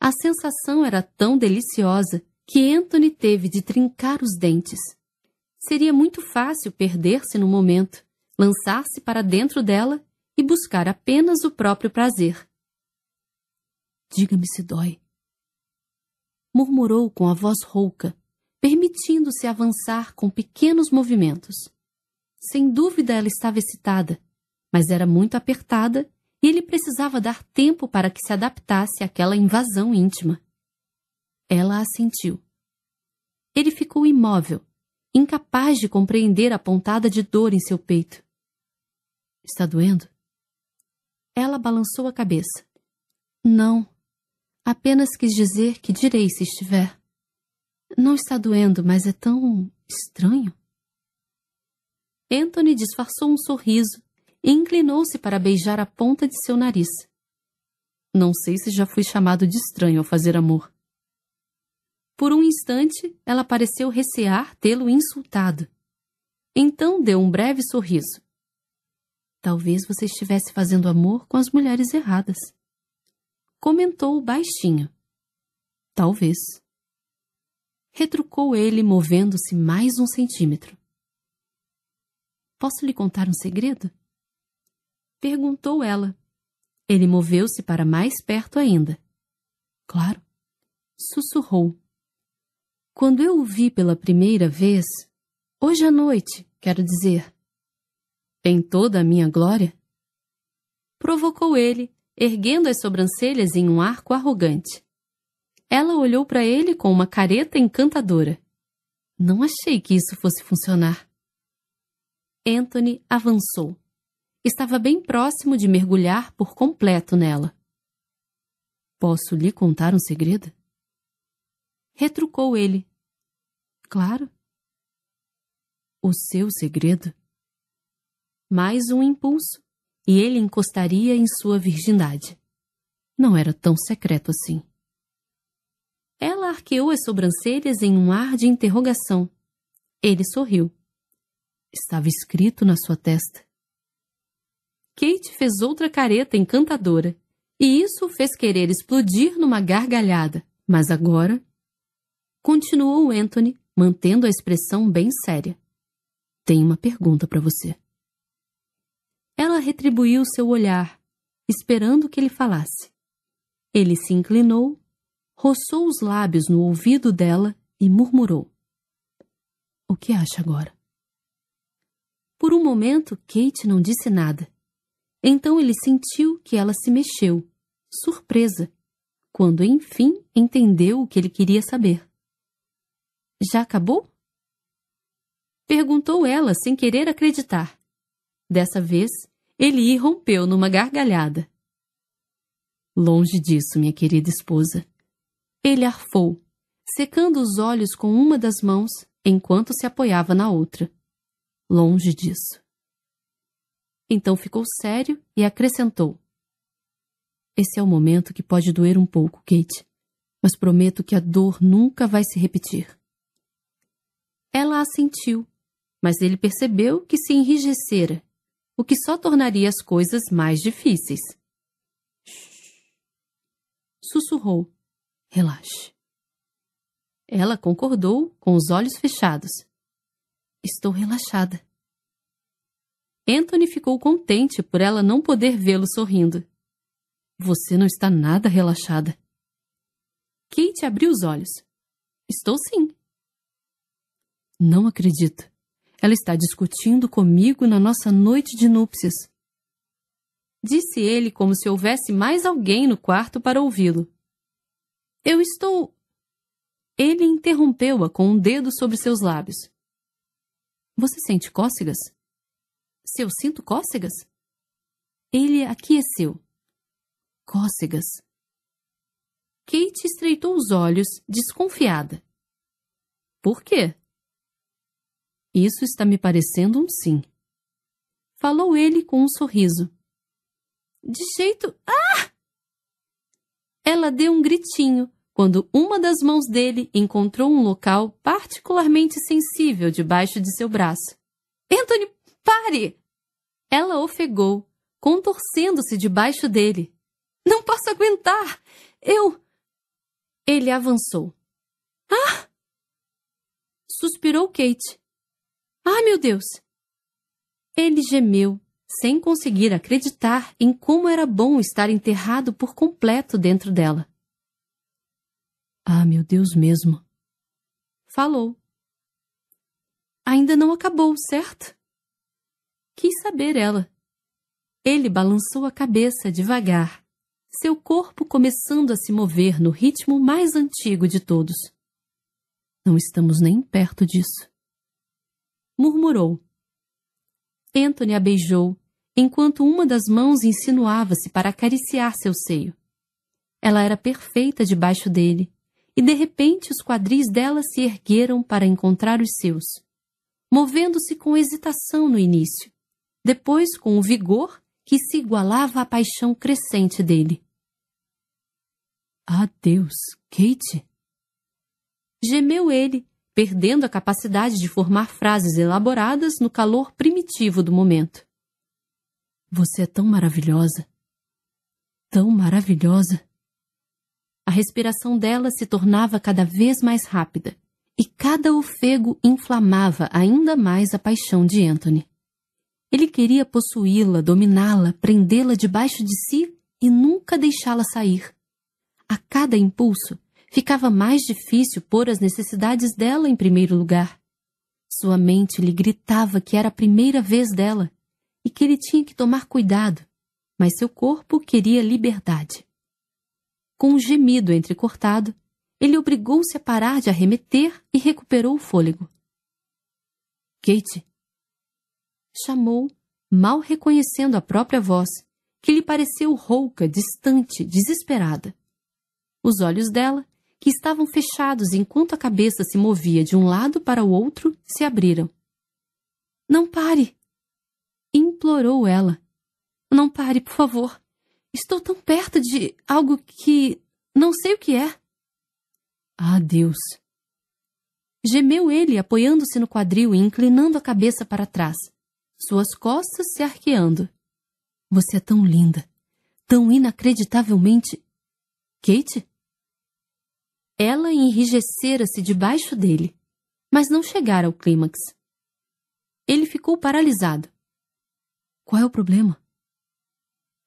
A sensação era tão deliciosa que Anthony teve de trincar os dentes. Seria muito fácil perder-se no momento, lançar-se para dentro dela e buscar apenas o próprio prazer. Diga-me se dói. Murmurou com a voz rouca, permitindo-se avançar com pequenos movimentos. Sem dúvida ela estava excitada, mas era muito apertada e ele precisava dar tempo para que se adaptasse àquela invasão íntima. Ela assentiu. Ele ficou imóvel, incapaz de compreender a pontada de dor em seu peito. Está doendo? Ela balançou a cabeça. Não. Apenas quis dizer que direi se estiver. Não está doendo, mas é tão estranho. Anthony disfarçou um sorriso e inclinou-se para beijar a ponta de seu nariz. Não sei se já fui chamado de estranho ao fazer amor. Por um instante, ela pareceu recear tê-lo insultado. Então deu um breve sorriso. Talvez você estivesse fazendo amor com as mulheres erradas. Comentou baixinho. Talvez retrucou ele, movendo-se mais um centímetro. Posso lhe contar um segredo? Perguntou ela. Ele moveu-se para mais perto ainda. Claro. Sussurrou. Quando eu o vi pela primeira vez, hoje à noite, quero dizer, em toda a minha glória, provocou ele, erguendo as sobrancelhas em um arco arrogante. Ela olhou para ele com uma careta encantadora. Não achei que isso fosse funcionar. Anthony avançou. Estava bem próximo de mergulhar por completo nela. Posso lhe contar um segredo? Retrucou ele. Claro. O seu segredo? Mais um impulso, e ele encostaria em sua virgindade. Não era tão secreto assim. Ela arqueou as sobrancelhas em um ar de interrogação. Ele sorriu. Estava escrito na sua testa. Kate fez outra careta encantadora, e isso o fez querer explodir numa gargalhada. Mas agora. Continuou Anthony, mantendo a expressão bem séria. Tenho uma pergunta para você. Ela retribuiu seu olhar, esperando que ele falasse. Ele se inclinou roçou os lábios no ouvido dela e murmurou: O que acha agora? Por um momento, Kate não disse nada. Então ele sentiu que ela se mexeu, surpresa, quando enfim entendeu o que ele queria saber. Já acabou? Perguntou ela sem querer acreditar. Dessa vez, ele irrompeu numa gargalhada. Longe disso, minha querida esposa. Ele arfou, secando os olhos com uma das mãos enquanto se apoiava na outra. Longe disso. Então ficou sério e acrescentou: Esse é o momento que pode doer um pouco, Kate, mas prometo que a dor nunca vai se repetir. Ela assentiu, mas ele percebeu que se enrijecera, o que só tornaria as coisas mais difíceis. Sussurrou. Relaxe. Ela concordou com os olhos fechados. Estou relaxada. Anthony ficou contente por ela não poder vê-lo sorrindo. Você não está nada relaxada. Kate abriu os olhos. Estou sim. Não acredito. Ela está discutindo comigo na nossa noite de núpcias. Disse ele como se houvesse mais alguém no quarto para ouvi-lo. Eu estou. Ele interrompeu-a com um dedo sobre seus lábios. Você sente cócegas? Se eu sinto cócegas? Ele aqueceu. Cócegas. Kate estreitou os olhos, desconfiada. Por quê? Isso está me parecendo um sim. Falou ele com um sorriso. De jeito. Ah! Ela deu um gritinho quando uma das mãos dele encontrou um local particularmente sensível debaixo de seu braço. Anthony, pare! Ela ofegou, contorcendo-se debaixo dele. Não posso aguentar! Eu. Ele avançou. Ah! Suspirou Kate. Ah, meu Deus! Ele gemeu sem conseguir acreditar em como era bom estar enterrado por completo dentro dela. Ah, meu Deus mesmo! Falou. Ainda não acabou, certo? Quis saber ela. Ele balançou a cabeça devagar, seu corpo começando a se mover no ritmo mais antigo de todos. Não estamos nem perto disso. Murmurou. Anthony a beijou enquanto uma das mãos insinuava-se para acariciar seu seio. Ela era perfeita debaixo dele, e de repente os quadris dela se ergueram para encontrar os seus, movendo-se com hesitação no início, depois com o vigor que se igualava à paixão crescente dele. Ah, Deus, Kate! Gemeu ele, perdendo a capacidade de formar frases elaboradas no calor primitivo do momento. Você é tão maravilhosa. Tão maravilhosa. A respiração dela se tornava cada vez mais rápida, e cada ofego inflamava ainda mais a paixão de Anthony. Ele queria possuí-la, dominá-la, prendê-la debaixo de si e nunca deixá-la sair. A cada impulso, ficava mais difícil pôr as necessidades dela em primeiro lugar. Sua mente lhe gritava que era a primeira vez dela e que ele tinha que tomar cuidado, mas seu corpo queria liberdade. Com um gemido entrecortado, ele obrigou-se a parar de arremeter e recuperou o fôlego. Kate! Chamou, mal reconhecendo a própria voz, que lhe pareceu rouca, distante, desesperada. Os olhos dela, que estavam fechados enquanto a cabeça se movia de um lado para o outro, se abriram. Não pare! implorou ela. Não pare, por favor. Estou tão perto de algo que não sei o que é. Ah, Deus! Gemeu ele, apoiando-se no quadril e inclinando a cabeça para trás, suas costas se arqueando. Você é tão linda, tão inacreditavelmente. Kate? Ela enrijecera-se debaixo dele, mas não chegara ao clímax. Ele ficou paralisado, qual é o problema?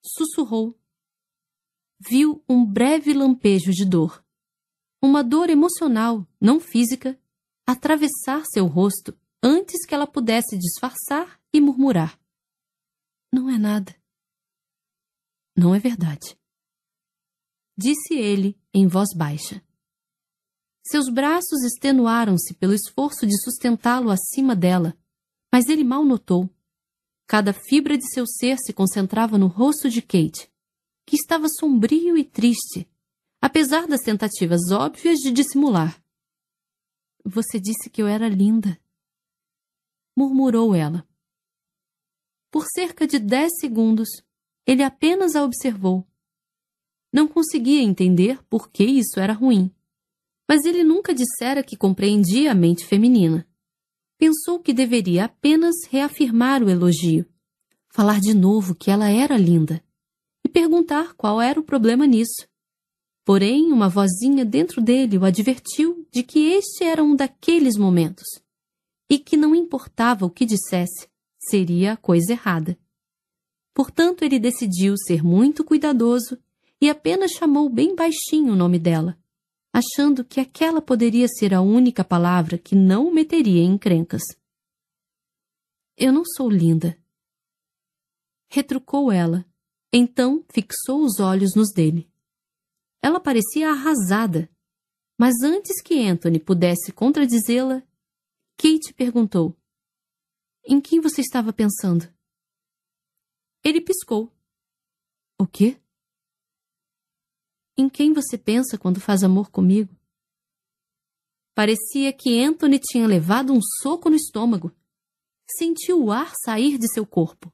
Sussurrou. Viu um breve lampejo de dor. Uma dor emocional, não física, atravessar seu rosto antes que ela pudesse disfarçar e murmurar. Não é nada. Não é verdade. Disse ele em voz baixa. Seus braços extenuaram-se pelo esforço de sustentá-lo acima dela, mas ele mal notou. Cada fibra de seu ser se concentrava no rosto de Kate, que estava sombrio e triste, apesar das tentativas óbvias de dissimular. Você disse que eu era linda, murmurou ela. Por cerca de dez segundos, ele apenas a observou. Não conseguia entender por que isso era ruim, mas ele nunca dissera que compreendia a mente feminina pensou que deveria apenas reafirmar o elogio, falar de novo que ela era linda e perguntar qual era o problema nisso. Porém, uma vozinha dentro dele o advertiu de que este era um daqueles momentos e que não importava o que dissesse, seria a coisa errada. Portanto, ele decidiu ser muito cuidadoso e apenas chamou bem baixinho o nome dela, achando que aquela poderia ser a única palavra que não o meteria em encrencas. Eu não sou linda. Retrucou ela, então fixou os olhos nos dele. Ela parecia arrasada, mas antes que Anthony pudesse contradizê-la, Kate perguntou: Em quem você estava pensando? Ele piscou. O quê? Em quem você pensa quando faz amor comigo? Parecia que Anthony tinha levado um soco no estômago. Sentiu o ar sair de seu corpo.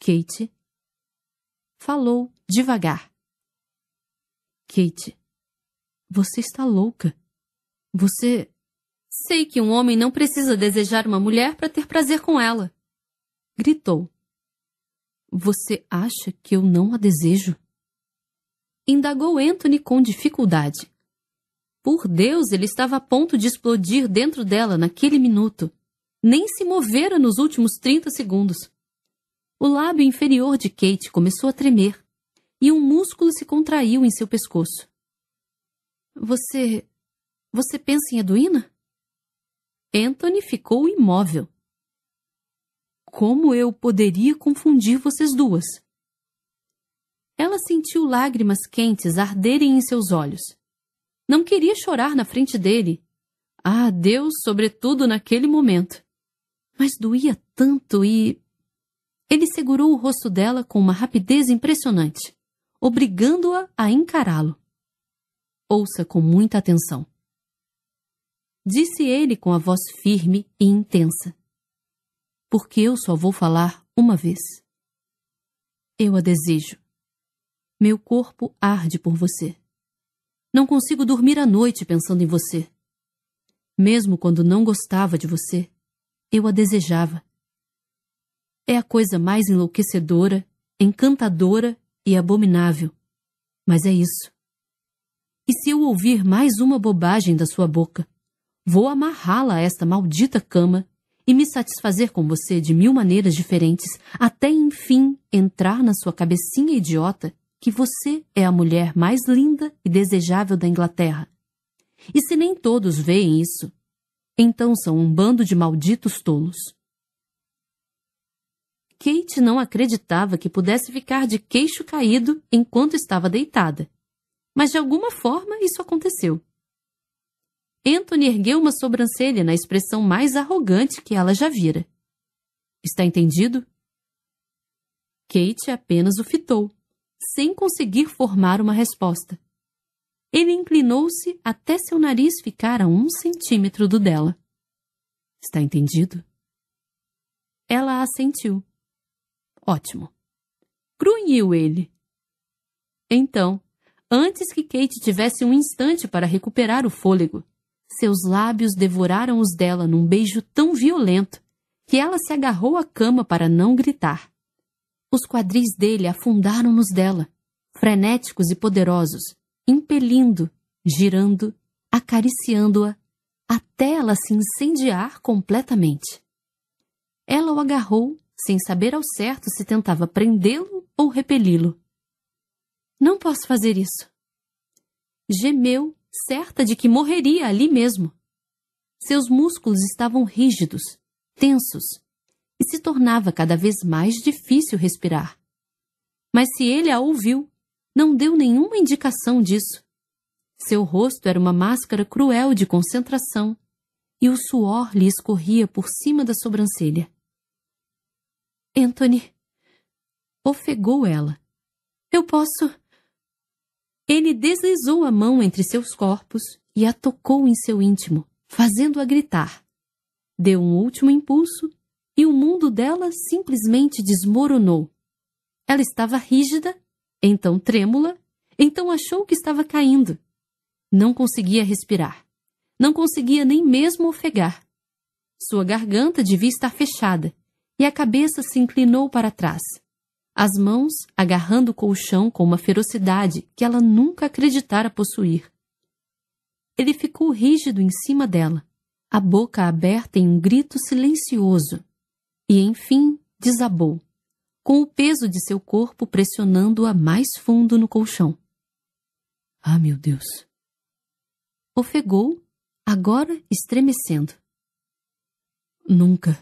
Kate falou devagar. Kate, você está louca. Você. Sei que um homem não precisa desejar uma mulher para ter prazer com ela. Gritou. Você acha que eu não a desejo? indagou Anthony com dificuldade. Por Deus, ele estava a ponto de explodir dentro dela naquele minuto. Nem se movera nos últimos 30 segundos. O lábio inferior de Kate começou a tremer e um músculo se contraiu em seu pescoço. Você. Você pensa em Edwina? Anthony ficou imóvel. Como eu poderia confundir vocês duas? Ela sentiu lágrimas quentes arderem em seus olhos. Não queria chorar na frente dele. Ah, Deus, sobretudo naquele momento. Mas doía tanto e. Ele segurou o rosto dela com uma rapidez impressionante, obrigando-a a, a encará-lo. Ouça com muita atenção. Disse ele com a voz firme e intensa porque eu só vou falar uma vez. Eu a desejo. Meu corpo arde por você. Não consigo dormir à noite pensando em você. Mesmo quando não gostava de você, eu a desejava. É a coisa mais enlouquecedora, encantadora e abominável. Mas é isso. E se eu ouvir mais uma bobagem da sua boca, vou amarrá-la a esta maldita cama e me satisfazer com você de mil maneiras diferentes, até enfim entrar na sua cabecinha idiota que você é a mulher mais linda e desejável da Inglaterra. E se nem todos veem isso, então são um bando de malditos tolos. Kate não acreditava que pudesse ficar de queixo caído enquanto estava deitada, mas de alguma forma isso aconteceu. Anthony ergueu uma sobrancelha na expressão mais arrogante que ela já vira. Está entendido? Kate apenas o fitou sem conseguir formar uma resposta. Ele inclinou-se até seu nariz ficar a um centímetro do dela. Está entendido? Ela assentiu. Ótimo. Grunhiu ele. Então, antes que Kate tivesse um instante para recuperar o fôlego, seus lábios devoraram os dela num beijo tão violento que ela se agarrou à cama para não gritar. Os quadris dele afundaram nos dela, frenéticos e poderosos, impelindo, girando, acariciando-a, até ela se incendiar completamente. Ela o agarrou, sem saber ao certo se tentava prendê-lo ou repeli-lo. Não posso fazer isso. Gemeu, certa de que morreria ali mesmo. Seus músculos estavam rígidos, tensos, e se tornava cada vez mais difícil respirar. Mas se ele a ouviu, não deu nenhuma indicação disso. Seu rosto era uma máscara cruel de concentração, e o suor lhe escorria por cima da sobrancelha. Anthony, ofegou ela. Eu posso. Ele deslizou a mão entre seus corpos e a tocou em seu íntimo, fazendo-a gritar. Deu um último impulso e o mundo dela simplesmente desmoronou. Ela estava rígida, então trêmula, então achou que estava caindo. Não conseguia respirar. Não conseguia nem mesmo ofegar. Sua garganta devia estar fechada e a cabeça se inclinou para trás. As mãos agarrando o colchão com uma ferocidade que ela nunca acreditara possuir. Ele ficou rígido em cima dela, a boca aberta em um grito silencioso e enfim desabou, com o peso de seu corpo pressionando-a mais fundo no colchão. Ah, meu Deus! Ofegou, agora estremecendo. Nunca,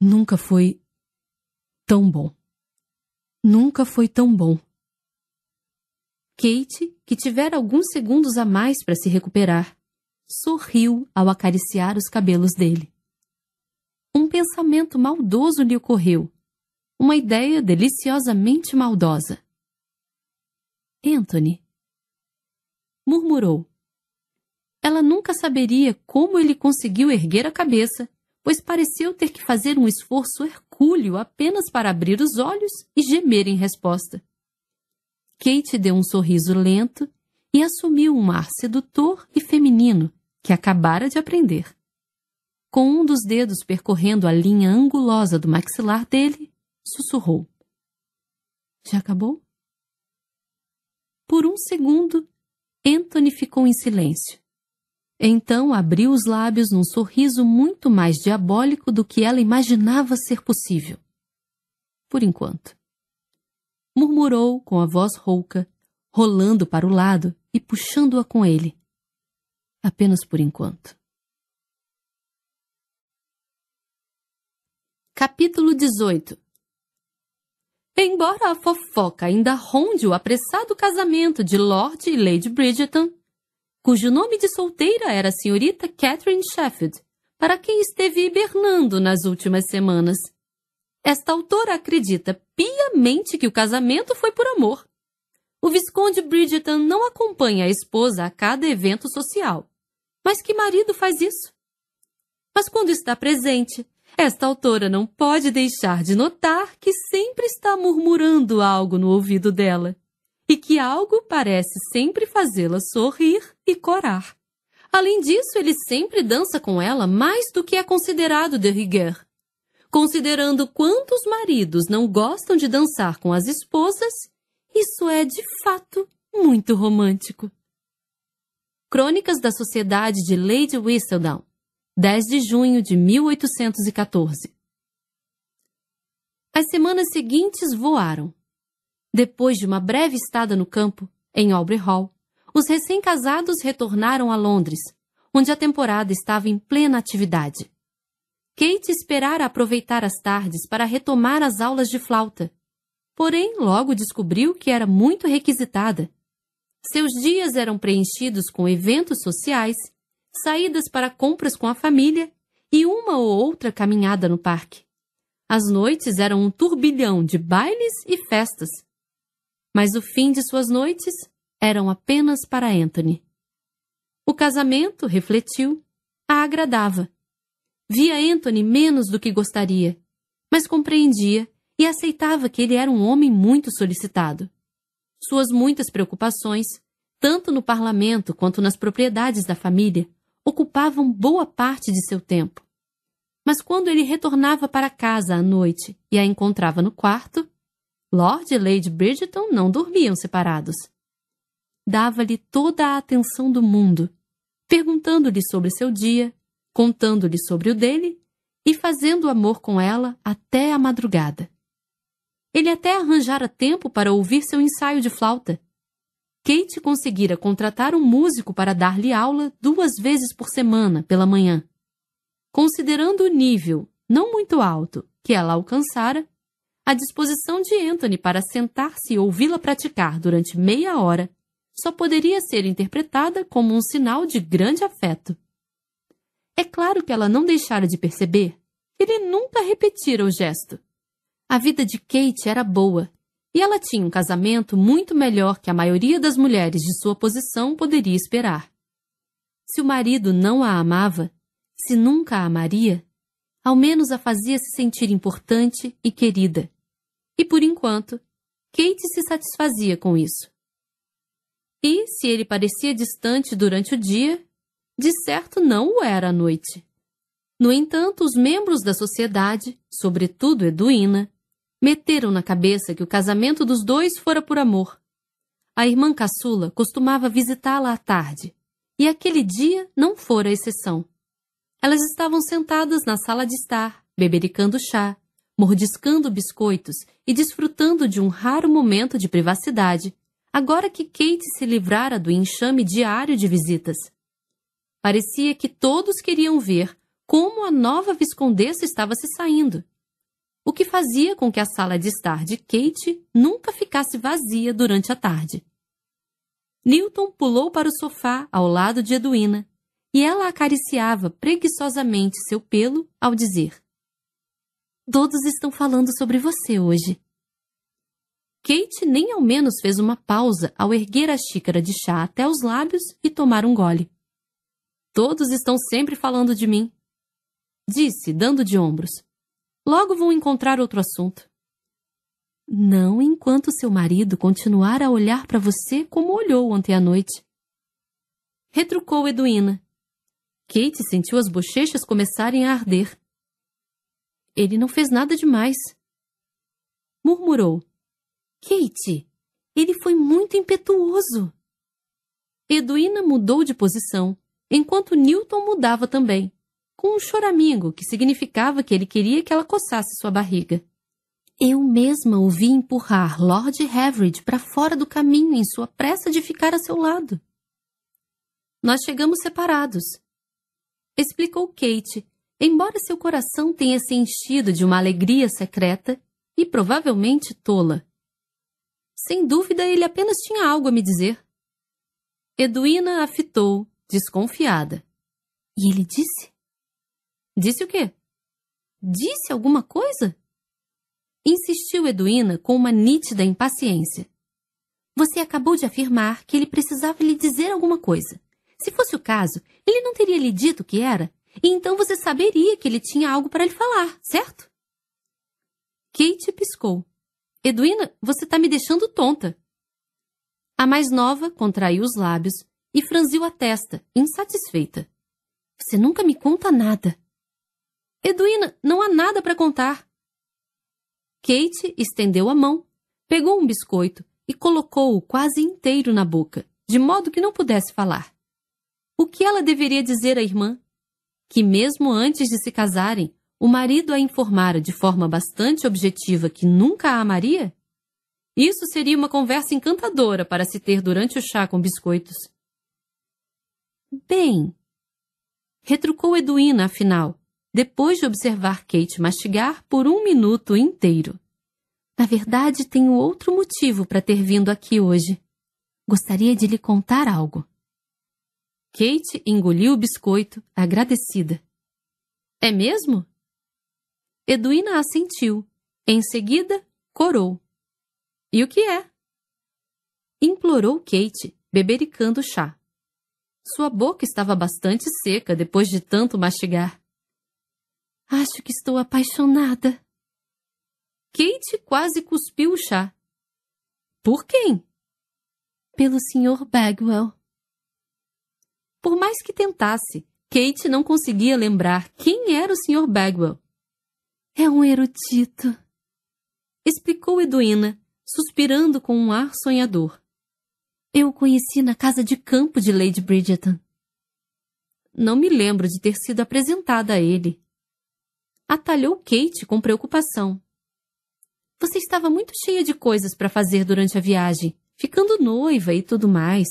nunca foi tão bom. Nunca foi tão bom. Kate, que tivera alguns segundos a mais para se recuperar, sorriu ao acariciar os cabelos dele um pensamento maldoso lhe ocorreu, uma ideia deliciosamente maldosa. Anthony, murmurou. Ela nunca saberia como ele conseguiu erguer a cabeça, pois pareceu ter que fazer um esforço hercúleo apenas para abrir os olhos e gemer em resposta. Kate deu um sorriso lento e assumiu um ar sedutor e feminino que acabara de aprender com um dos dedos percorrendo a linha angulosa do maxilar dele, sussurrou. Já acabou? Por um segundo, Anthony ficou em silêncio. Então abriu os lábios num sorriso muito mais diabólico do que ela imaginava ser possível. Por enquanto. Murmurou com a voz rouca, rolando para o lado e puxando-a com ele. Apenas por enquanto. Capítulo 18 Embora a fofoca ainda ronde o apressado casamento de Lord e Lady Bridgeton, cujo nome de solteira era a senhorita Catherine Sheffield, para quem esteve hibernando nas últimas semanas. Esta autora acredita piamente que o casamento foi por amor. O Visconde Bridgeton não acompanha a esposa a cada evento social. Mas que marido faz isso? Mas quando está presente, esta autora não pode deixar de notar que sempre está murmurando algo no ouvido dela e que algo parece sempre fazê-la sorrir e corar. Além disso, ele sempre dança com ela mais do que é considerado de rigueur. Considerando quantos maridos não gostam de dançar com as esposas, isso é de fato muito romântico. Crônicas da Sociedade de Lady Whistledown 10 de junho de 1814. As semanas seguintes voaram. Depois de uma breve estada no campo, em Aubrey Hall, os recém-casados retornaram a Londres, onde a temporada estava em plena atividade. Kate esperara aproveitar as tardes para retomar as aulas de flauta, porém logo descobriu que era muito requisitada. Seus dias eram preenchidos com eventos sociais saídas para compras com a família e uma ou outra caminhada no parque. As noites eram um turbilhão de bailes e festas. Mas o fim de suas noites eram apenas para Anthony. O casamento, refletiu, a agradava. Via Anthony menos do que gostaria, mas compreendia e aceitava que ele era um homem muito solicitado. Suas muitas preocupações, tanto no parlamento quanto nas propriedades da família, ocupavam boa parte de seu tempo. Mas quando ele retornava para casa à noite e a encontrava no quarto, Lord e Lady Bridgeton não dormiam separados. Dava-lhe toda a atenção do mundo, perguntando-lhe sobre seu dia, contando-lhe sobre o dele e fazendo amor com ela até a madrugada. Ele até arranjara tempo para ouvir seu ensaio de flauta, Kate conseguira contratar um músico para dar-lhe aula duas vezes por semana, pela manhã. Considerando o nível, não muito alto, que ela alcançara, a disposição de Anthony para sentar-se e ouvi-la praticar durante meia hora só poderia ser interpretada como um sinal de grande afeto. É claro que ela não deixara de perceber. que Ele nunca repetira o gesto. A vida de Kate era boa e ela tinha um casamento muito melhor que a maioria das mulheres de sua posição poderia esperar. Se o marido não a amava, se nunca a amaria, ao menos a fazia se sentir importante e querida. E por enquanto, Kate se satisfazia com isso. E, se ele parecia distante durante o dia, de certo não o era à noite. No entanto, os membros da sociedade, sobretudo Edwina, Meteram na cabeça que o casamento dos dois fora por amor. A irmã caçula costumava visitá-la à tarde, e aquele dia não fora a exceção. Elas estavam sentadas na sala de estar, bebericando chá, mordiscando biscoitos e desfrutando de um raro momento de privacidade, agora que Kate se livrara do enxame diário de visitas. Parecia que todos queriam ver como a nova viscondessa estava se saindo o que fazia com que a sala de estar de Kate nunca ficasse vazia durante a tarde. Newton pulou para o sofá ao lado de Edwina e ela acariciava preguiçosamente seu pelo ao dizer: Todos estão falando sobre você hoje. Kate nem ao menos fez uma pausa ao erguer a xícara de chá até os lábios e tomar um gole. Todos estão sempre falando de mim. Disse, dando de ombros. Logo vão encontrar outro assunto. Não enquanto seu marido continuar a olhar para você como olhou ontem à noite. Retrucou Edwina. Kate sentiu as bochechas começarem a arder. Ele não fez nada demais. Murmurou. Kate, ele foi muito impetuoso. Edwina mudou de posição, enquanto Newton mudava também com um choramingo que significava que ele queria que ela coçasse sua barriga. Eu mesma o vi empurrar Lord Havridge para fora do caminho em sua pressa de ficar a seu lado. Nós chegamos separados, explicou Kate, embora seu coração tenha se enchido de uma alegria secreta e provavelmente tola. Sem dúvida, ele apenas tinha algo a me dizer. Edwina a fitou, desconfiada. E ele disse? Disse o quê? Disse alguma coisa? Insistiu Eduína com uma nítida impaciência. Você acabou de afirmar que ele precisava lhe dizer alguma coisa. Se fosse o caso, ele não teria lhe dito o que era, e então você saberia que ele tinha algo para lhe falar, certo? Kate piscou. Edwina, você está me deixando tonta. A mais nova contraiu os lábios e franziu a testa, insatisfeita. Você nunca me conta nada, Edwina, não há nada para contar. Kate estendeu a mão, pegou um biscoito e colocou-o quase inteiro na boca, de modo que não pudesse falar. O que ela deveria dizer à irmã? Que, mesmo antes de se casarem, o marido a informara de forma bastante objetiva que nunca a amaria? Isso seria uma conversa encantadora para se ter durante o chá com biscoitos. Bem, retrucou Edwina afinal, depois de observar Kate mastigar por um minuto inteiro. Na verdade, tenho outro motivo para ter vindo aqui hoje. Gostaria de lhe contar algo. Kate engoliu o biscoito, agradecida. É mesmo? Edwina assentiu. Em seguida, corou. E o que é? Implorou Kate, bebericando o chá. Sua boca estava bastante seca depois de tanto mastigar. Acho que estou apaixonada. Kate quase cuspiu o chá. Por quem? Pelo Sr. Bagwell. Por mais que tentasse, Kate não conseguia lembrar quem era o Sr. Bagwell. É um erudito, explicou Edwina, suspirando com um ar sonhador. Eu o conheci na casa de campo de Lady Bridgeton. Não me lembro de ter sido apresentada a ele atalhou Kate com preocupação. Você estava muito cheia de coisas para fazer durante a viagem, ficando noiva e tudo mais.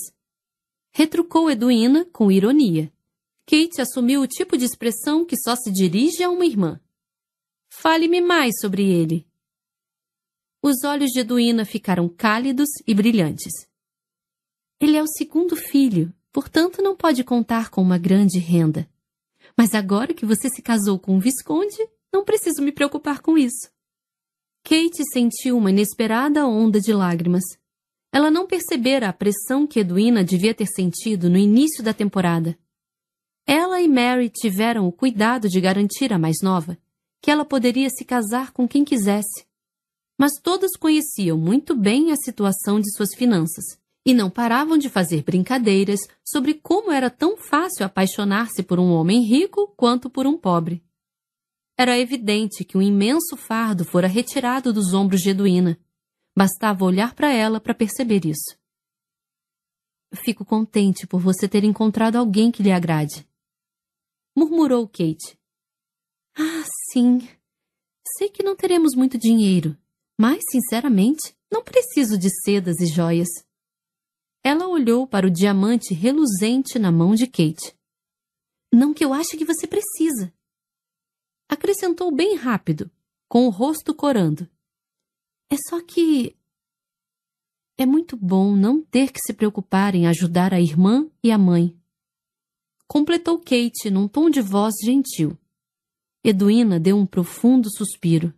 Retrucou Edwina com ironia. Kate assumiu o tipo de expressão que só se dirige a uma irmã. Fale-me mais sobre ele. Os olhos de Edwina ficaram cálidos e brilhantes. Ele é o segundo filho, portanto não pode contar com uma grande renda. Mas agora que você se casou com o Visconde, não preciso me preocupar com isso. Kate sentiu uma inesperada onda de lágrimas. Ela não percebera a pressão que Edwina devia ter sentido no início da temporada. Ela e Mary tiveram o cuidado de garantir à mais nova que ela poderia se casar com quem quisesse. Mas todas conheciam muito bem a situação de suas finanças e não paravam de fazer brincadeiras sobre como era tão fácil apaixonar-se por um homem rico quanto por um pobre. Era evidente que um imenso fardo fora retirado dos ombros de Eduína. Bastava olhar para ela para perceber isso. Fico contente por você ter encontrado alguém que lhe agrade. Murmurou Kate. Ah, sim. Sei que não teremos muito dinheiro, mas, sinceramente, não preciso de sedas e joias. Ela olhou para o diamante reluzente na mão de Kate. Não que eu ache que você precisa. Acrescentou bem rápido, com o rosto corando. É só que. É muito bom não ter que se preocupar em ajudar a irmã e a mãe. Completou Kate num tom de voz gentil. Edwina deu um profundo suspiro.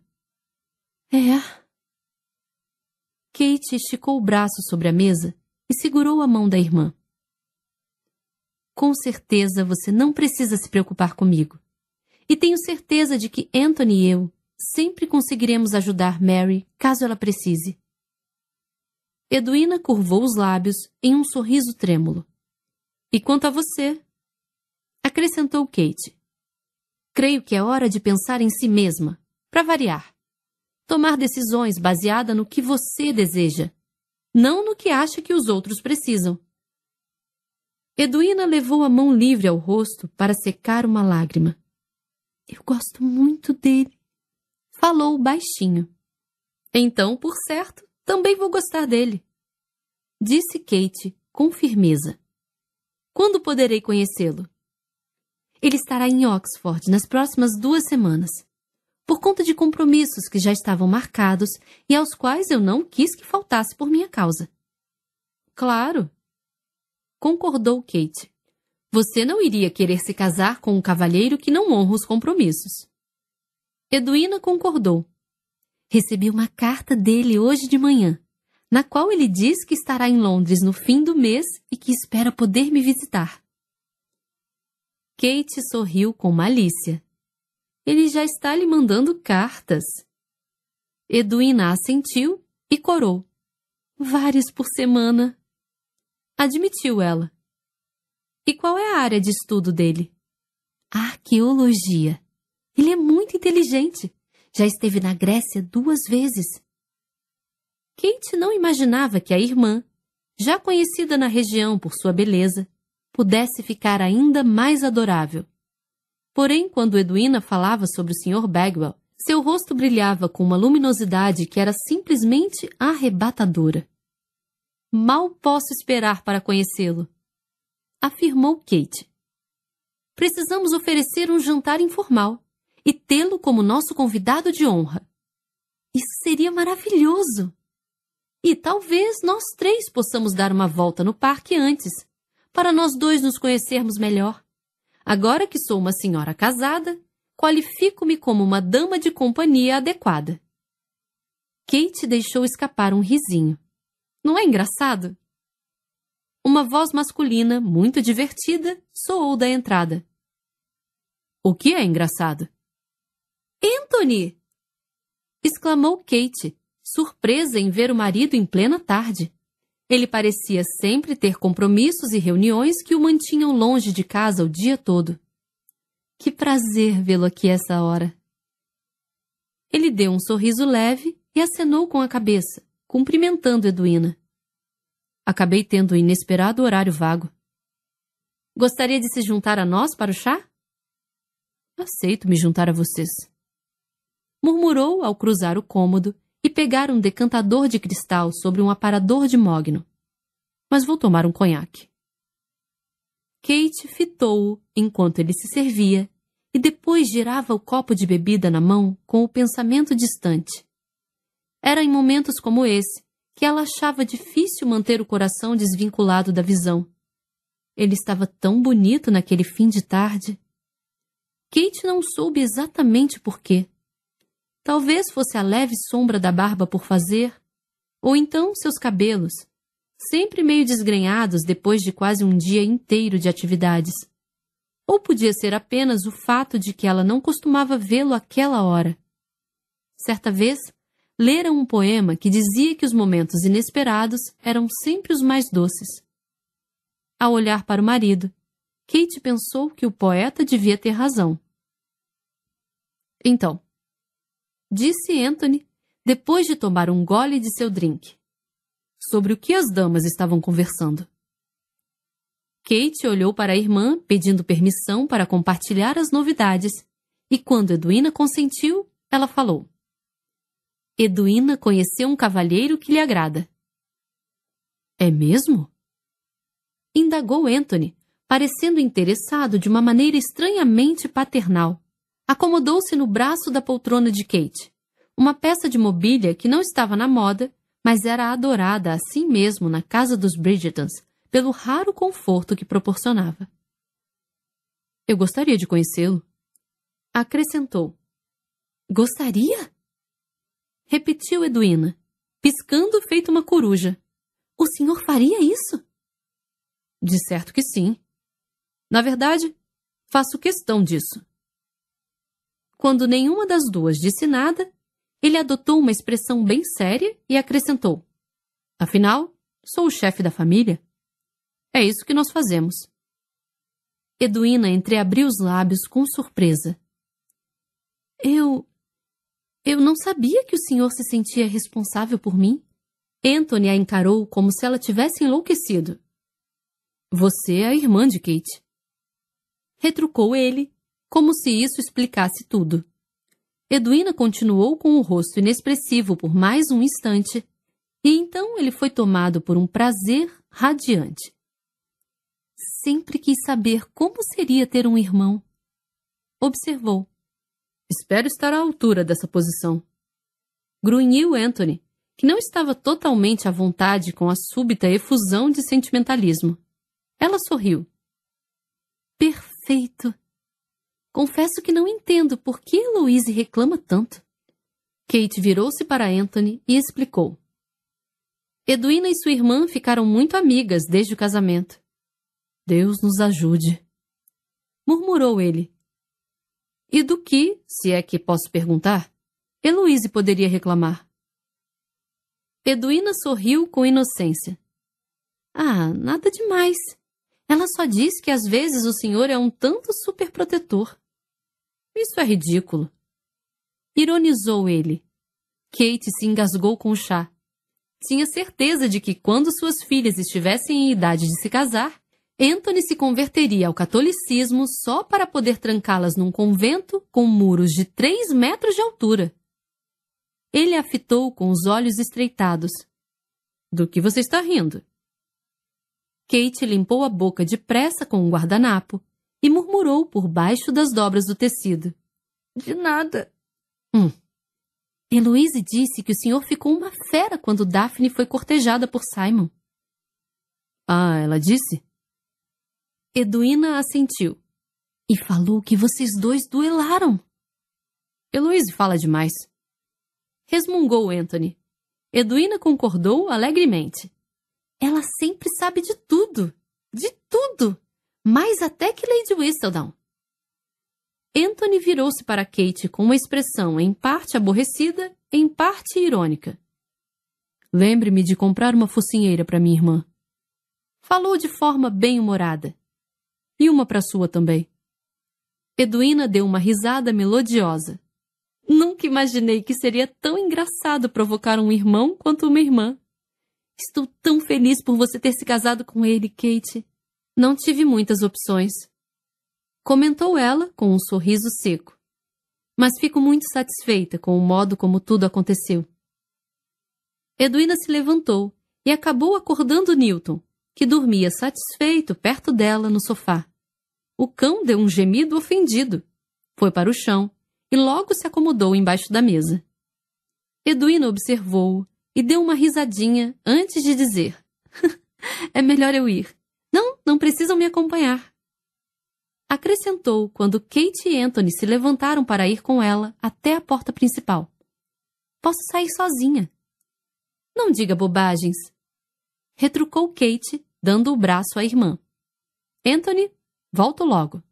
É. Kate esticou o braço sobre a mesa e segurou a mão da irmã. Com certeza você não precisa se preocupar comigo. E tenho certeza de que Anthony e eu sempre conseguiremos ajudar Mary caso ela precise. Edwina curvou os lábios em um sorriso trêmulo. E quanto a você? Acrescentou Kate. Creio que é hora de pensar em si mesma, para variar. Tomar decisões baseada no que você deseja não no que acha que os outros precisam. Eduína levou a mão livre ao rosto para secar uma lágrima. Eu gosto muito dele, falou baixinho. Então, por certo, também vou gostar dele, disse Kate com firmeza. Quando poderei conhecê-lo? Ele estará em Oxford nas próximas duas semanas por conta de compromissos que já estavam marcados e aos quais eu não quis que faltasse por minha causa. Claro, concordou Kate. Você não iria querer se casar com um cavalheiro que não honra os compromissos. Edwina concordou. Recebi uma carta dele hoje de manhã, na qual ele diz que estará em Londres no fim do mês e que espera poder me visitar. Kate sorriu com malícia. Ele já está lhe mandando cartas. Edwina assentiu e corou. Várias por semana. Admitiu ela. E qual é a área de estudo dele? arqueologia. Ele é muito inteligente. Já esteve na Grécia duas vezes. Kate não imaginava que a irmã, já conhecida na região por sua beleza, pudesse ficar ainda mais adorável. Porém, quando Edwina falava sobre o Sr. Bagwell, seu rosto brilhava com uma luminosidade que era simplesmente arrebatadora. Mal posso esperar para conhecê-lo, afirmou Kate. Precisamos oferecer um jantar informal e tê-lo como nosso convidado de honra. Isso seria maravilhoso! E talvez nós três possamos dar uma volta no parque antes, para nós dois nos conhecermos melhor. Agora que sou uma senhora casada, qualifico-me como uma dama de companhia adequada. Kate deixou escapar um risinho. Não é engraçado? Uma voz masculina, muito divertida, soou da entrada. O que é engraçado? Anthony! exclamou Kate, surpresa em ver o marido em plena tarde. Ele parecia sempre ter compromissos e reuniões que o mantinham longe de casa o dia todo. Que prazer vê-lo aqui essa hora. Ele deu um sorriso leve e acenou com a cabeça, cumprimentando Edwina. Acabei tendo o inesperado horário vago. Gostaria de se juntar a nós para o chá? Aceito me juntar a vocês. Murmurou ao cruzar o cômodo e pegar um decantador de cristal sobre um aparador de mogno. Mas vou tomar um conhaque. Kate fitou-o enquanto ele se servia e depois girava o copo de bebida na mão com o pensamento distante. Era em momentos como esse que ela achava difícil manter o coração desvinculado da visão. Ele estava tão bonito naquele fim de tarde. Kate não soube exatamente por quê Talvez fosse a leve sombra da barba por fazer, ou então seus cabelos, sempre meio desgrenhados depois de quase um dia inteiro de atividades. Ou podia ser apenas o fato de que ela não costumava vê-lo àquela hora. Certa vez, leram um poema que dizia que os momentos inesperados eram sempre os mais doces. Ao olhar para o marido, Kate pensou que o poeta devia ter razão. Então, disse Anthony, depois de tomar um gole de seu drink. Sobre o que as damas estavam conversando. Kate olhou para a irmã, pedindo permissão para compartilhar as novidades, e quando Edwina consentiu, ela falou. Edwina conheceu um cavalheiro que lhe agrada. É mesmo? Indagou Anthony, parecendo interessado de uma maneira estranhamente paternal acomodou-se no braço da poltrona de Kate, uma peça de mobília que não estava na moda, mas era adorada assim mesmo na casa dos Bridgetons pelo raro conforto que proporcionava. Eu gostaria de conhecê-lo. Acrescentou. Gostaria? Repetiu Edwina, piscando feito uma coruja. O senhor faria isso? De certo que sim. Na verdade, faço questão disso. Quando nenhuma das duas disse nada, ele adotou uma expressão bem séria e acrescentou: Afinal, sou o chefe da família. É isso que nós fazemos. Eduína entreabriu os lábios com surpresa. Eu. Eu não sabia que o senhor se sentia responsável por mim. Anthony a encarou como se ela tivesse enlouquecido. Você é a irmã de Kate. Retrucou ele, como se isso explicasse tudo. Edwina continuou com o rosto inexpressivo por mais um instante, e então ele foi tomado por um prazer radiante. Sempre quis saber como seria ter um irmão. Observou. Espero estar à altura dessa posição. Grunhiu Anthony, que não estava totalmente à vontade com a súbita efusão de sentimentalismo. Ela sorriu. Perfeito! Confesso que não entendo por que Louise reclama tanto. Kate virou-se para Anthony e explicou. Edwina e sua irmã ficaram muito amigas desde o casamento. Deus nos ajude, murmurou ele. E do que, se é que posso perguntar, Heloise poderia reclamar? Edwina sorriu com inocência. Ah, nada demais. Ela só diz que às vezes o senhor é um tanto superprotetor. Isso é ridículo. Ironizou ele. Kate se engasgou com o chá. Tinha certeza de que quando suas filhas estivessem em idade de se casar, Anthony se converteria ao catolicismo só para poder trancá-las num convento com muros de três metros de altura. Ele a fitou com os olhos estreitados. Do que você está rindo? Kate limpou a boca depressa com um guardanapo e murmurou por baixo das dobras do tecido. De nada. Hum. Heloise disse que o senhor ficou uma fera quando Daphne foi cortejada por Simon. Ah, ela disse? Eduína assentiu. E falou que vocês dois duelaram. Heloise fala demais. Resmungou Anthony. Eduína concordou alegremente. Ela sempre sabe de tudo. De tudo! mais até que Lady Whistledown. Anthony virou-se para Kate com uma expressão em parte aborrecida, em parte irônica. Lembre-me de comprar uma focinheira para minha irmã. Falou de forma bem-humorada. E uma para sua também. Edwina deu uma risada melodiosa. Nunca imaginei que seria tão engraçado provocar um irmão quanto uma irmã. Estou tão feliz por você ter se casado com ele, Kate. Não tive muitas opções. Comentou ela com um sorriso seco. Mas fico muito satisfeita com o modo como tudo aconteceu. Edwina se levantou e acabou acordando Newton, que dormia satisfeito perto dela no sofá. O cão deu um gemido ofendido, foi para o chão e logo se acomodou embaixo da mesa. Edwina observou-o e deu uma risadinha antes de dizer: É melhor eu ir. Não precisam me acompanhar. Acrescentou quando Kate e Anthony se levantaram para ir com ela até a porta principal. Posso sair sozinha. Não diga bobagens. Retrucou Kate, dando o braço à irmã. Anthony, volto logo.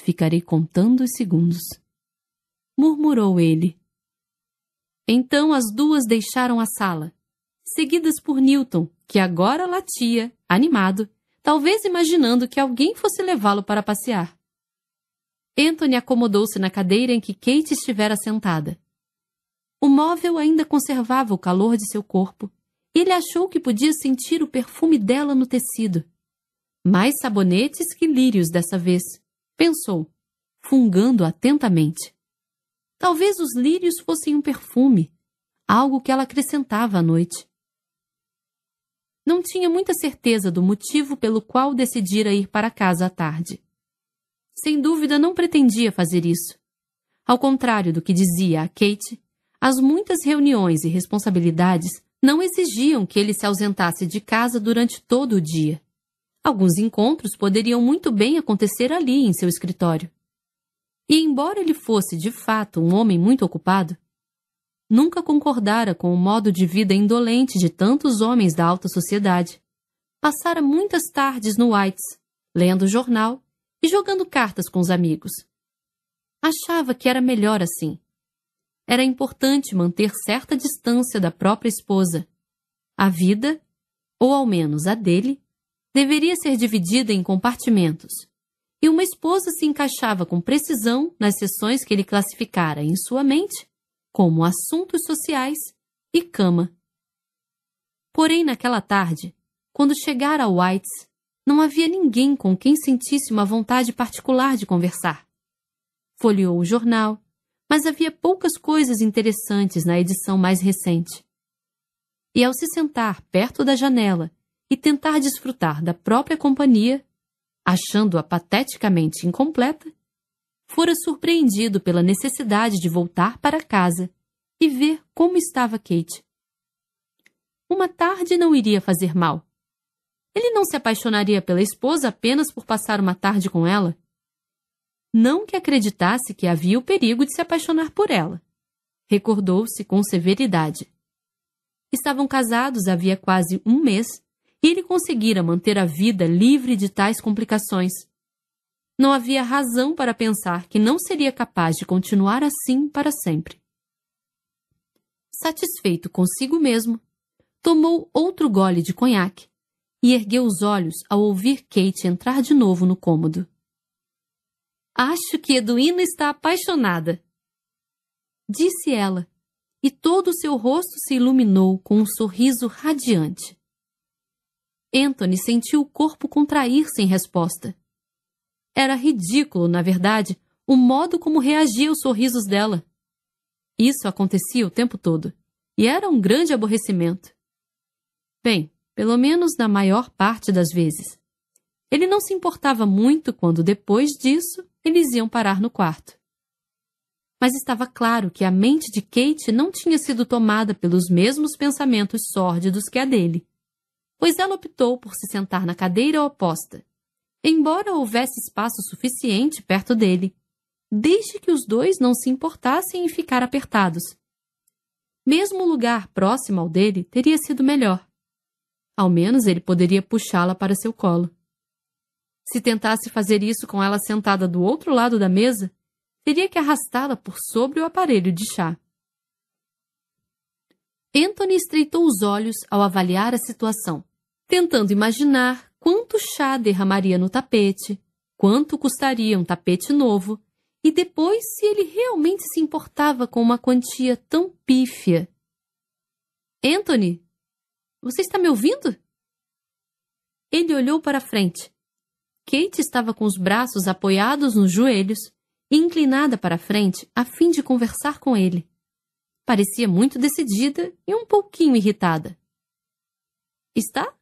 Ficarei contando os segundos. Murmurou ele. Então as duas deixaram a sala, seguidas por Newton, que agora latia, animado, talvez imaginando que alguém fosse levá-lo para passear. Anthony acomodou-se na cadeira em que Kate estivera sentada. O móvel ainda conservava o calor de seu corpo, e ele achou que podia sentir o perfume dela no tecido. Mais sabonetes que lírios dessa vez, pensou, fungando atentamente. Talvez os lírios fossem um perfume, algo que ela acrescentava à noite. Não tinha muita certeza do motivo pelo qual decidira ir para casa à tarde. Sem dúvida, não pretendia fazer isso. Ao contrário do que dizia a Kate, as muitas reuniões e responsabilidades não exigiam que ele se ausentasse de casa durante todo o dia. Alguns encontros poderiam muito bem acontecer ali em seu escritório. E embora ele fosse de fato um homem muito ocupado, nunca concordara com o modo de vida indolente de tantos homens da alta sociedade. Passara muitas tardes no White's, lendo o jornal e jogando cartas com os amigos. Achava que era melhor assim. Era importante manter certa distância da própria esposa. A vida, ou ao menos a dele, deveria ser dividida em compartimentos. E uma esposa se encaixava com precisão nas seções que ele classificara em sua mente como assuntos sociais e cama. Porém, naquela tarde, quando chegara a Whites, não havia ninguém com quem sentisse uma vontade particular de conversar. Folheou o jornal, mas havia poucas coisas interessantes na edição mais recente. E ao se sentar perto da janela e tentar desfrutar da própria companhia, achando-a pateticamente incompleta, fora surpreendido pela necessidade de voltar para casa e ver como estava Kate. Uma tarde não iria fazer mal. Ele não se apaixonaria pela esposa apenas por passar uma tarde com ela. Não que acreditasse que havia o perigo de se apaixonar por ela. Recordou-se com severidade. Estavam casados havia quase um mês e ele conseguira manter a vida livre de tais complicações não havia razão para pensar que não seria capaz de continuar assim para sempre. Satisfeito consigo mesmo, tomou outro gole de conhaque e ergueu os olhos ao ouvir Kate entrar de novo no cômodo. Acho que Eduína está apaixonada, disse ela, e todo o seu rosto se iluminou com um sorriso radiante. Anthony sentiu o corpo contrair-se em resposta. Era ridículo, na verdade, o modo como reagia aos sorrisos dela. Isso acontecia o tempo todo, e era um grande aborrecimento. Bem, pelo menos na maior parte das vezes. Ele não se importava muito quando, depois disso, eles iam parar no quarto. Mas estava claro que a mente de Kate não tinha sido tomada pelos mesmos pensamentos sórdidos que a dele, pois ela optou por se sentar na cadeira oposta embora houvesse espaço suficiente perto dele, desde que os dois não se importassem em ficar apertados. Mesmo o lugar próximo ao dele teria sido melhor. Ao menos ele poderia puxá-la para seu colo. Se tentasse fazer isso com ela sentada do outro lado da mesa, teria que arrastá-la por sobre o aparelho de chá. Anthony estreitou os olhos ao avaliar a situação, tentando imaginar quanto chá derramaria no tapete, quanto custaria um tapete novo, e depois se ele realmente se importava com uma quantia tão pífia. Anthony, você está me ouvindo? Ele olhou para frente. Kate estava com os braços apoiados nos joelhos e inclinada para frente a fim de conversar com ele. Parecia muito decidida e um pouquinho irritada. Está?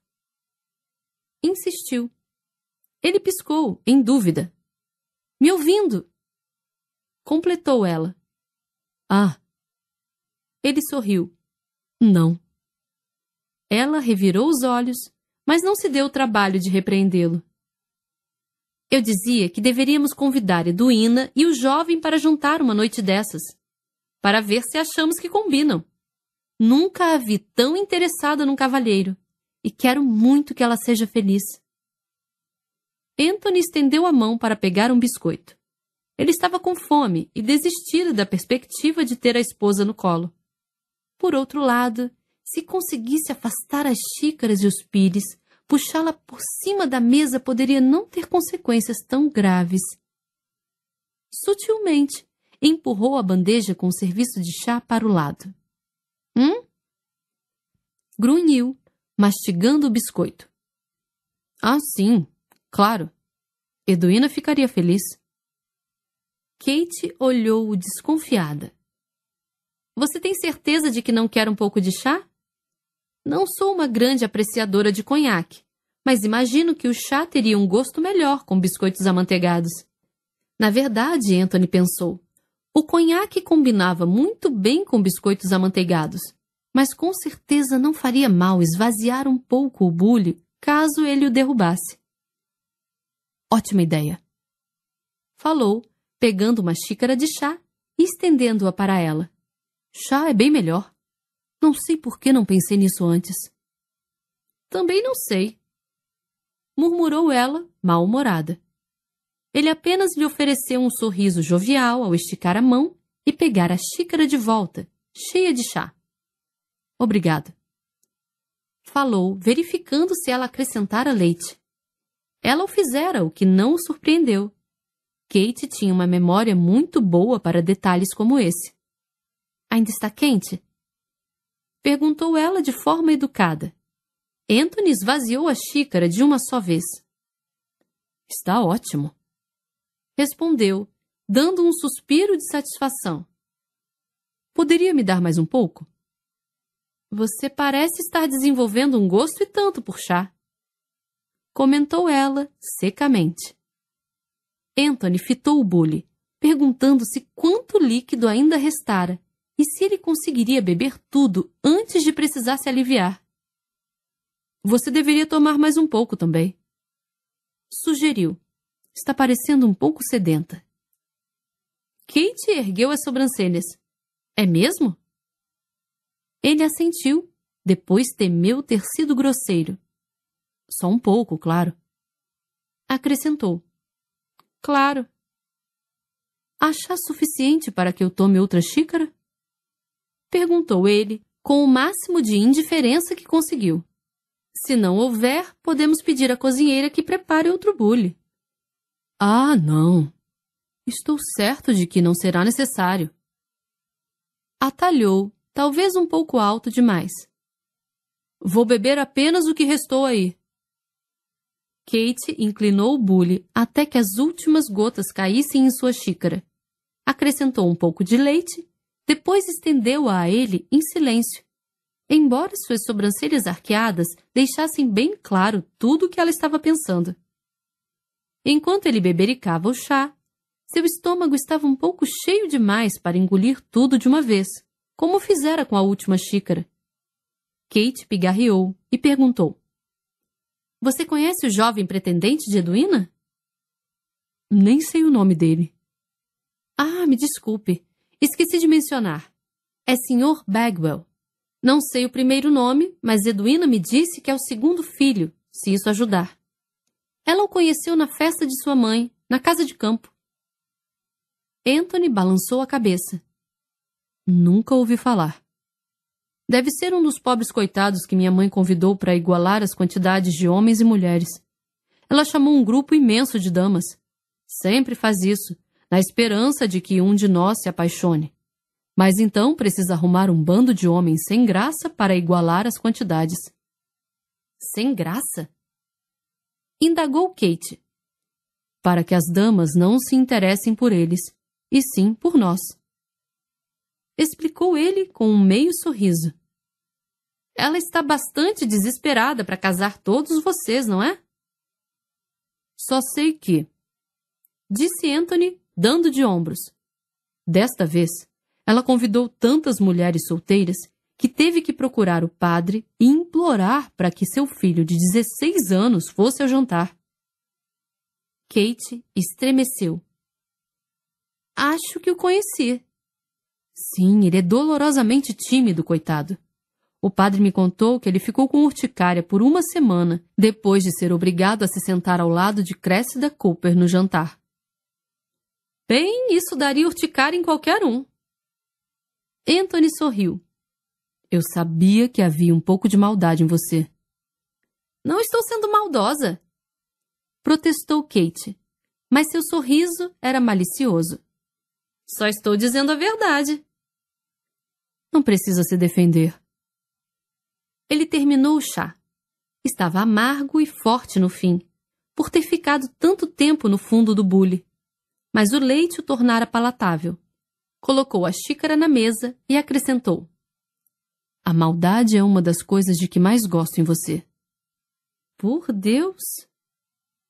insistiu. Ele piscou, em dúvida. Me ouvindo? Completou ela. Ah! Ele sorriu. Não. Ela revirou os olhos, mas não se deu o trabalho de repreendê-lo. Eu dizia que deveríamos convidar Eduína e o jovem para juntar uma noite dessas, para ver se achamos que combinam. Nunca a vi tão interessada num cavalheiro e quero muito que ela seja feliz. Anthony estendeu a mão para pegar um biscoito. Ele estava com fome e desistira da perspectiva de ter a esposa no colo. Por outro lado, se conseguisse afastar as xícaras e os pires, puxá-la por cima da mesa poderia não ter consequências tão graves. Sutilmente, empurrou a bandeja com o serviço de chá para o lado. Hum? Grunhiu mastigando o biscoito. Ah, sim, claro. Edwina ficaria feliz. Kate olhou-o desconfiada. Você tem certeza de que não quer um pouco de chá? Não sou uma grande apreciadora de conhaque, mas imagino que o chá teria um gosto melhor com biscoitos amanteigados. Na verdade, Anthony pensou, o conhaque combinava muito bem com biscoitos amanteigados mas com certeza não faria mal esvaziar um pouco o bule caso ele o derrubasse. Ótima ideia! Falou, pegando uma xícara de chá e estendendo-a para ela. Chá é bem melhor. Não sei por que não pensei nisso antes. Também não sei. Murmurou ela, mal-humorada. Ele apenas lhe ofereceu um sorriso jovial ao esticar a mão e pegar a xícara de volta, cheia de chá. Obrigada. Falou, verificando se ela acrescentara leite. Ela o fizera, o que não o surpreendeu. Kate tinha uma memória muito boa para detalhes como esse. Ainda está quente? Perguntou ela de forma educada. Anthony esvaziou a xícara de uma só vez. Está ótimo. Respondeu, dando um suspiro de satisfação. Poderia me dar mais um pouco? Você parece estar desenvolvendo um gosto e tanto por chá. Comentou ela, secamente. Anthony fitou o bule, perguntando se quanto líquido ainda restara e se ele conseguiria beber tudo antes de precisar se aliviar. Você deveria tomar mais um pouco também. Sugeriu. Está parecendo um pouco sedenta. Kate ergueu as sobrancelhas. É mesmo? Ele assentiu, depois temeu ter sido grosseiro. Só um pouco, claro. Acrescentou. Claro. Achar suficiente para que eu tome outra xícara? Perguntou ele, com o máximo de indiferença que conseguiu. Se não houver, podemos pedir à cozinheira que prepare outro bule. Ah, não. Estou certo de que não será necessário. Atalhou talvez um pouco alto demais. Vou beber apenas o que restou aí. Kate inclinou o bule até que as últimas gotas caíssem em sua xícara. Acrescentou um pouco de leite, depois estendeu-a a ele em silêncio, embora suas sobrancelhas arqueadas deixassem bem claro tudo o que ela estava pensando. Enquanto ele bebericava o chá, seu estômago estava um pouco cheio demais para engolir tudo de uma vez como fizera com a última xícara. Kate pigarreou e perguntou: Você conhece o jovem pretendente de Edwina? Nem sei o nome dele. Ah, me desculpe. Esqueci de mencionar. É Sr. Bagwell. Não sei o primeiro nome, mas Edwina me disse que é o segundo filho, se isso ajudar. Ela o conheceu na festa de sua mãe, na casa de campo. Anthony balançou a cabeça. Nunca ouvi falar. Deve ser um dos pobres coitados que minha mãe convidou para igualar as quantidades de homens e mulheres. Ela chamou um grupo imenso de damas. Sempre faz isso, na esperança de que um de nós se apaixone. Mas então precisa arrumar um bando de homens sem graça para igualar as quantidades. Sem graça? Indagou Kate. Para que as damas não se interessem por eles, e sim por nós explicou ele com um meio sorriso. Ela está bastante desesperada para casar todos vocês, não é? Só sei que. Disse Anthony, dando de ombros. Desta vez, ela convidou tantas mulheres solteiras que teve que procurar o padre e implorar para que seu filho de 16 anos fosse ao jantar. Kate estremeceu. Acho que o conheci, Sim, ele é dolorosamente tímido, coitado. O padre me contou que ele ficou com urticária por uma semana, depois de ser obrigado a se sentar ao lado de Cressida Cooper no jantar. Bem, isso daria urticária em qualquer um. Anthony sorriu. Eu sabia que havia um pouco de maldade em você. Não estou sendo maldosa, protestou Kate, mas seu sorriso era malicioso. Só estou dizendo a verdade. Não precisa se defender. Ele terminou o chá. Estava amargo e forte no fim, por ter ficado tanto tempo no fundo do bule. Mas o leite o tornara palatável. Colocou a xícara na mesa e acrescentou: A maldade é uma das coisas de que mais gosto em você. Por Deus!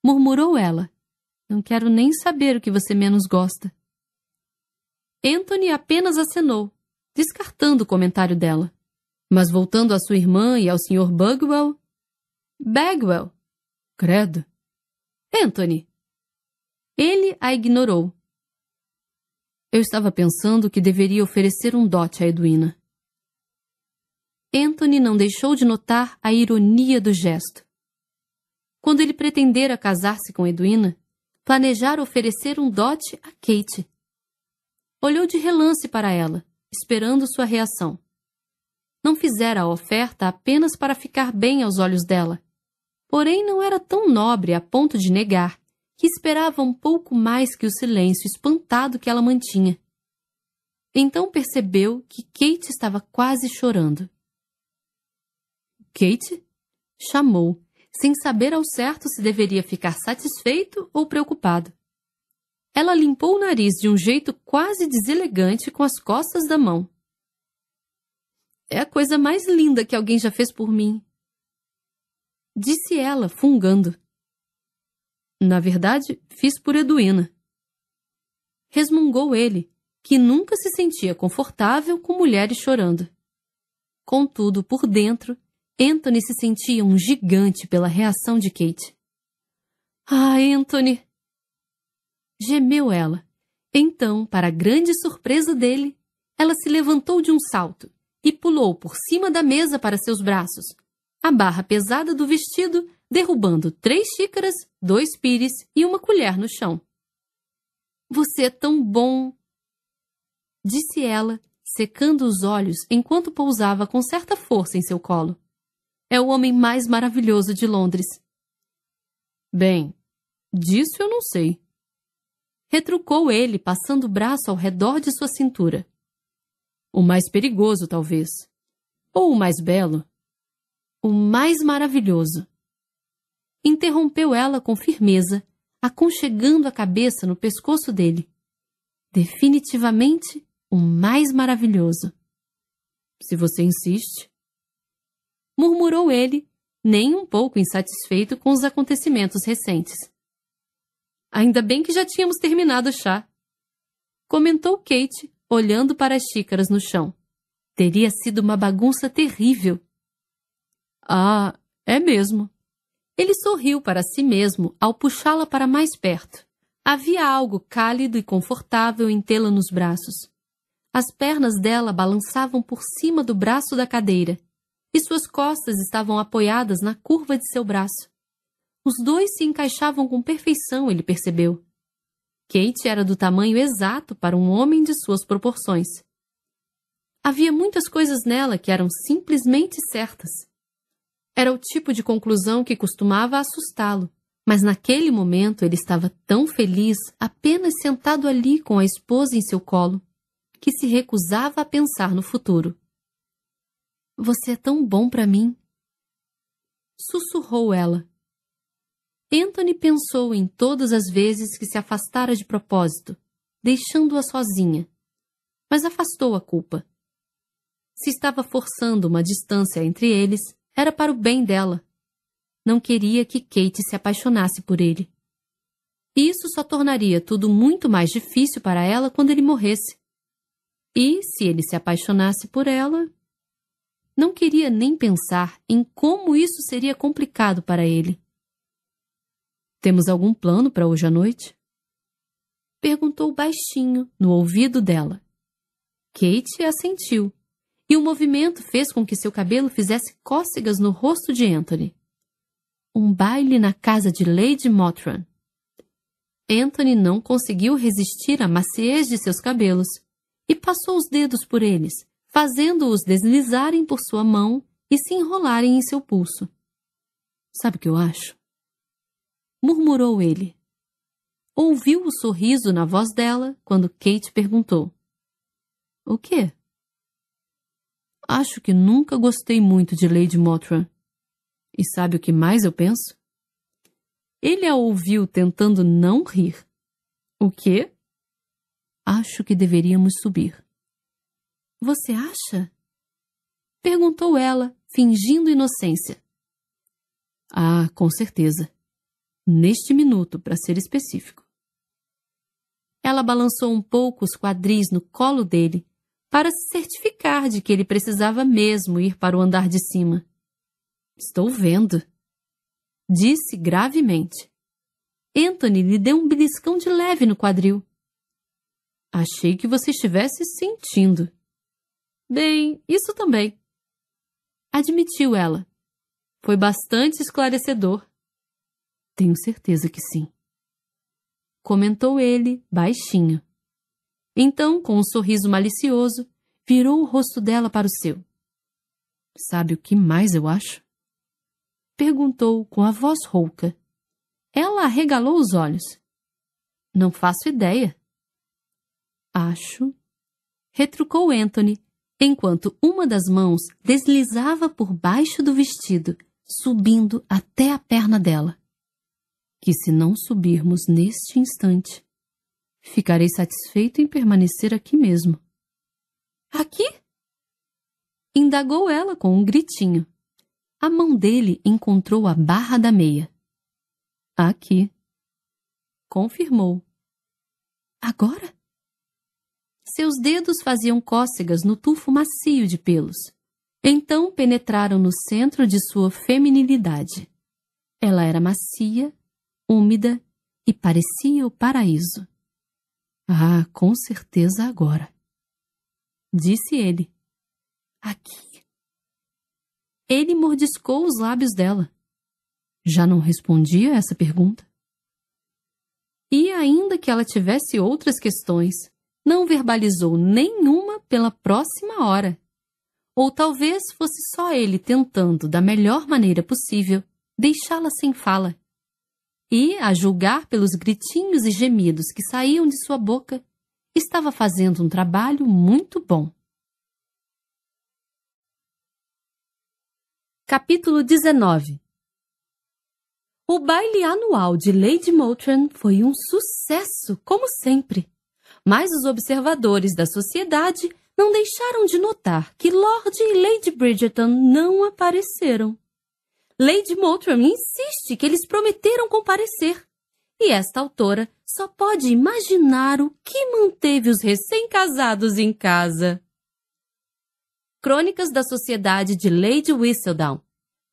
murmurou ela. Não quero nem saber o que você menos gosta. Anthony apenas acenou, descartando o comentário dela. Mas voltando à sua irmã e ao Sr. Bugwell... Bagwell! Credo! Anthony! Ele a ignorou. Eu estava pensando que deveria oferecer um dote a Edwina. Anthony não deixou de notar a ironia do gesto. Quando ele pretendera casar-se com Edwina, planejara oferecer um dote a Kate, Olhou de relance para ela, esperando sua reação. Não fizera a oferta apenas para ficar bem aos olhos dela. Porém, não era tão nobre a ponto de negar, que esperava um pouco mais que o silêncio espantado que ela mantinha. Então percebeu que Kate estava quase chorando. Kate? Chamou, sem saber ao certo se deveria ficar satisfeito ou preocupado. Ela limpou o nariz de um jeito quase deselegante com as costas da mão. É a coisa mais linda que alguém já fez por mim. Disse ela, fungando. Na verdade, fiz por edwina Resmungou ele, que nunca se sentia confortável com mulheres chorando. Contudo, por dentro, Anthony se sentia um gigante pela reação de Kate. Ah, Anthony! gemeu ela. Então, para grande surpresa dele, ela se levantou de um salto e pulou por cima da mesa para seus braços, a barra pesada do vestido derrubando três xícaras, dois pires e uma colher no chão. Você é tão bom! Disse ela, secando os olhos enquanto pousava com certa força em seu colo. É o homem mais maravilhoso de Londres. Bem, disso eu não sei, retrucou ele, passando o braço ao redor de sua cintura. O mais perigoso, talvez. Ou o mais belo. O mais maravilhoso. Interrompeu ela com firmeza, aconchegando a cabeça no pescoço dele. Definitivamente o mais maravilhoso. Se você insiste. Murmurou ele, nem um pouco insatisfeito com os acontecimentos recentes. Ainda bem que já tínhamos terminado o chá. Comentou Kate, olhando para as xícaras no chão. Teria sido uma bagunça terrível. Ah, é mesmo. Ele sorriu para si mesmo ao puxá-la para mais perto. Havia algo cálido e confortável em tê-la nos braços. As pernas dela balançavam por cima do braço da cadeira, e suas costas estavam apoiadas na curva de seu braço. Os dois se encaixavam com perfeição, ele percebeu. Kate era do tamanho exato para um homem de suas proporções. Havia muitas coisas nela que eram simplesmente certas. Era o tipo de conclusão que costumava assustá-lo, mas naquele momento ele estava tão feliz apenas sentado ali com a esposa em seu colo, que se recusava a pensar no futuro. Você é tão bom para mim. Sussurrou ela Anthony pensou em todas as vezes que se afastara de propósito, deixando-a sozinha. Mas afastou a culpa. Se estava forçando uma distância entre eles, era para o bem dela. Não queria que Kate se apaixonasse por ele. E isso só tornaria tudo muito mais difícil para ela quando ele morresse. E, se ele se apaixonasse por ela, não queria nem pensar em como isso seria complicado para ele. Temos algum plano para hoje à noite? Perguntou baixinho no ouvido dela. Kate assentiu, e o movimento fez com que seu cabelo fizesse cócegas no rosto de Anthony. Um baile na casa de Lady Motran. Anthony não conseguiu resistir à maciez de seus cabelos e passou os dedos por eles, fazendo-os deslizarem por sua mão e se enrolarem em seu pulso. Sabe o que eu acho? murmurou ele. Ouviu o sorriso na voz dela quando Kate perguntou: O quê? Acho que nunca gostei muito de Lady Mothra. E sabe o que mais eu penso? Ele a ouviu tentando não rir. O quê? Acho que deveríamos subir. Você acha? Perguntou ela, fingindo inocência. Ah, com certeza neste minuto, para ser específico. Ela balançou um pouco os quadris no colo dele para se certificar de que ele precisava mesmo ir para o andar de cima. Estou vendo, disse gravemente. Anthony lhe deu um beliscão de leve no quadril. Achei que você estivesse sentindo. Bem, isso também. Admitiu ela. Foi bastante esclarecedor. Tenho certeza que sim. Comentou ele, baixinho. Então, com um sorriso malicioso, virou o rosto dela para o seu. Sabe o que mais eu acho? Perguntou com a voz rouca. Ela arregalou os olhos. Não faço ideia. Acho. Retrucou Anthony, enquanto uma das mãos deslizava por baixo do vestido, subindo até a perna dela que se não subirmos neste instante, ficarei satisfeito em permanecer aqui mesmo. Aqui? Indagou ela com um gritinho. A mão dele encontrou a barra da meia. Aqui. Confirmou. Agora? Seus dedos faziam cócegas no tufo macio de pelos. Então penetraram no centro de sua feminilidade. Ela era macia úmida e parecia o paraíso. Ah, com certeza agora. Disse ele. Aqui. Ele mordiscou os lábios dela. Já não respondia a essa pergunta? E ainda que ela tivesse outras questões, não verbalizou nenhuma pela próxima hora. Ou talvez fosse só ele tentando, da melhor maneira possível, deixá-la sem fala. E, a julgar pelos gritinhos e gemidos que saíam de sua boca, estava fazendo um trabalho muito bom. Capítulo 19 O baile anual de Lady Moultrie foi um sucesso, como sempre. Mas os observadores da sociedade não deixaram de notar que Lord e Lady Bridgerton não apareceram. Lady Moultrie insiste que eles prometeram comparecer. E esta autora só pode imaginar o que manteve os recém-casados em casa. Crônicas da Sociedade de Lady Whistledown,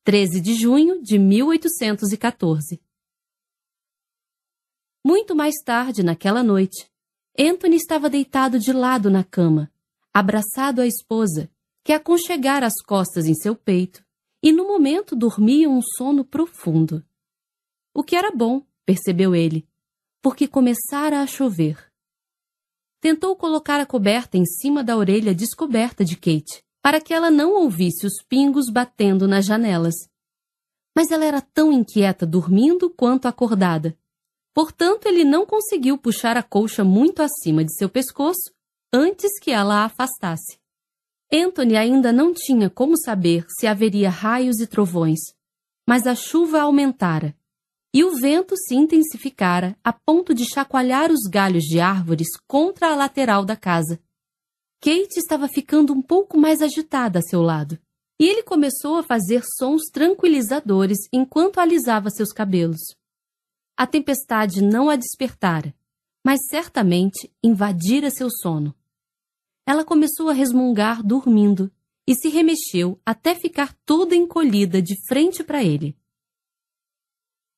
13 de junho de 1814. Muito mais tarde naquela noite, Anthony estava deitado de lado na cama, abraçado à esposa, que aconchegara as costas em seu peito e no momento dormia um sono profundo. O que era bom, percebeu ele, porque começara a chover. Tentou colocar a coberta em cima da orelha descoberta de Kate, para que ela não ouvisse os pingos batendo nas janelas. Mas ela era tão inquieta dormindo quanto acordada. Portanto, ele não conseguiu puxar a colcha muito acima de seu pescoço antes que ela a afastasse. Anthony ainda não tinha como saber se haveria raios e trovões, mas a chuva aumentara e o vento se intensificara a ponto de chacoalhar os galhos de árvores contra a lateral da casa. Kate estava ficando um pouco mais agitada a seu lado, e ele começou a fazer sons tranquilizadores enquanto alisava seus cabelos. A tempestade não a despertara, mas certamente invadira seu sono. Ela começou a resmungar dormindo e se remexeu até ficar toda encolhida de frente para ele.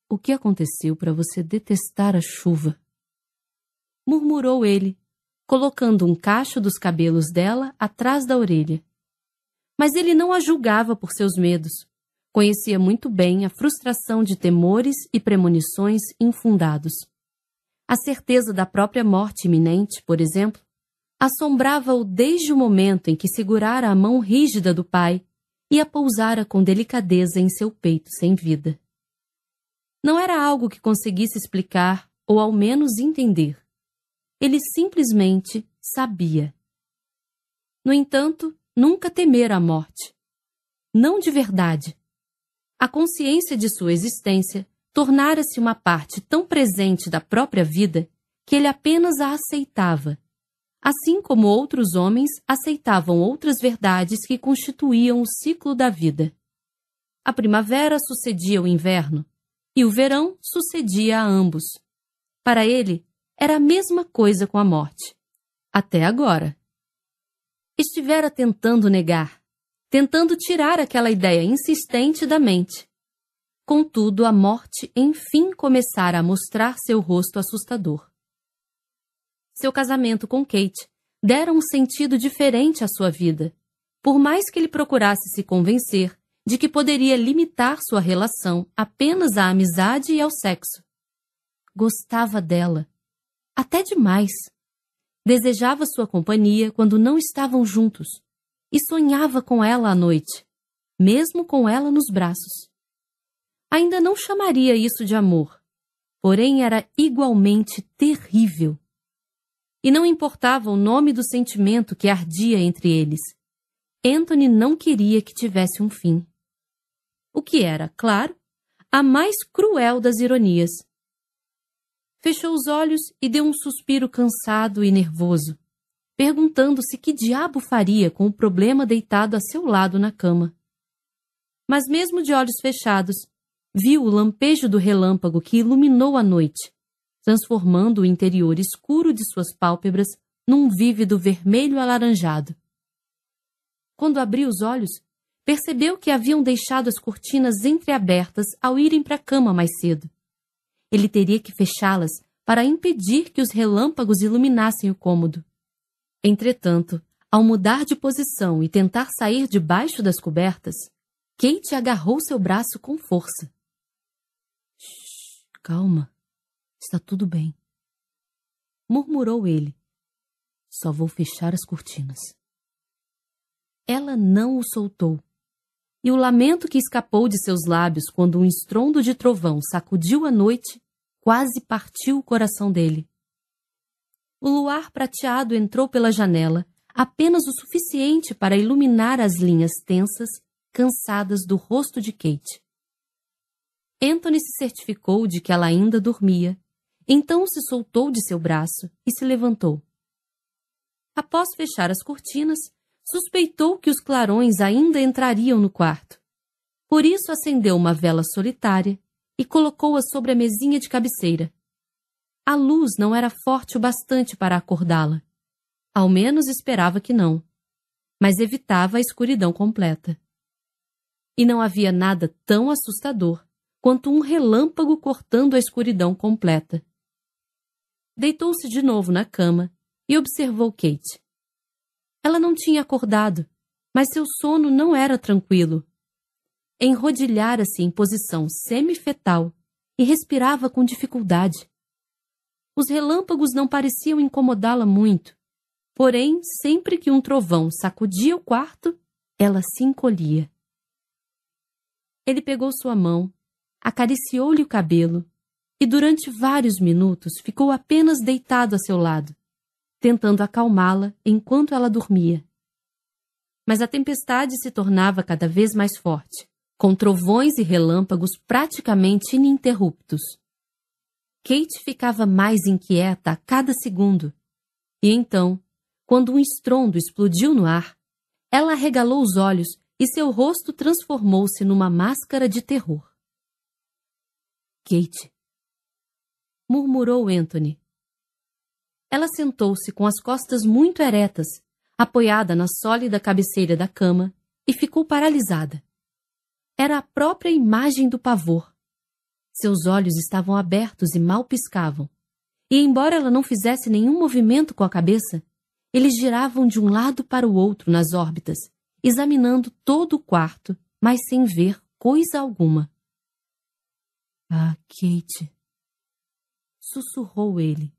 O que aconteceu para você detestar a chuva? murmurou ele, colocando um cacho dos cabelos dela atrás da orelha. Mas ele não a julgava por seus medos. Conhecia muito bem a frustração de temores e premonições infundados. A certeza da própria morte iminente, por exemplo, assombrava-o desde o momento em que segurara a mão rígida do pai e a pousara com delicadeza em seu peito sem vida. Não era algo que conseguisse explicar ou ao menos entender. Ele simplesmente sabia. No entanto, nunca temera a morte. Não de verdade. A consciência de sua existência tornara-se uma parte tão presente da própria vida que ele apenas a aceitava assim como outros homens aceitavam outras verdades que constituíam o ciclo da vida. A primavera sucedia o inverno, e o verão sucedia a ambos. Para ele, era a mesma coisa com a morte. Até agora. Estivera tentando negar, tentando tirar aquela ideia insistente da mente. Contudo, a morte enfim começara a mostrar seu rosto assustador seu casamento com Kate deram um sentido diferente à sua vida. Por mais que ele procurasse se convencer de que poderia limitar sua relação apenas à amizade e ao sexo. Gostava dela. Até demais. Desejava sua companhia quando não estavam juntos e sonhava com ela à noite, mesmo com ela nos braços. Ainda não chamaria isso de amor, porém era igualmente terrível e não importava o nome do sentimento que ardia entre eles. Anthony não queria que tivesse um fim. O que era, claro, a mais cruel das ironias. Fechou os olhos e deu um suspiro cansado e nervoso, perguntando-se que diabo faria com o problema deitado a seu lado na cama. Mas mesmo de olhos fechados, viu o lampejo do relâmpago que iluminou a noite transformando o interior escuro de suas pálpebras num vívido vermelho alaranjado. Quando abriu os olhos, percebeu que haviam deixado as cortinas entreabertas ao irem para a cama mais cedo. Ele teria que fechá-las para impedir que os relâmpagos iluminassem o cômodo. Entretanto, ao mudar de posição e tentar sair debaixo das cobertas, Kate agarrou seu braço com força. Shh, calma, Está tudo bem. Murmurou ele. Só vou fechar as cortinas. Ela não o soltou. E o lamento que escapou de seus lábios quando um estrondo de trovão sacudiu a noite quase partiu o coração dele. O luar prateado entrou pela janela, apenas o suficiente para iluminar as linhas tensas, cansadas do rosto de Kate. Anthony se certificou de que ela ainda dormia então se soltou de seu braço e se levantou. Após fechar as cortinas, suspeitou que os clarões ainda entrariam no quarto. Por isso acendeu uma vela solitária e colocou-a sobre a mesinha de cabeceira. A luz não era forte o bastante para acordá-la. Ao menos esperava que não. Mas evitava a escuridão completa. E não havia nada tão assustador quanto um relâmpago cortando a escuridão completa. Deitou-se de novo na cama e observou Kate. Ela não tinha acordado, mas seu sono não era tranquilo. Enrodilhara-se em posição semifetal e respirava com dificuldade. Os relâmpagos não pareciam incomodá-la muito, porém, sempre que um trovão sacudia o quarto, ela se encolhia. Ele pegou sua mão, acariciou-lhe o cabelo e durante vários minutos ficou apenas deitado a seu lado, tentando acalmá-la enquanto ela dormia. Mas a tempestade se tornava cada vez mais forte, com trovões e relâmpagos praticamente ininterruptos. Kate ficava mais inquieta a cada segundo. E então, quando um estrondo explodiu no ar, ela arregalou os olhos e seu rosto transformou-se numa máscara de terror. Kate, murmurou Anthony. Ela sentou-se com as costas muito eretas, apoiada na sólida cabeceira da cama, e ficou paralisada. Era a própria imagem do pavor. Seus olhos estavam abertos e mal piscavam. E embora ela não fizesse nenhum movimento com a cabeça, eles giravam de um lado para o outro nas órbitas, examinando todo o quarto, mas sem ver coisa alguma. Ah, Kate, sussurrou ele.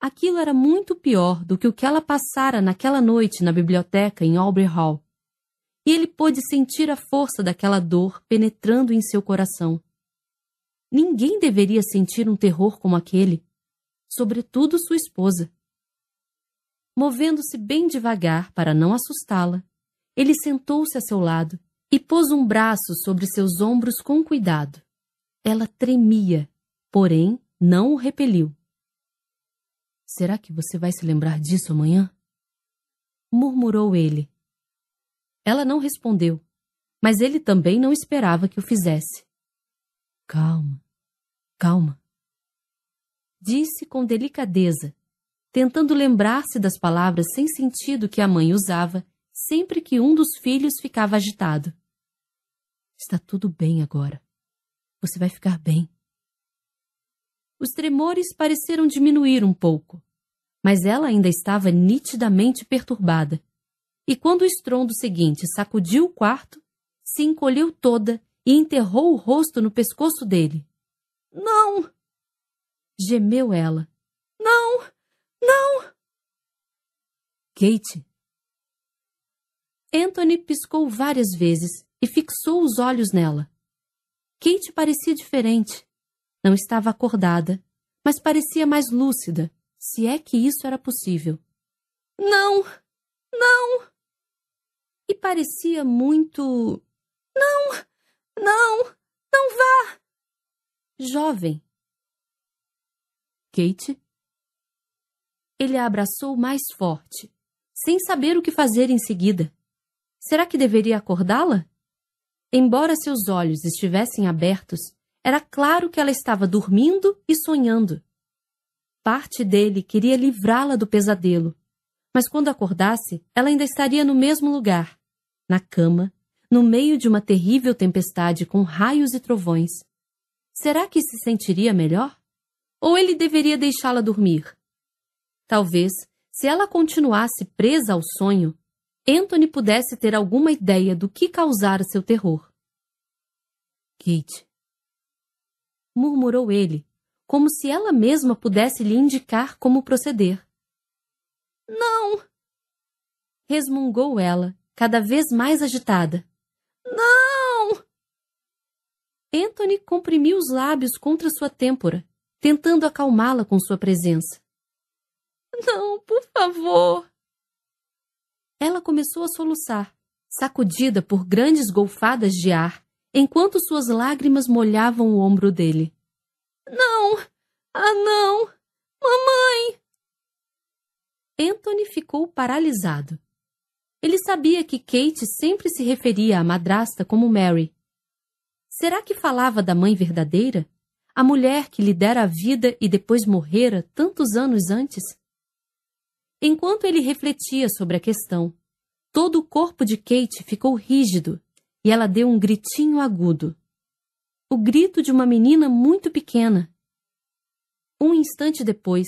Aquilo era muito pior do que o que ela passara naquela noite na biblioteca em Aubrey Hall. E ele pôde sentir a força daquela dor penetrando em seu coração. Ninguém deveria sentir um terror como aquele, sobretudo sua esposa. Movendo-se bem devagar para não assustá-la, ele sentou-se a seu lado e pôs um braço sobre seus ombros com cuidado. Ela tremia, porém não o repeliu. Será que você vai se lembrar disso amanhã? murmurou ele. Ela não respondeu, mas ele também não esperava que o fizesse. Calma, calma. Disse com delicadeza, tentando lembrar-se das palavras sem sentido que a mãe usava sempre que um dos filhos ficava agitado. Está tudo bem agora. Você vai ficar bem os tremores pareceram diminuir um pouco, mas ela ainda estava nitidamente perturbada. E quando o estrondo seguinte sacudiu o quarto, se encolheu toda e enterrou o rosto no pescoço dele. Não! gemeu ela. Não! Não! Kate! Anthony piscou várias vezes e fixou os olhos nela. Kate parecia diferente. Não estava acordada, mas parecia mais lúcida, se é que isso era possível. Não! Não! E parecia muito. Não! Não! Não vá! Jovem. Kate? Ele a abraçou mais forte, sem saber o que fazer em seguida. Será que deveria acordá-la? Embora seus olhos estivessem abertos, era claro que ela estava dormindo e sonhando. Parte dele queria livrá-la do pesadelo, mas quando acordasse, ela ainda estaria no mesmo lugar, na cama, no meio de uma terrível tempestade com raios e trovões. Será que se sentiria melhor? Ou ele deveria deixá-la dormir? Talvez, se ela continuasse presa ao sonho, Anthony pudesse ter alguma ideia do que causara seu terror. Kate, murmurou ele, como se ela mesma pudesse lhe indicar como proceder. Não! resmungou ela, cada vez mais agitada. Não! Anthony comprimiu os lábios contra sua têmpora, tentando acalmá-la com sua presença. Não, por favor! Ela começou a soluçar, sacudida por grandes golfadas de ar, enquanto suas lágrimas molhavam o ombro dele. Não! Ah, não! Mamãe! Anthony ficou paralisado. Ele sabia que Kate sempre se referia à madrasta como Mary. Será que falava da mãe verdadeira? A mulher que lhe dera a vida e depois morrera tantos anos antes? Enquanto ele refletia sobre a questão, todo o corpo de Kate ficou rígido e ela deu um gritinho agudo. O grito de uma menina muito pequena. Um instante depois,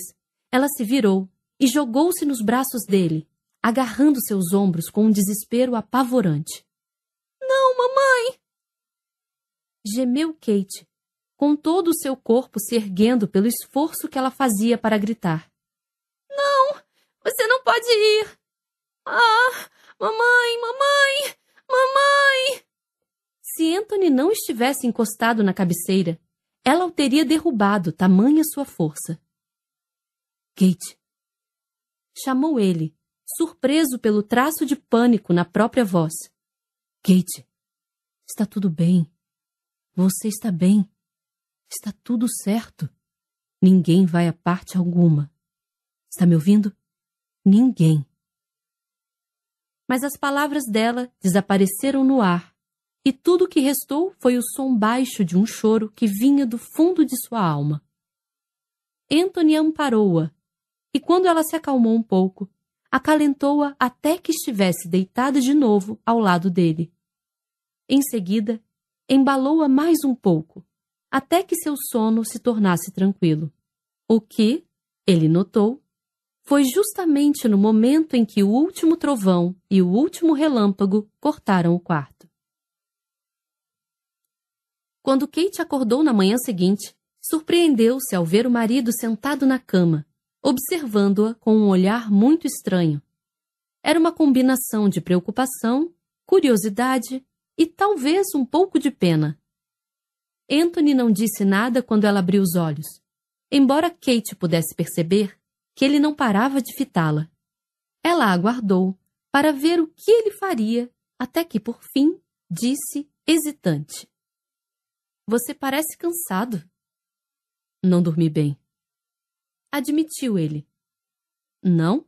ela se virou e jogou-se nos braços dele, agarrando seus ombros com um desespero apavorante. Não, mamãe! Gemeu Kate, com todo o seu corpo se erguendo pelo esforço que ela fazia para gritar. Não! Você não pode ir! Ah! Mamãe, mamãe! Mamãe! Se Anthony não estivesse encostado na cabeceira, ela o teria derrubado, tamanha sua força. Kate! Chamou ele, surpreso pelo traço de pânico na própria voz. Kate, está tudo bem. Você está bem. Está tudo certo. Ninguém vai a parte alguma. Está me ouvindo? Ninguém mas as palavras dela desapareceram no ar, e tudo que restou foi o som baixo de um choro que vinha do fundo de sua alma. Anthony amparou-a, e quando ela se acalmou um pouco, acalentou-a até que estivesse deitada de novo ao lado dele. Em seguida, embalou-a mais um pouco, até que seu sono se tornasse tranquilo, o que, ele notou, foi justamente no momento em que o último trovão e o último relâmpago cortaram o quarto. Quando Kate acordou na manhã seguinte, surpreendeu-se ao ver o marido sentado na cama, observando-a com um olhar muito estranho. Era uma combinação de preocupação, curiosidade e talvez um pouco de pena. Anthony não disse nada quando ela abriu os olhos. Embora Kate pudesse perceber, que ele não parava de fitá-la. Ela aguardou para ver o que ele faria, até que, por fim, disse, hesitante: Você parece cansado. Não dormi bem. Admitiu ele. Não?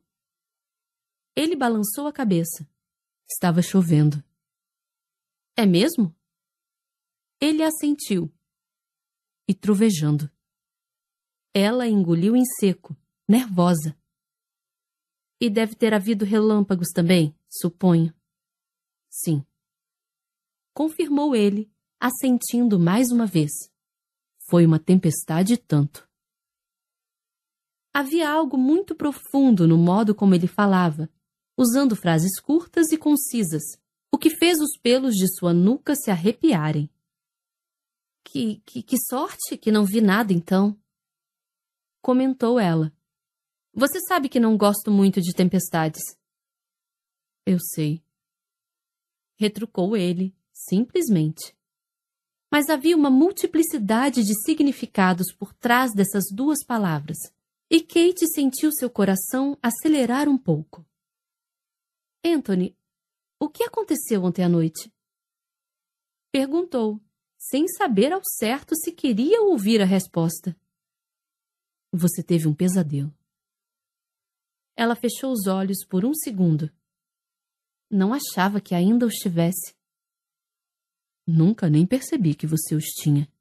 Ele balançou a cabeça. Estava chovendo. É mesmo? Ele assentiu. E trovejando. Ela engoliu em seco nervosa. E deve ter havido relâmpagos também, suponho. Sim. Confirmou ele, assentindo mais uma vez. Foi uma tempestade tanto. Havia algo muito profundo no modo como ele falava, usando frases curtas e concisas, o que fez os pelos de sua nuca se arrepiarem. Que, que, que sorte que não vi nada então! Comentou ela, você sabe que não gosto muito de tempestades. Eu sei. Retrucou ele, simplesmente. Mas havia uma multiplicidade de significados por trás dessas duas palavras, e Kate sentiu seu coração acelerar um pouco. Anthony, o que aconteceu ontem à noite? Perguntou, sem saber ao certo se queria ouvir a resposta. Você teve um pesadelo. Ela fechou os olhos por um segundo. Não achava que ainda os tivesse. Nunca nem percebi que você os tinha.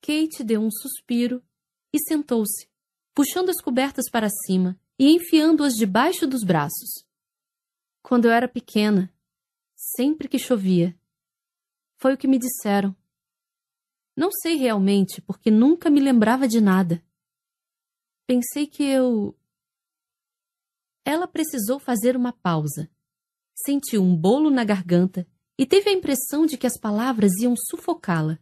Kate deu um suspiro e sentou-se, puxando as cobertas para cima e enfiando-as debaixo dos braços. Quando eu era pequena, sempre que chovia, foi o que me disseram. Não sei realmente, porque nunca me lembrava de nada. Pensei que eu ela precisou fazer uma pausa. Sentiu um bolo na garganta e teve a impressão de que as palavras iam sufocá-la.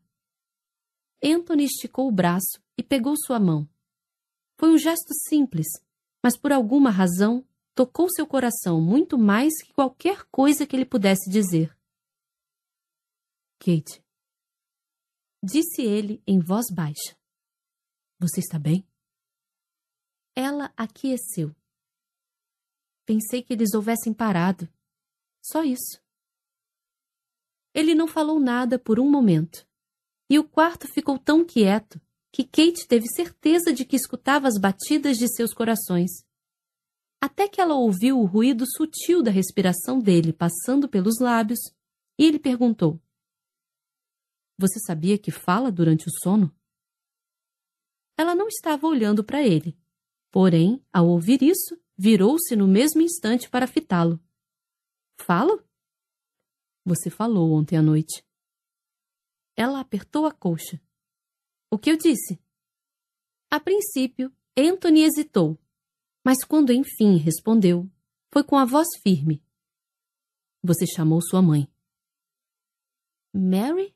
Anthony esticou o braço e pegou sua mão. Foi um gesto simples, mas por alguma razão tocou seu coração muito mais que qualquer coisa que ele pudesse dizer. Kate, disse ele em voz baixa. Você está bem? Ela aqueceu. Pensei que eles houvessem parado. Só isso. Ele não falou nada por um momento. E o quarto ficou tão quieto que Kate teve certeza de que escutava as batidas de seus corações. Até que ela ouviu o ruído sutil da respiração dele passando pelos lábios e ele perguntou: Você sabia que fala durante o sono? Ela não estava olhando para ele. Porém, ao ouvir isso, virou-se no mesmo instante para fitá-lo. Falo? Você falou ontem à noite. Ela apertou a colcha. O que eu disse? A princípio, Anthony hesitou, mas quando enfim respondeu, foi com a voz firme. Você chamou sua mãe. Mary?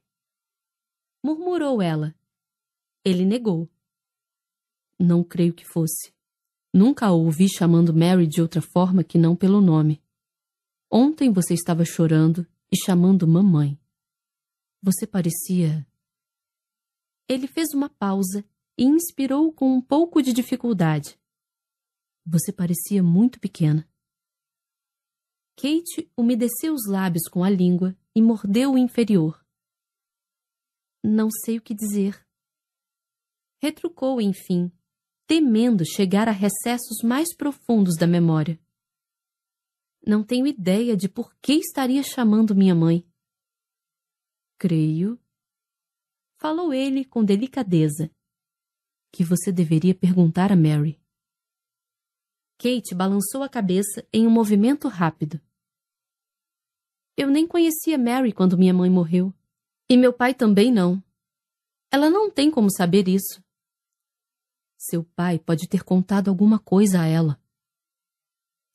murmurou ela. Ele negou. Não creio que fosse. Nunca a ouvi chamando Mary de outra forma que não pelo nome. Ontem você estava chorando e chamando mamãe. Você parecia. Ele fez uma pausa e inspirou com um pouco de dificuldade. Você parecia muito pequena. Kate umedeceu os lábios com a língua e mordeu o inferior. Não sei o que dizer. Retrucou, enfim, temendo chegar a recessos mais profundos da memória. Não tenho ideia de por que estaria chamando minha mãe. Creio, falou ele com delicadeza, que você deveria perguntar a Mary. Kate balançou a cabeça em um movimento rápido. Eu nem conhecia Mary quando minha mãe morreu. E meu pai também não. Ela não tem como saber isso. Seu pai pode ter contado alguma coisa a ela.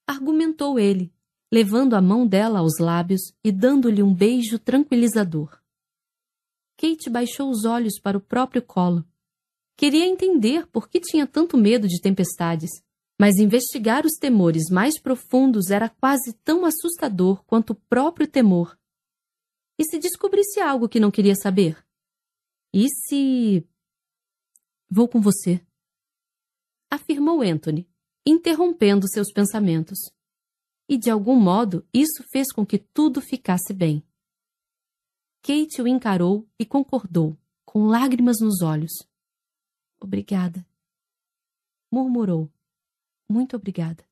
Argumentou ele, levando a mão dela aos lábios e dando-lhe um beijo tranquilizador. Kate baixou os olhos para o próprio colo. Queria entender por que tinha tanto medo de tempestades, mas investigar os temores mais profundos era quase tão assustador quanto o próprio temor. E se descobrisse algo que não queria saber? E se. Vou com você, afirmou Anthony, interrompendo seus pensamentos. E de algum modo isso fez com que tudo ficasse bem. Kate o encarou e concordou, com lágrimas nos olhos. Obrigada. Murmurou. Muito obrigada.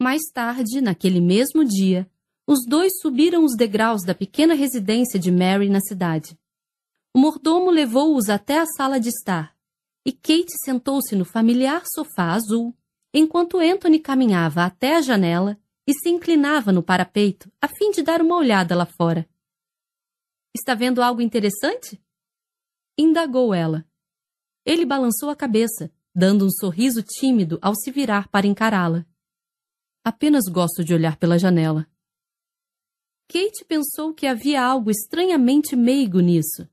Mais tarde, naquele mesmo dia, os dois subiram os degraus da pequena residência de Mary na cidade. O mordomo levou-os até a sala de estar, e Kate sentou-se no familiar sofá azul, enquanto Anthony caminhava até a janela e se inclinava no parapeito a fim de dar uma olhada lá fora. Está vendo algo interessante? Indagou ela. Ele balançou a cabeça, dando um sorriso tímido ao se virar para encará-la. Apenas gosto de olhar pela janela. Kate pensou que havia algo estranhamente meigo nisso,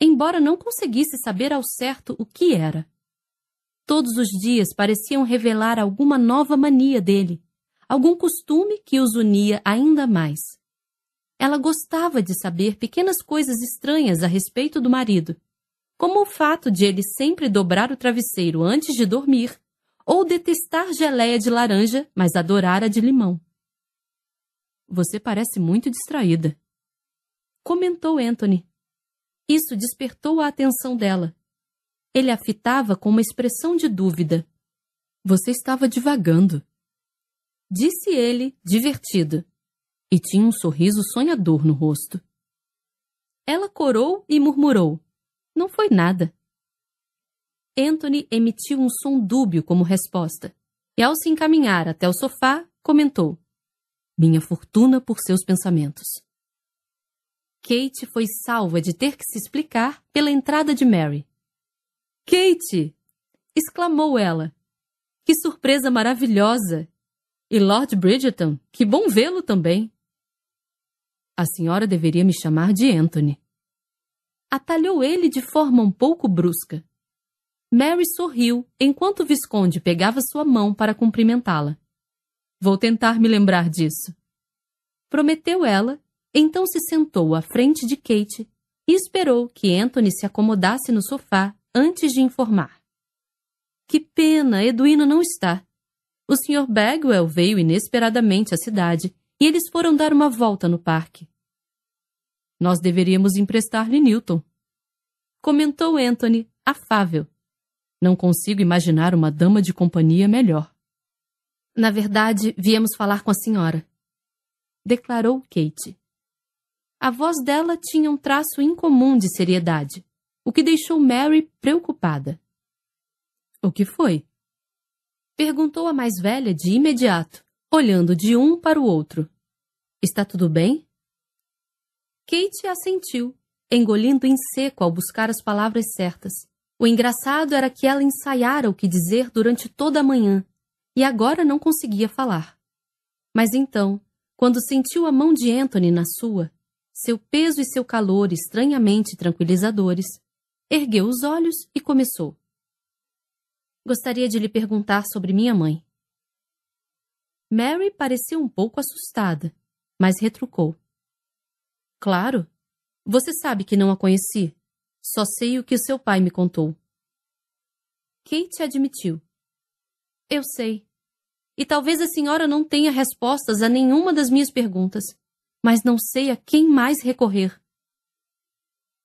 embora não conseguisse saber ao certo o que era. Todos os dias pareciam revelar alguma nova mania dele, algum costume que os unia ainda mais. Ela gostava de saber pequenas coisas estranhas a respeito do marido, como o fato de ele sempre dobrar o travesseiro antes de dormir, ou detestar geleia de laranja, mas adorar a de limão. Você parece muito distraída, comentou Anthony, isso despertou a atenção dela. Ele a fitava com uma expressão de dúvida. Você estava divagando. Disse ele, divertido. E tinha um sorriso sonhador no rosto. Ela corou e murmurou. Não foi nada. Anthony emitiu um som dúbio como resposta, e ao se encaminhar até o sofá, comentou: Minha fortuna por seus pensamentos. Kate foi salva de ter que se explicar pela entrada de Mary. Kate! exclamou ela. Que surpresa maravilhosa! E Lord Bridgeton, que bom vê-lo também! A senhora deveria me chamar de Anthony. Atalhou ele de forma um pouco brusca. Mary sorriu enquanto o Visconde pegava sua mão para cumprimentá-la. Vou tentar me lembrar disso. Prometeu ela então se sentou à frente de Kate e esperou que Anthony se acomodasse no sofá antes de informar. Que pena, Edwina não está. O Sr. Bagwell veio inesperadamente à cidade e eles foram dar uma volta no parque. Nós deveríamos emprestar-lhe Newton. Comentou Anthony, afável. Não consigo imaginar uma dama de companhia melhor. Na verdade, viemos falar com a senhora. Declarou Kate. A voz dela tinha um traço incomum de seriedade, o que deixou Mary preocupada. O que foi? Perguntou a mais velha de imediato, olhando de um para o outro. Está tudo bem? Kate assentiu, engolindo em seco ao buscar as palavras certas. O engraçado era que ela ensaiara o que dizer durante toda a manhã e agora não conseguia falar. Mas então, quando sentiu a mão de Anthony na sua, seu peso e seu calor estranhamente tranquilizadores, ergueu os olhos e começou. Gostaria de lhe perguntar sobre minha mãe. Mary pareceu um pouco assustada, mas retrucou. Claro. Você sabe que não a conheci. Só sei o que seu pai me contou. Kate admitiu. Eu sei. E talvez a senhora não tenha respostas a nenhuma das minhas perguntas mas não sei a quem mais recorrer.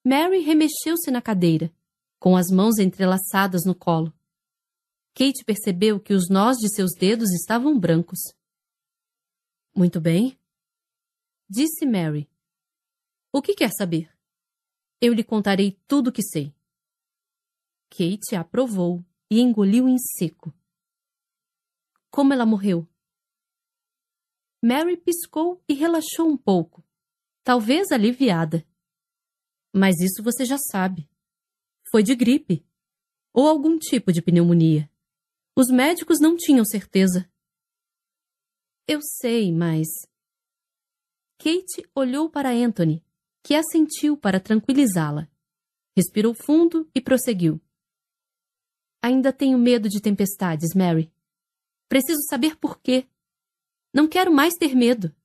Mary remexeu-se na cadeira, com as mãos entrelaçadas no colo. Kate percebeu que os nós de seus dedos estavam brancos. Muito bem, disse Mary. O que quer saber? Eu lhe contarei tudo o que sei. Kate aprovou e engoliu em seco. Como ela morreu? Mary piscou e relaxou um pouco, talvez aliviada. Mas isso você já sabe. Foi de gripe ou algum tipo de pneumonia. Os médicos não tinham certeza. Eu sei, mas. Kate olhou para Anthony, que assentiu para tranquilizá-la. Respirou fundo e prosseguiu. Ainda tenho medo de tempestades, Mary. Preciso saber por quê. Não quero mais ter medo.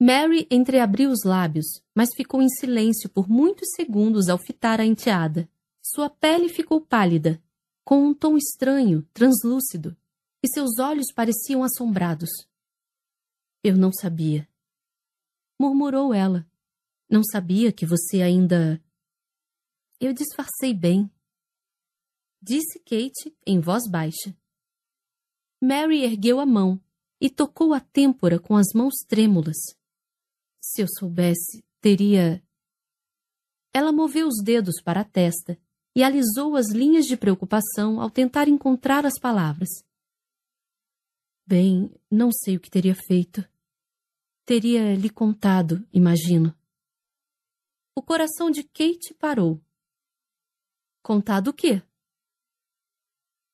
Mary entreabriu os lábios, mas ficou em silêncio por muitos segundos ao fitar a enteada. Sua pele ficou pálida, com um tom estranho, translúcido, e seus olhos pareciam assombrados. Eu não sabia. Murmurou ela. Não sabia que você ainda. Eu disfarcei bem. Disse Kate em voz baixa. Mary ergueu a mão e tocou a têmpora com as mãos trêmulas. Se eu soubesse, teria. Ela moveu os dedos para a testa e alisou as linhas de preocupação ao tentar encontrar as palavras. Bem, não sei o que teria feito. Teria lhe contado, imagino. O coração de Kate parou. Contado o quê?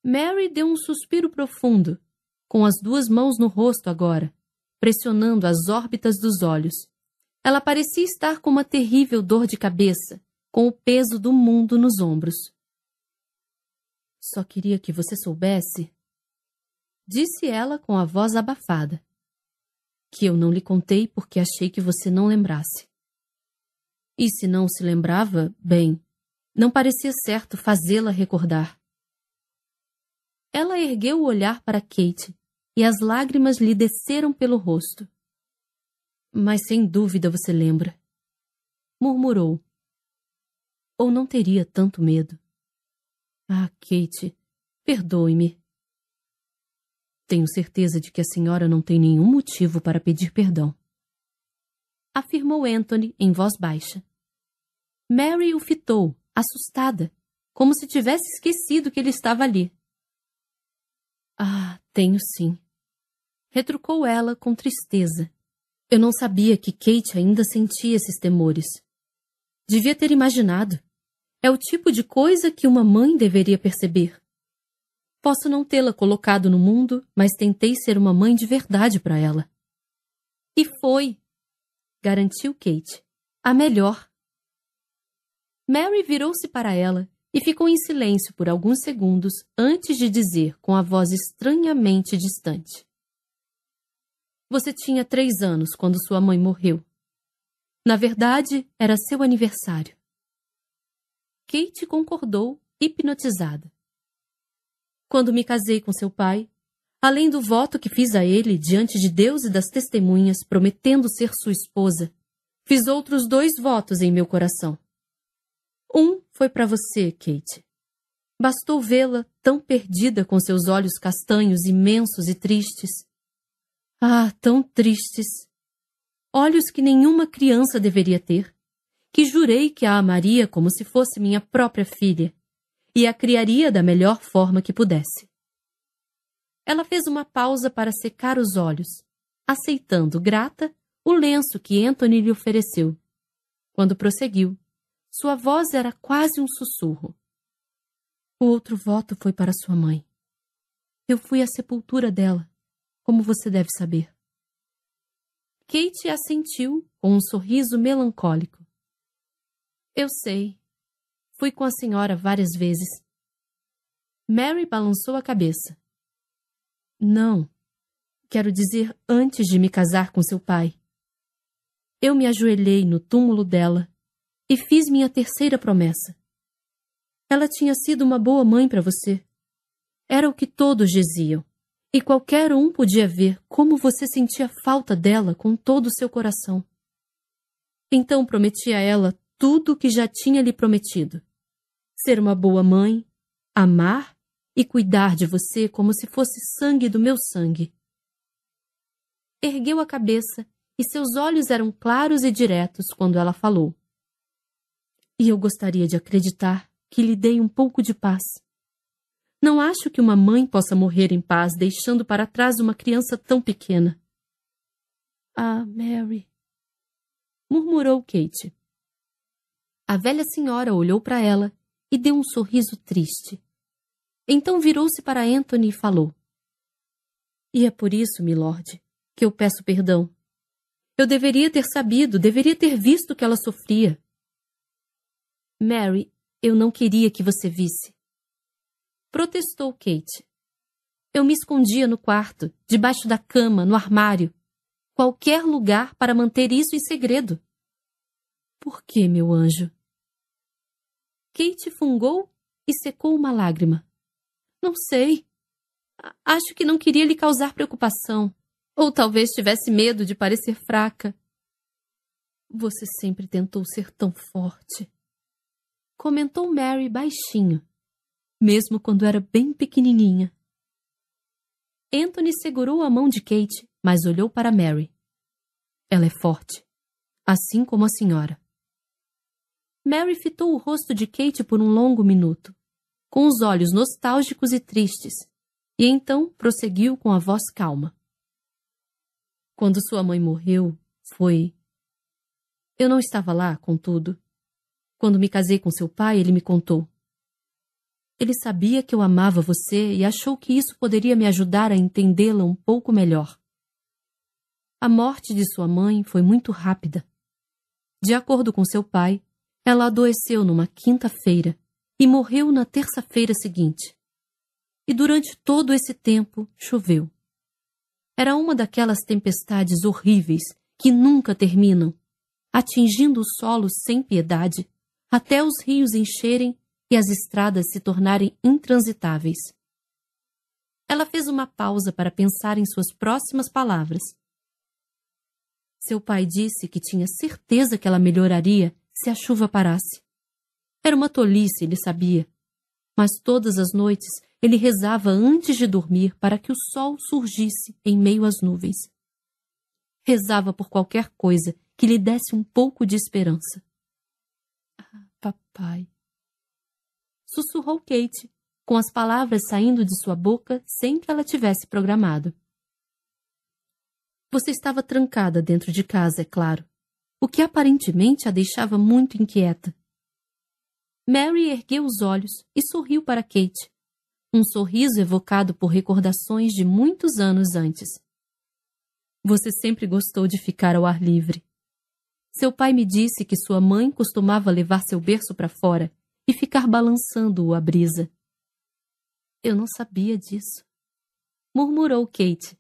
Mary deu um suspiro profundo com as duas mãos no rosto agora, pressionando as órbitas dos olhos. Ela parecia estar com uma terrível dor de cabeça, com o peso do mundo nos ombros. Só queria que você soubesse, disse ela com a voz abafada, que eu não lhe contei porque achei que você não lembrasse. E se não se lembrava, bem, não parecia certo fazê-la recordar. Ela ergueu o olhar para Kate e as lágrimas lhe desceram pelo rosto. Mas sem dúvida você lembra. Murmurou. Ou não teria tanto medo. Ah, Kate, perdoe-me. Tenho certeza de que a senhora não tem nenhum motivo para pedir perdão. Afirmou Anthony em voz baixa. Mary o fitou, assustada, como se tivesse esquecido que ele estava ali. Ah, tenho sim retrucou ela com tristeza. Eu não sabia que Kate ainda sentia esses temores. Devia ter imaginado. É o tipo de coisa que uma mãe deveria perceber. Posso não tê-la colocado no mundo, mas tentei ser uma mãe de verdade para ela. E foi, garantiu Kate, a melhor. Mary virou-se para ela e ficou em silêncio por alguns segundos antes de dizer com a voz estranhamente distante: você tinha três anos quando sua mãe morreu. Na verdade, era seu aniversário. Kate concordou, hipnotizada. Quando me casei com seu pai, além do voto que fiz a ele diante de Deus e das testemunhas, prometendo ser sua esposa, fiz outros dois votos em meu coração. Um foi para você, Kate. Bastou vê-la tão perdida com seus olhos castanhos imensos e tristes, ah, tão tristes! Olhos que nenhuma criança deveria ter, que jurei que a amaria como se fosse minha própria filha, e a criaria da melhor forma que pudesse. Ela fez uma pausa para secar os olhos, aceitando, grata, o lenço que Anthony lhe ofereceu. Quando prosseguiu, sua voz era quase um sussurro. O outro voto foi para sua mãe. Eu fui à sepultura dela, como você deve saber. Kate assentiu com um sorriso melancólico. Eu sei. Fui com a senhora várias vezes. Mary balançou a cabeça. Não. Quero dizer, antes de me casar com seu pai. Eu me ajoelhei no túmulo dela e fiz minha terceira promessa. Ela tinha sido uma boa mãe para você. Era o que todos diziam. E qualquer um podia ver como você sentia falta dela com todo o seu coração. Então prometi a ela tudo o que já tinha lhe prometido: ser uma boa mãe, amar e cuidar de você como se fosse sangue do meu sangue. Ergueu a cabeça e seus olhos eram claros e diretos quando ela falou. E eu gostaria de acreditar que lhe dei um pouco de paz. Não acho que uma mãe possa morrer em paz deixando para trás uma criança tão pequena. Ah, Mary, murmurou Kate. A velha senhora olhou para ela e deu um sorriso triste. Então virou-se para Anthony e falou: E é por isso, milord, que eu peço perdão. Eu deveria ter sabido, deveria ter visto que ela sofria. Mary, eu não queria que você visse. Protestou Kate. Eu me escondia no quarto, debaixo da cama, no armário. Qualquer lugar para manter isso em segredo. Por que, meu anjo? Kate fungou e secou uma lágrima. Não sei. Acho que não queria lhe causar preocupação. Ou talvez tivesse medo de parecer fraca. Você sempre tentou ser tão forte. Comentou Mary baixinho mesmo quando era bem pequenininha. Anthony segurou a mão de Kate, mas olhou para Mary. Ela é forte, assim como a senhora. Mary fitou o rosto de Kate por um longo minuto, com os olhos nostálgicos e tristes, e então prosseguiu com a voz calma. Quando sua mãe morreu, foi. Eu não estava lá, contudo. Quando me casei com seu pai, ele me contou. Ele sabia que eu amava você e achou que isso poderia me ajudar a entendê-la um pouco melhor. A morte de sua mãe foi muito rápida. De acordo com seu pai, ela adoeceu numa quinta-feira e morreu na terça-feira seguinte. E durante todo esse tempo choveu. Era uma daquelas tempestades horríveis que nunca terminam, atingindo o solo sem piedade, até os rios encherem e as estradas se tornarem intransitáveis. Ela fez uma pausa para pensar em suas próximas palavras. Seu pai disse que tinha certeza que ela melhoraria se a chuva parasse. Era uma tolice, ele sabia. Mas todas as noites ele rezava antes de dormir para que o sol surgisse em meio às nuvens. Rezava por qualquer coisa que lhe desse um pouco de esperança. Ah, papai, sussurrou Kate, com as palavras saindo de sua boca sem que ela tivesse programado. Você estava trancada dentro de casa, é claro, o que aparentemente a deixava muito inquieta. Mary ergueu os olhos e sorriu para Kate, um sorriso evocado por recordações de muitos anos antes. Você sempre gostou de ficar ao ar livre. Seu pai me disse que sua mãe costumava levar seu berço para fora e ficar balançando-o à brisa. Eu não sabia disso, murmurou Kate.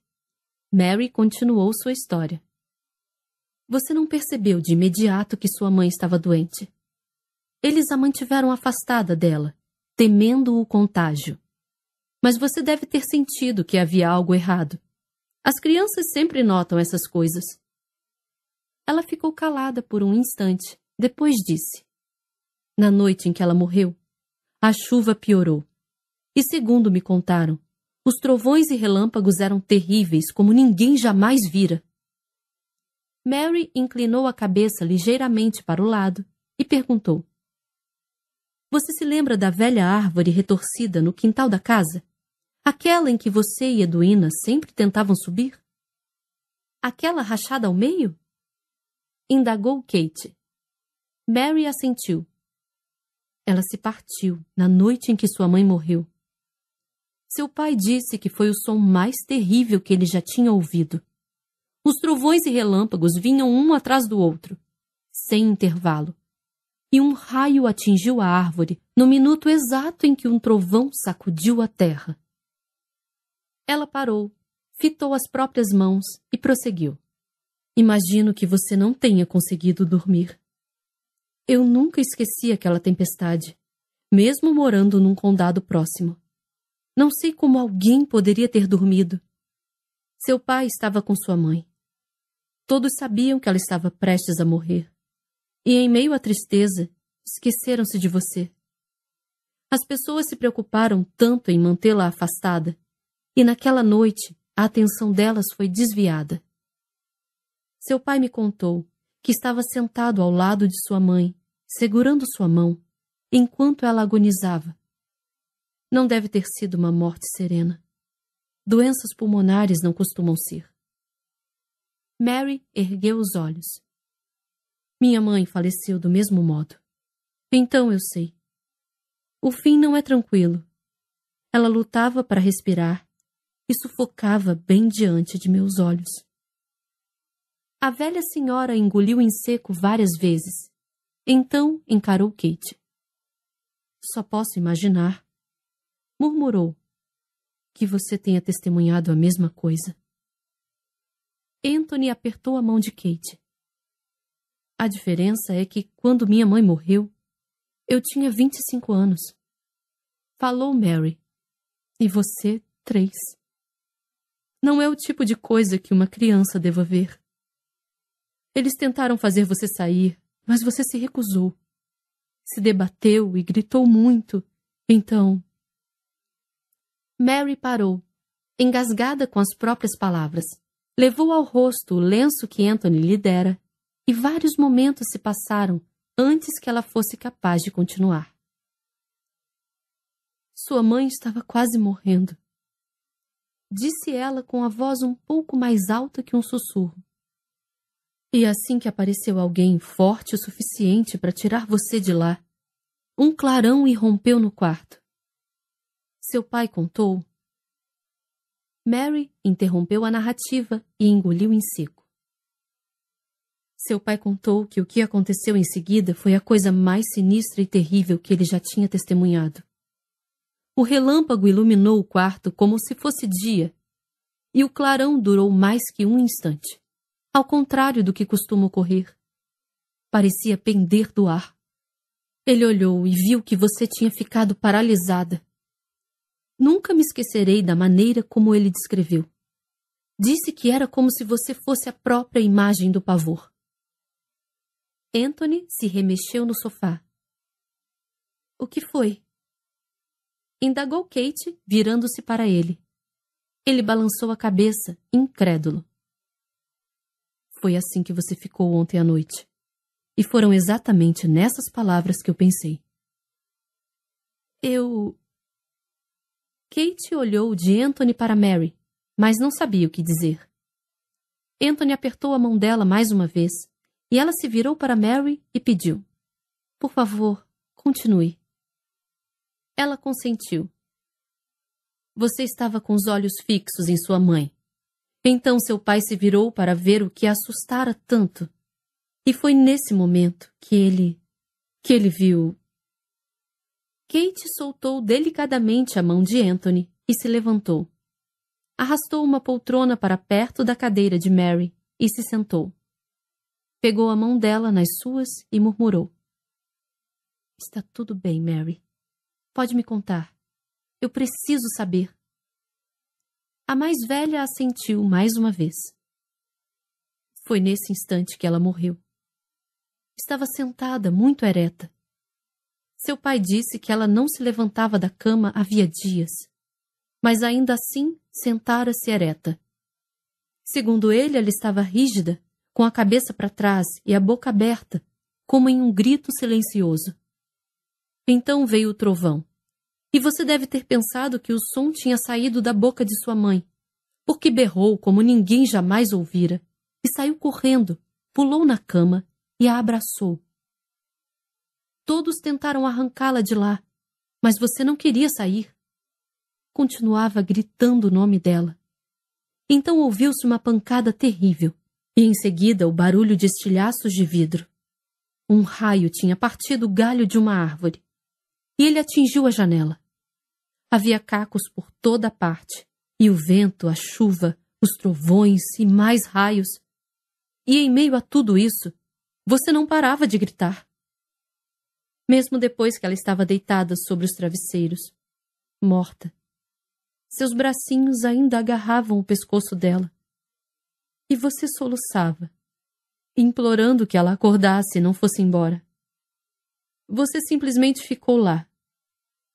Mary continuou sua história. Você não percebeu de imediato que sua mãe estava doente. Eles a mantiveram afastada dela, temendo o contágio. Mas você deve ter sentido que havia algo errado. As crianças sempre notam essas coisas. Ela ficou calada por um instante, depois disse: na noite em que ela morreu, a chuva piorou. E segundo me contaram, os trovões e relâmpagos eram terríveis como ninguém jamais vira. Mary inclinou a cabeça ligeiramente para o lado e perguntou: Você se lembra da velha árvore retorcida no quintal da casa? Aquela em que você e Eduína sempre tentavam subir? Aquela rachada ao meio? Indagou Kate. Mary assentiu ela se partiu na noite em que sua mãe morreu. Seu pai disse que foi o som mais terrível que ele já tinha ouvido. Os trovões e relâmpagos vinham um atrás do outro, sem intervalo. E um raio atingiu a árvore no minuto exato em que um trovão sacudiu a terra. Ela parou, fitou as próprias mãos e prosseguiu. Imagino que você não tenha conseguido dormir. Eu nunca esqueci aquela tempestade, mesmo morando num condado próximo. Não sei como alguém poderia ter dormido. Seu pai estava com sua mãe. Todos sabiam que ela estava prestes a morrer. E em meio à tristeza, esqueceram-se de você. As pessoas se preocuparam tanto em mantê-la afastada, e naquela noite a atenção delas foi desviada. Seu pai me contou que estava sentado ao lado de sua mãe, segurando sua mão, enquanto ela agonizava. Não deve ter sido uma morte serena. Doenças pulmonares não costumam ser. Mary ergueu os olhos. Minha mãe faleceu do mesmo modo. Então eu sei. O fim não é tranquilo. Ela lutava para respirar e sufocava bem diante de meus olhos. A velha senhora engoliu em seco várias vezes, então encarou Kate. Só posso imaginar, murmurou, que você tenha testemunhado a mesma coisa. Anthony apertou a mão de Kate. A diferença é que, quando minha mãe morreu, eu tinha 25 anos. Falou Mary. E você, três. Não é o tipo de coisa que uma criança deva ver. Eles tentaram fazer você sair, mas você se recusou. Se debateu e gritou muito. Então. Mary parou, engasgada com as próprias palavras. Levou ao rosto o lenço que Anthony lhe dera, e vários momentos se passaram antes que ela fosse capaz de continuar. Sua mãe estava quase morrendo. Disse ela com a voz um pouco mais alta que um sussurro. E assim que apareceu alguém forte o suficiente para tirar você de lá, um clarão irrompeu no quarto. Seu pai contou. Mary interrompeu a narrativa e engoliu em seco. Seu pai contou que o que aconteceu em seguida foi a coisa mais sinistra e terrível que ele já tinha testemunhado. O relâmpago iluminou o quarto como se fosse dia, e o clarão durou mais que um instante ao contrário do que costuma ocorrer. Parecia pender do ar. Ele olhou e viu que você tinha ficado paralisada. Nunca me esquecerei da maneira como ele descreveu. Disse que era como se você fosse a própria imagem do pavor. Anthony se remexeu no sofá. O que foi? Indagou Kate, virando-se para ele. Ele balançou a cabeça, incrédulo. Foi assim que você ficou ontem à noite. E foram exatamente nessas palavras que eu pensei. Eu. Kate olhou de Anthony para Mary, mas não sabia o que dizer. Anthony apertou a mão dela mais uma vez, e ela se virou para Mary e pediu: Por favor, continue. Ela consentiu. Você estava com os olhos fixos em sua mãe, então seu pai se virou para ver o que a assustara tanto. E foi nesse momento que ele. que ele viu. Kate soltou delicadamente a mão de Anthony e se levantou. Arrastou uma poltrona para perto da cadeira de Mary e se sentou. Pegou a mão dela nas suas e murmurou: Está tudo bem, Mary. Pode me contar. Eu preciso saber. A mais velha assentiu mais uma vez. Foi nesse instante que ela morreu. Estava sentada, muito ereta. Seu pai disse que ela não se levantava da cama havia dias, mas ainda assim sentara-se ereta. Segundo ele, ela estava rígida, com a cabeça para trás e a boca aberta, como em um grito silencioso. Então veio o trovão. E você deve ter pensado que o som tinha saído da boca de sua mãe, porque berrou como ninguém jamais ouvira, e saiu correndo, pulou na cama e a abraçou. Todos tentaram arrancá-la de lá, mas você não queria sair. Continuava gritando o nome dela. Então ouviu-se uma pancada terrível, e em seguida o barulho de estilhaços de vidro. Um raio tinha partido o galho de uma árvore e ele atingiu a janela. Havia cacos por toda a parte, e o vento, a chuva, os trovões e mais raios. E em meio a tudo isso, você não parava de gritar. Mesmo depois que ela estava deitada sobre os travesseiros, morta, seus bracinhos ainda agarravam o pescoço dela. E você soluçava, implorando que ela acordasse e não fosse embora. Você simplesmente ficou lá,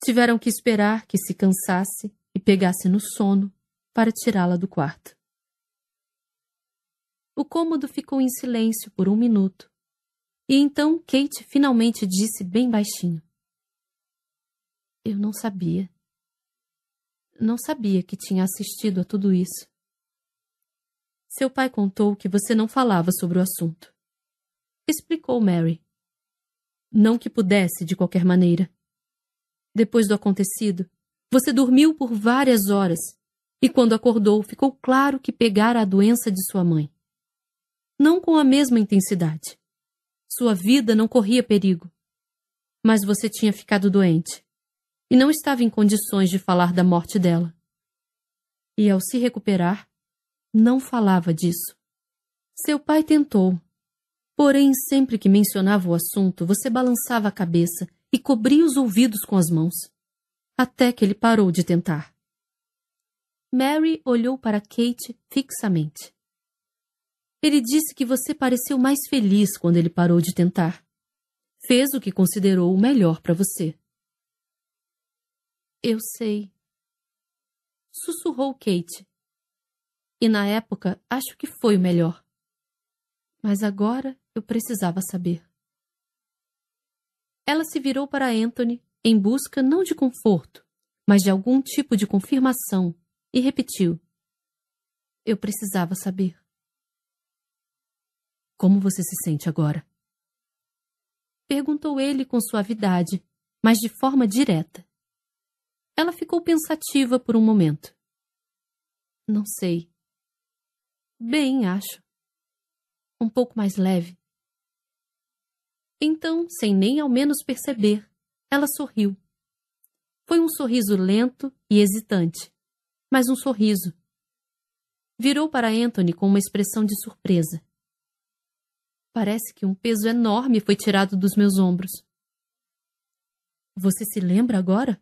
Tiveram que esperar que se cansasse e pegasse no sono para tirá-la do quarto. O cômodo ficou em silêncio por um minuto, e então Kate finalmente disse bem baixinho: Eu não sabia. Não sabia que tinha assistido a tudo isso. Seu pai contou que você não falava sobre o assunto. Explicou Mary. Não que pudesse, de qualquer maneira. Depois do acontecido, você dormiu por várias horas e, quando acordou, ficou claro que pegara a doença de sua mãe. Não com a mesma intensidade. Sua vida não corria perigo. Mas você tinha ficado doente e não estava em condições de falar da morte dela. E, ao se recuperar, não falava disso. Seu pai tentou. Porém, sempre que mencionava o assunto, você balançava a cabeça e cobria os ouvidos com as mãos, até que ele parou de tentar. Mary olhou para Kate fixamente. Ele disse que você pareceu mais feliz quando ele parou de tentar. Fez o que considerou o melhor para você. Eu sei. Sussurrou Kate. E na época acho que foi o melhor. Mas agora eu precisava saber. Ela se virou para Anthony em busca não de conforto, mas de algum tipo de confirmação e repetiu: Eu precisava saber. Como você se sente agora? Perguntou ele com suavidade, mas de forma direta. Ela ficou pensativa por um momento. Não sei. Bem, acho. Um pouco mais leve. Então, sem nem ao menos perceber, ela sorriu. Foi um sorriso lento e hesitante, mas um sorriso. Virou para Anthony com uma expressão de surpresa. Parece que um peso enorme foi tirado dos meus ombros. Você se lembra agora?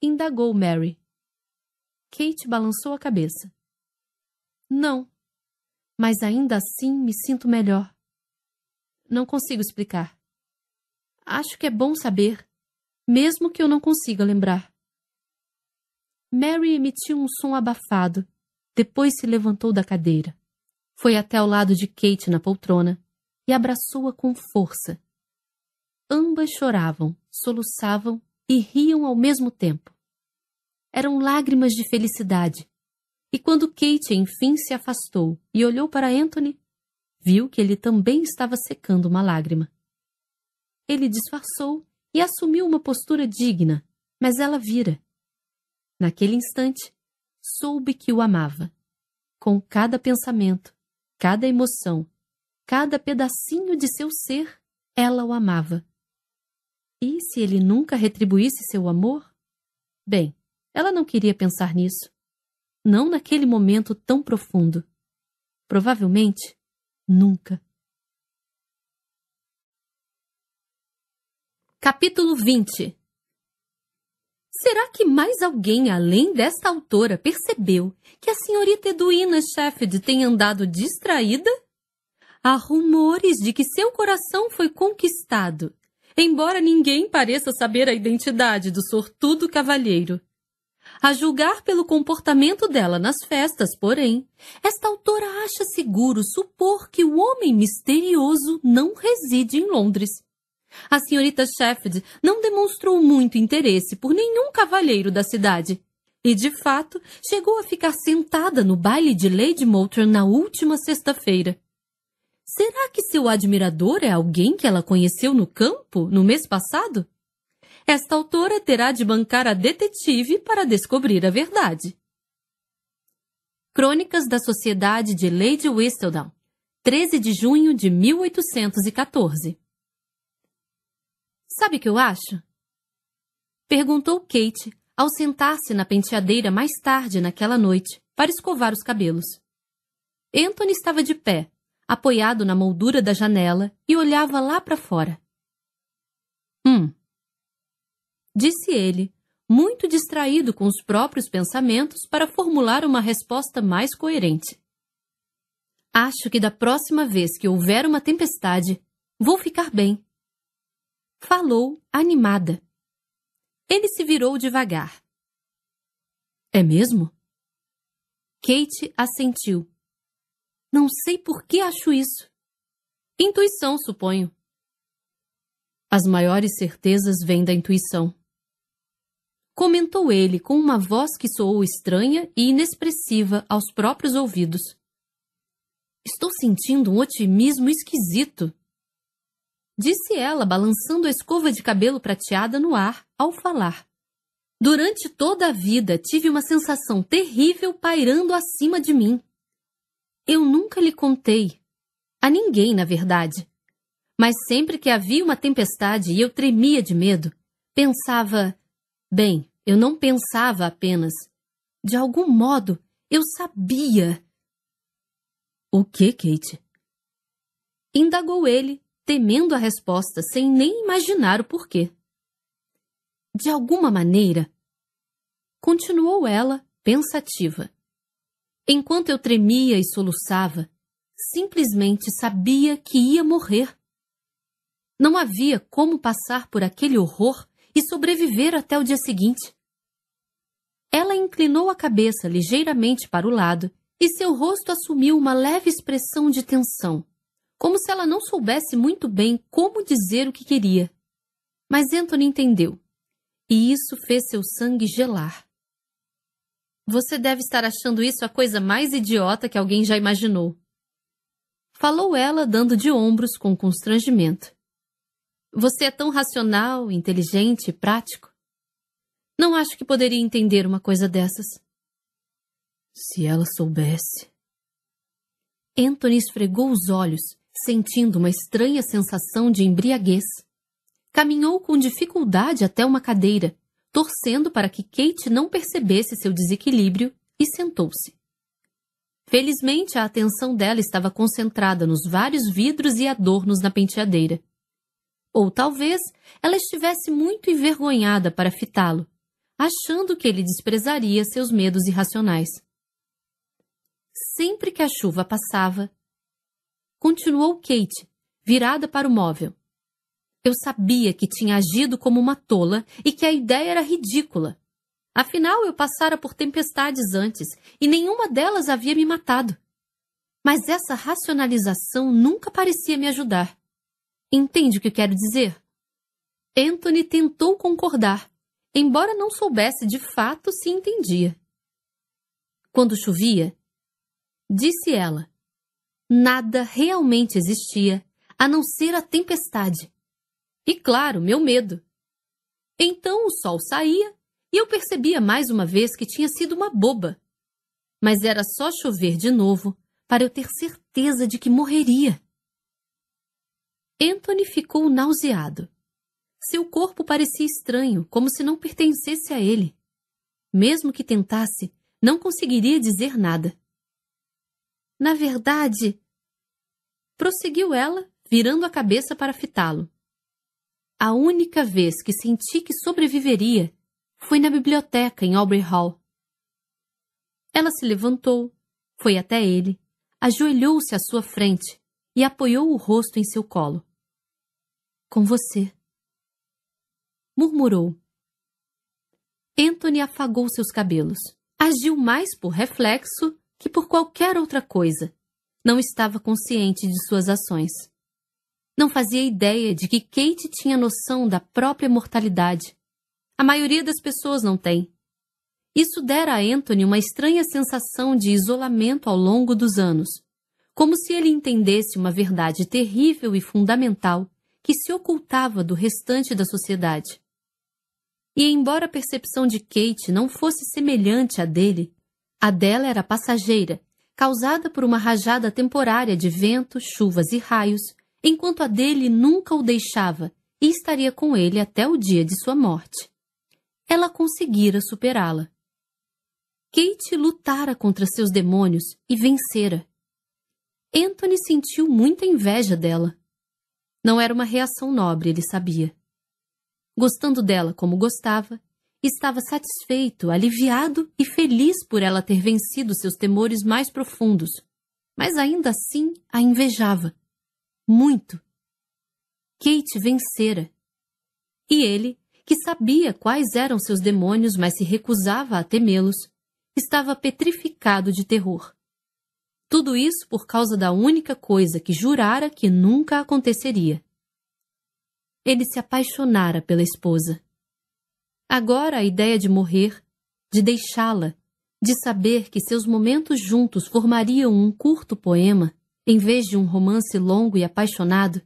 Indagou Mary. Kate balançou a cabeça. Não, mas ainda assim me sinto melhor. Não consigo explicar. Acho que é bom saber, mesmo que eu não consiga lembrar. Mary emitiu um som abafado, depois se levantou da cadeira. Foi até ao lado de Kate na poltrona e abraçou-a com força. Ambas choravam, soluçavam e riam ao mesmo tempo. Eram lágrimas de felicidade. E quando Kate enfim se afastou e olhou para Anthony, viu que ele também estava secando uma lágrima. Ele disfarçou e assumiu uma postura digna, mas ela vira. Naquele instante, soube que o amava. Com cada pensamento, cada emoção, cada pedacinho de seu ser, ela o amava. E se ele nunca retribuísse seu amor? Bem, ela não queria pensar nisso. Não naquele momento tão profundo. Provavelmente, nunca. Capítulo 20 Será que mais alguém além desta autora percebeu que a senhorita Edwina Sheffield tem andado distraída? Há rumores de que seu coração foi conquistado, embora ninguém pareça saber a identidade do sortudo cavalheiro. A julgar pelo comportamento dela nas festas, porém, esta autora acha seguro supor que o homem misterioso não reside em Londres. A senhorita Sheffield não demonstrou muito interesse por nenhum cavalheiro da cidade. E, de fato, chegou a ficar sentada no baile de Lady Moulton na última sexta-feira. Será que seu admirador é alguém que ela conheceu no campo no mês passado? esta autora terá de bancar a detetive para descobrir a verdade. Crônicas da Sociedade de Lady Whistledown, 13 de junho de 1814. Sabe o que eu acho? Perguntou Kate ao sentar-se na penteadeira mais tarde naquela noite para escovar os cabelos. Anthony estava de pé, apoiado na moldura da janela e olhava lá para fora. Hum, disse ele, muito distraído com os próprios pensamentos para formular uma resposta mais coerente. Acho que da próxima vez que houver uma tempestade, vou ficar bem. Falou, animada. Ele se virou devagar. É mesmo? Kate assentiu. Não sei por que acho isso. Intuição, suponho. As maiores certezas vêm da intuição comentou ele com uma voz que soou estranha e inexpressiva aos próprios ouvidos. Estou sentindo um otimismo esquisito. Disse ela, balançando a escova de cabelo prateada no ar ao falar. Durante toda a vida tive uma sensação terrível pairando acima de mim. Eu nunca lhe contei. A ninguém, na verdade. Mas sempre que havia uma tempestade e eu tremia de medo, pensava: Bem, eu não pensava apenas. De algum modo, eu sabia. O que, Kate? Indagou ele, temendo a resposta sem nem imaginar o porquê. De alguma maneira, continuou ela, pensativa. Enquanto eu tremia e soluçava, simplesmente sabia que ia morrer. Não havia como passar por aquele horror e sobreviver até o dia seguinte. Ela inclinou a cabeça ligeiramente para o lado e seu rosto assumiu uma leve expressão de tensão, como se ela não soubesse muito bem como dizer o que queria. Mas Anthony entendeu, e isso fez seu sangue gelar. Você deve estar achando isso a coisa mais idiota que alguém já imaginou. Falou ela, dando de ombros com constrangimento. Você é tão racional, inteligente e prático. Não acho que poderia entender uma coisa dessas. Se ela soubesse. Anthony esfregou os olhos, sentindo uma estranha sensação de embriaguez. Caminhou com dificuldade até uma cadeira, torcendo para que Kate não percebesse seu desequilíbrio e sentou-se. Felizmente, a atenção dela estava concentrada nos vários vidros e adornos na penteadeira. Ou talvez ela estivesse muito envergonhada para fitá-lo, achando que ele desprezaria seus medos irracionais. Sempre que a chuva passava, continuou Kate, virada para o móvel. Eu sabia que tinha agido como uma tola e que a ideia era ridícula. Afinal, eu passara por tempestades antes e nenhuma delas havia me matado. Mas essa racionalização nunca parecia me ajudar. Entende o que quero dizer? Anthony tentou concordar, embora não soubesse de fato se entendia. Quando chovia, disse ela, nada realmente existia a não ser a tempestade. E claro, meu medo. Então o sol saía e eu percebia mais uma vez que tinha sido uma boba. Mas era só chover de novo para eu ter certeza de que morreria. Anthony ficou nauseado. Seu corpo parecia estranho, como se não pertencesse a ele. Mesmo que tentasse, não conseguiria dizer nada. Na verdade, prosseguiu ela, virando a cabeça para fitá-lo. A única vez que senti que sobreviveria foi na biblioteca em Aubrey Hall. Ela se levantou, foi até ele, ajoelhou-se à sua frente e apoiou o rosto em seu colo com você. Murmurou. Anthony afagou seus cabelos. Agiu mais por reflexo que por qualquer outra coisa. Não estava consciente de suas ações. Não fazia ideia de que Kate tinha noção da própria mortalidade. A maioria das pessoas não tem. Isso dera a Anthony uma estranha sensação de isolamento ao longo dos anos, como se ele entendesse uma verdade terrível e fundamental que se ocultava do restante da sociedade. E embora a percepção de Kate não fosse semelhante à dele, a dela era passageira, causada por uma rajada temporária de vento, chuvas e raios, enquanto a dele nunca o deixava e estaria com ele até o dia de sua morte. Ela conseguira superá-la. Kate lutara contra seus demônios e vencera. Anthony sentiu muita inveja dela. Não era uma reação nobre, ele sabia. Gostando dela como gostava, estava satisfeito, aliviado e feliz por ela ter vencido seus temores mais profundos, mas ainda assim a invejava. Muito. Kate vencera. E ele, que sabia quais eram seus demônios, mas se recusava a temê-los, estava petrificado de terror. Tudo isso por causa da única coisa que jurara que nunca aconteceria. Ele se apaixonara pela esposa. Agora a ideia de morrer, de deixá-la, de saber que seus momentos juntos formariam um curto poema, em vez de um romance longo e apaixonado,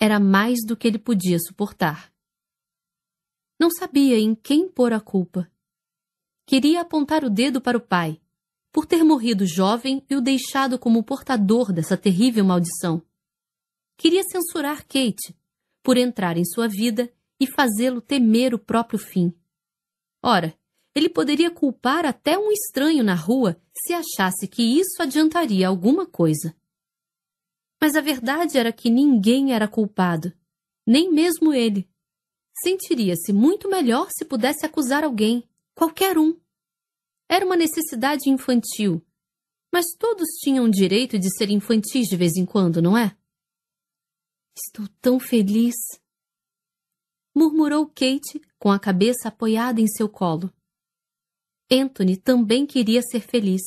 era mais do que ele podia suportar. Não sabia em quem pôr a culpa. Queria apontar o dedo para o pai, por ter morrido jovem e o deixado como portador dessa terrível maldição. Queria censurar Kate por entrar em sua vida e fazê-lo temer o próprio fim. Ora, ele poderia culpar até um estranho na rua se achasse que isso adiantaria alguma coisa. Mas a verdade era que ninguém era culpado, nem mesmo ele. Sentiria-se muito melhor se pudesse acusar alguém, qualquer um. Era uma necessidade infantil. Mas todos tinham o direito de ser infantis de vez em quando, não é? Estou tão feliz! murmurou Kate, com a cabeça apoiada em seu colo. Anthony também queria ser feliz.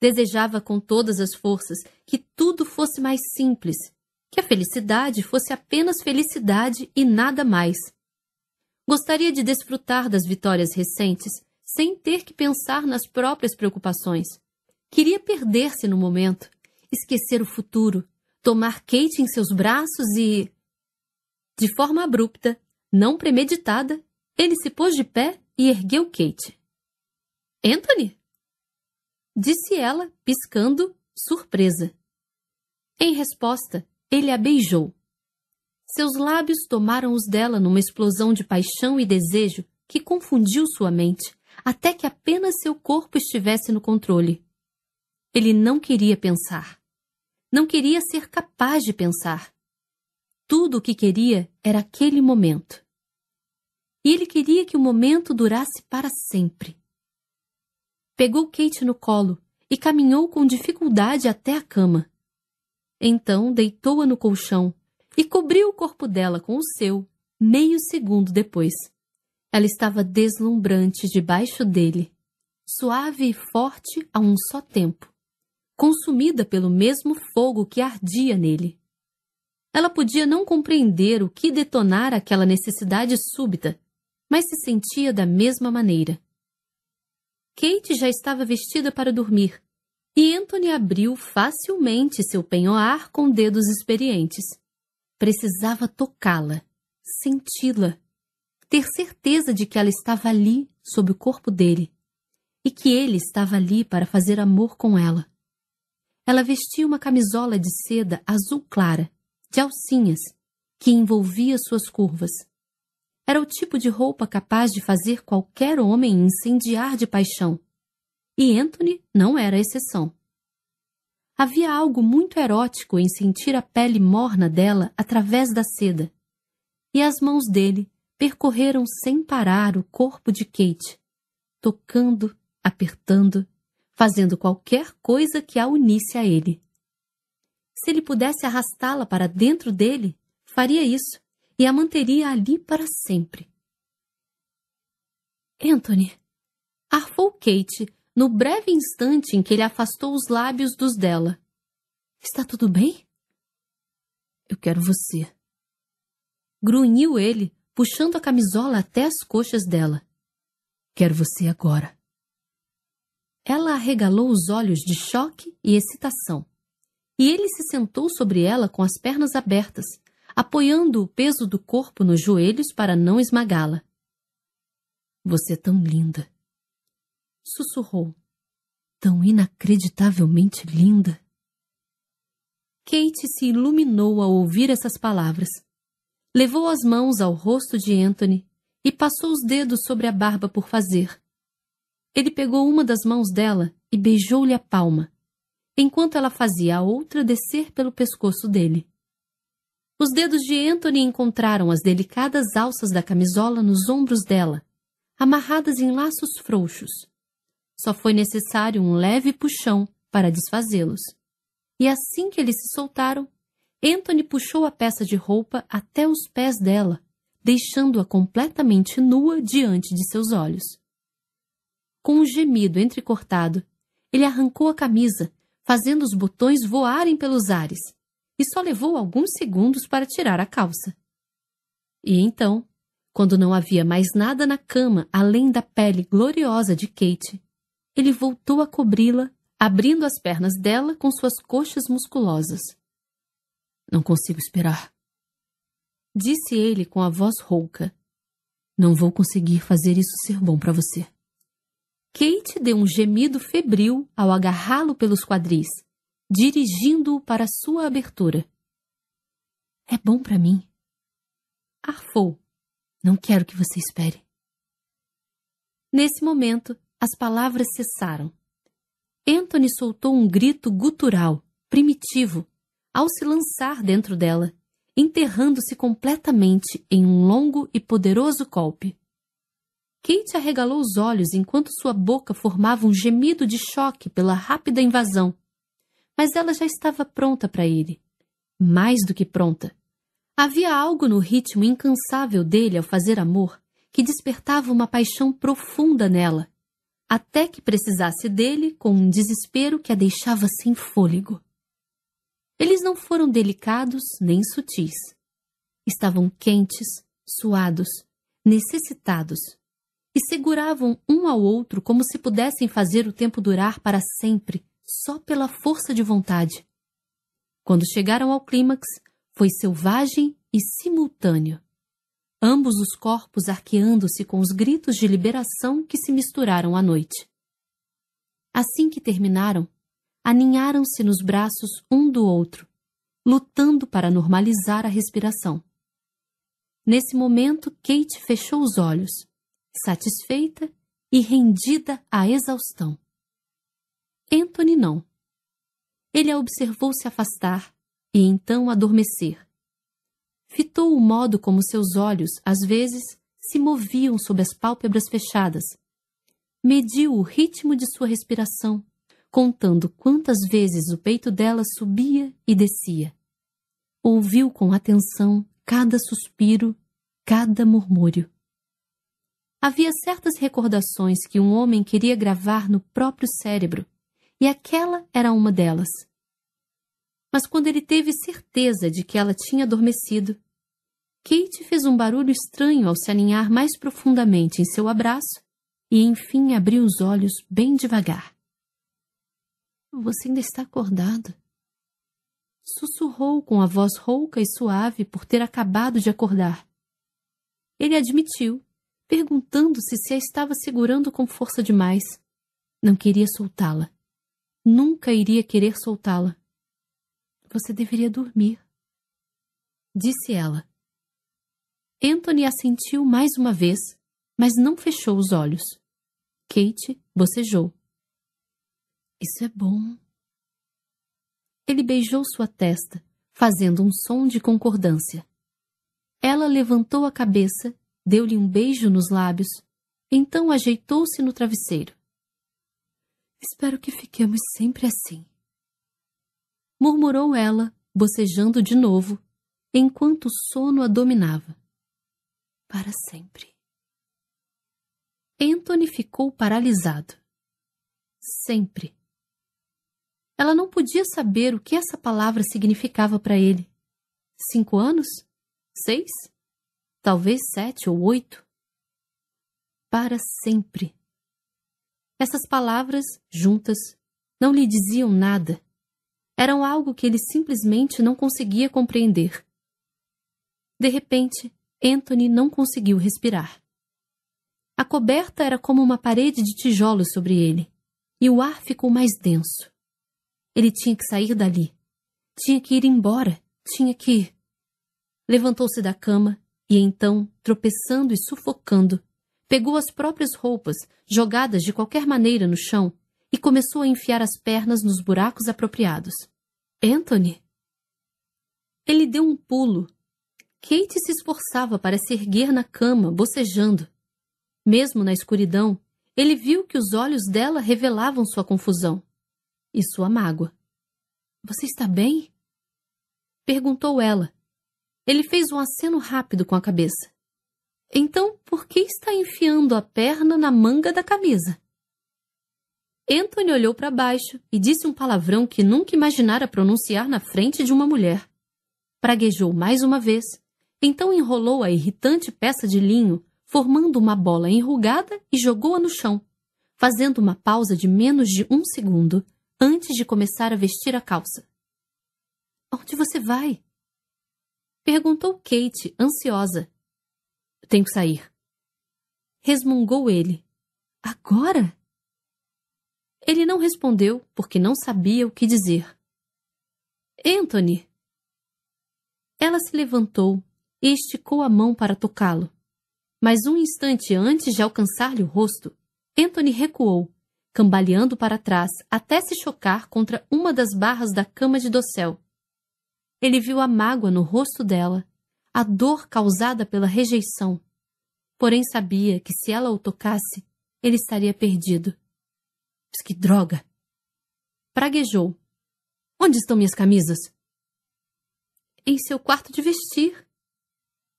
Desejava com todas as forças que tudo fosse mais simples, que a felicidade fosse apenas felicidade e nada mais. Gostaria de desfrutar das vitórias recentes, sem ter que pensar nas próprias preocupações. Queria perder-se no momento, esquecer o futuro, tomar Kate em seus braços e. De forma abrupta, não premeditada, ele se pôs de pé e ergueu Kate. Anthony? Disse ela, piscando, surpresa. Em resposta, ele a beijou. Seus lábios tomaram os dela numa explosão de paixão e desejo que confundiu sua mente até que apenas seu corpo estivesse no controle. Ele não queria pensar. Não queria ser capaz de pensar. Tudo o que queria era aquele momento. E ele queria que o momento durasse para sempre. Pegou Kate no colo e caminhou com dificuldade até a cama. Então deitou-a no colchão e cobriu o corpo dela com o seu, meio segundo depois. Ela estava deslumbrante debaixo dele, suave e forte a um só tempo, consumida pelo mesmo fogo que ardia nele. Ela podia não compreender o que detonara aquela necessidade súbita, mas se sentia da mesma maneira. Kate já estava vestida para dormir, e Anthony abriu facilmente seu penhoar com dedos experientes. Precisava tocá-la, senti-la ter certeza de que ela estava ali, sob o corpo dele, e que ele estava ali para fazer amor com ela. Ela vestia uma camisola de seda azul clara, de alcinhas, que envolvia suas curvas. Era o tipo de roupa capaz de fazer qualquer homem incendiar de paixão. E Anthony não era a exceção. Havia algo muito erótico em sentir a pele morna dela através da seda, e as mãos dele percorreram sem parar o corpo de Kate, tocando, apertando, fazendo qualquer coisa que a unisse a ele. Se ele pudesse arrastá-la para dentro dele, faria isso e a manteria ali para sempre. Anthony, arfou Kate no breve instante em que ele afastou os lábios dos dela. Está tudo bem? Eu quero você. Grunhiu ele, puxando a camisola até as coxas dela. Quero você agora. Ela arregalou os olhos de choque e excitação. E ele se sentou sobre ela com as pernas abertas, apoiando o peso do corpo nos joelhos para não esmagá-la. Você é tão linda. Sussurrou. Tão inacreditavelmente linda. Kate se iluminou ao ouvir essas palavras levou as mãos ao rosto de Anthony e passou os dedos sobre a barba por fazer. Ele pegou uma das mãos dela e beijou-lhe a palma, enquanto ela fazia a outra descer pelo pescoço dele. Os dedos de Anthony encontraram as delicadas alças da camisola nos ombros dela, amarradas em laços frouxos. Só foi necessário um leve puxão para desfazê-los. E assim que eles se soltaram, Anthony puxou a peça de roupa até os pés dela, deixando-a completamente nua diante de seus olhos. Com um gemido entrecortado, ele arrancou a camisa, fazendo os botões voarem pelos ares, e só levou alguns segundos para tirar a calça. E então, quando não havia mais nada na cama além da pele gloriosa de Kate, ele voltou a cobri-la, abrindo as pernas dela com suas coxas musculosas. Não consigo esperar. Disse ele com a voz rouca. Não vou conseguir fazer isso ser bom para você. Kate deu um gemido febril ao agarrá-lo pelos quadris, dirigindo-o para sua abertura. É bom para mim. Arfou. Não quero que você espere. Nesse momento, as palavras cessaram. Anthony soltou um grito gutural, primitivo, ao se lançar dentro dela, enterrando-se completamente em um longo e poderoso golpe. Kate arregalou os olhos enquanto sua boca formava um gemido de choque pela rápida invasão. Mas ela já estava pronta para ele. Mais do que pronta. Havia algo no ritmo incansável dele ao fazer amor que despertava uma paixão profunda nela, até que precisasse dele com um desespero que a deixava sem fôlego. Eles não foram delicados nem sutis. Estavam quentes, suados, necessitados, e seguravam um ao outro como se pudessem fazer o tempo durar para sempre, só pela força de vontade. Quando chegaram ao clímax, foi selvagem e simultâneo. Ambos os corpos arqueando-se com os gritos de liberação que se misturaram à noite. Assim que terminaram, aninharam-se nos braços um do outro, lutando para normalizar a respiração. Nesse momento, Kate fechou os olhos, satisfeita e rendida à exaustão. Anthony não. Ele a observou se afastar e então adormecer. Fitou o modo como seus olhos, às vezes, se moviam sob as pálpebras fechadas. Mediu o ritmo de sua respiração contando quantas vezes o peito dela subia e descia. Ouviu com atenção cada suspiro, cada murmúrio. Havia certas recordações que um homem queria gravar no próprio cérebro, e aquela era uma delas. Mas quando ele teve certeza de que ela tinha adormecido, Kate fez um barulho estranho ao se aninhar mais profundamente em seu abraço e enfim abriu os olhos bem devagar. Você ainda está acordado? Sussurrou com a voz rouca e suave por ter acabado de acordar. Ele admitiu, perguntando-se se a estava segurando com força demais. Não queria soltá-la. Nunca iria querer soltá-la. Você deveria dormir. Disse ela. Anthony assentiu mais uma vez, mas não fechou os olhos. Kate bocejou. Isso é bom. Ele beijou sua testa, fazendo um som de concordância. Ela levantou a cabeça, deu-lhe um beijo nos lábios, então ajeitou-se no travesseiro. Espero que fiquemos sempre assim. Murmurou ela, bocejando de novo, enquanto o sono a dominava. Para sempre. Anthony ficou paralisado. Sempre. Ela não podia saber o que essa palavra significava para ele. Cinco anos? Seis? Talvez sete ou oito? Para sempre. Essas palavras, juntas, não lhe diziam nada. Eram algo que ele simplesmente não conseguia compreender. De repente, Anthony não conseguiu respirar. A coberta era como uma parede de tijolos sobre ele, e o ar ficou mais denso. Ele tinha que sair dali. Tinha que ir embora. Tinha que. Levantou-se da cama e então, tropeçando e sufocando, pegou as próprias roupas, jogadas de qualquer maneira no chão, e começou a enfiar as pernas nos buracos apropriados. Anthony? Ele deu um pulo. Kate se esforçava para se erguer na cama, bocejando. Mesmo na escuridão, ele viu que os olhos dela revelavam sua confusão e sua mágoa. Você está bem? Perguntou ela. Ele fez um aceno rápido com a cabeça. Então, por que está enfiando a perna na manga da camisa? Anthony olhou para baixo e disse um palavrão que nunca imaginara pronunciar na frente de uma mulher. Praguejou mais uma vez, então enrolou a irritante peça de linho, formando uma bola enrugada e jogou-a no chão, fazendo uma pausa de menos de um segundo antes de começar a vestir a calça. Onde você vai? Perguntou Kate, ansiosa. Tenho que sair. Resmungou ele. Agora? Ele não respondeu porque não sabia o que dizer. Anthony! Ela se levantou e esticou a mão para tocá-lo. Mas um instante antes de alcançar-lhe o rosto, Anthony recuou cambaleando para trás até se chocar contra uma das barras da cama de dossel. Ele viu a mágoa no rosto dela, a dor causada pela rejeição. Porém sabia que se ela o tocasse, ele estaria perdido. Mas que droga! Praguejou. Onde estão minhas camisas? Em seu quarto de vestir.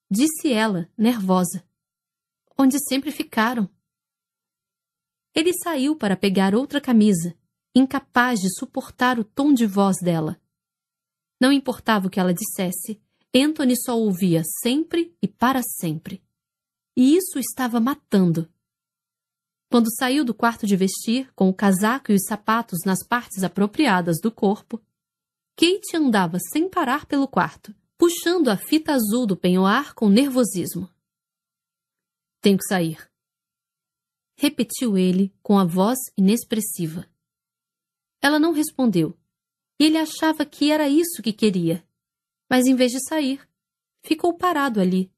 Disse ela, nervosa. Onde sempre ficaram. Ele saiu para pegar outra camisa, incapaz de suportar o tom de voz dela. Não importava o que ela dissesse, Anthony só ouvia sempre e para sempre. E isso estava matando. Quando saiu do quarto de vestir, com o casaco e os sapatos nas partes apropriadas do corpo, Kate andava sem parar pelo quarto, puxando a fita azul do penhoar com nervosismo. Tenho que sair, repetiu ele com a voz inexpressiva. Ela não respondeu, e ele achava que era isso que queria. Mas em vez de sair, ficou parado ali,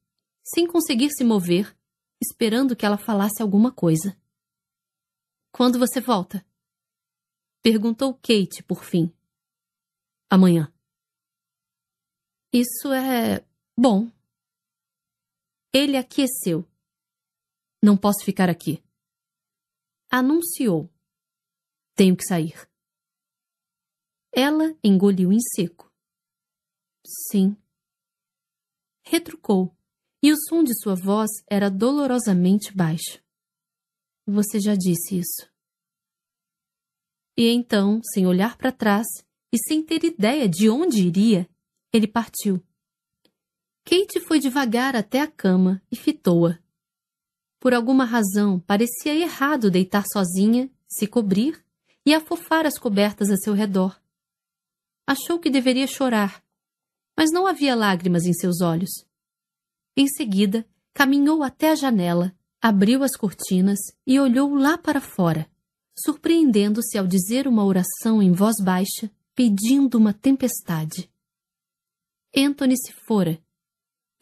sem conseguir se mover, esperando que ela falasse alguma coisa. Quando você volta? Perguntou Kate por fim. Amanhã. Isso é. bom. Ele aqueceu. Não posso ficar aqui anunciou: Tenho que sair. Ela engoliu em seco. Sim. Retrucou, e o som de sua voz era dolorosamente baixo. Você já disse isso. E então, sem olhar para trás e sem ter ideia de onde iria, ele partiu. Kate foi devagar até a cama e fitou-a. Por alguma razão, parecia errado deitar sozinha, se cobrir e afofar as cobertas a seu redor. Achou que deveria chorar, mas não havia lágrimas em seus olhos. Em seguida, caminhou até a janela, abriu as cortinas e olhou lá para fora, surpreendendo-se ao dizer uma oração em voz baixa, pedindo uma tempestade. Anthony se fora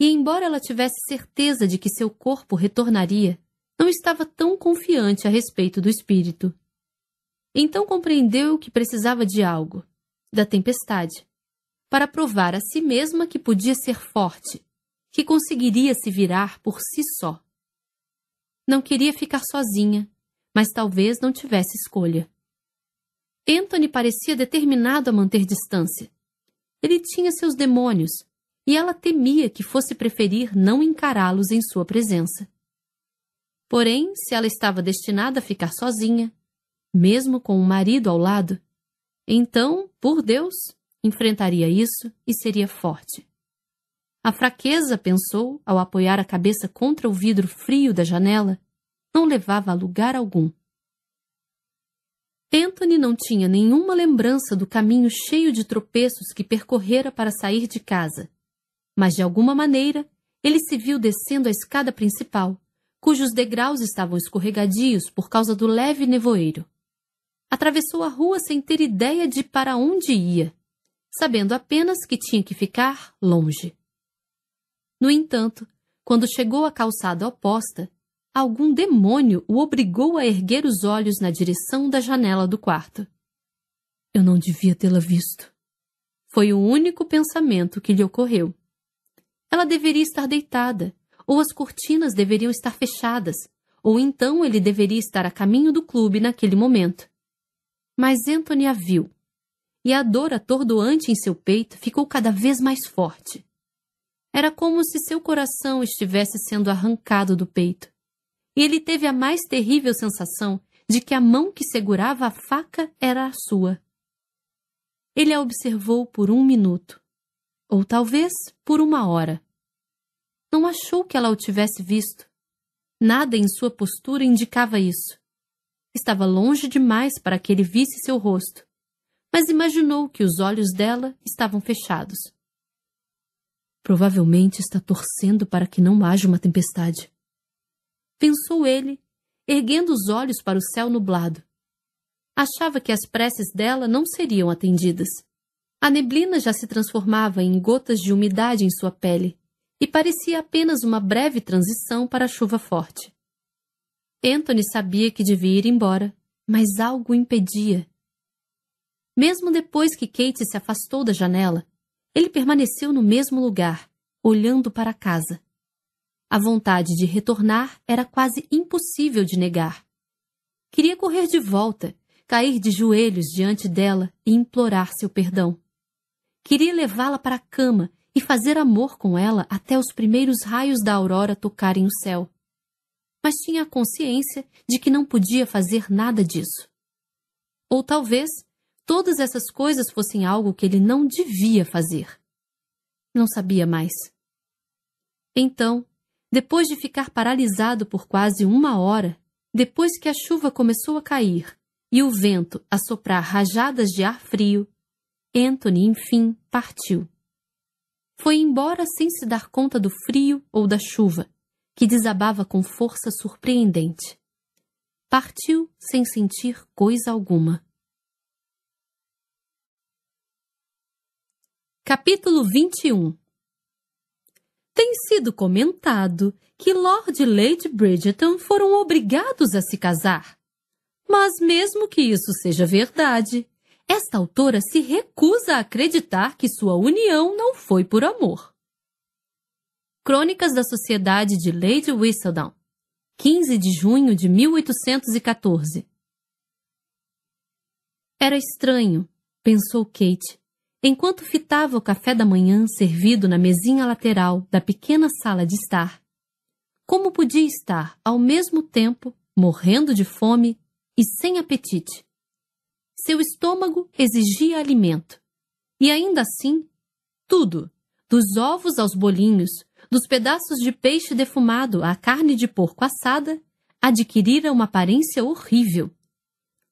e embora ela tivesse certeza de que seu corpo retornaria, não estava tão confiante a respeito do espírito. Então compreendeu que precisava de algo, da tempestade, para provar a si mesma que podia ser forte, que conseguiria se virar por si só. Não queria ficar sozinha, mas talvez não tivesse escolha. Anthony parecia determinado a manter distância. Ele tinha seus demônios, e ela temia que fosse preferir não encará-los em sua presença. Porém, se ela estava destinada a ficar sozinha, mesmo com o marido ao lado, então, por Deus, enfrentaria isso e seria forte. A fraqueza, pensou, ao apoiar a cabeça contra o vidro frio da janela, não levava a lugar algum. Anthony não tinha nenhuma lembrança do caminho cheio de tropeços que percorrera para sair de casa, mas de alguma maneira, ele se viu descendo a escada principal, cujos degraus estavam escorregadios por causa do leve nevoeiro. Atravessou a rua sem ter ideia de para onde ia, sabendo apenas que tinha que ficar longe. No entanto, quando chegou à calçada oposta, algum demônio o obrigou a erguer os olhos na direção da janela do quarto. Eu não devia tê-la visto. Foi o único pensamento que lhe ocorreu. Ela deveria estar deitada, ou as cortinas deveriam estar fechadas, ou então ele deveria estar a caminho do clube naquele momento. Mas Anthony a viu, e a dor atordoante em seu peito ficou cada vez mais forte. Era como se seu coração estivesse sendo arrancado do peito. E ele teve a mais terrível sensação de que a mão que segurava a faca era a sua. Ele a observou por um minuto, ou talvez por uma hora. Não achou que ela o tivesse visto. Nada em sua postura indicava isso. Estava longe demais para que ele visse seu rosto, mas imaginou que os olhos dela estavam fechados. Provavelmente está torcendo para que não haja uma tempestade. Pensou ele, erguendo os olhos para o céu nublado. Achava que as preces dela não seriam atendidas a neblina já se transformava em gotas de umidade em sua pele e parecia apenas uma breve transição para a chuva forte. Anthony sabia que devia ir embora, mas algo o impedia. Mesmo depois que Kate se afastou da janela, ele permaneceu no mesmo lugar, olhando para a casa. A vontade de retornar era quase impossível de negar. Queria correr de volta, cair de joelhos diante dela e implorar seu perdão. Queria levá-la para a cama e fazer amor com ela até os primeiros raios da aurora tocarem o céu. Mas tinha a consciência de que não podia fazer nada disso. Ou talvez todas essas coisas fossem algo que ele não devia fazer. Não sabia mais. Então, depois de ficar paralisado por quase uma hora, depois que a chuva começou a cair e o vento a soprar rajadas de ar frio, Anthony, enfim, partiu. Foi embora sem se dar conta do frio ou da chuva, que desabava com força surpreendente. Partiu sem sentir coisa alguma. Capítulo 21 Tem sido comentado que Lord e Lady Bridgeton foram obrigados a se casar. Mas mesmo que isso seja verdade, esta autora se recusa a acreditar que sua união não foi por amor. Crônicas da Sociedade de Lady Whistledown, 15 de junho de 1814. Era estranho, pensou Kate, enquanto fitava o café da manhã servido na mesinha lateral da pequena sala de estar. Como podia estar, ao mesmo tempo, morrendo de fome e sem apetite? Seu estômago exigia alimento. E ainda assim, tudo, dos ovos aos bolinhos, dos pedaços de peixe defumado à carne de porco assada, adquirira uma aparência horrível.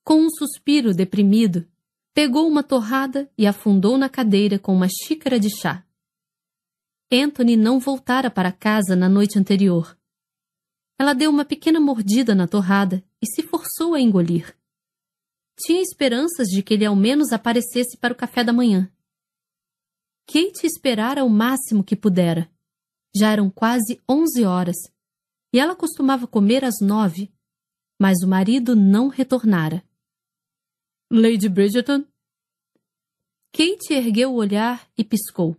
Com um suspiro deprimido, pegou uma torrada e afundou na cadeira com uma xícara de chá. Anthony não voltara para casa na noite anterior. Ela deu uma pequena mordida na torrada e se forçou a engolir. Tinha esperanças de que ele ao menos aparecesse para o café da manhã. Kate esperara o máximo que pudera. Já eram quase onze horas, e ela costumava comer às nove, mas o marido não retornara. Lady Bridgerton? Kate ergueu o olhar e piscou.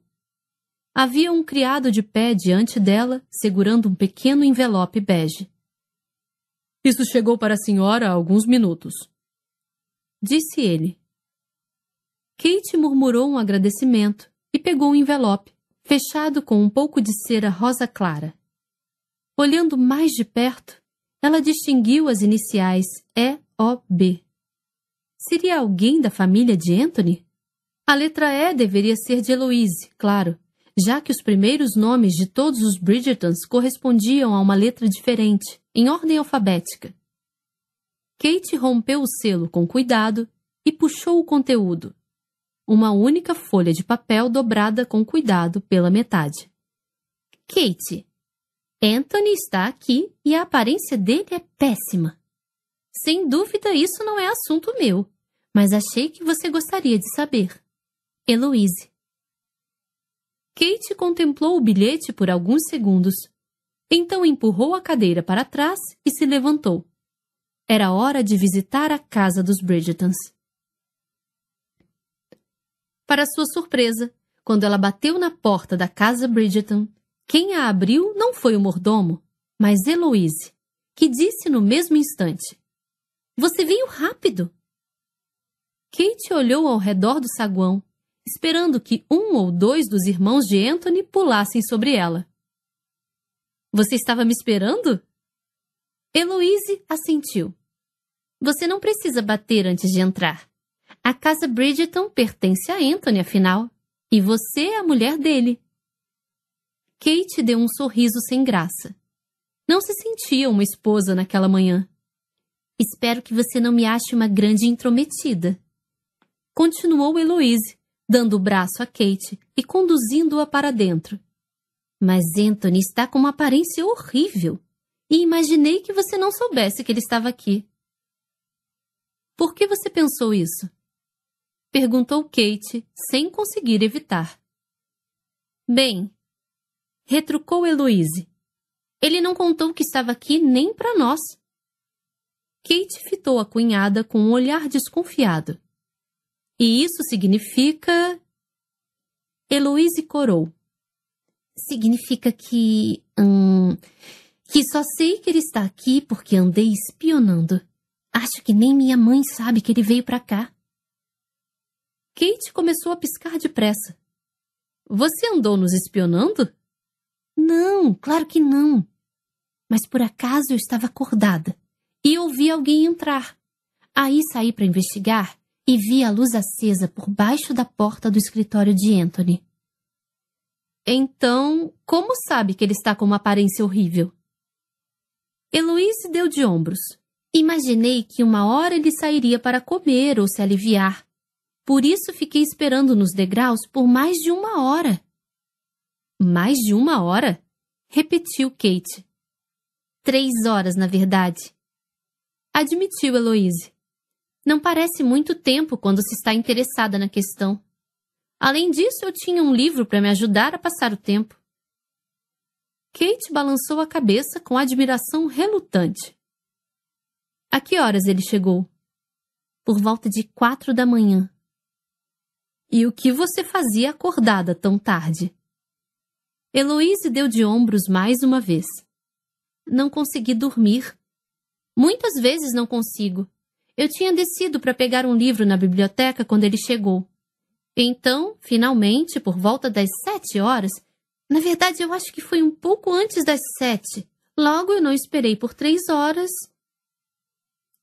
Havia um criado de pé diante dela, segurando um pequeno envelope bege. Isso chegou para a senhora há alguns minutos disse ele. Kate murmurou um agradecimento e pegou o um envelope, fechado com um pouco de cera rosa clara. Olhando mais de perto, ela distinguiu as iniciais E-O-B. Seria alguém da família de Anthony? A letra E deveria ser de Heloise, claro, já que os primeiros nomes de todos os Bridgertons correspondiam a uma letra diferente, em ordem alfabética. Kate rompeu o selo com cuidado e puxou o conteúdo. Uma única folha de papel dobrada com cuidado pela metade. Kate, Anthony está aqui e a aparência dele é péssima. Sem dúvida, isso não é assunto meu, mas achei que você gostaria de saber. Heloise. Kate contemplou o bilhete por alguns segundos. Então empurrou a cadeira para trás e se levantou. Era hora de visitar a casa dos Bridgetons. Para sua surpresa, quando ela bateu na porta da casa Bridgeton, quem a abriu não foi o mordomo, mas Heloise, que disse no mesmo instante: Você veio rápido! Kate olhou ao redor do saguão, esperando que um ou dois dos irmãos de Anthony pulassem sobre ela. Você estava me esperando? Heloise assentiu. Você não precisa bater antes de entrar. A casa Bridgeton pertence a Anthony, afinal. E você é a mulher dele. Kate deu um sorriso sem graça. Não se sentia uma esposa naquela manhã. Espero que você não me ache uma grande intrometida. Continuou Heloise, dando o braço a Kate e conduzindo-a para dentro. Mas Anthony está com uma aparência horrível. E imaginei que você não soubesse que ele estava aqui. Por que você pensou isso? Perguntou Kate, sem conseguir evitar. Bem, retrucou Heloise. Ele não contou que estava aqui nem para nós. Kate fitou a cunhada com um olhar desconfiado. E isso significa. Heloise corou. Significa que. Hum, que só sei que ele está aqui porque andei espionando. Acho que nem minha mãe sabe que ele veio para cá. Kate começou a piscar depressa. Você andou nos espionando? Não, claro que não. Mas por acaso eu estava acordada e ouvi alguém entrar. Aí saí para investigar e vi a luz acesa por baixo da porta do escritório de Anthony. Então, como sabe que ele está com uma aparência horrível? Heloise deu de ombros. Imaginei que uma hora ele sairia para comer ou se aliviar. Por isso fiquei esperando nos degraus por mais de uma hora. Mais de uma hora? repetiu Kate. Três horas, na verdade. Admitiu Heloise. Não parece muito tempo quando se está interessada na questão. Além disso, eu tinha um livro para me ajudar a passar o tempo. Kate balançou a cabeça com admiração relutante. A que horas ele chegou? Por volta de quatro da manhã. E o que você fazia acordada tão tarde? Heloíse deu de ombros mais uma vez. Não consegui dormir. Muitas vezes não consigo. Eu tinha descido para pegar um livro na biblioteca quando ele chegou. Então, finalmente, por volta das sete horas, na verdade eu acho que foi um pouco antes das sete. Logo eu não esperei por três horas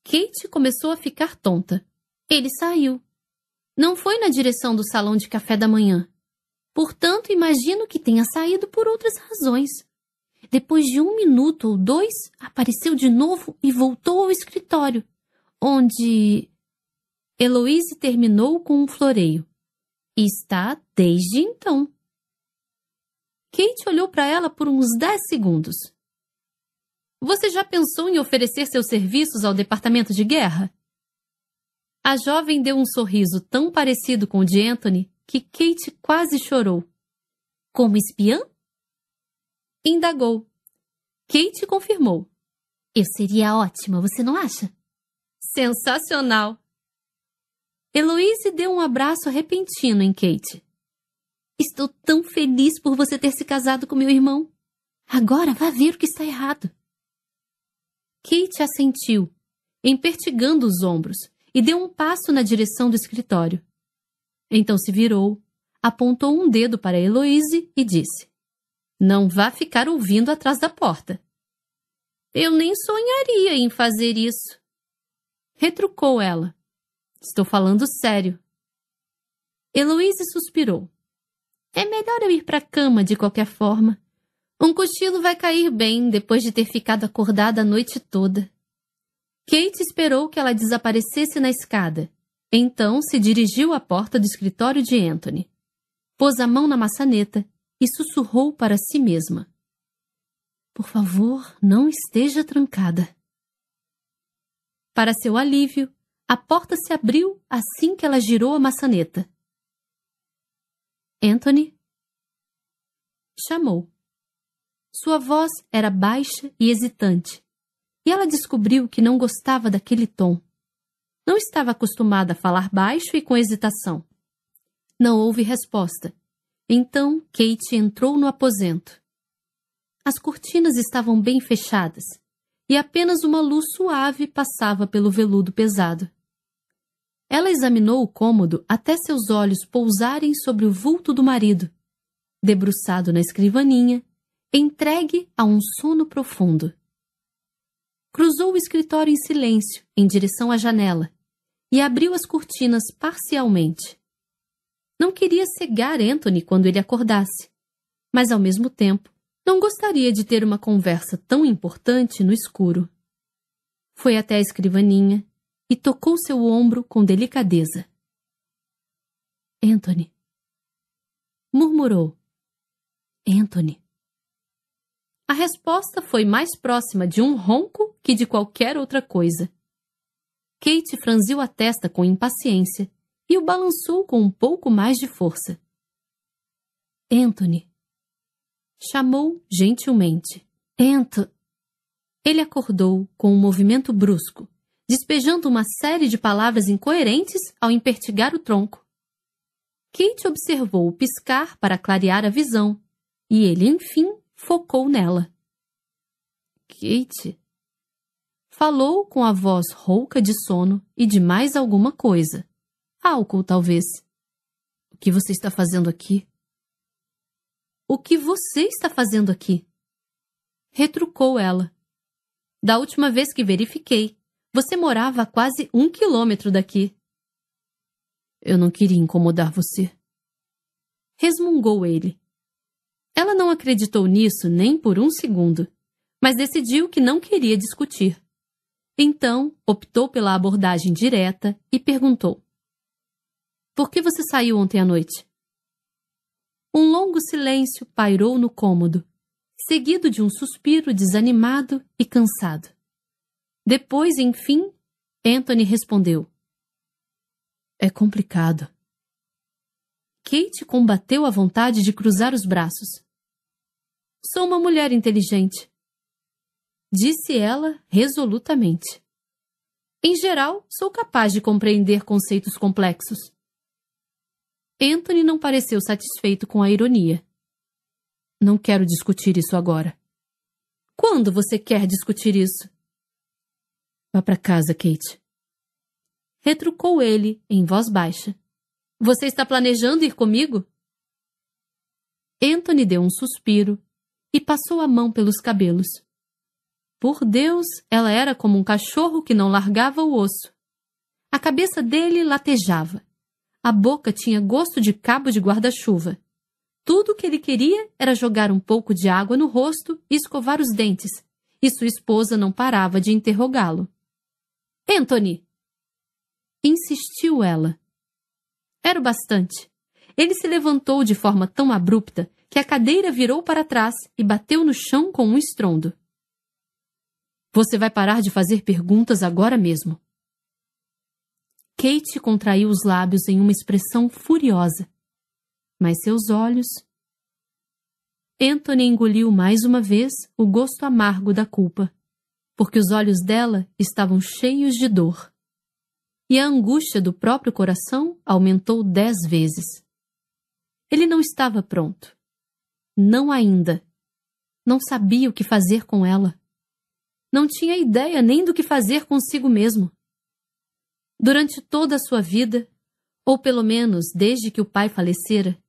Kate começou a ficar tonta. Ele saiu. Não foi na direção do salão de café da manhã. Portanto, imagino que tenha saído por outras razões. Depois de um minuto ou dois, apareceu de novo e voltou ao escritório, onde. Heloise terminou com um floreio. está desde então. Kate olhou para ela por uns dez segundos. Você já pensou em oferecer seus serviços ao Departamento de Guerra? A jovem deu um sorriso tão parecido com o de Anthony que Kate quase chorou. Como espiã? Indagou. Kate confirmou. Eu seria ótima, você não acha? Sensacional! Heloise deu um abraço repentino em Kate. Estou tão feliz por você ter se casado com meu irmão. Agora vá ver o que está errado. Kate assentiu, empertigando os ombros, e deu um passo na direção do escritório. Então se virou, apontou um dedo para Heloise e disse: Não vá ficar ouvindo atrás da porta. Eu nem sonharia em fazer isso. Retrucou ela. Estou falando sério. Heloise suspirou. É melhor eu ir para a cama de qualquer forma. Um cochilo vai cair bem depois de ter ficado acordada a noite toda. Kate esperou que ela desaparecesse na escada. Então se dirigiu à porta do escritório de Anthony. Pôs a mão na maçaneta e sussurrou para si mesma. Por favor, não esteja trancada. Para seu alívio, a porta se abriu assim que ela girou a maçaneta. Anthony chamou. Sua voz era baixa e hesitante, e ela descobriu que não gostava daquele tom. Não estava acostumada a falar baixo e com hesitação. Não houve resposta. Então Kate entrou no aposento. As cortinas estavam bem fechadas e apenas uma luz suave passava pelo veludo pesado. Ela examinou o cômodo até seus olhos pousarem sobre o vulto do marido, debruçado na escrivaninha, entregue a um sono profundo. Cruzou o escritório em silêncio, em direção à janela, e abriu as cortinas parcialmente. Não queria cegar Anthony quando ele acordasse, mas ao mesmo tempo não gostaria de ter uma conversa tão importante no escuro. Foi até a escrivaninha e tocou seu ombro com delicadeza. Anthony. Murmurou. Anthony. A resposta foi mais próxima de um ronco que de qualquer outra coisa. Kate franziu a testa com impaciência e o balançou com um pouco mais de força. Anthony. Chamou gentilmente. Anto. Ele acordou com um movimento brusco, despejando uma série de palavras incoerentes ao impertigar o tronco. Kate observou o piscar para clarear a visão, e ele, enfim, focou nela. Kate? Falou com a voz rouca de sono e de mais alguma coisa. Álcool, talvez. O que você está fazendo aqui? O que você está fazendo aqui? Retrucou ela. Da última vez que verifiquei, você morava a quase um quilômetro daqui. Eu não queria incomodar você. Resmungou ele. Ela não acreditou nisso nem por um segundo, mas decidiu que não queria discutir. Então, optou pela abordagem direta e perguntou: Por que você saiu ontem à noite? Um longo silêncio pairou no cômodo, seguido de um suspiro desanimado e cansado. Depois, enfim, Anthony respondeu: É complicado. Kate combateu a vontade de cruzar os braços, Sou uma mulher inteligente. Disse ela resolutamente. Em geral, sou capaz de compreender conceitos complexos. Anthony não pareceu satisfeito com a ironia. Não quero discutir isso agora. Quando você quer discutir isso? Vá para casa, Kate. Retrucou ele em voz baixa. Você está planejando ir comigo? Anthony deu um suspiro e passou a mão pelos cabelos. Por Deus, ela era como um cachorro que não largava o osso. A cabeça dele latejava. A boca tinha gosto de cabo de guarda-chuva. Tudo o que ele queria era jogar um pouco de água no rosto e escovar os dentes, e sua esposa não parava de interrogá-lo. Anthony! Insistiu ela. Era o bastante. Ele se levantou de forma tão abrupta que a cadeira virou para trás e bateu no chão com um estrondo. Você vai parar de fazer perguntas agora mesmo. Kate contraiu os lábios em uma expressão furiosa, mas seus olhos. Anthony engoliu mais uma vez o gosto amargo da culpa, porque os olhos dela estavam cheios de dor. E a angústia do próprio coração aumentou dez vezes. Ele não estava pronto. Não ainda. Não sabia o que fazer com ela. Não tinha ideia nem do que fazer consigo mesmo. Durante toda a sua vida, ou pelo menos desde que o pai falecera,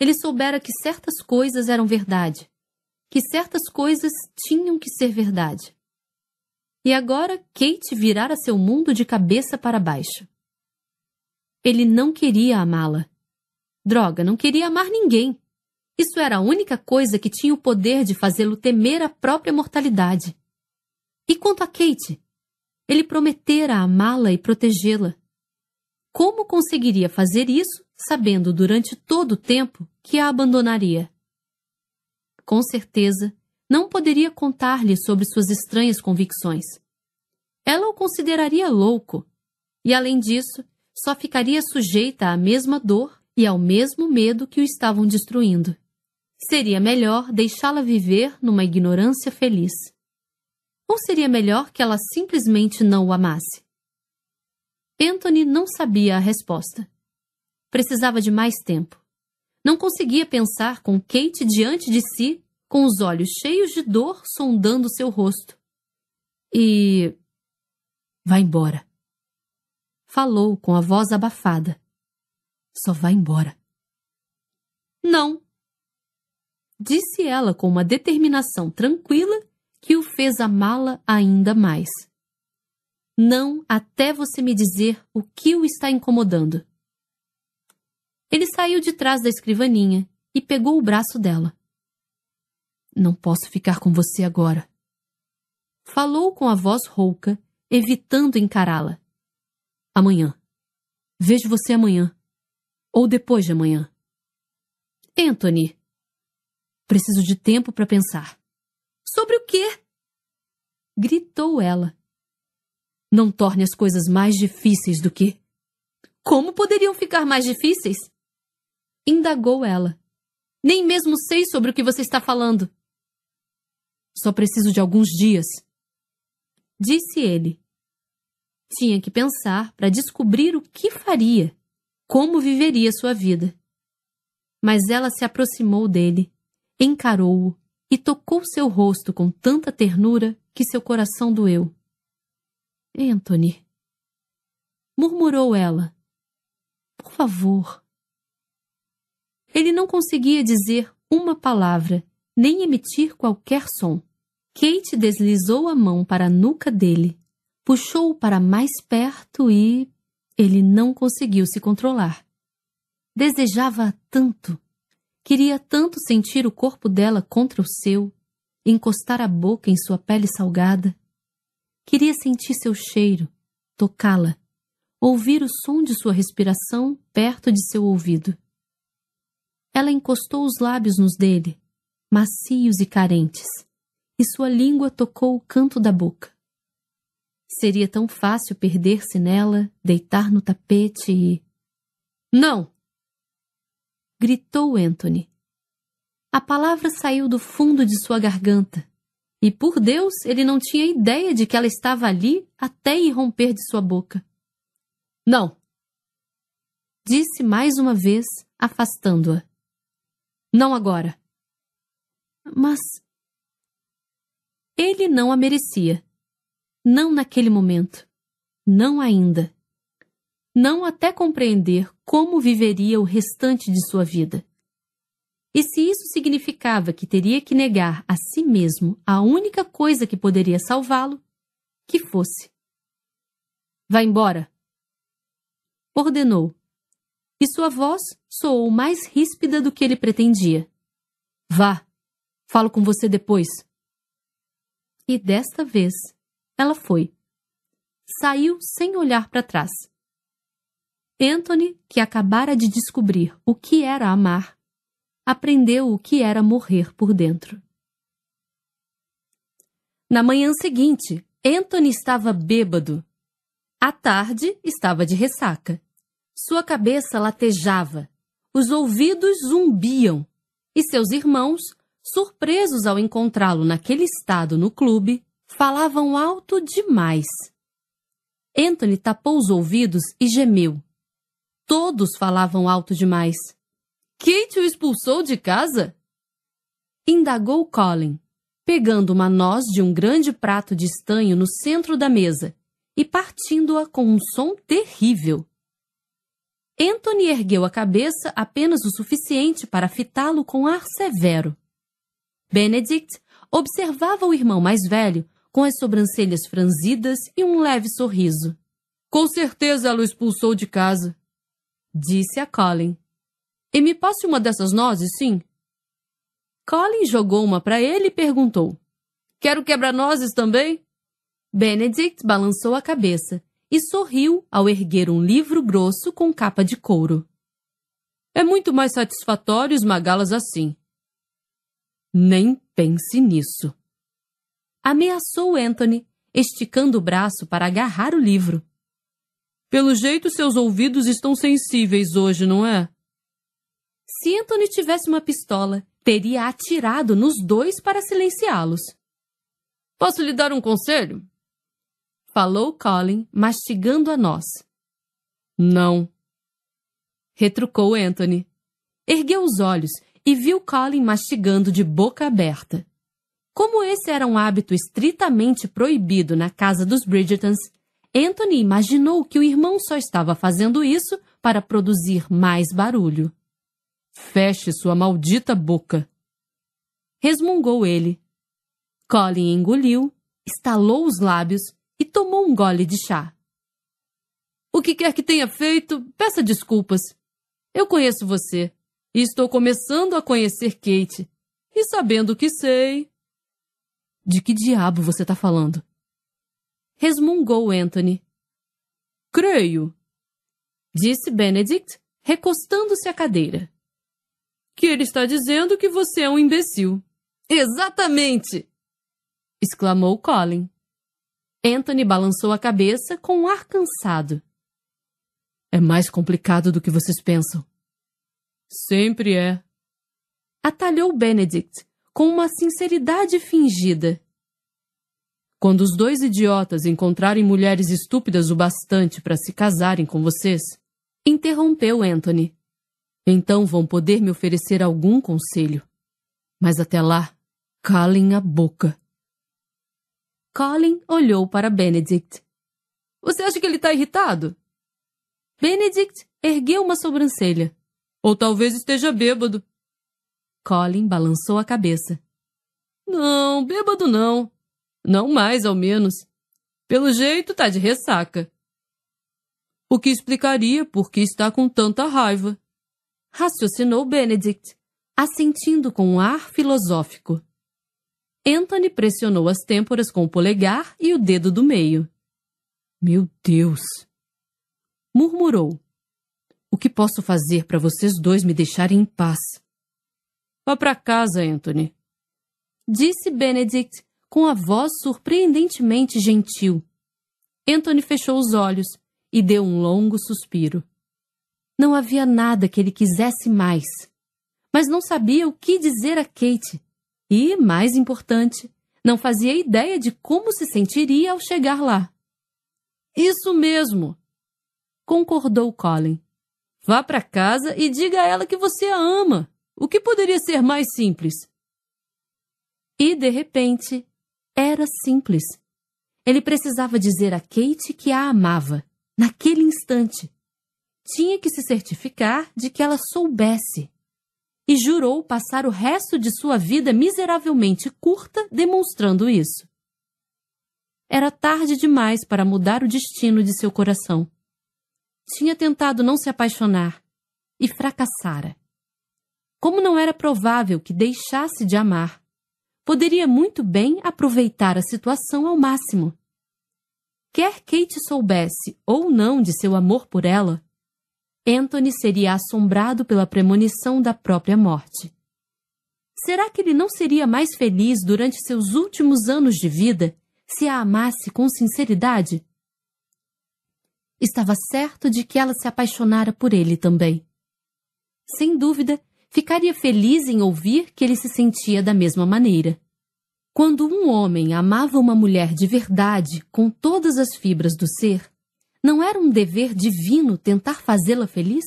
ele soubera que certas coisas eram verdade, que certas coisas tinham que ser verdade. E agora Kate virara seu mundo de cabeça para baixo. Ele não queria amá-la. Droga, não queria amar ninguém. Isso era a única coisa que tinha o poder de fazê-lo temer a própria mortalidade. E quanto a Kate? Ele prometera amá-la e protegê-la. Como conseguiria fazer isso, sabendo durante todo o tempo que a abandonaria? Com certeza, não poderia contar-lhe sobre suas estranhas convicções. Ela o consideraria louco, e além disso, só ficaria sujeita à mesma dor e ao mesmo medo que o estavam destruindo. Seria melhor deixá-la viver numa ignorância feliz. Ou seria melhor que ela simplesmente não o amasse? Anthony não sabia a resposta. Precisava de mais tempo. Não conseguia pensar com Kate diante de si, com os olhos cheios de dor sondando seu rosto. E. Vá embora. Falou com a voz abafada. Só vá embora. Não, disse ela com uma determinação tranquila que o fez amá-la ainda mais. Não até você me dizer o que o está incomodando. Ele saiu de trás da escrivaninha e pegou o braço dela. Não posso ficar com você agora. Falou com a voz rouca, evitando encará-la. Amanhã. Vejo você amanhã. Ou depois de amanhã. Anthony, Preciso de tempo para pensar. Sobre o quê? Gritou ela. Não torne as coisas mais difíceis do que. Como poderiam ficar mais difíceis? Indagou ela. Nem mesmo sei sobre o que você está falando. Só preciso de alguns dias. Disse ele. Tinha que pensar para descobrir o que faria, como viveria sua vida. Mas ela se aproximou dele encarou-o e tocou seu rosto com tanta ternura que seu coração doeu. Anthony, murmurou ela. Por favor. Ele não conseguia dizer uma palavra, nem emitir qualquer som. Kate deslizou a mão para a nuca dele, puxou-o para mais perto e. ele não conseguiu se controlar. Desejava tanto Queria tanto sentir o corpo dela contra o seu, encostar a boca em sua pele salgada. Queria sentir seu cheiro, tocá-la, ouvir o som de sua respiração perto de seu ouvido. Ela encostou os lábios nos dele, macios e carentes, e sua língua tocou o canto da boca. Seria tão fácil perder-se nela, deitar no tapete e. Não! gritou Anthony. A palavra saiu do fundo de sua garganta, e por Deus ele não tinha ideia de que ela estava ali até irromper de sua boca. Não! Disse mais uma vez, afastando-a. Não agora. Mas. Ele não a merecia. Não naquele momento. Não ainda não até compreender como viveria o restante de sua vida. E se isso significava que teria que negar a si mesmo a única coisa que poderia salvá-lo, que fosse. Vá embora! Ordenou. E sua voz soou mais ríspida do que ele pretendia. Vá! Falo com você depois. E desta vez, ela foi. Saiu sem olhar para trás. Anthony, que acabara de descobrir o que era amar, aprendeu o que era morrer por dentro. Na manhã seguinte, Anthony estava bêbado. À tarde, estava de ressaca. Sua cabeça latejava, os ouvidos zumbiam, e seus irmãos, surpresos ao encontrá-lo naquele estado no clube, falavam alto demais. Anthony tapou os ouvidos e gemeu. Todos falavam alto demais. Kate o expulsou de casa? Indagou Colin, pegando uma noz de um grande prato de estanho no centro da mesa e partindo-a com um som terrível. Anthony ergueu a cabeça apenas o suficiente para fitá-lo com ar severo. Benedict observava o irmão mais velho com as sobrancelhas franzidas e um leve sorriso. Com certeza ela o expulsou de casa, disse a Colin. E me passe uma dessas nozes, sim? Colin jogou uma para ele e perguntou: Quero quebra-nozes também? Benedict balançou a cabeça e sorriu ao erguer um livro grosso com capa de couro. É muito mais satisfatório esmagá-las assim. Nem pense nisso. Ameaçou Anthony, esticando o braço para agarrar o livro. Pelo jeito, seus ouvidos estão sensíveis hoje, não é? Se Anthony tivesse uma pistola, teria atirado nos dois para silenciá-los. Posso lhe dar um conselho? Falou Colin, mastigando a nós. Não. Retrucou Anthony. Ergueu os olhos e viu Colin mastigando de boca aberta. Como esse era um hábito estritamente proibido na casa dos Bridgertons, Anthony imaginou que o irmão só estava fazendo isso para produzir mais barulho. Feche sua maldita boca! Resmungou ele. Colin engoliu, estalou os lábios e tomou um gole de chá. O que quer que tenha feito, peça desculpas. Eu conheço você e estou começando a conhecer Kate. E sabendo o que sei. De que diabo você está falando? resmungou Anthony. Creio, disse Benedict, recostando-se à cadeira. Que ele está dizendo que você é um imbecil. Exatamente! exclamou Colin. Anthony balançou a cabeça com um ar cansado. É mais complicado do que vocês pensam. Sempre é. Atalhou Benedict com uma sinceridade fingida. Quando os dois idiotas encontrarem mulheres estúpidas o bastante para se casarem com vocês, interrompeu Anthony. Então vão poder me oferecer algum conselho. Mas até lá, calem a boca. Colin olhou para Benedict. Você acha que ele está irritado? Benedict ergueu uma sobrancelha. Ou talvez esteja bêbado. Colin balançou a cabeça. Não, bêbado não. Não mais, ao menos. Pelo jeito, tá de ressaca. O que explicaria por que está com tanta raiva. Raciocinou Benedict, assentindo com um ar filosófico. Anthony pressionou as têmporas com o polegar e o dedo do meio. Meu Deus! Murmurou. O que posso fazer para vocês dois me deixarem em paz? Vá para casa, Anthony. Disse Benedict com a voz surpreendentemente gentil. Anthony fechou os olhos e deu um longo suspiro. Não havia nada que ele quisesse mais. Mas não sabia o que dizer a Kate. E, mais importante, não fazia ideia de como se sentiria ao chegar lá. Isso mesmo! concordou Colin. Vá para casa e diga a ela que você a ama. O que poderia ser mais simples? E, de repente, era simples. Ele precisava dizer a Kate que a amava, naquele instante. Tinha que se certificar de que ela soubesse. E jurou passar o resto de sua vida miseravelmente curta demonstrando isso. Era tarde demais para mudar o destino de seu coração. Tinha tentado não se apaixonar e fracassara. Como não era provável que deixasse de amar, poderia muito bem aproveitar a situação ao máximo. Quer Kate soubesse ou não de seu amor por ela, Anthony seria assombrado pela premonição da própria morte. Será que ele não seria mais feliz durante seus últimos anos de vida se a amasse com sinceridade? Estava certo de que ela se apaixonara por ele também. Sem dúvida, ficaria feliz em ouvir que ele se sentia da mesma maneira. Quando um homem amava uma mulher de verdade, com todas as fibras do ser, não era um dever divino tentar fazê-la feliz?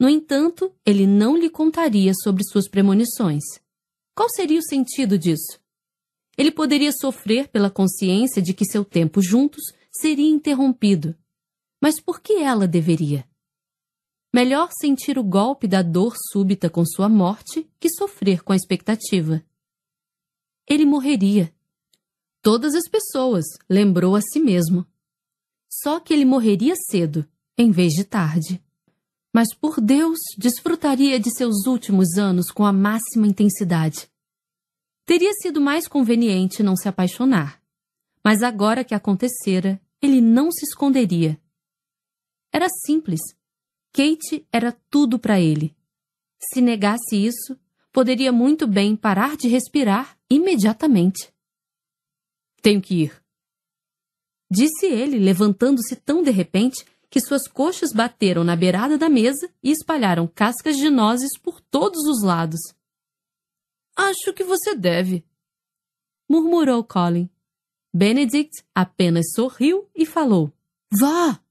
No entanto, ele não lhe contaria sobre suas premonições. Qual seria o sentido disso? Ele poderia sofrer pela consciência de que seu tempo juntos seria interrompido. Mas por que ela deveria? Melhor sentir o golpe da dor súbita com sua morte que sofrer com a expectativa. Ele morreria. Todas as pessoas, lembrou a si mesmo. Só que ele morreria cedo, em vez de tarde. Mas, por Deus, desfrutaria de seus últimos anos com a máxima intensidade. Teria sido mais conveniente não se apaixonar. Mas agora que acontecera, ele não se esconderia. Era simples, Kate era tudo para ele. Se negasse isso, poderia muito bem parar de respirar imediatamente. Tenho que ir. Disse ele, levantando-se tão de repente que suas coxas bateram na beirada da mesa e espalharam cascas de nozes por todos os lados. Acho que você deve, murmurou Colin. Benedict apenas sorriu e falou: Vá!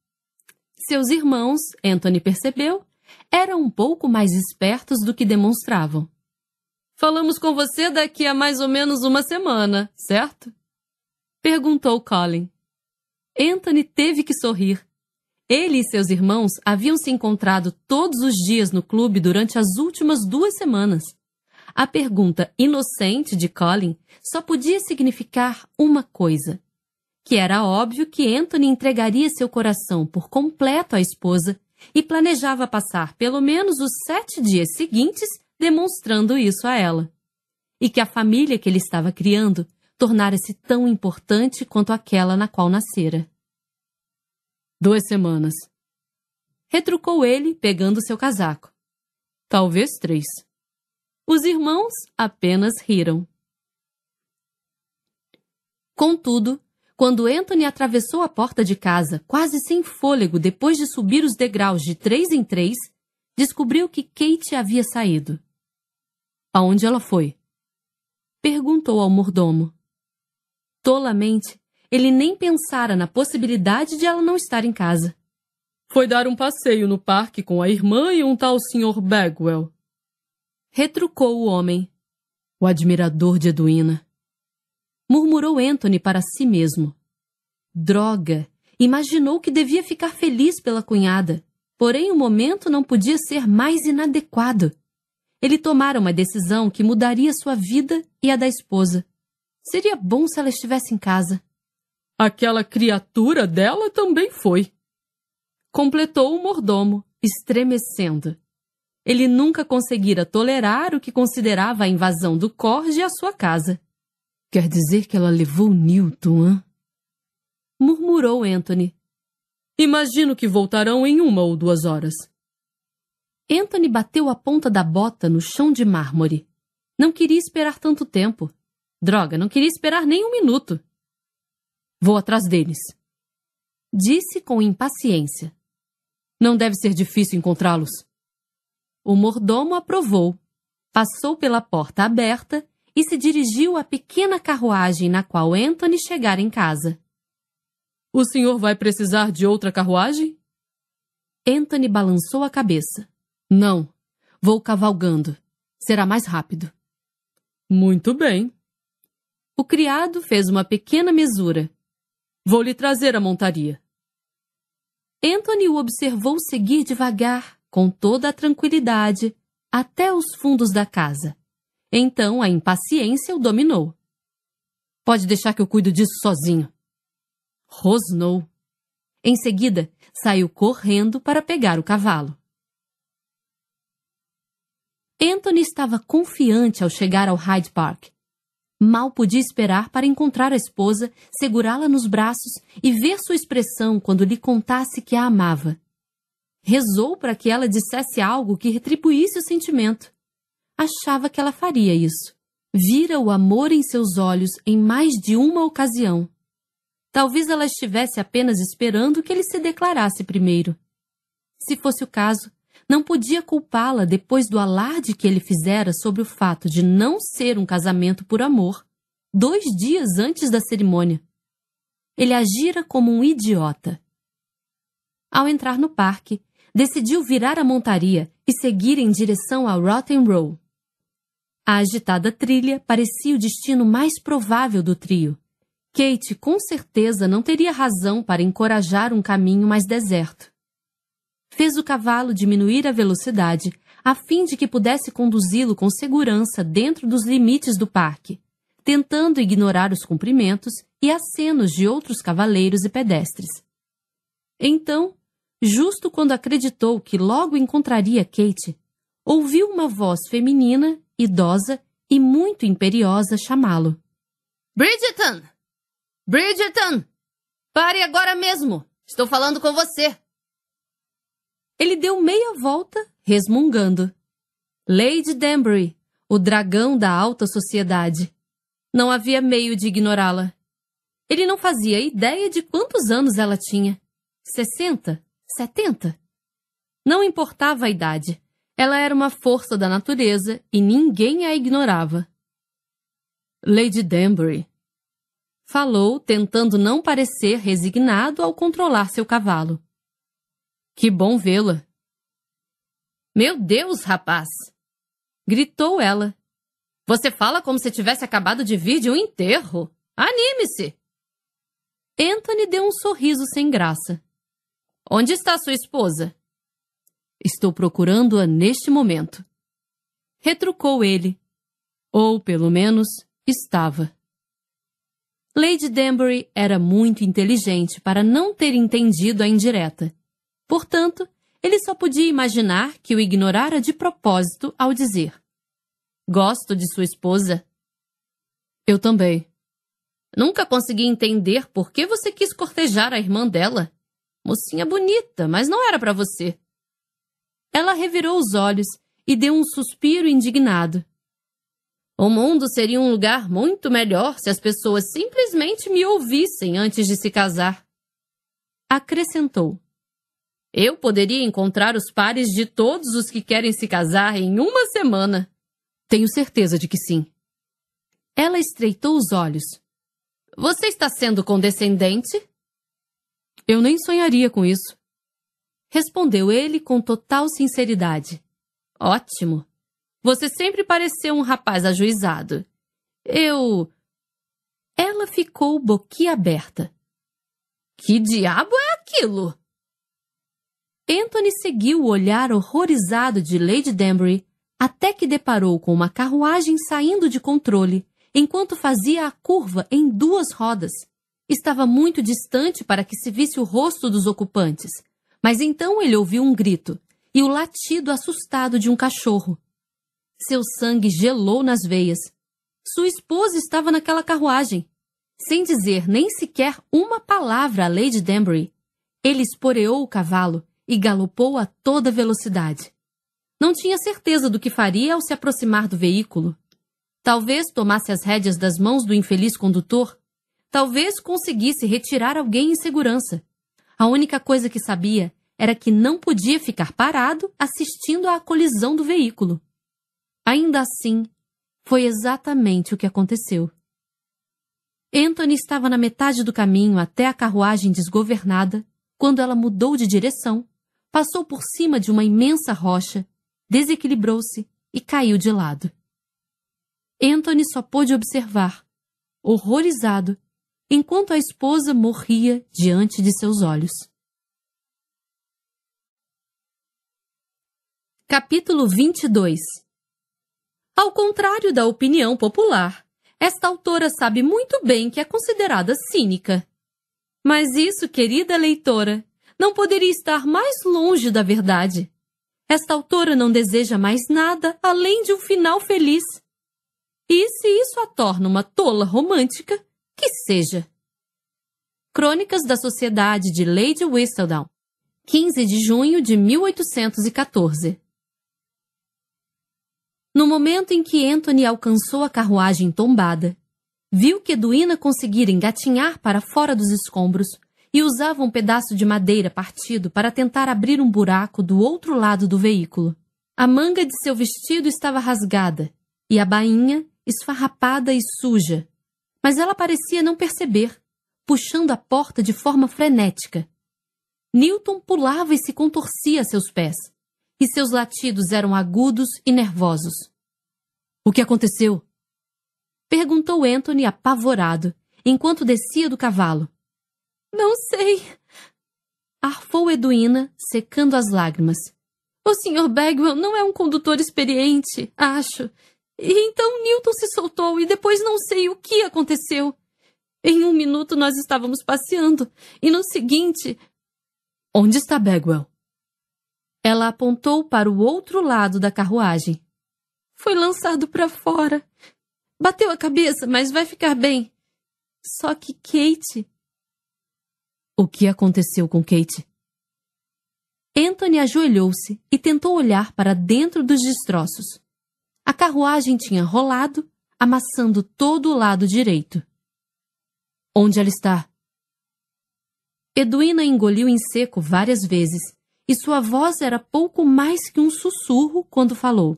seus irmãos, Anthony percebeu, eram um pouco mais espertos do que demonstravam. Falamos com você daqui a mais ou menos uma semana, certo? Perguntou Colin. Anthony teve que sorrir. Ele e seus irmãos haviam se encontrado todos os dias no clube durante as últimas duas semanas. A pergunta inocente de Colin só podia significar uma coisa: que era óbvio que Anthony entregaria seu coração por completo à esposa e planejava passar pelo menos os sete dias seguintes demonstrando isso a ela. E que a família que ele estava criando tornara-se tão importante quanto aquela na qual nascera. Duas semanas. Retrucou ele, pegando seu casaco. Talvez três. Os irmãos apenas riram. Contudo, quando Anthony atravessou a porta de casa, quase sem fôlego depois de subir os degraus de três em três, descobriu que Kate havia saído. Aonde ela foi? Perguntou ao mordomo. Tolamente, ele nem pensara na possibilidade de ela não estar em casa. Foi dar um passeio no parque com a irmã e um tal Sr. Bagwell. Retrucou o homem. O admirador de Edwina murmurou Anthony para si mesmo. Droga! Imaginou que devia ficar feliz pela cunhada, porém o momento não podia ser mais inadequado. Ele tomara uma decisão que mudaria sua vida e a da esposa. Seria bom se ela estivesse em casa. Aquela criatura dela também foi. Completou o mordomo, estremecendo. Ele nunca conseguira tolerar o que considerava a invasão do Corge à sua casa. Quer dizer que ela levou Newton, hã? Murmurou Anthony. Imagino que voltarão em uma ou duas horas. Anthony bateu a ponta da bota no chão de mármore. Não queria esperar tanto tempo. Droga, não queria esperar nem um minuto. Vou atrás deles. Disse com impaciência. Não deve ser difícil encontrá-los. O mordomo aprovou, passou pela porta aberta e se dirigiu à pequena carruagem na qual Anthony chegara em casa. O senhor vai precisar de outra carruagem? Anthony balançou a cabeça. Não, vou cavalgando. Será mais rápido. Muito bem. O criado fez uma pequena mesura. Vou lhe trazer a montaria. Anthony o observou seguir devagar, com toda a tranquilidade, até os fundos da casa. Então a impaciência o dominou. Pode deixar que eu cuido disso sozinho. Rosnou. Em seguida, saiu correndo para pegar o cavalo. Anthony estava confiante ao chegar ao Hyde Park. Mal podia esperar para encontrar a esposa, segurá-la nos braços e ver sua expressão quando lhe contasse que a amava. Rezou para que ela dissesse algo que retribuísse o sentimento achava que ela faria isso. Vira o amor em seus olhos em mais de uma ocasião. Talvez ela estivesse apenas esperando que ele se declarasse primeiro. Se fosse o caso, não podia culpá-la depois do alarde que ele fizera sobre o fato de não ser um casamento por amor, dois dias antes da cerimônia. Ele agira como um idiota. Ao entrar no parque, decidiu virar a montaria e seguir em direção a Rotten Row. A agitada trilha parecia o destino mais provável do trio. Kate com certeza não teria razão para encorajar um caminho mais deserto. Fez o cavalo diminuir a velocidade a fim de que pudesse conduzi-lo com segurança dentro dos limites do parque, tentando ignorar os cumprimentos e acenos de outros cavaleiros e pedestres. Então, justo quando acreditou que logo encontraria Kate, ouviu uma voz feminina idosa e muito imperiosa, chamá-lo. Bridgeton! Bridgeton! Pare agora mesmo! Estou falando com você! Ele deu meia volta, resmungando. Lady Danbury, o dragão da alta sociedade. Não havia meio de ignorá-la. Ele não fazia ideia de quantos anos ela tinha. Sessenta? Setenta? Não importava a idade. Ela era uma força da natureza e ninguém a ignorava. Lady Danbury. Falou, tentando não parecer resignado ao controlar seu cavalo. Que bom vê-la. Meu Deus, rapaz! Gritou ela. Você fala como se tivesse acabado de vir de um enterro. Anime-se! Anthony deu um sorriso sem graça. Onde está sua esposa? Estou procurando-a neste momento. Retrucou ele. Ou, pelo menos, estava. Lady Danbury era muito inteligente para não ter entendido a indireta. Portanto, ele só podia imaginar que o ignorara de propósito ao dizer: Gosto de sua esposa. Eu também. Nunca consegui entender por que você quis cortejar a irmã dela. Mocinha bonita, mas não era para você. Ela revirou os olhos e deu um suspiro indignado. O mundo seria um lugar muito melhor se as pessoas simplesmente me ouvissem antes de se casar. Acrescentou. Eu poderia encontrar os pares de todos os que querem se casar em uma semana. Tenho certeza de que sim. Ela estreitou os olhos. Você está sendo condescendente? Eu nem sonharia com isso respondeu ele com total sinceridade. Ótimo. Você sempre pareceu um rapaz ajuizado. Eu. Ela ficou boquiaberta. Que diabo é aquilo? Anthony seguiu o olhar horrorizado de Lady Danbury até que deparou com uma carruagem saindo de controle enquanto fazia a curva em duas rodas. Estava muito distante para que se visse o rosto dos ocupantes, mas então ele ouviu um grito e o latido assustado de um cachorro. Seu sangue gelou nas veias. Sua esposa estava naquela carruagem. Sem dizer nem sequer uma palavra a Lady Danbury, ele esporeou o cavalo e galopou a toda velocidade. Não tinha certeza do que faria ao se aproximar do veículo. Talvez tomasse as rédeas das mãos do infeliz condutor. Talvez conseguisse retirar alguém em segurança. A única coisa que sabia era que não podia ficar parado assistindo à colisão do veículo. Ainda assim, foi exatamente o que aconteceu. Anthony estava na metade do caminho até a carruagem desgovernada quando ela mudou de direção, passou por cima de uma imensa rocha, desequilibrou-se e caiu de lado. Anthony só pôde observar, horrorizado, enquanto a esposa morria diante de seus olhos. Capítulo 22 Ao contrário da opinião popular, esta autora sabe muito bem que é considerada cínica. Mas isso, querida leitora, não poderia estar mais longe da verdade. Esta autora não deseja mais nada além de um final feliz. E se isso a torna uma tola romântica, que seja. Crônicas da Sociedade de Lady Whistledown, 15 de junho de 1814. No momento em que Anthony alcançou a carruagem tombada, viu que Edwina conseguira engatinhar para fora dos escombros e usava um pedaço de madeira partido para tentar abrir um buraco do outro lado do veículo. A manga de seu vestido estava rasgada e a bainha esfarrapada e suja, mas ela parecia não perceber, puxando a porta de forma frenética. Newton pulava e se contorcia a seus pés e seus latidos eram agudos e nervosos. O que aconteceu? Perguntou Anthony apavorado, enquanto descia do cavalo. Não sei. Arfou edwina secando as lágrimas. O Sr. Bagwell não é um condutor experiente, acho. E então Newton se soltou e depois não sei o que aconteceu. Em um minuto nós estávamos passeando, e no seguinte. Onde está Bagwell? Ela apontou para o outro lado da carruagem. Foi lançado para fora. Bateu a cabeça, mas vai ficar bem. Só que Kate. O que aconteceu com Kate? Anthony ajoelhou-se e tentou olhar para dentro dos destroços. A carruagem tinha rolado, amassando todo o lado direito. Onde ela está? Edwina engoliu em seco várias vezes e sua voz era pouco mais que um sussurro quando falou.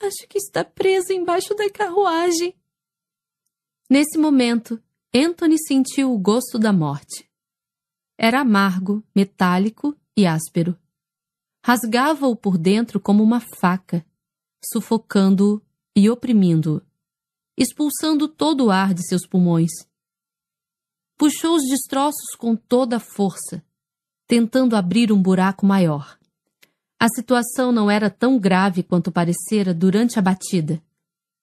Acho que está presa embaixo da carruagem. Nesse momento, Anthony sentiu o gosto da morte. Era amargo, metálico e áspero. Rasgava-o por dentro como uma faca, sufocando-o e oprimindo-o, expulsando todo o ar de seus pulmões. Puxou os destroços com toda a força, tentando abrir um buraco maior. A situação não era tão grave quanto parecera durante a batida,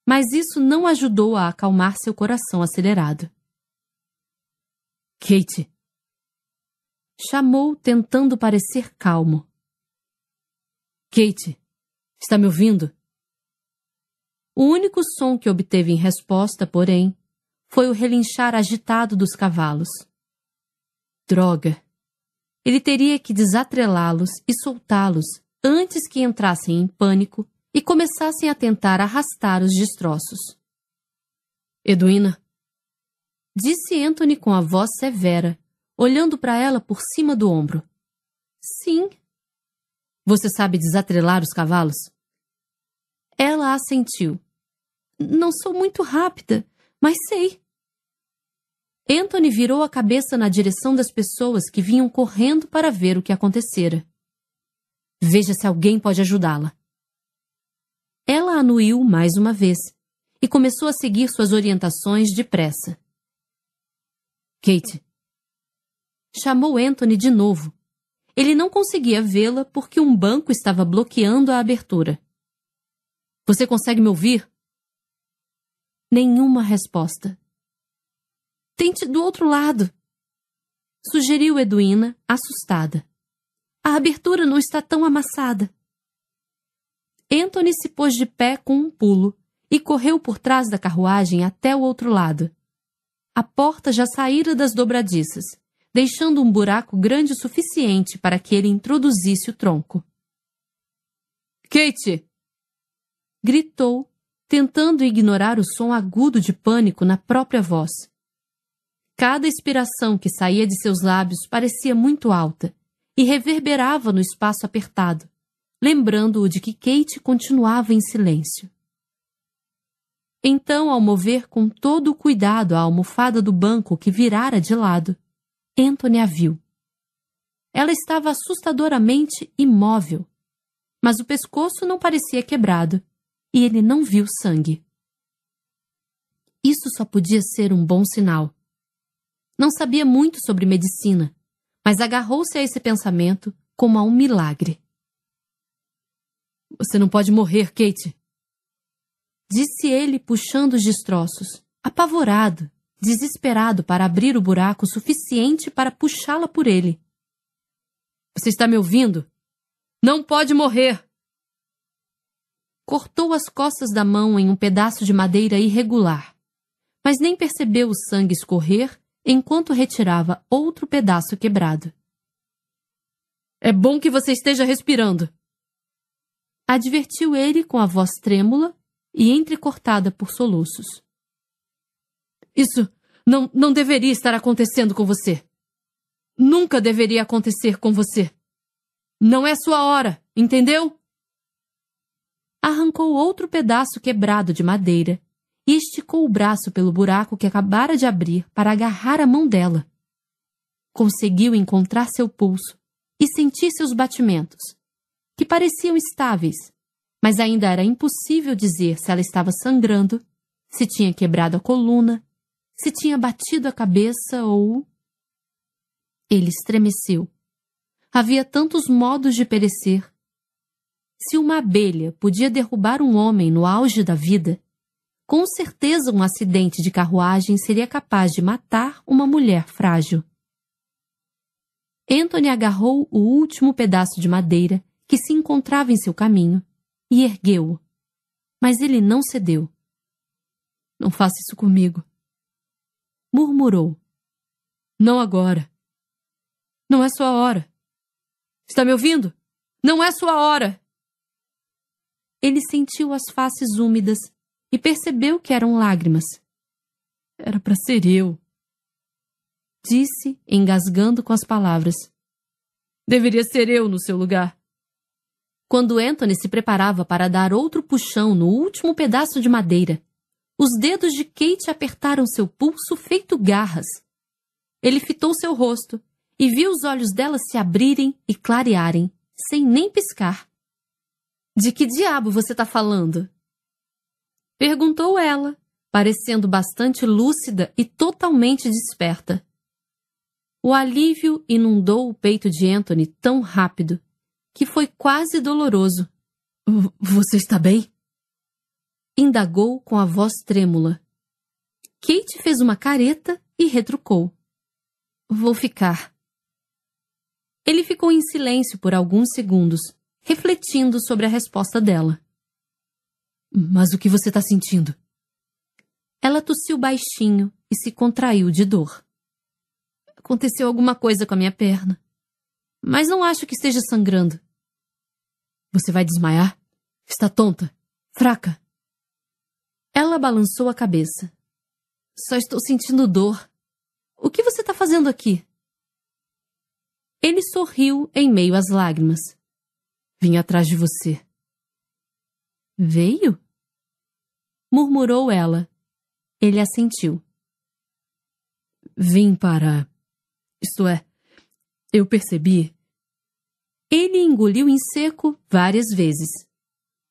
mas isso não ajudou a acalmar seu coração acelerado. Kate! Chamou, tentando parecer calmo. Kate, está me ouvindo? O único som que obteve em resposta, porém, foi o relinchar agitado dos cavalos. Droga! Ele teria que desatrelá-los e soltá-los antes que entrassem em pânico e começassem a tentar arrastar os destroços. Edwina, disse Anthony com a voz severa, olhando para ela por cima do ombro. Sim. Você sabe desatrelar os cavalos? Ela assentiu. Não sou muito rápida, mas sei. Anthony virou a cabeça na direção das pessoas que vinham correndo para ver o que acontecera. Veja se alguém pode ajudá-la. Ela anuiu mais uma vez e começou a seguir suas orientações depressa. Kate. Chamou Anthony de novo. Ele não conseguia vê-la porque um banco estava bloqueando a abertura. Você consegue me ouvir? Nenhuma resposta. Tente do outro lado. Sugeriu Edwina, assustada. A abertura não está tão amassada. Anthony se pôs de pé com um pulo e correu por trás da carruagem até o outro lado. A porta já saíra das dobradiças, deixando um buraco grande o suficiente para que ele introduzisse o tronco. Kate! gritou, tentando ignorar o som agudo de pânico na própria voz. Cada expiração que saía de seus lábios parecia muito alta e reverberava no espaço apertado, lembrando-o de que Kate continuava em silêncio. Então, ao mover com todo o cuidado a almofada do banco que virara de lado, Anthony a viu. Ela estava assustadoramente imóvel, mas o pescoço não parecia quebrado e ele não viu sangue. Isso só podia ser um bom sinal. Não sabia muito sobre medicina, mas agarrou-se a esse pensamento como a um milagre. Você não pode morrer, Kate. Disse ele, puxando os destroços, apavorado, desesperado para abrir o buraco suficiente para puxá-la por ele. Você está me ouvindo? Não pode morrer! Cortou as costas da mão em um pedaço de madeira irregular, mas nem percebeu o sangue escorrer enquanto retirava outro pedaço quebrado. É bom que você esteja respirando! Advertiu ele com a voz trêmula e entrecortada por soluços. Isso não, não deveria estar acontecendo com você. Nunca deveria acontecer com você. Não é sua hora, entendeu? Arrancou outro pedaço quebrado de madeira e esticou o braço pelo buraco que acabara de abrir para agarrar a mão dela. Conseguiu encontrar seu pulso e sentir seus batimentos, que pareciam estáveis, mas ainda era impossível dizer se ela estava sangrando, se tinha quebrado a coluna, se tinha batido a cabeça ou. Ele estremeceu. Havia tantos modos de perecer. Se uma abelha podia derrubar um homem no auge da vida, com certeza, um acidente de carruagem seria capaz de matar uma mulher frágil. Anthony agarrou o último pedaço de madeira que se encontrava em seu caminho e ergueu-o. Mas ele não cedeu. Não faça isso comigo. Murmurou. Não agora. Não é sua hora. Está me ouvindo? Não é sua hora! Ele sentiu as faces úmidas e percebeu que eram lágrimas. Era para ser eu. Disse, engasgando com as palavras. Deveria ser eu no seu lugar. Quando Anthony se preparava para dar outro puxão no último pedaço de madeira, os dedos de Kate apertaram seu pulso feito garras. Ele fitou seu rosto e viu os olhos dela se abrirem e clarearem, sem nem piscar. De que diabo você está falando? Perguntou ela, parecendo bastante lúcida e totalmente desperta. O alívio inundou o peito de Anthony tão rápido que foi quase doloroso. Você está bem? Indagou com a voz trêmula. Kate fez uma careta e retrucou. Vou ficar. Ele ficou em silêncio por alguns segundos, refletindo sobre a resposta dela. Mas o que você está sentindo? Ela tossiu baixinho e se contraiu de dor. Aconteceu alguma coisa com a minha perna. Mas não acho que esteja sangrando. Você vai desmaiar? Está tonta, fraca. Ela balançou a cabeça. Só estou sentindo dor. O que você está fazendo aqui? Ele sorriu em meio às lágrimas. Vim atrás de você. Veio? murmurou ela. Ele assentiu. Vim para. Isto é, eu percebi. Ele engoliu em seco várias vezes.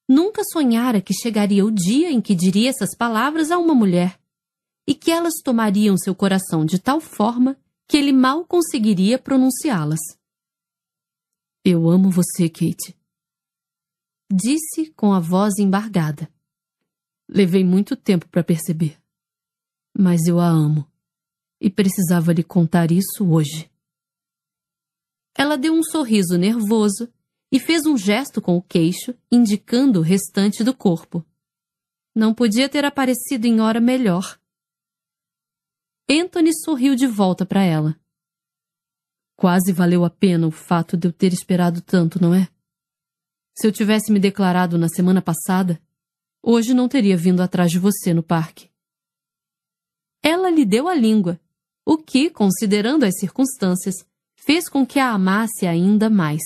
Nunca sonhara que chegaria o dia em que diria essas palavras a uma mulher e que elas tomariam seu coração de tal forma que ele mal conseguiria pronunciá-las. Eu amo você, Kate. Disse com a voz embargada. Levei muito tempo para perceber. Mas eu a amo. E precisava lhe contar isso hoje. Ela deu um sorriso nervoso e fez um gesto com o queixo, indicando o restante do corpo. Não podia ter aparecido em hora melhor. Anthony sorriu de volta para ela. Quase valeu a pena o fato de eu ter esperado tanto, não é? Se eu tivesse me declarado na semana passada, hoje não teria vindo atrás de você no parque. Ela lhe deu a língua, o que, considerando as circunstâncias, fez com que a amasse ainda mais.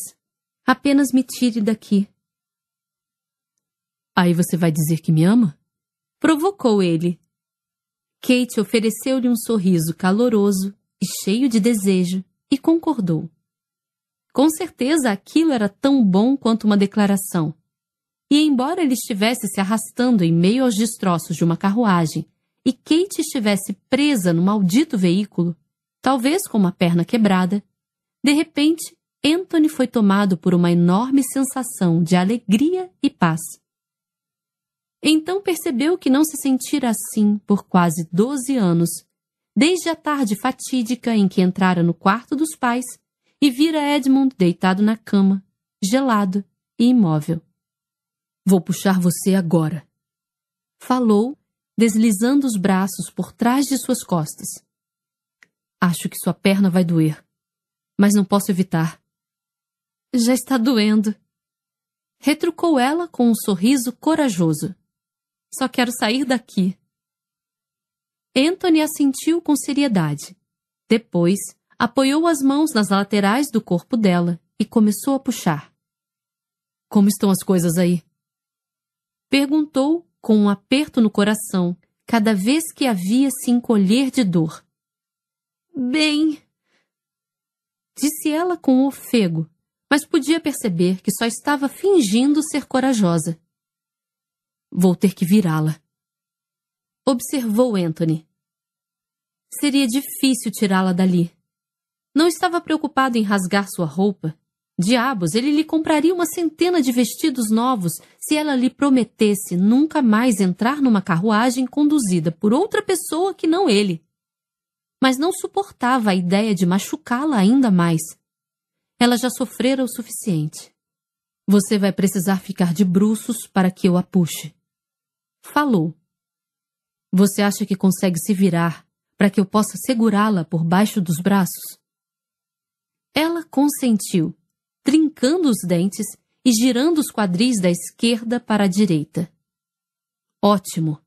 Apenas me tire daqui. Aí você vai dizer que me ama? Provocou ele. Kate ofereceu-lhe um sorriso caloroso e cheio de desejo e concordou. Com certeza aquilo era tão bom quanto uma declaração, e embora ele estivesse se arrastando em meio aos destroços de uma carruagem e Kate estivesse presa no maldito veículo, talvez com uma perna quebrada, de repente Anthony foi tomado por uma enorme sensação de alegria e paz. Então percebeu que não se sentira assim por quase doze anos, desde a tarde fatídica em que entrara no quarto dos pais e vira Edmund deitado na cama, gelado e imóvel. Vou puxar você agora. Falou, deslizando os braços por trás de suas costas. Acho que sua perna vai doer, mas não posso evitar. Já está doendo. Retrucou ela com um sorriso corajoso. Só quero sair daqui. Anthony assentiu com seriedade. Depois, apoiou as mãos nas laterais do corpo dela e começou a puxar. Como estão as coisas aí? Perguntou com um aperto no coração, cada vez que havia se encolher de dor. Bem, disse ela com ofego, mas podia perceber que só estava fingindo ser corajosa. Vou ter que virá-la. Observou Anthony. Seria difícil tirá-la dali. Não estava preocupado em rasgar sua roupa, Diabos, ele lhe compraria uma centena de vestidos novos se ela lhe prometesse nunca mais entrar numa carruagem conduzida por outra pessoa que não ele. Mas não suportava a ideia de machucá-la ainda mais. Ela já sofrera o suficiente. Você vai precisar ficar de bruços para que eu a puxe. Falou. Você acha que consegue se virar para que eu possa segurá-la por baixo dos braços? Ela consentiu trincando os dentes e girando os quadris da esquerda para a direita. Ótimo!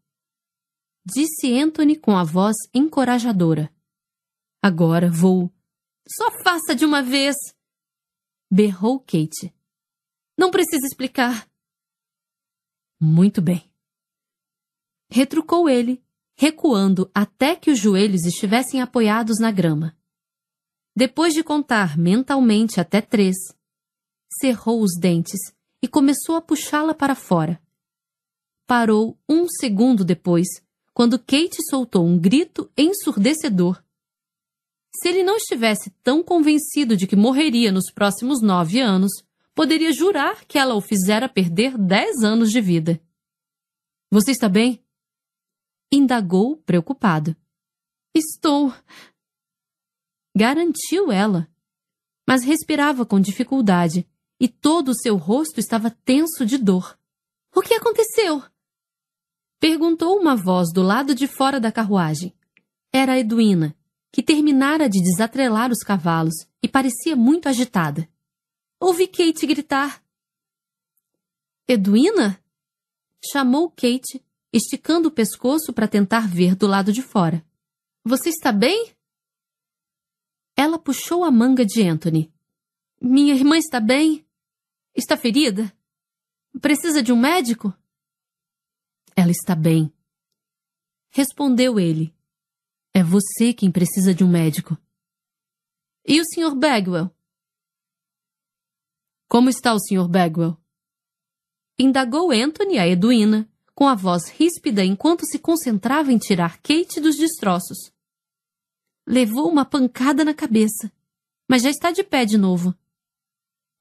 Disse Anthony com a voz encorajadora. Agora vou. Só faça de uma vez! Berrou Kate. Não precisa explicar. Muito bem. Retrucou ele, recuando até que os joelhos estivessem apoiados na grama. Depois de contar mentalmente até três, cerrou os dentes e começou a puxá-la para fora. Parou um segundo depois, quando Kate soltou um grito ensurdecedor. Se ele não estivesse tão convencido de que morreria nos próximos nove anos, poderia jurar que ela o fizera perder dez anos de vida. Você está bem? Indagou, preocupado. Estou. Garantiu ela, mas respirava com dificuldade e todo o seu rosto estava tenso de dor. O que aconteceu? Perguntou uma voz do lado de fora da carruagem. Era a Edwina, que terminara de desatrelar os cavalos e parecia muito agitada. Ouvi Kate gritar. Edwina? Chamou Kate, esticando o pescoço para tentar ver do lado de fora. Você está bem? Ela puxou a manga de Anthony. Minha irmã está bem? Está ferida? Precisa de um médico? Ela está bem. Respondeu ele. É você quem precisa de um médico. E o Sr. Bagwell? Como está o Sr. Bagwell? Indagou Anthony a Edwina, com a voz ríspida enquanto se concentrava em tirar Kate dos destroços. Levou uma pancada na cabeça, mas já está de pé de novo.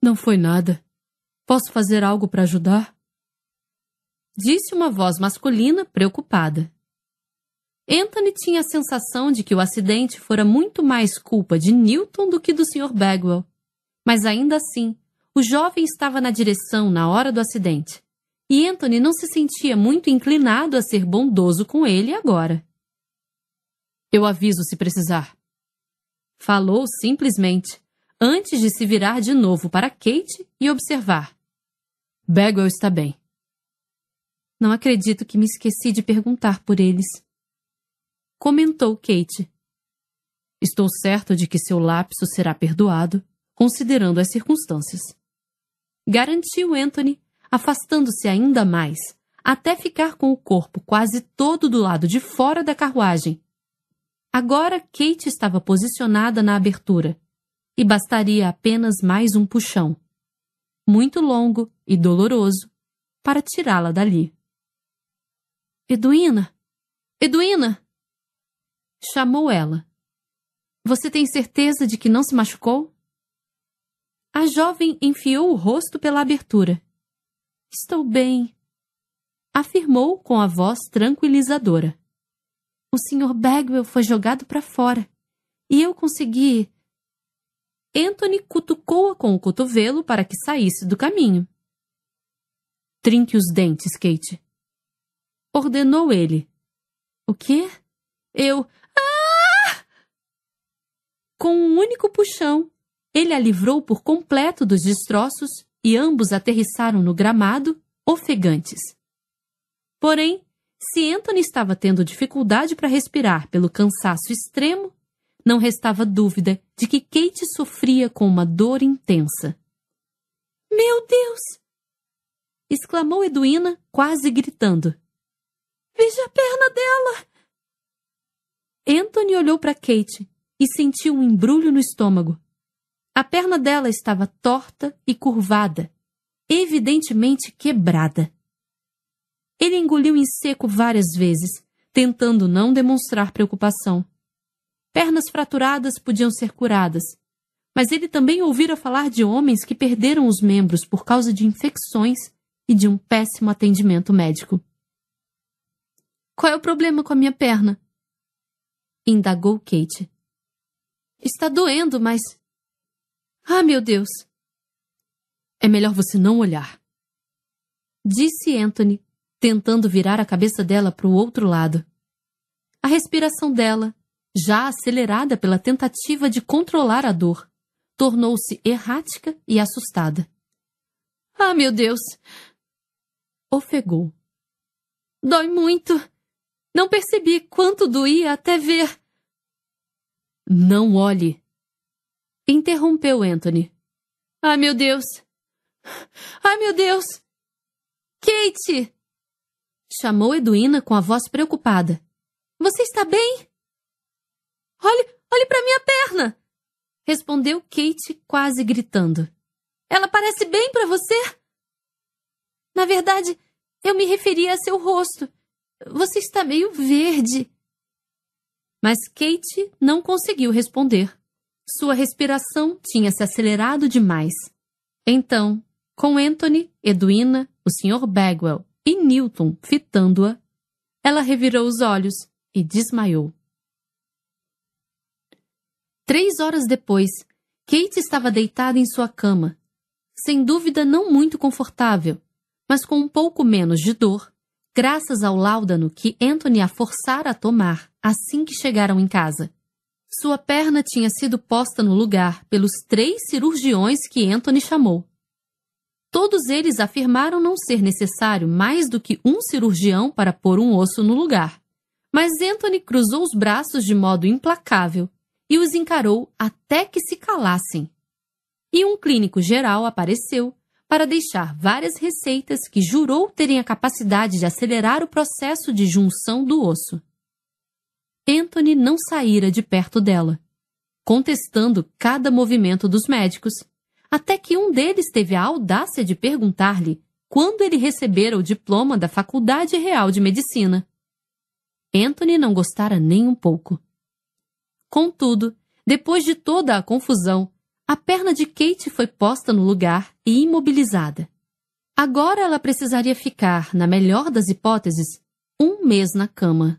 Não foi nada, Posso fazer algo para ajudar? Disse uma voz masculina preocupada. Anthony tinha a sensação de que o acidente fora muito mais culpa de Newton do que do Sr. Bagwell. Mas ainda assim, o jovem estava na direção na hora do acidente, e Anthony não se sentia muito inclinado a ser bondoso com ele agora. Eu aviso se precisar. Falou simplesmente, antes de se virar de novo para Kate e observar. Bagwell está bem. Não acredito que me esqueci de perguntar por eles. Comentou Kate. Estou certo de que seu lapso será perdoado, considerando as circunstâncias. Garantiu Anthony, afastando-se ainda mais, até ficar com o corpo quase todo do lado de fora da carruagem. Agora Kate estava posicionada na abertura, e bastaria apenas mais um puxão, muito longo e doloroso, para tirá-la dali. Eduína! Eduína! Chamou ela. Você tem certeza de que não se machucou? A jovem enfiou o rosto pela abertura. Estou bem, afirmou com a voz tranquilizadora. O Sr. Bagwell foi jogado para fora e eu consegui Anthony cutucou-a com o cotovelo para que saísse do caminho. Trinque os dentes, Kate. Ordenou ele. O quê? Eu. Ah! Com um único puxão, ele a livrou por completo dos destroços e ambos aterrissaram no gramado, ofegantes. Porém, se Anthony estava tendo dificuldade para respirar pelo cansaço extremo, não restava dúvida de que Kate sofria com uma dor intensa. Meu Deus! exclamou Edwina, quase gritando. Veja a perna dela! Anthony olhou para Kate e sentiu um embrulho no estômago. A perna dela estava torta e curvada, evidentemente quebrada. Ele engoliu em seco várias vezes, tentando não demonstrar preocupação. Pernas fraturadas podiam ser curadas. Mas ele também ouvira falar de homens que perderam os membros por causa de infecções e de um péssimo atendimento médico. Qual é o problema com a minha perna? indagou Kate. Está doendo, mas. Ah, meu Deus! É melhor você não olhar. Disse Anthony, tentando virar a cabeça dela para o outro lado. A respiração dela, já acelerada pela tentativa de controlar a dor, tornou-se errática e assustada. Ah, meu Deus! Ofegou. Dói muito! Não percebi quanto doía até ver. Não olhe! Interrompeu Anthony. Ah, meu Deus! Ah, meu Deus! Kate! Chamou Edwina com a voz preocupada. Você está bem? Olhe, olhe para minha perna! Respondeu Kate, quase gritando. Ela parece bem para você? Na verdade, eu me referia a seu rosto. Você está meio verde. Mas Kate não conseguiu responder. Sua respiração tinha se acelerado demais. Então, com Anthony, Edwina, o Sr. Bagwell e Newton fitando-a, ela revirou os olhos e desmaiou. Três horas depois, Kate estava deitada em sua cama, sem dúvida não muito confortável, mas com um pouco menos de dor, graças ao láudano que Anthony a forçara a tomar assim que chegaram em casa. Sua perna tinha sido posta no lugar pelos três cirurgiões que Anthony chamou. Todos eles afirmaram não ser necessário mais do que um cirurgião para pôr um osso no lugar. Mas Anthony cruzou os braços de modo implacável e os encarou até que se calassem. E um clínico geral apareceu para deixar várias receitas que jurou terem a capacidade de acelerar o processo de junção do osso. Anthony não saíra de perto dela, contestando cada movimento dos médicos, até que um deles teve a audácia de perguntar-lhe quando ele recebera o diploma da Faculdade Real de Medicina. Anthony não gostara nem um pouco. Contudo, depois de toda a confusão, a perna de Kate foi posta no lugar e imobilizada. Agora ela precisaria ficar, na melhor das hipóteses, um mês na cama.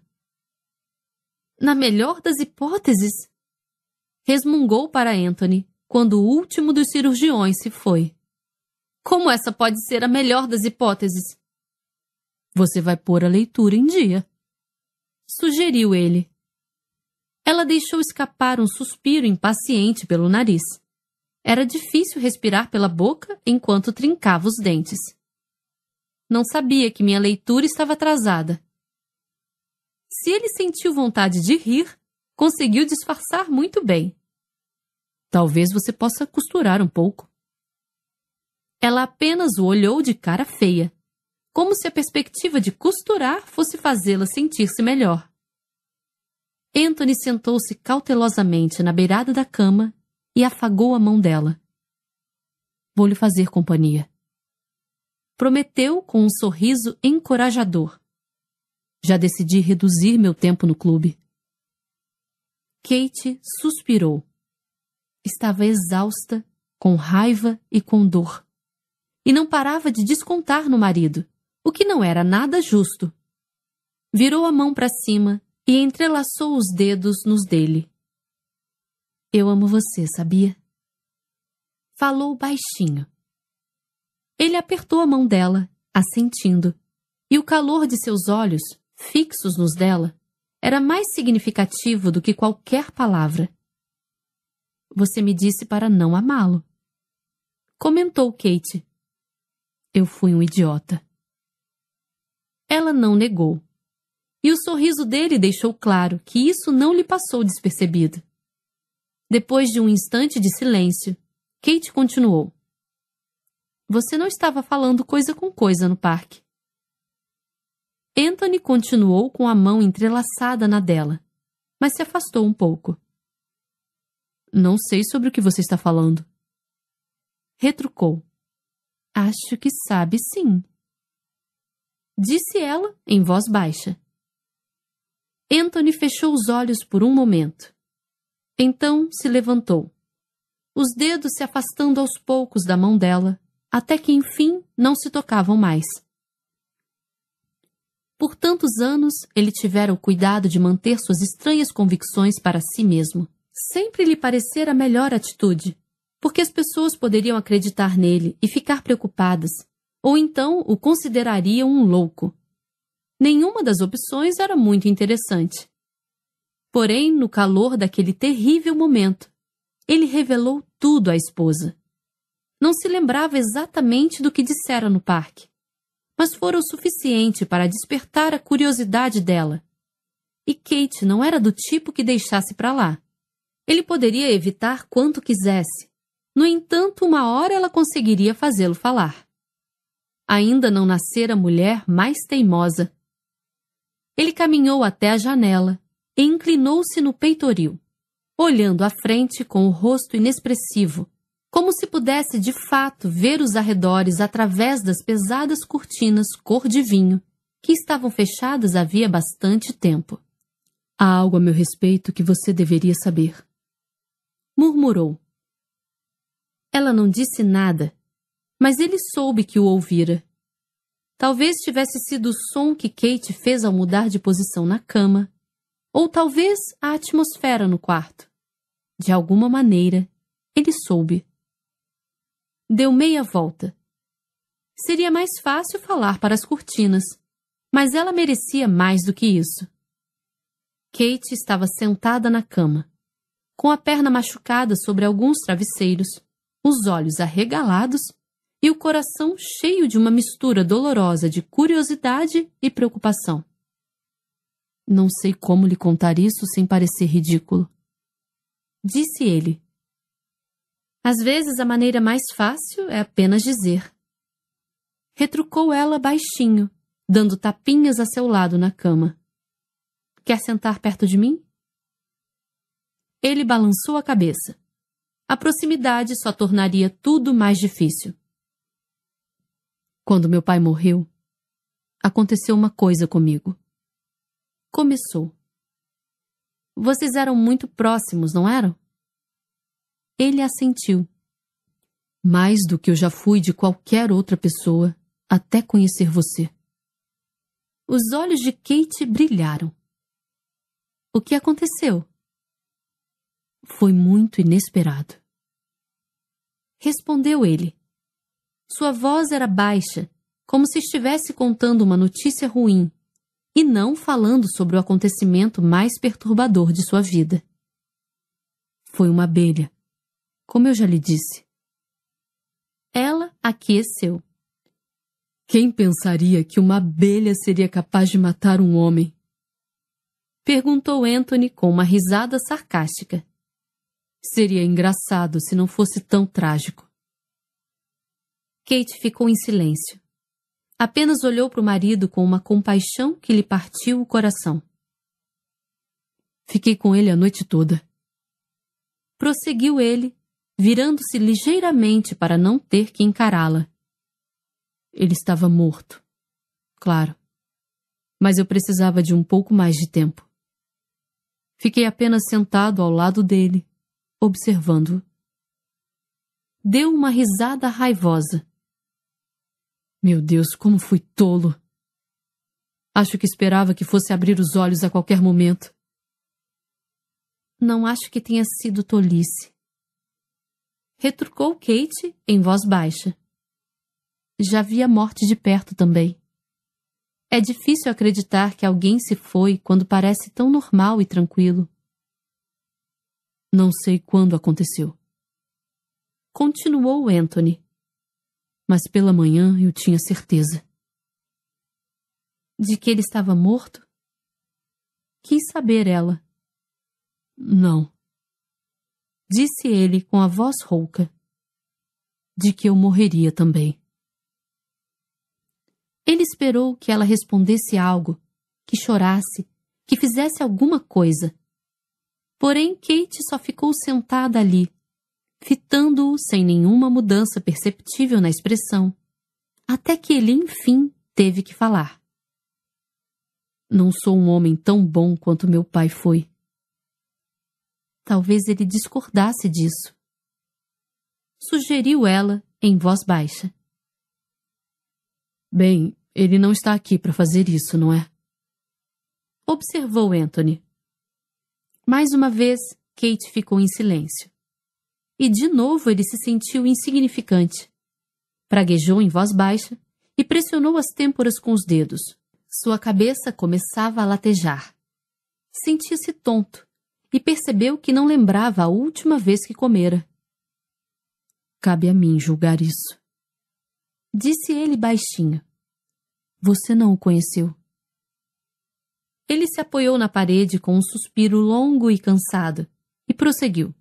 Na melhor das hipóteses? Resmungou para Anthony quando o último dos cirurgiões se foi. Como essa pode ser a melhor das hipóteses? Você vai pôr a leitura em dia, sugeriu ele. Ela deixou escapar um suspiro impaciente pelo nariz. Era difícil respirar pela boca enquanto trincava os dentes. Não sabia que minha leitura estava atrasada. Se ele sentiu vontade de rir, conseguiu disfarçar muito bem. Talvez você possa costurar um pouco. Ela apenas o olhou de cara feia, como se a perspectiva de costurar fosse fazê-la sentir-se melhor. Anthony sentou-se cautelosamente na beirada da cama e afagou a mão dela. Vou lhe fazer companhia. Prometeu com um sorriso encorajador. Já decidi reduzir meu tempo no clube. Kate suspirou. Estava exausta, com raiva e com dor. E não parava de descontar no marido, o que não era nada justo. Virou a mão para cima e entrelaçou os dedos nos dele. Eu amo você, sabia? Falou baixinho. Ele apertou a mão dela, assentindo, e o calor de seus olhos, fixos nos dela, era mais significativo do que qualquer palavra. Você me disse para não amá-lo. Comentou Kate. Eu fui um idiota. Ela não negou e o sorriso dele deixou claro que isso não lhe passou despercebido. Depois de um instante de silêncio, Kate continuou: Você não estava falando coisa com coisa no parque. Anthony continuou com a mão entrelaçada na dela, mas se afastou um pouco. Não sei sobre o que você está falando. Retrucou. Acho que sabe sim. Disse ela em voz baixa. Anthony fechou os olhos por um momento. Então se levantou, os dedos se afastando aos poucos da mão dela, até que enfim não se tocavam mais. Por tantos anos, ele tivera o cuidado de manter suas estranhas convicções para si mesmo. Sempre lhe parecera a melhor atitude, porque as pessoas poderiam acreditar nele e ficar preocupadas, ou então o considerariam um louco. Nenhuma das opções era muito interessante. Porém, no calor daquele terrível momento, ele revelou tudo à esposa. Não se lembrava exatamente do que dissera no parque, mas fora o suficiente para despertar a curiosidade dela. E Kate não era do tipo que deixasse para lá. Ele poderia evitar quanto quisesse. No entanto, uma hora ela conseguiria fazê-lo falar. Ainda não nascera mulher mais teimosa ele caminhou até a janela e inclinou-se no peitoril, olhando à frente com o rosto inexpressivo, como se pudesse de fato ver os arredores através das pesadas cortinas cor de vinho, que estavam fechadas havia bastante tempo. Há algo a meu respeito que você deveria saber. Murmurou. Ela não disse nada, mas ele soube que o ouvira Talvez tivesse sido o som que Kate fez ao mudar de posição na cama, ou talvez a atmosfera no quarto. De alguma maneira, ele soube. Deu meia volta. Seria mais fácil falar para as cortinas, mas ela merecia mais do que isso. Kate estava sentada na cama, com a perna machucada sobre alguns travesseiros, os olhos arregalados e o coração cheio de uma mistura dolorosa de curiosidade e preocupação. Não sei como lhe contar isso sem parecer ridículo. Disse ele. Às vezes a maneira mais fácil é apenas dizer. Retrucou ela baixinho, dando tapinhas a seu lado na cama. Quer sentar perto de mim? Ele balançou a cabeça. A proximidade só tornaria tudo mais difícil. Quando meu pai morreu, aconteceu uma coisa comigo. Começou. Vocês eram muito próximos, não eram? Ele assentiu. Mais do que eu já fui de qualquer outra pessoa até conhecer você. Os olhos de Kate brilharam. O que aconteceu? Foi muito inesperado. Respondeu ele. Sua voz era baixa, como se estivesse contando uma notícia ruim, e não falando sobre o acontecimento mais perturbador de sua vida. Foi uma abelha, como eu já lhe disse. Ela aqueceu. Quem pensaria que uma abelha seria capaz de matar um homem? Perguntou Anthony com uma risada sarcástica. Seria engraçado se não fosse tão trágico. Kate ficou em silêncio. Apenas olhou para o marido com uma compaixão que lhe partiu o coração. Fiquei com ele a noite toda. Prosseguiu ele, virando-se ligeiramente para não ter que encará-la. Ele estava morto. Claro. Mas eu precisava de um pouco mais de tempo. Fiquei apenas sentado ao lado dele, observando-o. Deu uma risada raivosa. Meu Deus, como fui tolo! Acho que esperava que fosse abrir os olhos a qualquer momento. Não acho que tenha sido tolice. Retrucou Kate em voz baixa. Já vi a morte de perto também. É difícil acreditar que alguém se foi quando parece tão normal e tranquilo. Não sei quando aconteceu. Continuou Anthony mas pela manhã eu tinha certeza. De que ele estava morto? Quis saber ela. Não. Disse ele com a voz rouca. De que eu morreria também. Ele esperou que ela respondesse algo, que chorasse, que fizesse alguma coisa. Porém, Kate só ficou sentada ali, fitando-o sem nenhuma mudança perceptível na expressão, até que ele, enfim, teve que falar. Não sou um homem tão bom quanto meu pai foi. Talvez ele discordasse disso. Sugeriu ela em voz baixa. Bem, ele não está aqui para fazer isso, não é? Observou Anthony. Mais uma vez, Kate ficou em silêncio e de novo ele se sentiu insignificante. Praguejou em voz baixa e pressionou as têmporas com os dedos. Sua cabeça começava a latejar. Sentia-se tonto e percebeu que não lembrava a última vez que comera. Cabe a mim julgar isso. Disse ele baixinho. Você não o conheceu. Ele se apoiou na parede com um suspiro longo e cansado e prosseguiu.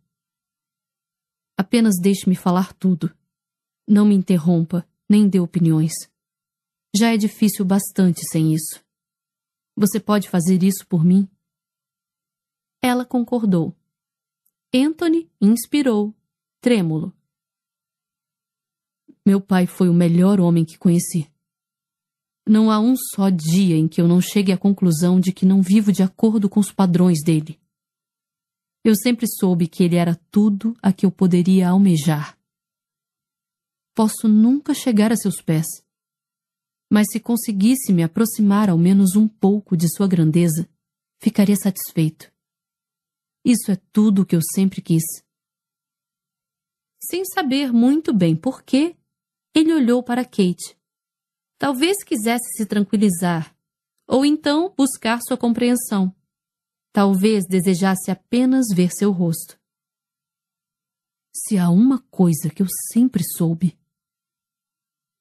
Apenas deixe-me falar tudo. Não me interrompa, nem dê opiniões. Já é difícil bastante sem isso. Você pode fazer isso por mim? Ela concordou. Anthony inspirou, trêmulo. Meu pai foi o melhor homem que conheci. Não há um só dia em que eu não chegue à conclusão de que não vivo de acordo com os padrões dele. Eu sempre soube que ele era tudo a que eu poderia almejar. Posso nunca chegar a seus pés. Mas se conseguisse me aproximar ao menos um pouco de sua grandeza, ficaria satisfeito. Isso é tudo o que eu sempre quis. Sem saber muito bem por quê, ele olhou para Kate. Talvez quisesse se tranquilizar, ou então buscar sua compreensão. Talvez desejasse apenas ver seu rosto. Se há uma coisa que eu sempre soube.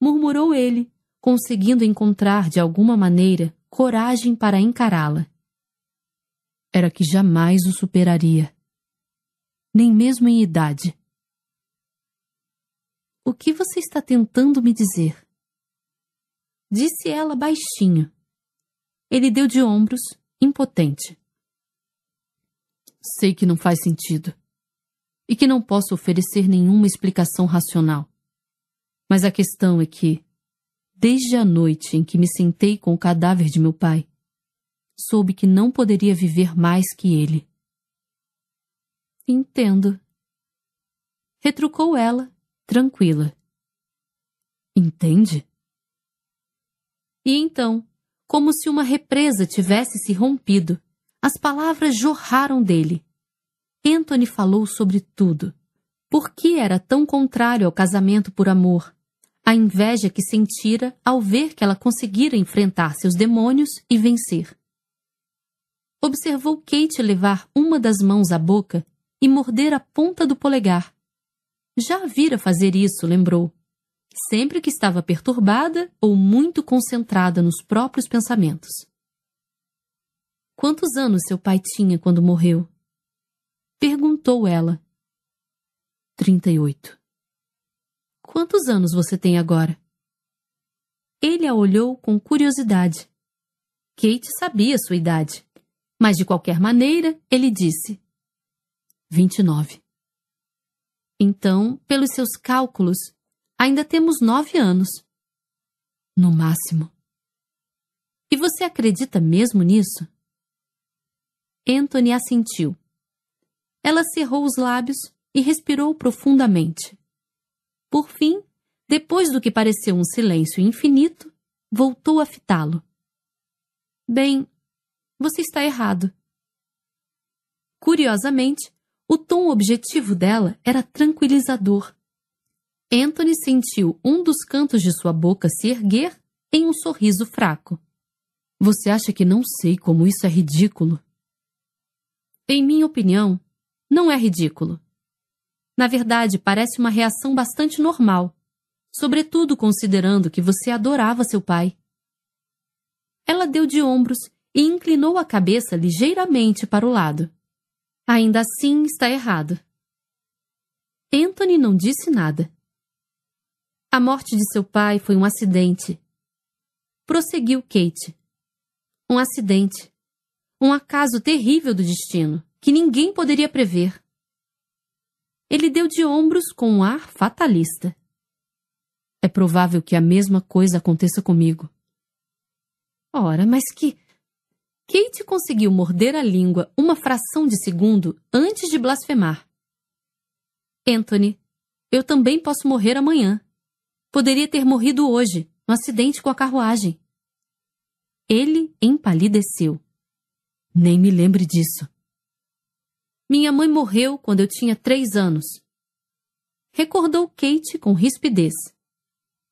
Murmurou ele, conseguindo encontrar de alguma maneira coragem para encará-la. Era que jamais o superaria. Nem mesmo em idade. O que você está tentando me dizer? Disse ela baixinho. Ele deu de ombros, impotente. Sei que não faz sentido e que não posso oferecer nenhuma explicação racional. Mas a questão é que, desde a noite em que me sentei com o cadáver de meu pai, soube que não poderia viver mais que ele. Entendo. Retrucou ela, tranquila. Entende? E então, como se uma represa tivesse se rompido, as palavras jorraram dele. Anthony falou sobre tudo. Por que era tão contrário ao casamento por amor? A inveja que sentira ao ver que ela conseguira enfrentar seus demônios e vencer. Observou Kate levar uma das mãos à boca e morder a ponta do polegar. Já a vira fazer isso, lembrou. Sempre que estava perturbada ou muito concentrada nos próprios pensamentos. Quantos anos seu pai tinha quando morreu? Perguntou ela. Trinta e oito. Quantos anos você tem agora? Ele a olhou com curiosidade. Kate sabia sua idade, mas de qualquer maneira ele disse: vinte e nove. Então, pelos seus cálculos, ainda temos nove anos. No máximo. E você acredita mesmo nisso? Anthony assentiu. Ela cerrou os lábios e respirou profundamente. Por fim, depois do que pareceu um silêncio infinito, voltou a fitá-lo. Bem, você está errado. Curiosamente, o tom objetivo dela era tranquilizador. Anthony sentiu um dos cantos de sua boca se erguer em um sorriso fraco. Você acha que não sei como isso é ridículo? em minha opinião, não é ridículo. Na verdade, parece uma reação bastante normal, sobretudo considerando que você adorava seu pai. Ela deu de ombros e inclinou a cabeça ligeiramente para o lado. Ainda assim, está errado. Anthony não disse nada. A morte de seu pai foi um acidente. Prosseguiu Kate. Um acidente. Um acaso terrível do destino, que ninguém poderia prever. Ele deu de ombros com um ar fatalista. É provável que a mesma coisa aconteça comigo. Ora, mas que. Kate conseguiu morder a língua uma fração de segundo antes de blasfemar. Anthony, eu também posso morrer amanhã. Poderia ter morrido hoje, no acidente com a carruagem. Ele empalideceu. Nem me lembre disso. Minha mãe morreu quando eu tinha três anos. Recordou Kate com rispidez.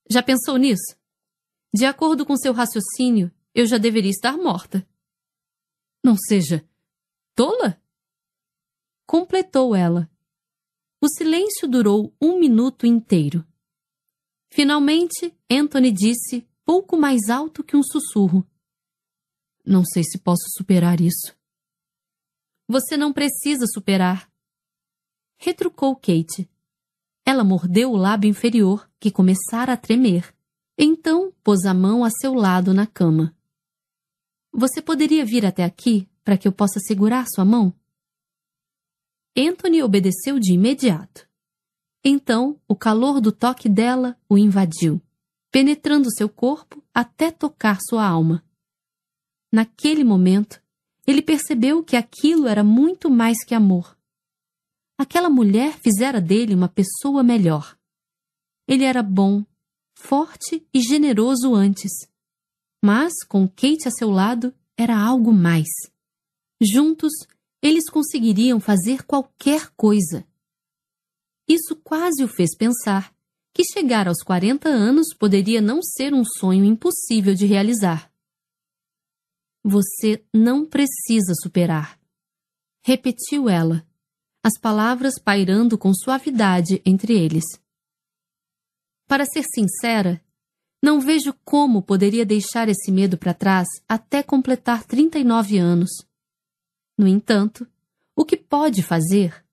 Já pensou nisso? De acordo com seu raciocínio, eu já deveria estar morta. Não seja tola? Completou ela. O silêncio durou um minuto inteiro. Finalmente, Anthony disse, pouco mais alto que um sussurro: não sei se posso superar isso. Você não precisa superar. Retrucou Kate. Ela mordeu o lábio inferior, que começara a tremer. Então pôs a mão a seu lado na cama. Você poderia vir até aqui para que eu possa segurar sua mão? Anthony obedeceu de imediato. Então, o calor do toque dela o invadiu, penetrando seu corpo até tocar sua alma. Naquele momento, ele percebeu que aquilo era muito mais que amor. Aquela mulher fizera dele uma pessoa melhor. Ele era bom, forte e generoso antes. Mas, com Kate a seu lado, era algo mais. Juntos, eles conseguiriam fazer qualquer coisa. Isso quase o fez pensar que chegar aos 40 anos poderia não ser um sonho impossível de realizar. Você não precisa superar. Repetiu ela, as palavras pairando com suavidade entre eles. Para ser sincera, não vejo como poderia deixar esse medo para trás até completar 39 anos. No entanto, o que pode fazer?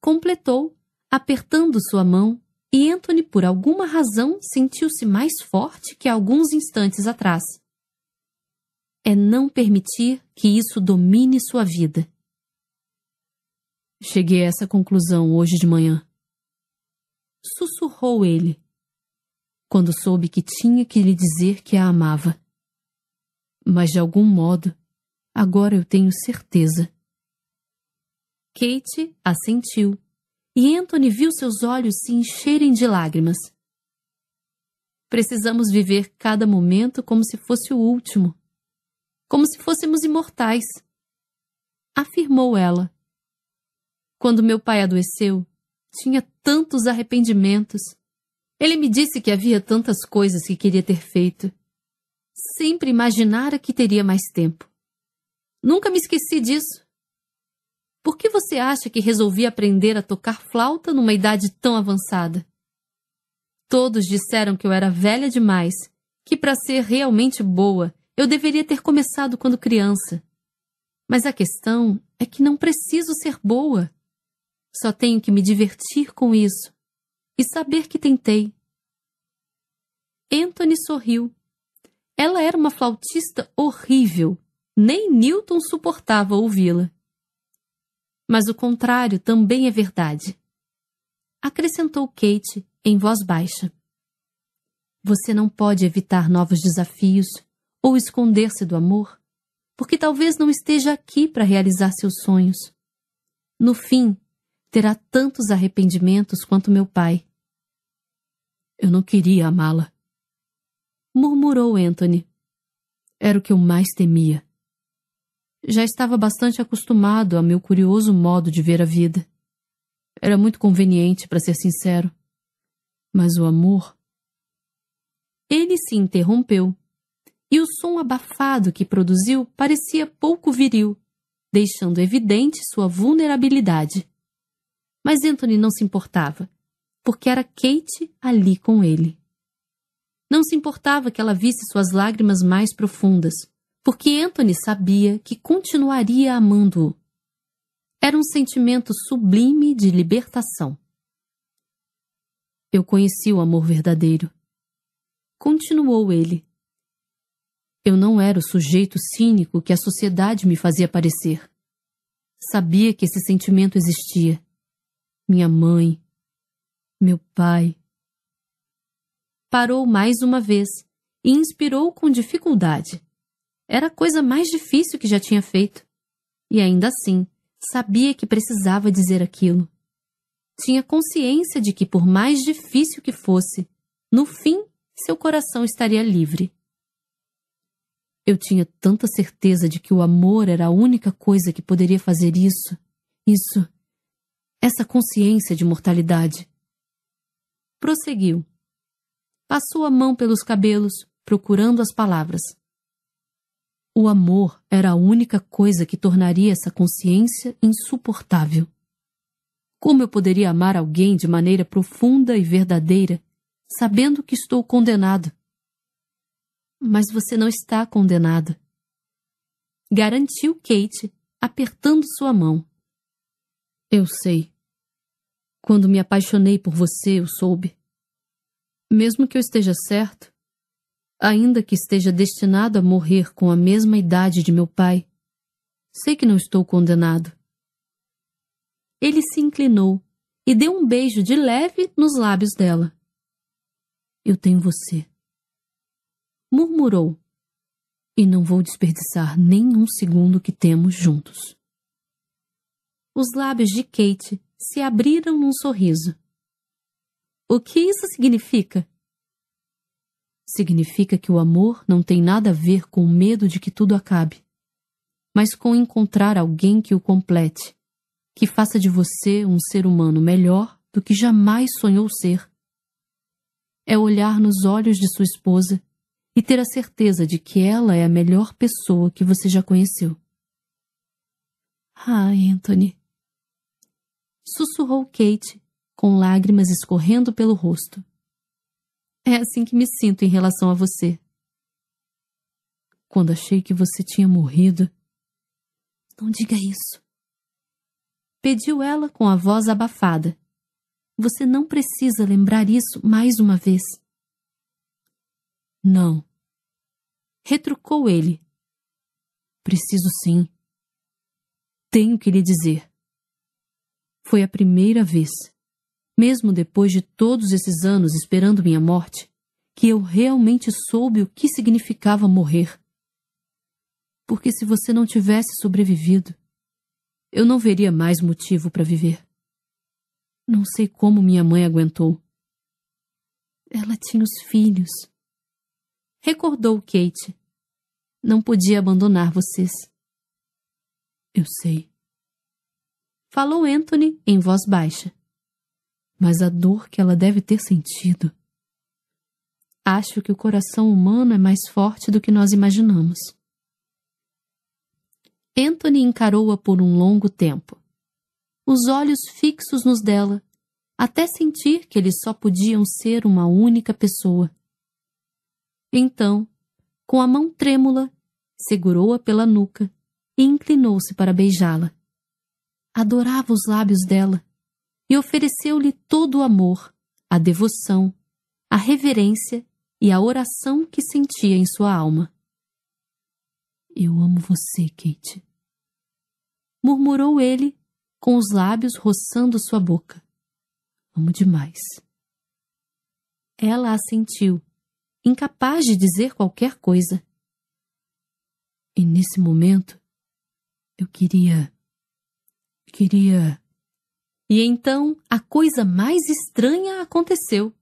Completou, apertando sua mão, e Anthony por alguma razão sentiu-se mais forte que alguns instantes atrás é não permitir que isso domine sua vida. Cheguei a essa conclusão hoje de manhã. Sussurrou ele, quando soube que tinha que lhe dizer que a amava. Mas de algum modo, agora eu tenho certeza. Kate assentiu, e Anthony viu seus olhos se encherem de lágrimas. Precisamos viver cada momento como se fosse o último, como se fôssemos imortais. Afirmou ela. Quando meu pai adoeceu, tinha tantos arrependimentos. Ele me disse que havia tantas coisas que queria ter feito. Sempre imaginara que teria mais tempo. Nunca me esqueci disso. Por que você acha que resolvi aprender a tocar flauta numa idade tão avançada? Todos disseram que eu era velha demais, que para ser realmente boa eu deveria ter começado quando criança. Mas a questão é que não preciso ser boa. Só tenho que me divertir com isso e saber que tentei. Anthony sorriu. Ela era uma flautista horrível. Nem Newton suportava ouvi-la. Mas o contrário também é verdade. Acrescentou Kate em voz baixa. Você não pode evitar novos desafios ou esconder-se do amor, porque talvez não esteja aqui para realizar seus sonhos. No fim, terá tantos arrependimentos quanto meu pai. Eu não queria amá-la, murmurou Anthony. Era o que eu mais temia. Já estava bastante acostumado a meu curioso modo de ver a vida. Era muito conveniente, para ser sincero. Mas o amor. Ele se interrompeu e o som abafado que produziu parecia pouco viril, deixando evidente sua vulnerabilidade. Mas Anthony não se importava, porque era Kate ali com ele. Não se importava que ela visse suas lágrimas mais profundas, porque Anthony sabia que continuaria amando-o. Era um sentimento sublime de libertação. Eu conheci o amor verdadeiro. Continuou ele, eu não era o sujeito cínico que a sociedade me fazia parecer. Sabia que esse sentimento existia. Minha mãe. Meu pai. Parou mais uma vez e inspirou com dificuldade. Era a coisa mais difícil que já tinha feito. E ainda assim, sabia que precisava dizer aquilo. Tinha consciência de que, por mais difícil que fosse, no fim seu coração estaria livre. Eu tinha tanta certeza de que o amor era a única coisa que poderia fazer isso, isso, essa consciência de mortalidade. Prosseguiu. Passou a mão pelos cabelos, procurando as palavras. O amor era a única coisa que tornaria essa consciência insuportável. Como eu poderia amar alguém de maneira profunda e verdadeira, sabendo que estou condenado? Mas você não está condenado. Garantiu Kate, apertando sua mão. Eu sei. Quando me apaixonei por você, eu soube. Mesmo que eu esteja certo, ainda que esteja destinado a morrer com a mesma idade de meu pai, sei que não estou condenado. Ele se inclinou e deu um beijo de leve nos lábios dela. Eu tenho você murmurou: E não vou desperdiçar nenhum segundo que temos juntos. Os lábios de Kate se abriram num sorriso. O que isso significa? Significa que o amor não tem nada a ver com o medo de que tudo acabe, mas com encontrar alguém que o complete, que faça de você um ser humano melhor do que jamais sonhou ser. É olhar nos olhos de sua esposa e ter a certeza de que ela é a melhor pessoa que você já conheceu. Ah, Anthony. Sussurrou Kate, com lágrimas escorrendo pelo rosto. É assim que me sinto em relação a você. Quando achei que você tinha morrido. Não diga isso. Pediu ela com a voz abafada. Você não precisa lembrar isso mais uma vez. Não. Retrucou ele. Preciso sim. Tenho que lhe dizer. Foi a primeira vez, mesmo depois de todos esses anos esperando minha morte, que eu realmente soube o que significava morrer. Porque se você não tivesse sobrevivido, eu não veria mais motivo para viver. Não sei como minha mãe aguentou. Ela tinha os filhos Recordou Kate. Não podia abandonar vocês. Eu sei. Falou Anthony em voz baixa. Mas a dor que ela deve ter sentido. Acho que o coração humano é mais forte do que nós imaginamos. Anthony encarou-a por um longo tempo, os olhos fixos nos dela, até sentir que eles só podiam ser uma única pessoa. Então, com a mão trêmula, segurou-a pela nuca e inclinou-se para beijá-la. Adorava os lábios dela e ofereceu-lhe todo o amor, a devoção, a reverência e a oração que sentia em sua alma. Eu amo você, Kate. Murmurou ele, com os lábios roçando sua boca. Amo demais. Ela assentiu incapaz de dizer qualquer coisa. E nesse momento, eu queria. queria. E então a coisa mais estranha aconteceu.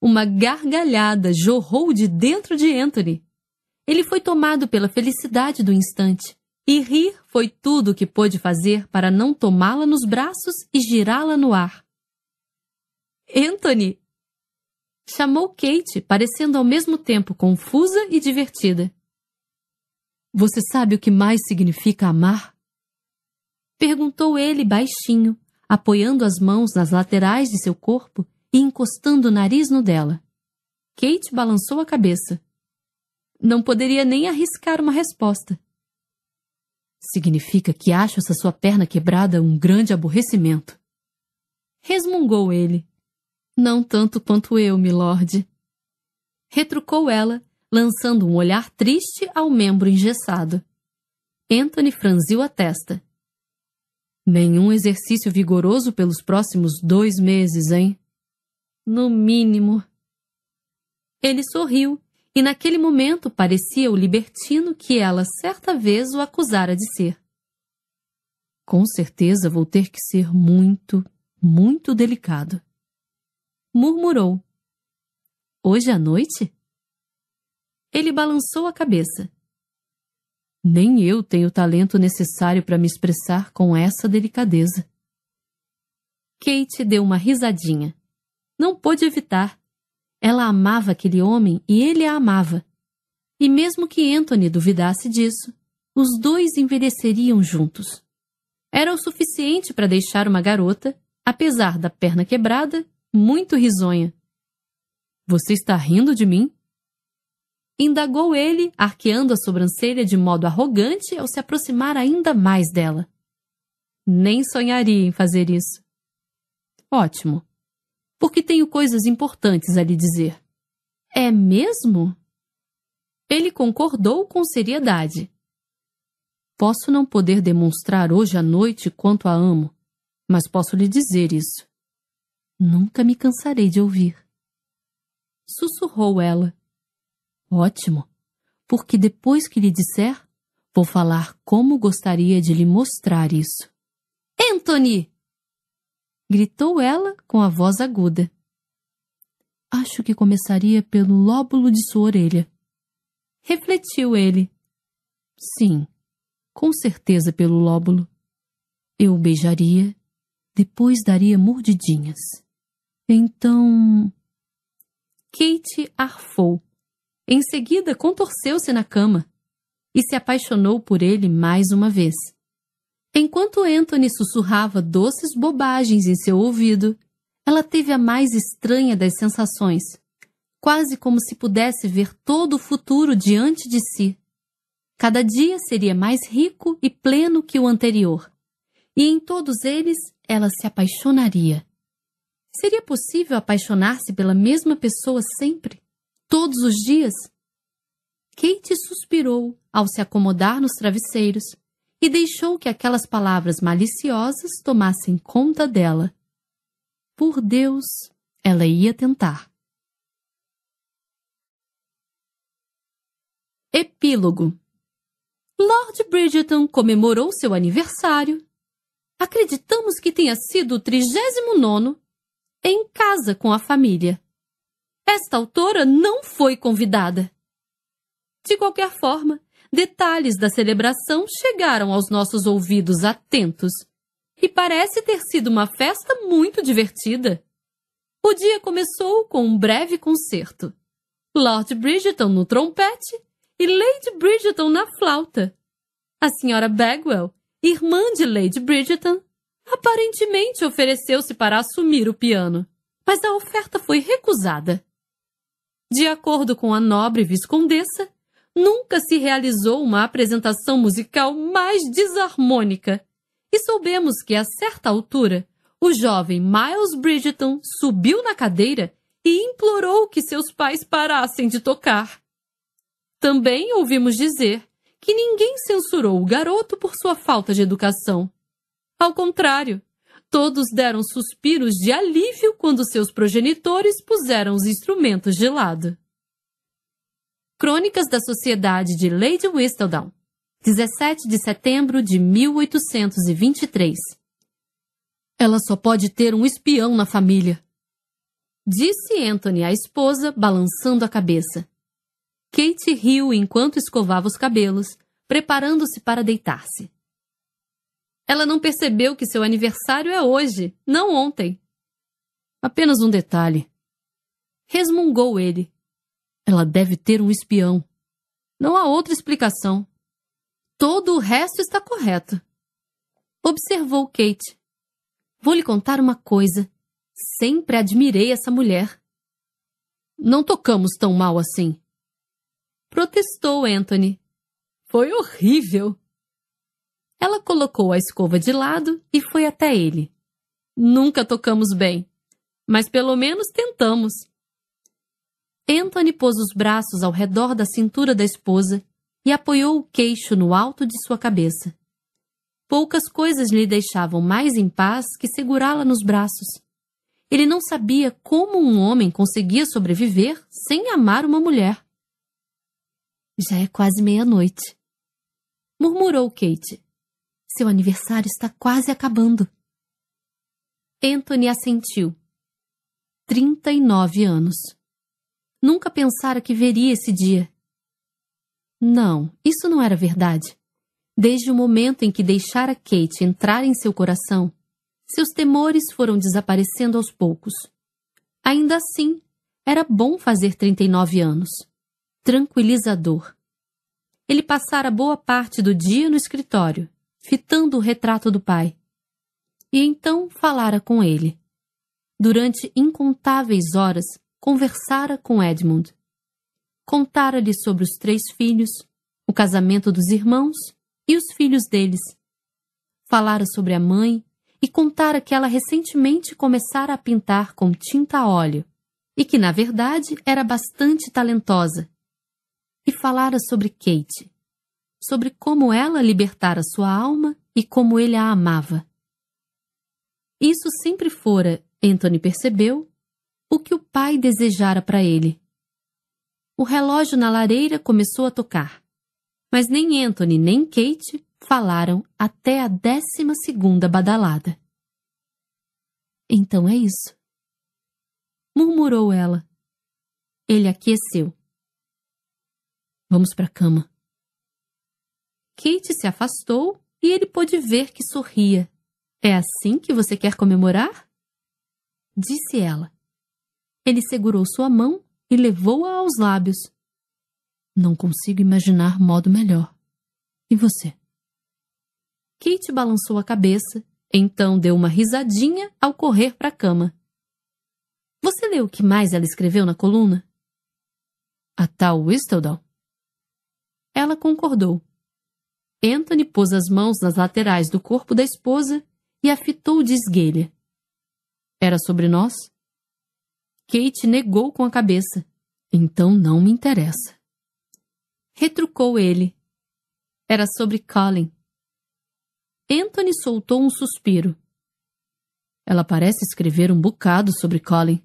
Uma gargalhada jorrou de dentro de Anthony. Ele foi tomado pela felicidade do instante, e rir foi tudo o que pôde fazer para não tomá-la nos braços e girá-la no ar. Anthony! chamou Kate, parecendo ao mesmo tempo confusa e divertida. Você sabe o que mais significa amar? Perguntou ele baixinho, apoiando as mãos nas laterais de seu corpo e encostando o nariz no dela. Kate balançou a cabeça. Não poderia nem arriscar uma resposta. Significa que acho essa sua perna quebrada um grande aborrecimento. Resmungou ele. Não tanto quanto eu, milord. Retrucou ela, lançando um olhar triste ao membro engessado. Anthony franziu a testa. Nenhum exercício vigoroso pelos próximos dois meses, hein? No mínimo. Ele sorriu, e naquele momento parecia o libertino que ela certa vez o acusara de ser. Com certeza vou ter que ser muito, muito delicado murmurou: Hoje à noite? Ele balançou a cabeça. Nem eu tenho o talento necessário para me expressar com essa delicadeza. Kate deu uma risadinha. Não pôde evitar. Ela amava aquele homem e ele a amava. E mesmo que Anthony duvidasse disso, os dois envelheceriam juntos. Era o suficiente para deixar uma garota, apesar da perna quebrada muito risonha. Você está rindo de mim? Indagou ele, arqueando a sobrancelha de modo arrogante ao se aproximar ainda mais dela. Nem sonharia em fazer isso. Ótimo. Porque tenho coisas importantes a lhe dizer. É mesmo? Ele concordou com seriedade. Posso não poder demonstrar hoje à noite quanto a amo, mas posso lhe dizer isso. Nunca me cansarei de ouvir. Sussurrou ela. Ótimo, porque depois que lhe disser, vou falar como gostaria de lhe mostrar isso. Anthony! gritou ela com a voz aguda. Acho que começaria pelo lóbulo de sua orelha. Refletiu ele. Sim, com certeza pelo lóbulo. Eu beijaria, depois daria mordidinhas. Então. Kate arfou. Em seguida, contorceu-se na cama e se apaixonou por ele mais uma vez. Enquanto Anthony sussurrava doces bobagens em seu ouvido, ela teve a mais estranha das sensações, quase como se pudesse ver todo o futuro diante de si. Cada dia seria mais rico e pleno que o anterior, e em todos eles ela se apaixonaria. Seria possível apaixonar-se pela mesma pessoa sempre, todos os dias? Kate suspirou ao se acomodar nos travesseiros e deixou que aquelas palavras maliciosas tomassem conta dela. Por Deus, ela ia tentar. Epílogo Lord Bridgeton comemorou seu aniversário. Acreditamos que tenha sido o 39 em casa com a família. Esta autora não foi convidada. De qualquer forma, detalhes da celebração chegaram aos nossos ouvidos atentos e parece ter sido uma festa muito divertida. O dia começou com um breve concerto. Lord Bridgeton no trompete e Lady Bridgeton na flauta. A senhora Bagwell, irmã de Lady Bridgeton, Aparentemente ofereceu-se para assumir o piano, mas a oferta foi recusada. De acordo com a nobre viscondessa, nunca se realizou uma apresentação musical mais desarmônica. E soubemos que, a certa altura, o jovem Miles Bridgeton subiu na cadeira e implorou que seus pais parassem de tocar. Também ouvimos dizer que ninguém censurou o garoto por sua falta de educação. Ao contrário, todos deram suspiros de alívio quando seus progenitores puseram os instrumentos de lado. Crônicas da Sociedade de Lady Whistledown, 17 de setembro de 1823. Ela só pode ter um espião na família. Disse Anthony à esposa, balançando a cabeça. Kate riu enquanto escovava os cabelos, preparando-se para deitar-se. Ela não percebeu que seu aniversário é hoje, não ontem. Apenas um detalhe. Resmungou ele. Ela deve ter um espião. Não há outra explicação. Todo o resto está correto. Observou Kate. Vou lhe contar uma coisa. Sempre admirei essa mulher. Não tocamos tão mal assim. Protestou Anthony. Foi horrível. Ela colocou a escova de lado e foi até ele. Nunca tocamos bem, mas pelo menos tentamos. Anthony pôs os braços ao redor da cintura da esposa e apoiou o queixo no alto de sua cabeça. Poucas coisas lhe deixavam mais em paz que segurá-la nos braços. Ele não sabia como um homem conseguia sobreviver sem amar uma mulher. Já é quase meia-noite, murmurou Kate. Seu aniversário está quase acabando. Anthony assentiu. Trinta e nove anos. Nunca pensara que veria esse dia. Não, isso não era verdade. Desde o momento em que deixara Kate entrar em seu coração, seus temores foram desaparecendo aos poucos. Ainda assim, era bom fazer 39 anos. Tranquilizador. Ele passara boa parte do dia no escritório fitando o retrato do pai. E então falara com ele. Durante incontáveis horas, conversara com Edmund. Contara-lhe sobre os três filhos, o casamento dos irmãos e os filhos deles. Falara sobre a mãe e contara que ela recentemente começara a pintar com tinta a óleo e que, na verdade, era bastante talentosa. E falara sobre Kate sobre como ela libertara sua alma e como ele a amava. Isso sempre fora, Anthony percebeu, o que o pai desejara para ele. O relógio na lareira começou a tocar, mas nem Anthony nem Kate falaram até a décima segunda badalada. Então é isso. Murmurou ela. Ele aqueceu. Vamos para a cama. Kate se afastou e ele pôde ver que sorria. É assim que você quer comemorar? Disse ela. Ele segurou sua mão e levou-a aos lábios. Não consigo imaginar modo melhor. E você? Kate balançou a cabeça, então deu uma risadinha ao correr para a cama. Você leu o que mais ela escreveu na coluna? A tal Whistledown? Ela concordou. Anthony pôs as mãos nas laterais do corpo da esposa e a fitou de esguelha. Era sobre nós? Kate negou com a cabeça. Então não me interessa. Retrucou ele. Era sobre Colin. Anthony soltou um suspiro. Ela parece escrever um bocado sobre Colin.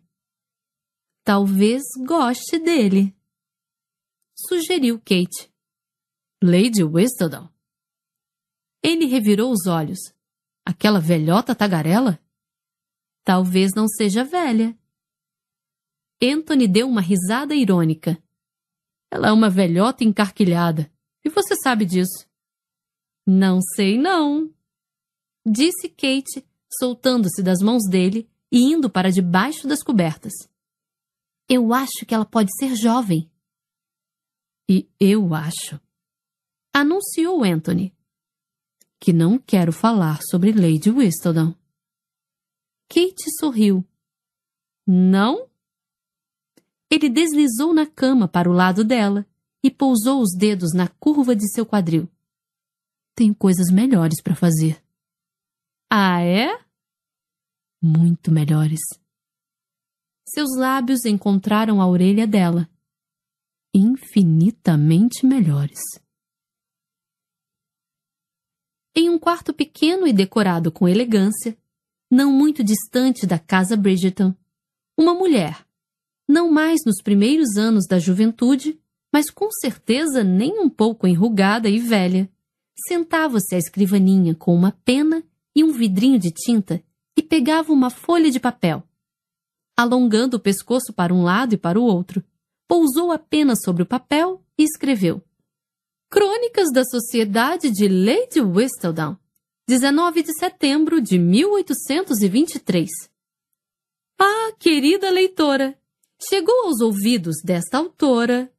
Talvez goste dele. Sugeriu Kate. Lady Whistledown ele revirou os olhos. Aquela velhota tagarela? Talvez não seja velha. Anthony deu uma risada irônica. Ela é uma velhota encarquilhada. E você sabe disso. Não sei, não. Disse Kate, soltando-se das mãos dele e indo para debaixo das cobertas. Eu acho que ela pode ser jovem. E eu acho. Anunciou Anthony que não quero falar sobre Lady Whistledown. Kate sorriu. Não? Ele deslizou na cama para o lado dela e pousou os dedos na curva de seu quadril. Tenho coisas melhores para fazer. Ah, é? Muito melhores. Seus lábios encontraram a orelha dela. Infinitamente melhores em um quarto pequeno e decorado com elegância, não muito distante da casa Bridgeton, uma mulher, não mais nos primeiros anos da juventude, mas com certeza nem um pouco enrugada e velha, sentava-se à escrivaninha com uma pena e um vidrinho de tinta e pegava uma folha de papel. Alongando o pescoço para um lado e para o outro, pousou a pena sobre o papel e escreveu: Crônicas da Sociedade de Lady Whistledown, 19 de setembro de 1823. Ah, querida leitora! Chegou aos ouvidos desta autora